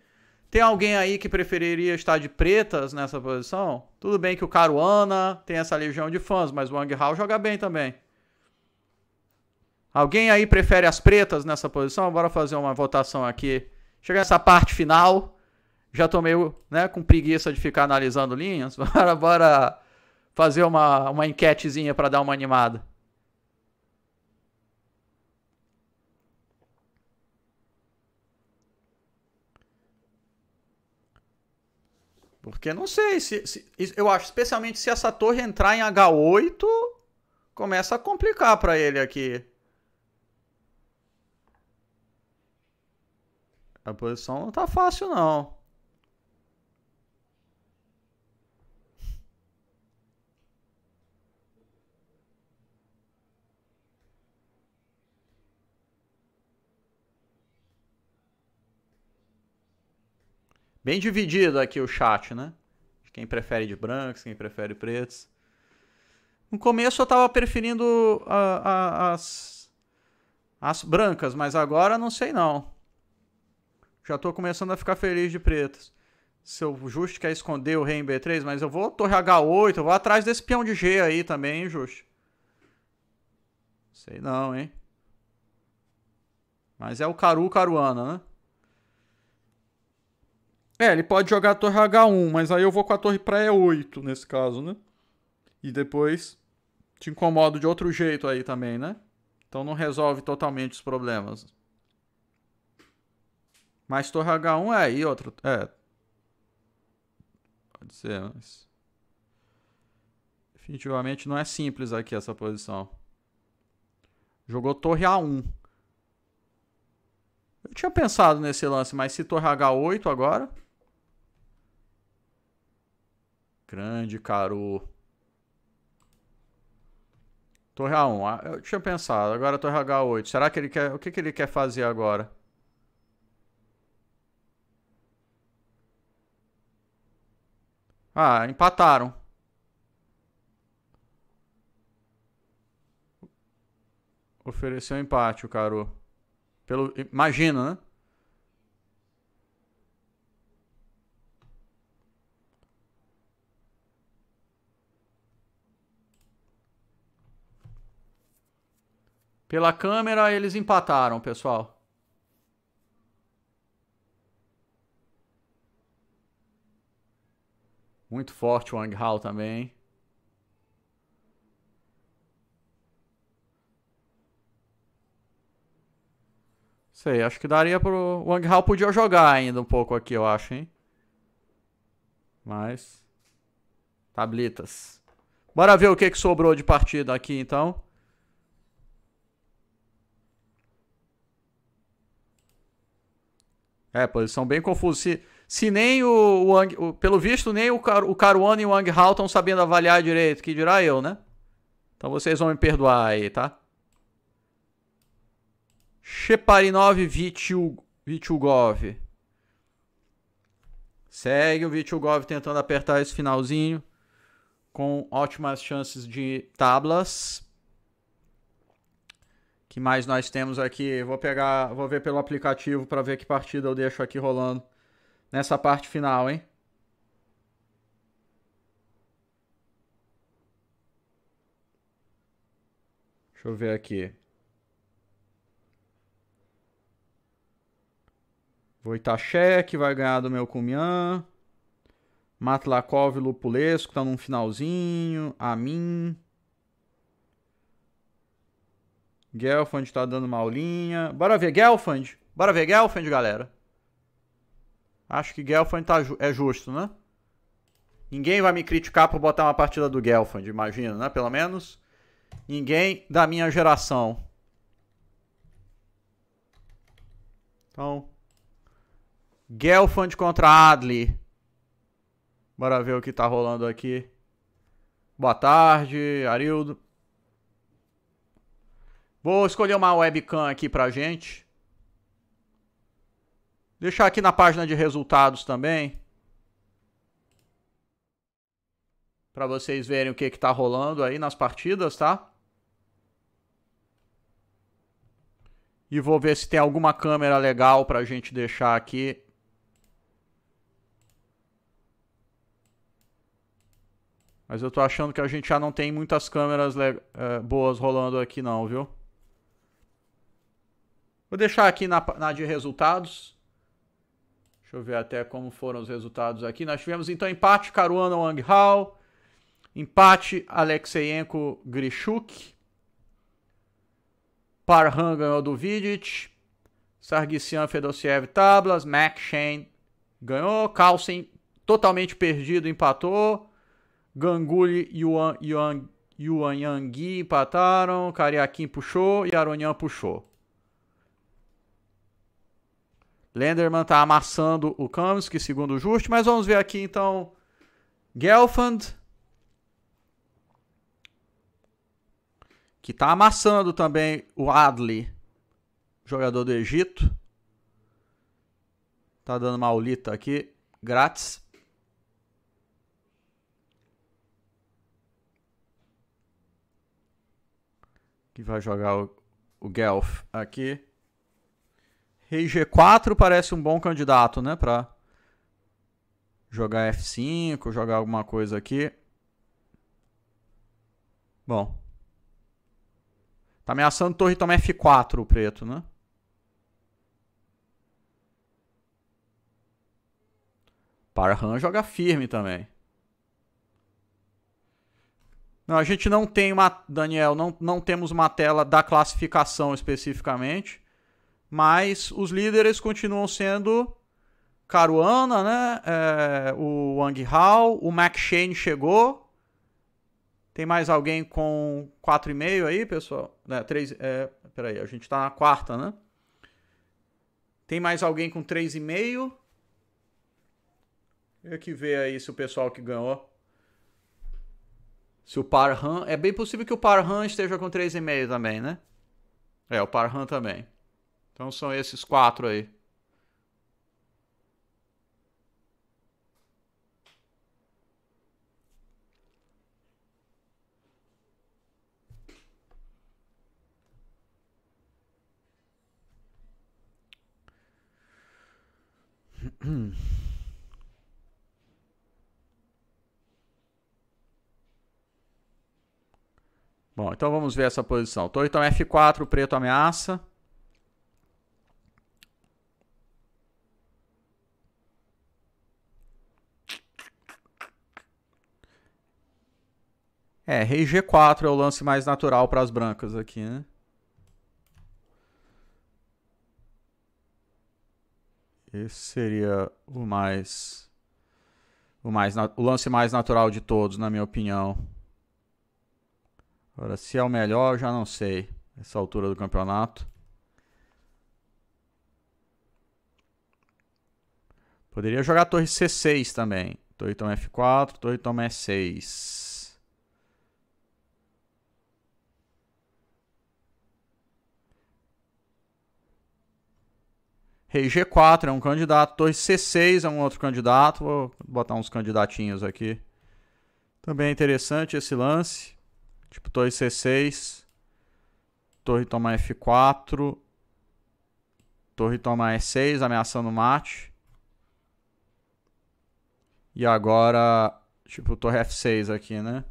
Tem alguém aí que preferiria estar de pretas nessa posição? Tudo bem que o Caruana tem essa legião de fãs, mas o Wang Hao joga bem também. Alguém aí prefere as pretas nessa posição? Bora fazer uma votação aqui. Chegar nessa parte final. Já tô meio né, com preguiça de ficar analisando linhas. Bora, bora fazer uma, uma enquetezinha para dar uma animada. Porque não sei se, se, eu acho especialmente se essa torre entrar em H8, começa a complicar para ele aqui. A posição não tá fácil não. Bem dividido aqui o chat, né? Quem prefere de brancos, quem prefere pretos. No começo eu tava preferindo a, a, as, as brancas, mas agora não sei não. Já tô começando a ficar feliz de pretos se o Justo quer esconder o rei em B3, mas eu vou torre H8, eu vou atrás desse peão de G aí também, hein, Just? Sei não, hein? Mas é o Caru Caruana, né? É, ele pode jogar a torre H1, mas aí eu vou com a torre pra E8 nesse caso, né? E depois te incomodo de outro jeito aí também, né? Então não resolve totalmente os problemas. Mas torre H1 é, aí outro... É. Pode ser, mas... Definitivamente não é simples aqui essa posição. Jogou torre A1. Eu tinha pensado nesse lance, mas se torre H8 agora... Grande Caro Torre A1. Deixa eu pensar. Agora Torre H8. Será que ele quer... O que, que ele quer fazer agora? Ah, empataram. Ofereceu empate o Caro. Pelo... Imagina, né? Pela câmera, eles empataram, pessoal. Muito forte o Wang Hao também. Sei, acho que daria pro... O Wang Hao podia jogar ainda um pouco aqui, eu acho, hein? Mas... Tablitas. Bora ver o que, que sobrou de partida aqui, então. É, posição bem confusa. Se, se nem o, o, o, Pelo visto, nem o, Car, o Caruana e o Ang Hao estão sabendo avaliar direito, que dirá eu, né? Então vocês vão me perdoar aí, tá? Sheparinov Vityugov. Segue o Vityugov tentando apertar esse finalzinho. Com ótimas chances de tablas que mais nós temos aqui? Vou pegar, vou ver pelo aplicativo para ver que partida eu deixo aqui rolando nessa parte final, hein? Deixa eu ver aqui. Vou que vai ganhar do meu Kumian. Matlakov Lupulesco, tá num finalzinho. Amin. Gelfand tá dando uma aulinha. Bora ver Gelfand. Bora ver Gelfand, galera. Acho que Gelfand tá ju é justo, né? Ninguém vai me criticar por botar uma partida do Gelfand, imagino, né? Pelo menos ninguém da minha geração. Então, Gelfand contra Adli. Bora ver o que tá rolando aqui. Boa tarde, Arildo. Vou escolher uma webcam aqui pra gente. Deixar aqui na página de resultados também. Para vocês verem o que está rolando aí nas partidas, tá? E vou ver se tem alguma câmera legal para a gente deixar aqui. Mas eu tô achando que a gente já não tem muitas câmeras é, boas rolando aqui não, viu? Vou deixar aqui na, na de resultados. Deixa eu ver até como foram os resultados aqui. Nós tivemos então empate Caruana Wang Hao, empate Alexeyenko Grishuk, Parhan ganhou do Vidic, Sargissian Fedosiev Tablas, Mac Shane ganhou, Carlsen totalmente perdido empatou, Ganguly e Yuan, Yuan, Yuan Yang empataram, Kariakin puxou e Aronian puxou. Lenderman está amassando o que segundo o Just, mas vamos ver aqui então. Gelfand, que está amassando também o Adli, jogador do Egito. Tá dando uma aulita aqui, grátis. Que vai jogar o, o Guelph aqui. Rei G4 parece um bom candidato, né? Pra jogar F5, jogar alguma coisa aqui. Bom. Tá ameaçando torre tomar F4 o preto, né? Parhan joga firme também. Não, a gente não tem uma, Daniel, não, não temos uma tela da classificação especificamente. Mas os líderes continuam sendo Caruana, né? É, o Wang Hao, o Mac Shane chegou. Tem mais alguém com 4,5 aí, pessoal? Né, 3, é, peraí, a gente tá na quarta, né? Tem mais alguém com 3,5? Tem que ver aí se o pessoal que ganhou. Se o Parham. É bem possível que o Parham esteja com 3,5 também, né? É, o Parham também. Então são esses quatro aí. Bom, então vamos ver essa posição. Estou então, então F4, preto ameaça. É, rei G4 é o lance mais natural para as brancas aqui, né? Esse seria o mais o mais o lance mais natural de todos, na minha opinião. Agora, se é o melhor, já não sei. Essa altura do campeonato. Poderia jogar torre C6 também. Torre toma F4, torre toma E6. Rei G4 é um candidato, Torre C6 é um outro candidato. Vou botar uns candidatinhos aqui. Também é interessante esse lance. Tipo, Torre C6, Torre toma F4, Torre toma E6, ameaçando o mate. E agora, tipo, Torre F6 aqui, né?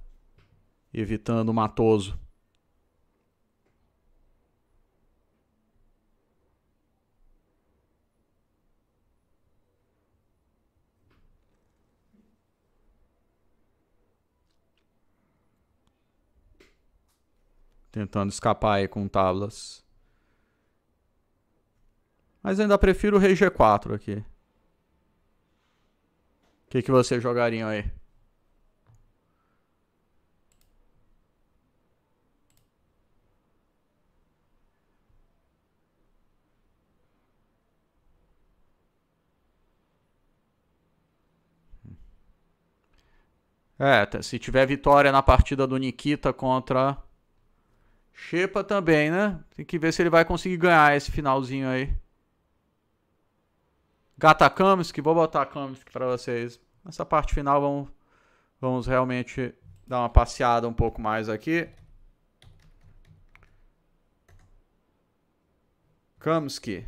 Evitando o Matoso. Tentando escapar aí com tablas. Mas ainda prefiro o rei G4 aqui. O que, que vocês jogariam aí? É, se tiver vitória na partida do Nikita contra Xepa também, né? Tem que ver se ele vai conseguir ganhar esse finalzinho aí. Gata Kamsky, vou botar Kamsky para vocês. Nessa parte final vamos, vamos realmente dar uma passeada um pouco mais aqui. Kamsky.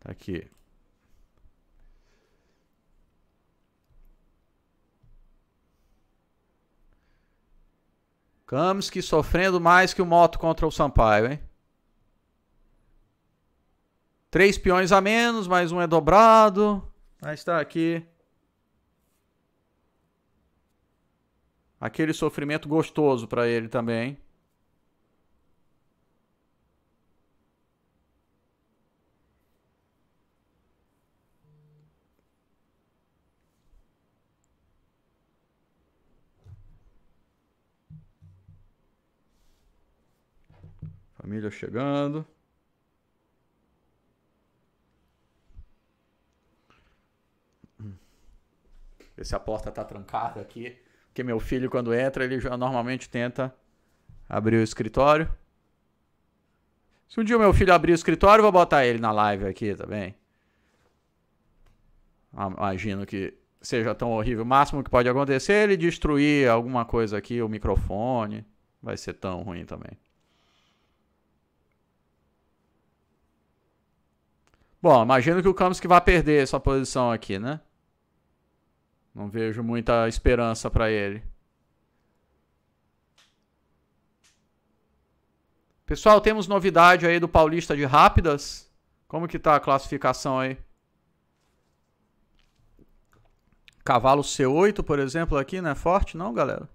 Tá aqui. Kamski sofrendo mais que o Moto contra o Sampaio, hein? Três peões a menos, mais um é dobrado. Mas está aqui. Aquele sofrimento gostoso para ele também, hein? Família chegando. Ver se a porta tá trancada aqui. Porque meu filho, quando entra, ele já normalmente tenta abrir o escritório. Se um dia meu filho abrir o escritório, eu vou botar ele na live aqui também. Tá Imagino que seja tão horrível. O máximo que pode acontecer é ele destruir alguma coisa aqui, o microfone. Vai ser tão ruim também. Bom, imagino que o Camus que vai perder essa posição aqui, né? Não vejo muita esperança para ele. Pessoal, temos novidade aí do Paulista de Rápidas. Como que tá a classificação aí? Cavalo C8, por exemplo, aqui, não é forte não, galera?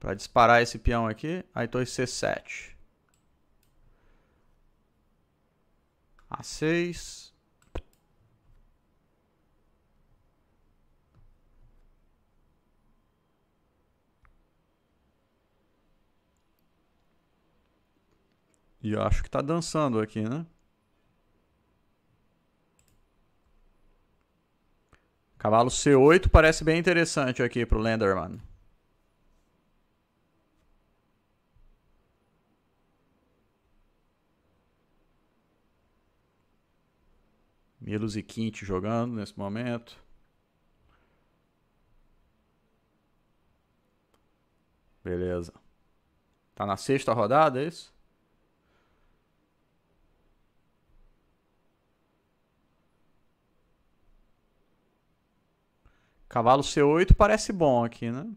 Para disparar esse peão aqui, aí torre C7. A6. E acho que está dançando aqui, né? Cavalo C8 parece bem interessante aqui pro Lenderman. Milos e Quinte jogando nesse momento. Beleza. Tá na sexta rodada, é isso? Cavalo C8 parece bom aqui, né?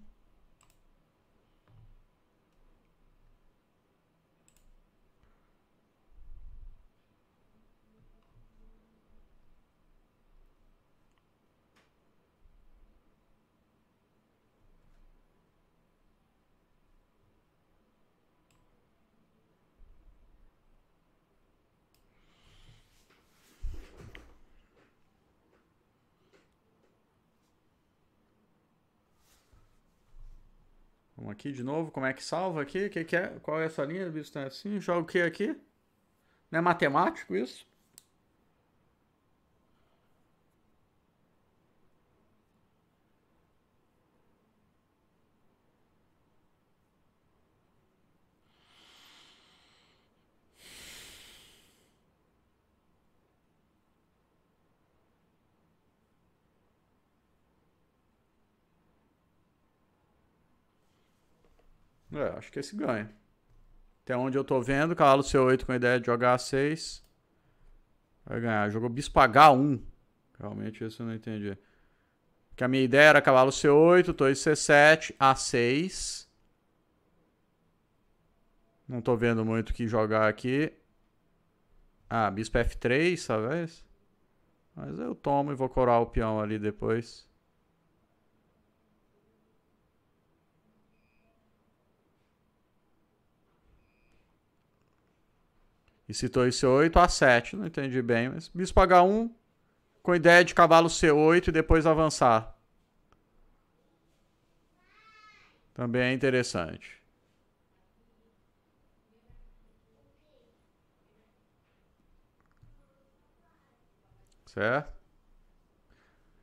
aqui de novo, como é que salva aqui? O que, que é? Qual é essa linha? Visto é assim, joga o que aqui? Não é matemático isso? acho que é esse ganha. Até onde eu tô vendo, cavalo C8 com a ideia de jogar A6. Vai ganhar. Jogou bispo H1. Realmente isso eu não entendi. Que a minha ideia era cavalo C8, torre C7, A6. Não tô vendo muito o que jogar aqui. Ah, bispo F3, talvez. Mas eu tomo e vou corar o peão ali depois. E citou esse 8 a 7, não entendi bem, mas bispo H1 com ideia de cavalo C8 e depois avançar. Também é interessante. Certo?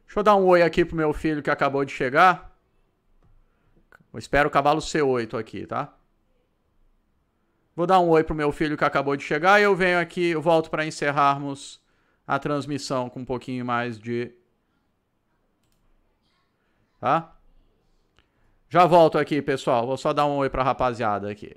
Deixa eu dar um oi aqui pro meu filho que acabou de chegar. Eu espero o cavalo C8 aqui, tá? Vou dar um oi pro meu filho que acabou de chegar e eu venho aqui, eu volto para encerrarmos a transmissão com um pouquinho mais de tá? Já volto aqui, pessoal. Vou só dar um oi pra rapaziada aqui.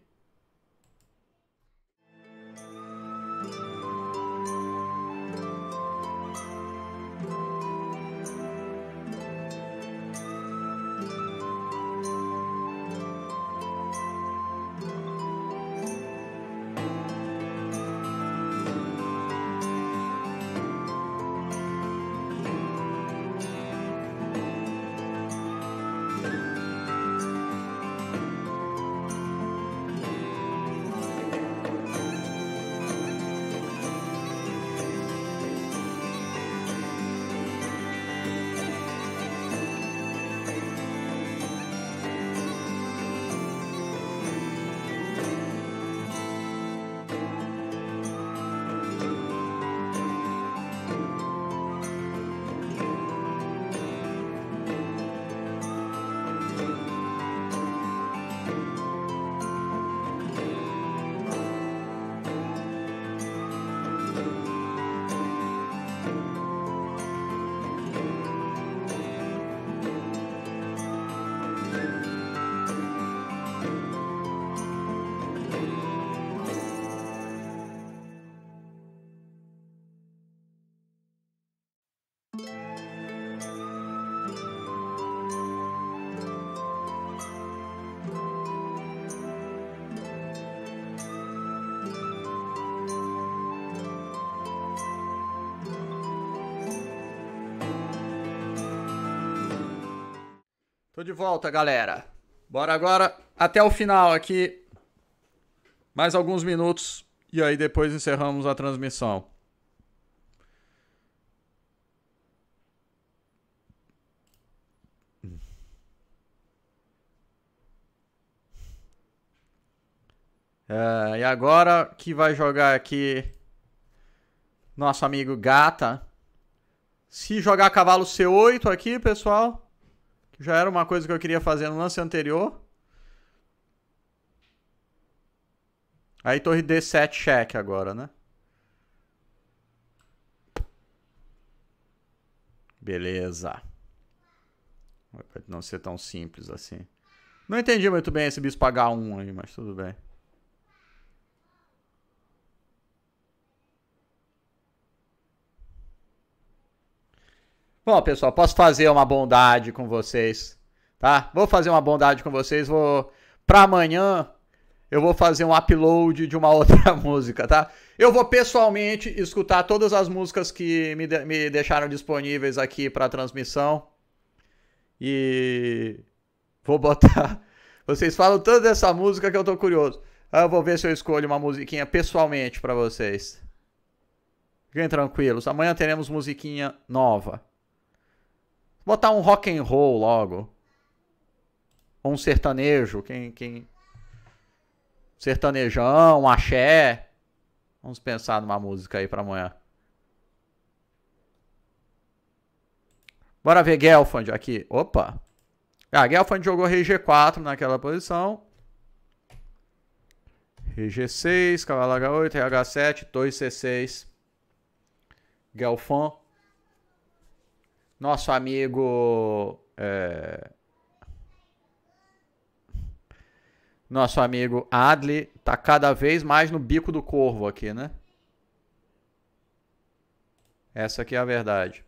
de volta, galera. Bora agora até o final aqui. Mais alguns minutos e aí depois encerramos a transmissão. É, e agora que vai jogar aqui nosso amigo Gata. Se jogar cavalo C8 aqui, pessoal, já era uma coisa que eu queria fazer no lance anterior. Aí torre D7 cheque agora, né? Beleza. Vai não ser tão simples assim. Não entendi muito bem esse bispo H1 aí, mas tudo bem. Bom, pessoal, posso fazer uma bondade com vocês, tá? Vou fazer uma bondade com vocês, vou para amanhã eu vou fazer um upload de uma outra música, tá? Eu vou pessoalmente escutar todas as músicas que me, de me deixaram disponíveis aqui para transmissão e vou botar. Vocês falam tanto dessa música que eu tô curioso. Eu vou ver se eu escolho uma musiquinha pessoalmente para vocês. Fiquem tranquilos, amanhã teremos musiquinha nova. Vou botar um rock and roll logo. Ou um sertanejo, quem quem sertanejão, axé. Vamos pensar numa música aí para amanhã. Bora ver Gelfand aqui. Opa. Ah, Gelfand jogou rei G4 naquela posição. RG6, cavalo H8, RH7, 2C6. Gelfand nosso amigo. É, nosso amigo Adli tá cada vez mais no bico do corvo aqui, né? Essa aqui é a verdade.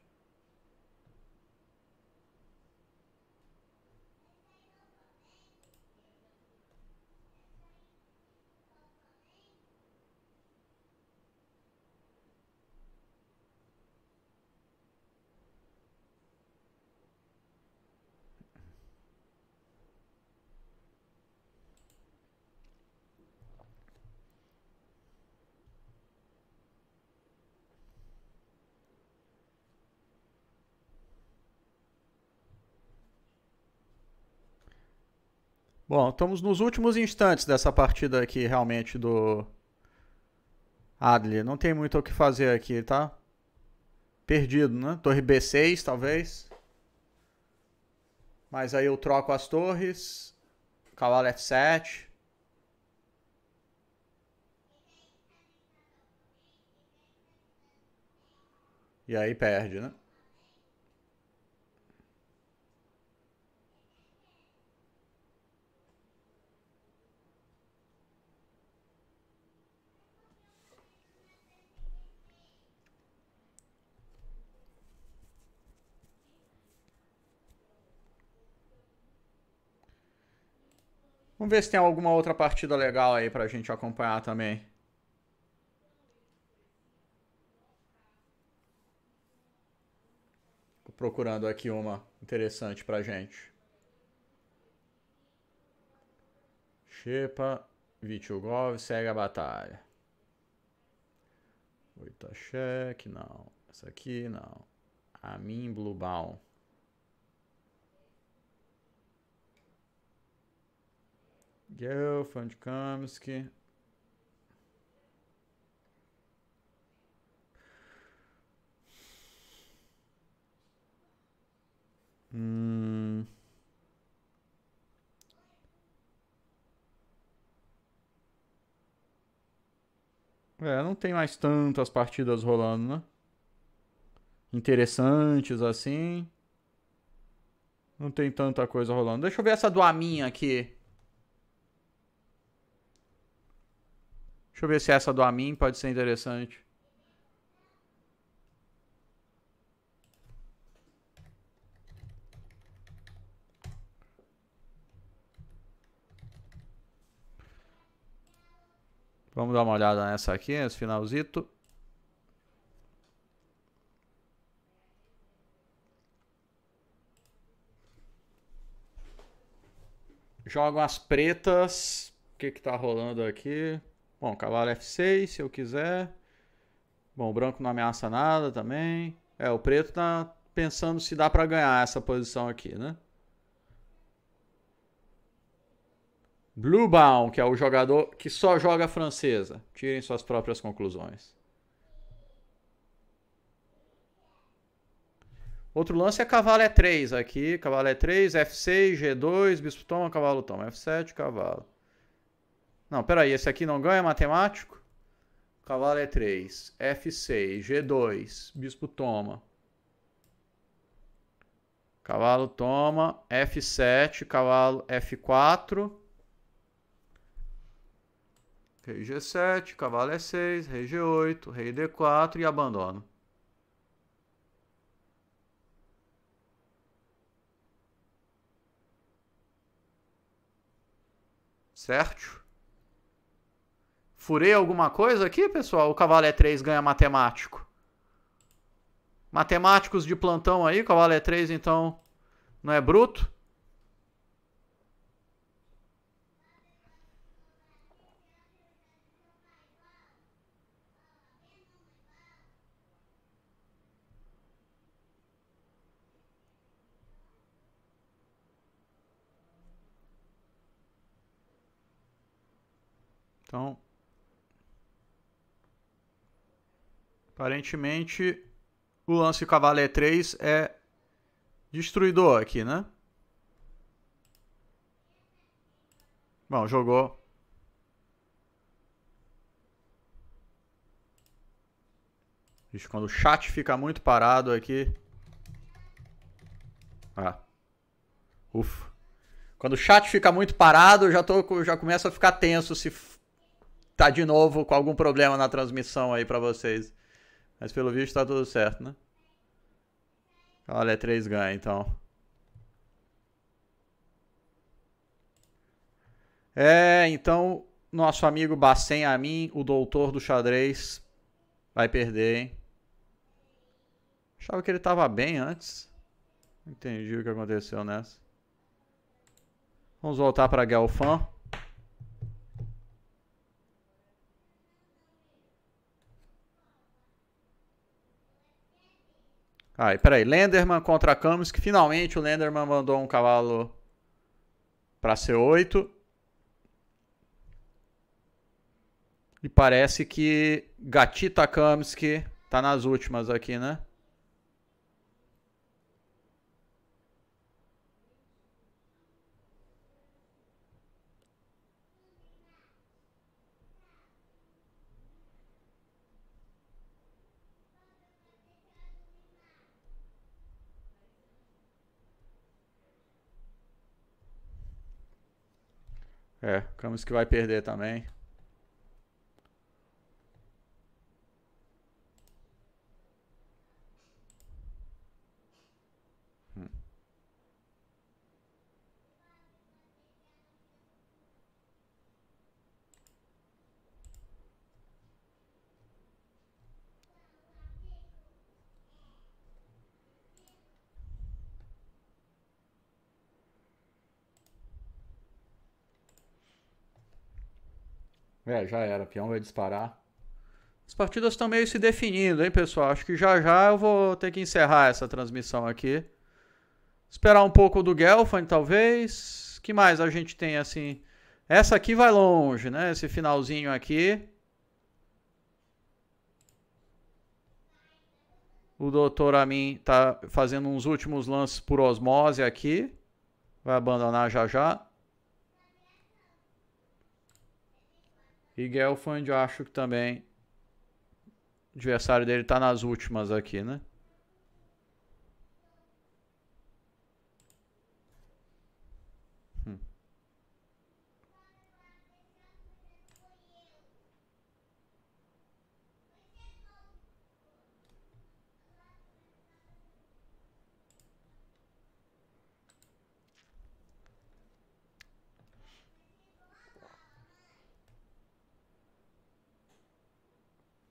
Bom, estamos nos últimos instantes dessa partida aqui, realmente, do Adli. Não tem muito o que fazer aqui, tá? Perdido, né? Torre B6, talvez. Mas aí eu troco as torres. Cavalo F7. E aí perde, né? Vamos ver se tem alguma outra partida legal aí pra gente acompanhar também. Tô procurando aqui uma interessante pra gente. Xepa, Vichugov, segue a batalha. cheque, não. Essa aqui, não. Amin Ball. Girlfriend Kamsky. Hum. É, não tem mais tantas partidas rolando, né? Interessantes assim. Não tem tanta coisa rolando. Deixa eu ver essa do Aminha aqui. Deixa eu ver se essa do Amin pode ser interessante. Vamos dar uma olhada nessa aqui, esse finalzito. Jogam as pretas. O que que tá rolando aqui? Bom, cavalo F6, se eu quiser. Bom, o branco não ameaça nada também. É, o preto tá pensando se dá para ganhar essa posição aqui, né? Bluebaum, que é o jogador que só joga francesa. Tirem suas próprias conclusões. Outro lance é cavalo E3 aqui. Cavalo E3, F6, G2, bispo toma, cavalo toma. F7, cavalo. Não, peraí, esse aqui não ganha matemático? Cavalo é 3, F6, G2, bispo toma. Cavalo toma, F7, cavalo F4. Rei G7, cavalo E6, rei G8, rei D4 e abandono. Certo? Furei alguma coisa aqui, pessoal? O cavalo é 3 ganha matemático. Matemáticos de plantão aí, cavalo é 3, então não é bruto? Então, Aparentemente, o lance de cavalo E3 é destruidor aqui, né? Bom, jogou. Ixi, quando o chat fica muito parado aqui. Ah. Ufa. Quando o chat fica muito parado, eu já, tô, já começo a ficar tenso se tá de novo com algum problema na transmissão aí para vocês. Mas pelo visto tá tudo certo, né? Olha, é 3 ganha então. É, então nosso amigo Bacen Amin, o doutor do xadrez, vai perder, hein? Achava que ele tava bem antes. Entendi o que aconteceu nessa. Vamos voltar para Galfan. Aí, peraí. Lenderman contra Camus, que finalmente o Lenderman mandou um cavalo para C8. E parece que Gatita Kamsky tá nas últimas aqui, né? É, o Camus que vai perder também. É, já era. Peão vai disparar. As partidas estão meio se definindo, hein, pessoal? Acho que já já eu vou ter que encerrar essa transmissão aqui. Esperar um pouco do Gelfand, talvez. que mais a gente tem, assim? Essa aqui vai longe, né? Esse finalzinho aqui. O doutor Amin tá fazendo uns últimos lances por osmose aqui. Vai abandonar já já. E Gelfand, eu acho que também o adversário dele está nas últimas aqui, né?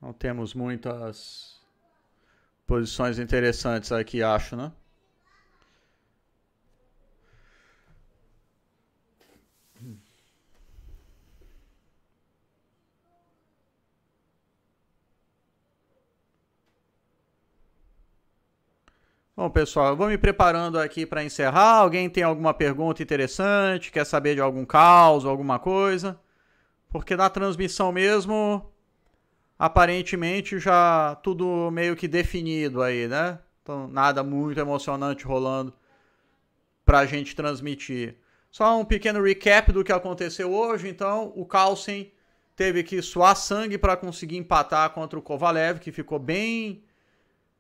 Não temos muitas posições interessantes aqui, acho, né? Bom, pessoal, eu vou me preparando aqui para encerrar. Alguém tem alguma pergunta interessante? Quer saber de algum caos, alguma coisa? Porque na transmissão mesmo, aparentemente já tudo meio que definido aí, né? Então, nada muito emocionante rolando para a gente transmitir. Só um pequeno recap do que aconteceu hoje. Então, o Carlsen teve que suar sangue para conseguir empatar contra o Kovalev, que ficou bem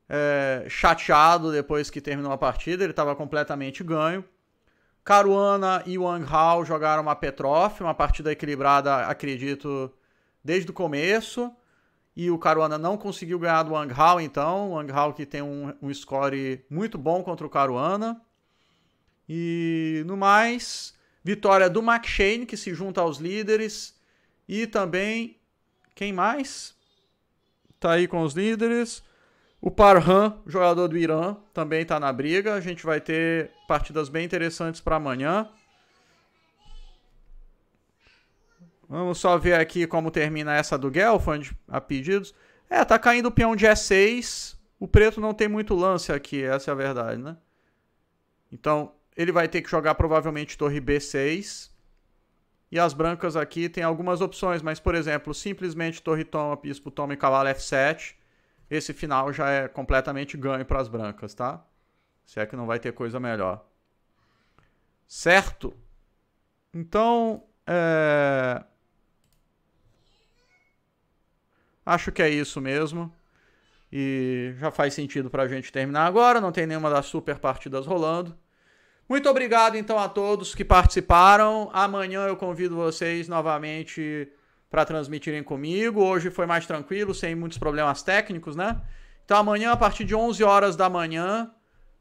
é, chateado depois que terminou a partida. Ele estava completamente ganho. Caruana e Wang Hao jogaram uma Petrov, uma partida equilibrada, acredito, desde o começo e o Caruana não conseguiu ganhar do Wang Hao, então. O Wang Hao que tem um, um score muito bom contra o Caruana. E no mais, vitória do McShane, que se junta aos líderes. E também, quem mais? Tá aí com os líderes. O Parhan, jogador do Irã, também está na briga. A gente vai ter partidas bem interessantes para amanhã. Vamos só ver aqui como termina essa do Gelfand, a pedidos. É, tá caindo o peão de E6. O preto não tem muito lance aqui, essa é a verdade, né? Então, ele vai ter que jogar provavelmente torre B6. E as brancas aqui tem algumas opções, mas, por exemplo, simplesmente torre toma, bispo toma e cavalo F7. Esse final já é completamente ganho para as brancas, tá? Se é que não vai ter coisa melhor. Certo? Então, é... Acho que é isso mesmo. E já faz sentido para a gente terminar agora, não tem nenhuma das super partidas rolando. Muito obrigado então a todos que participaram. Amanhã eu convido vocês novamente para transmitirem comigo. Hoje foi mais tranquilo, sem muitos problemas técnicos, né? Então amanhã, a partir de 11 horas da manhã,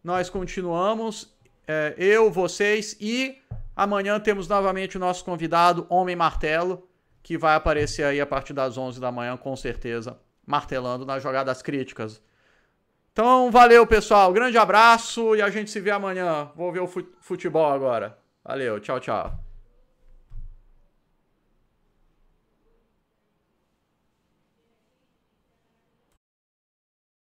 nós continuamos. É, eu, vocês e amanhã temos novamente o nosso convidado, Homem Martelo que vai aparecer aí a partir das 11 da manhã, com certeza, martelando nas jogadas críticas. Então, valeu, pessoal. Grande abraço e a gente se vê amanhã. Vou ver o futebol agora. Valeu, tchau, tchau.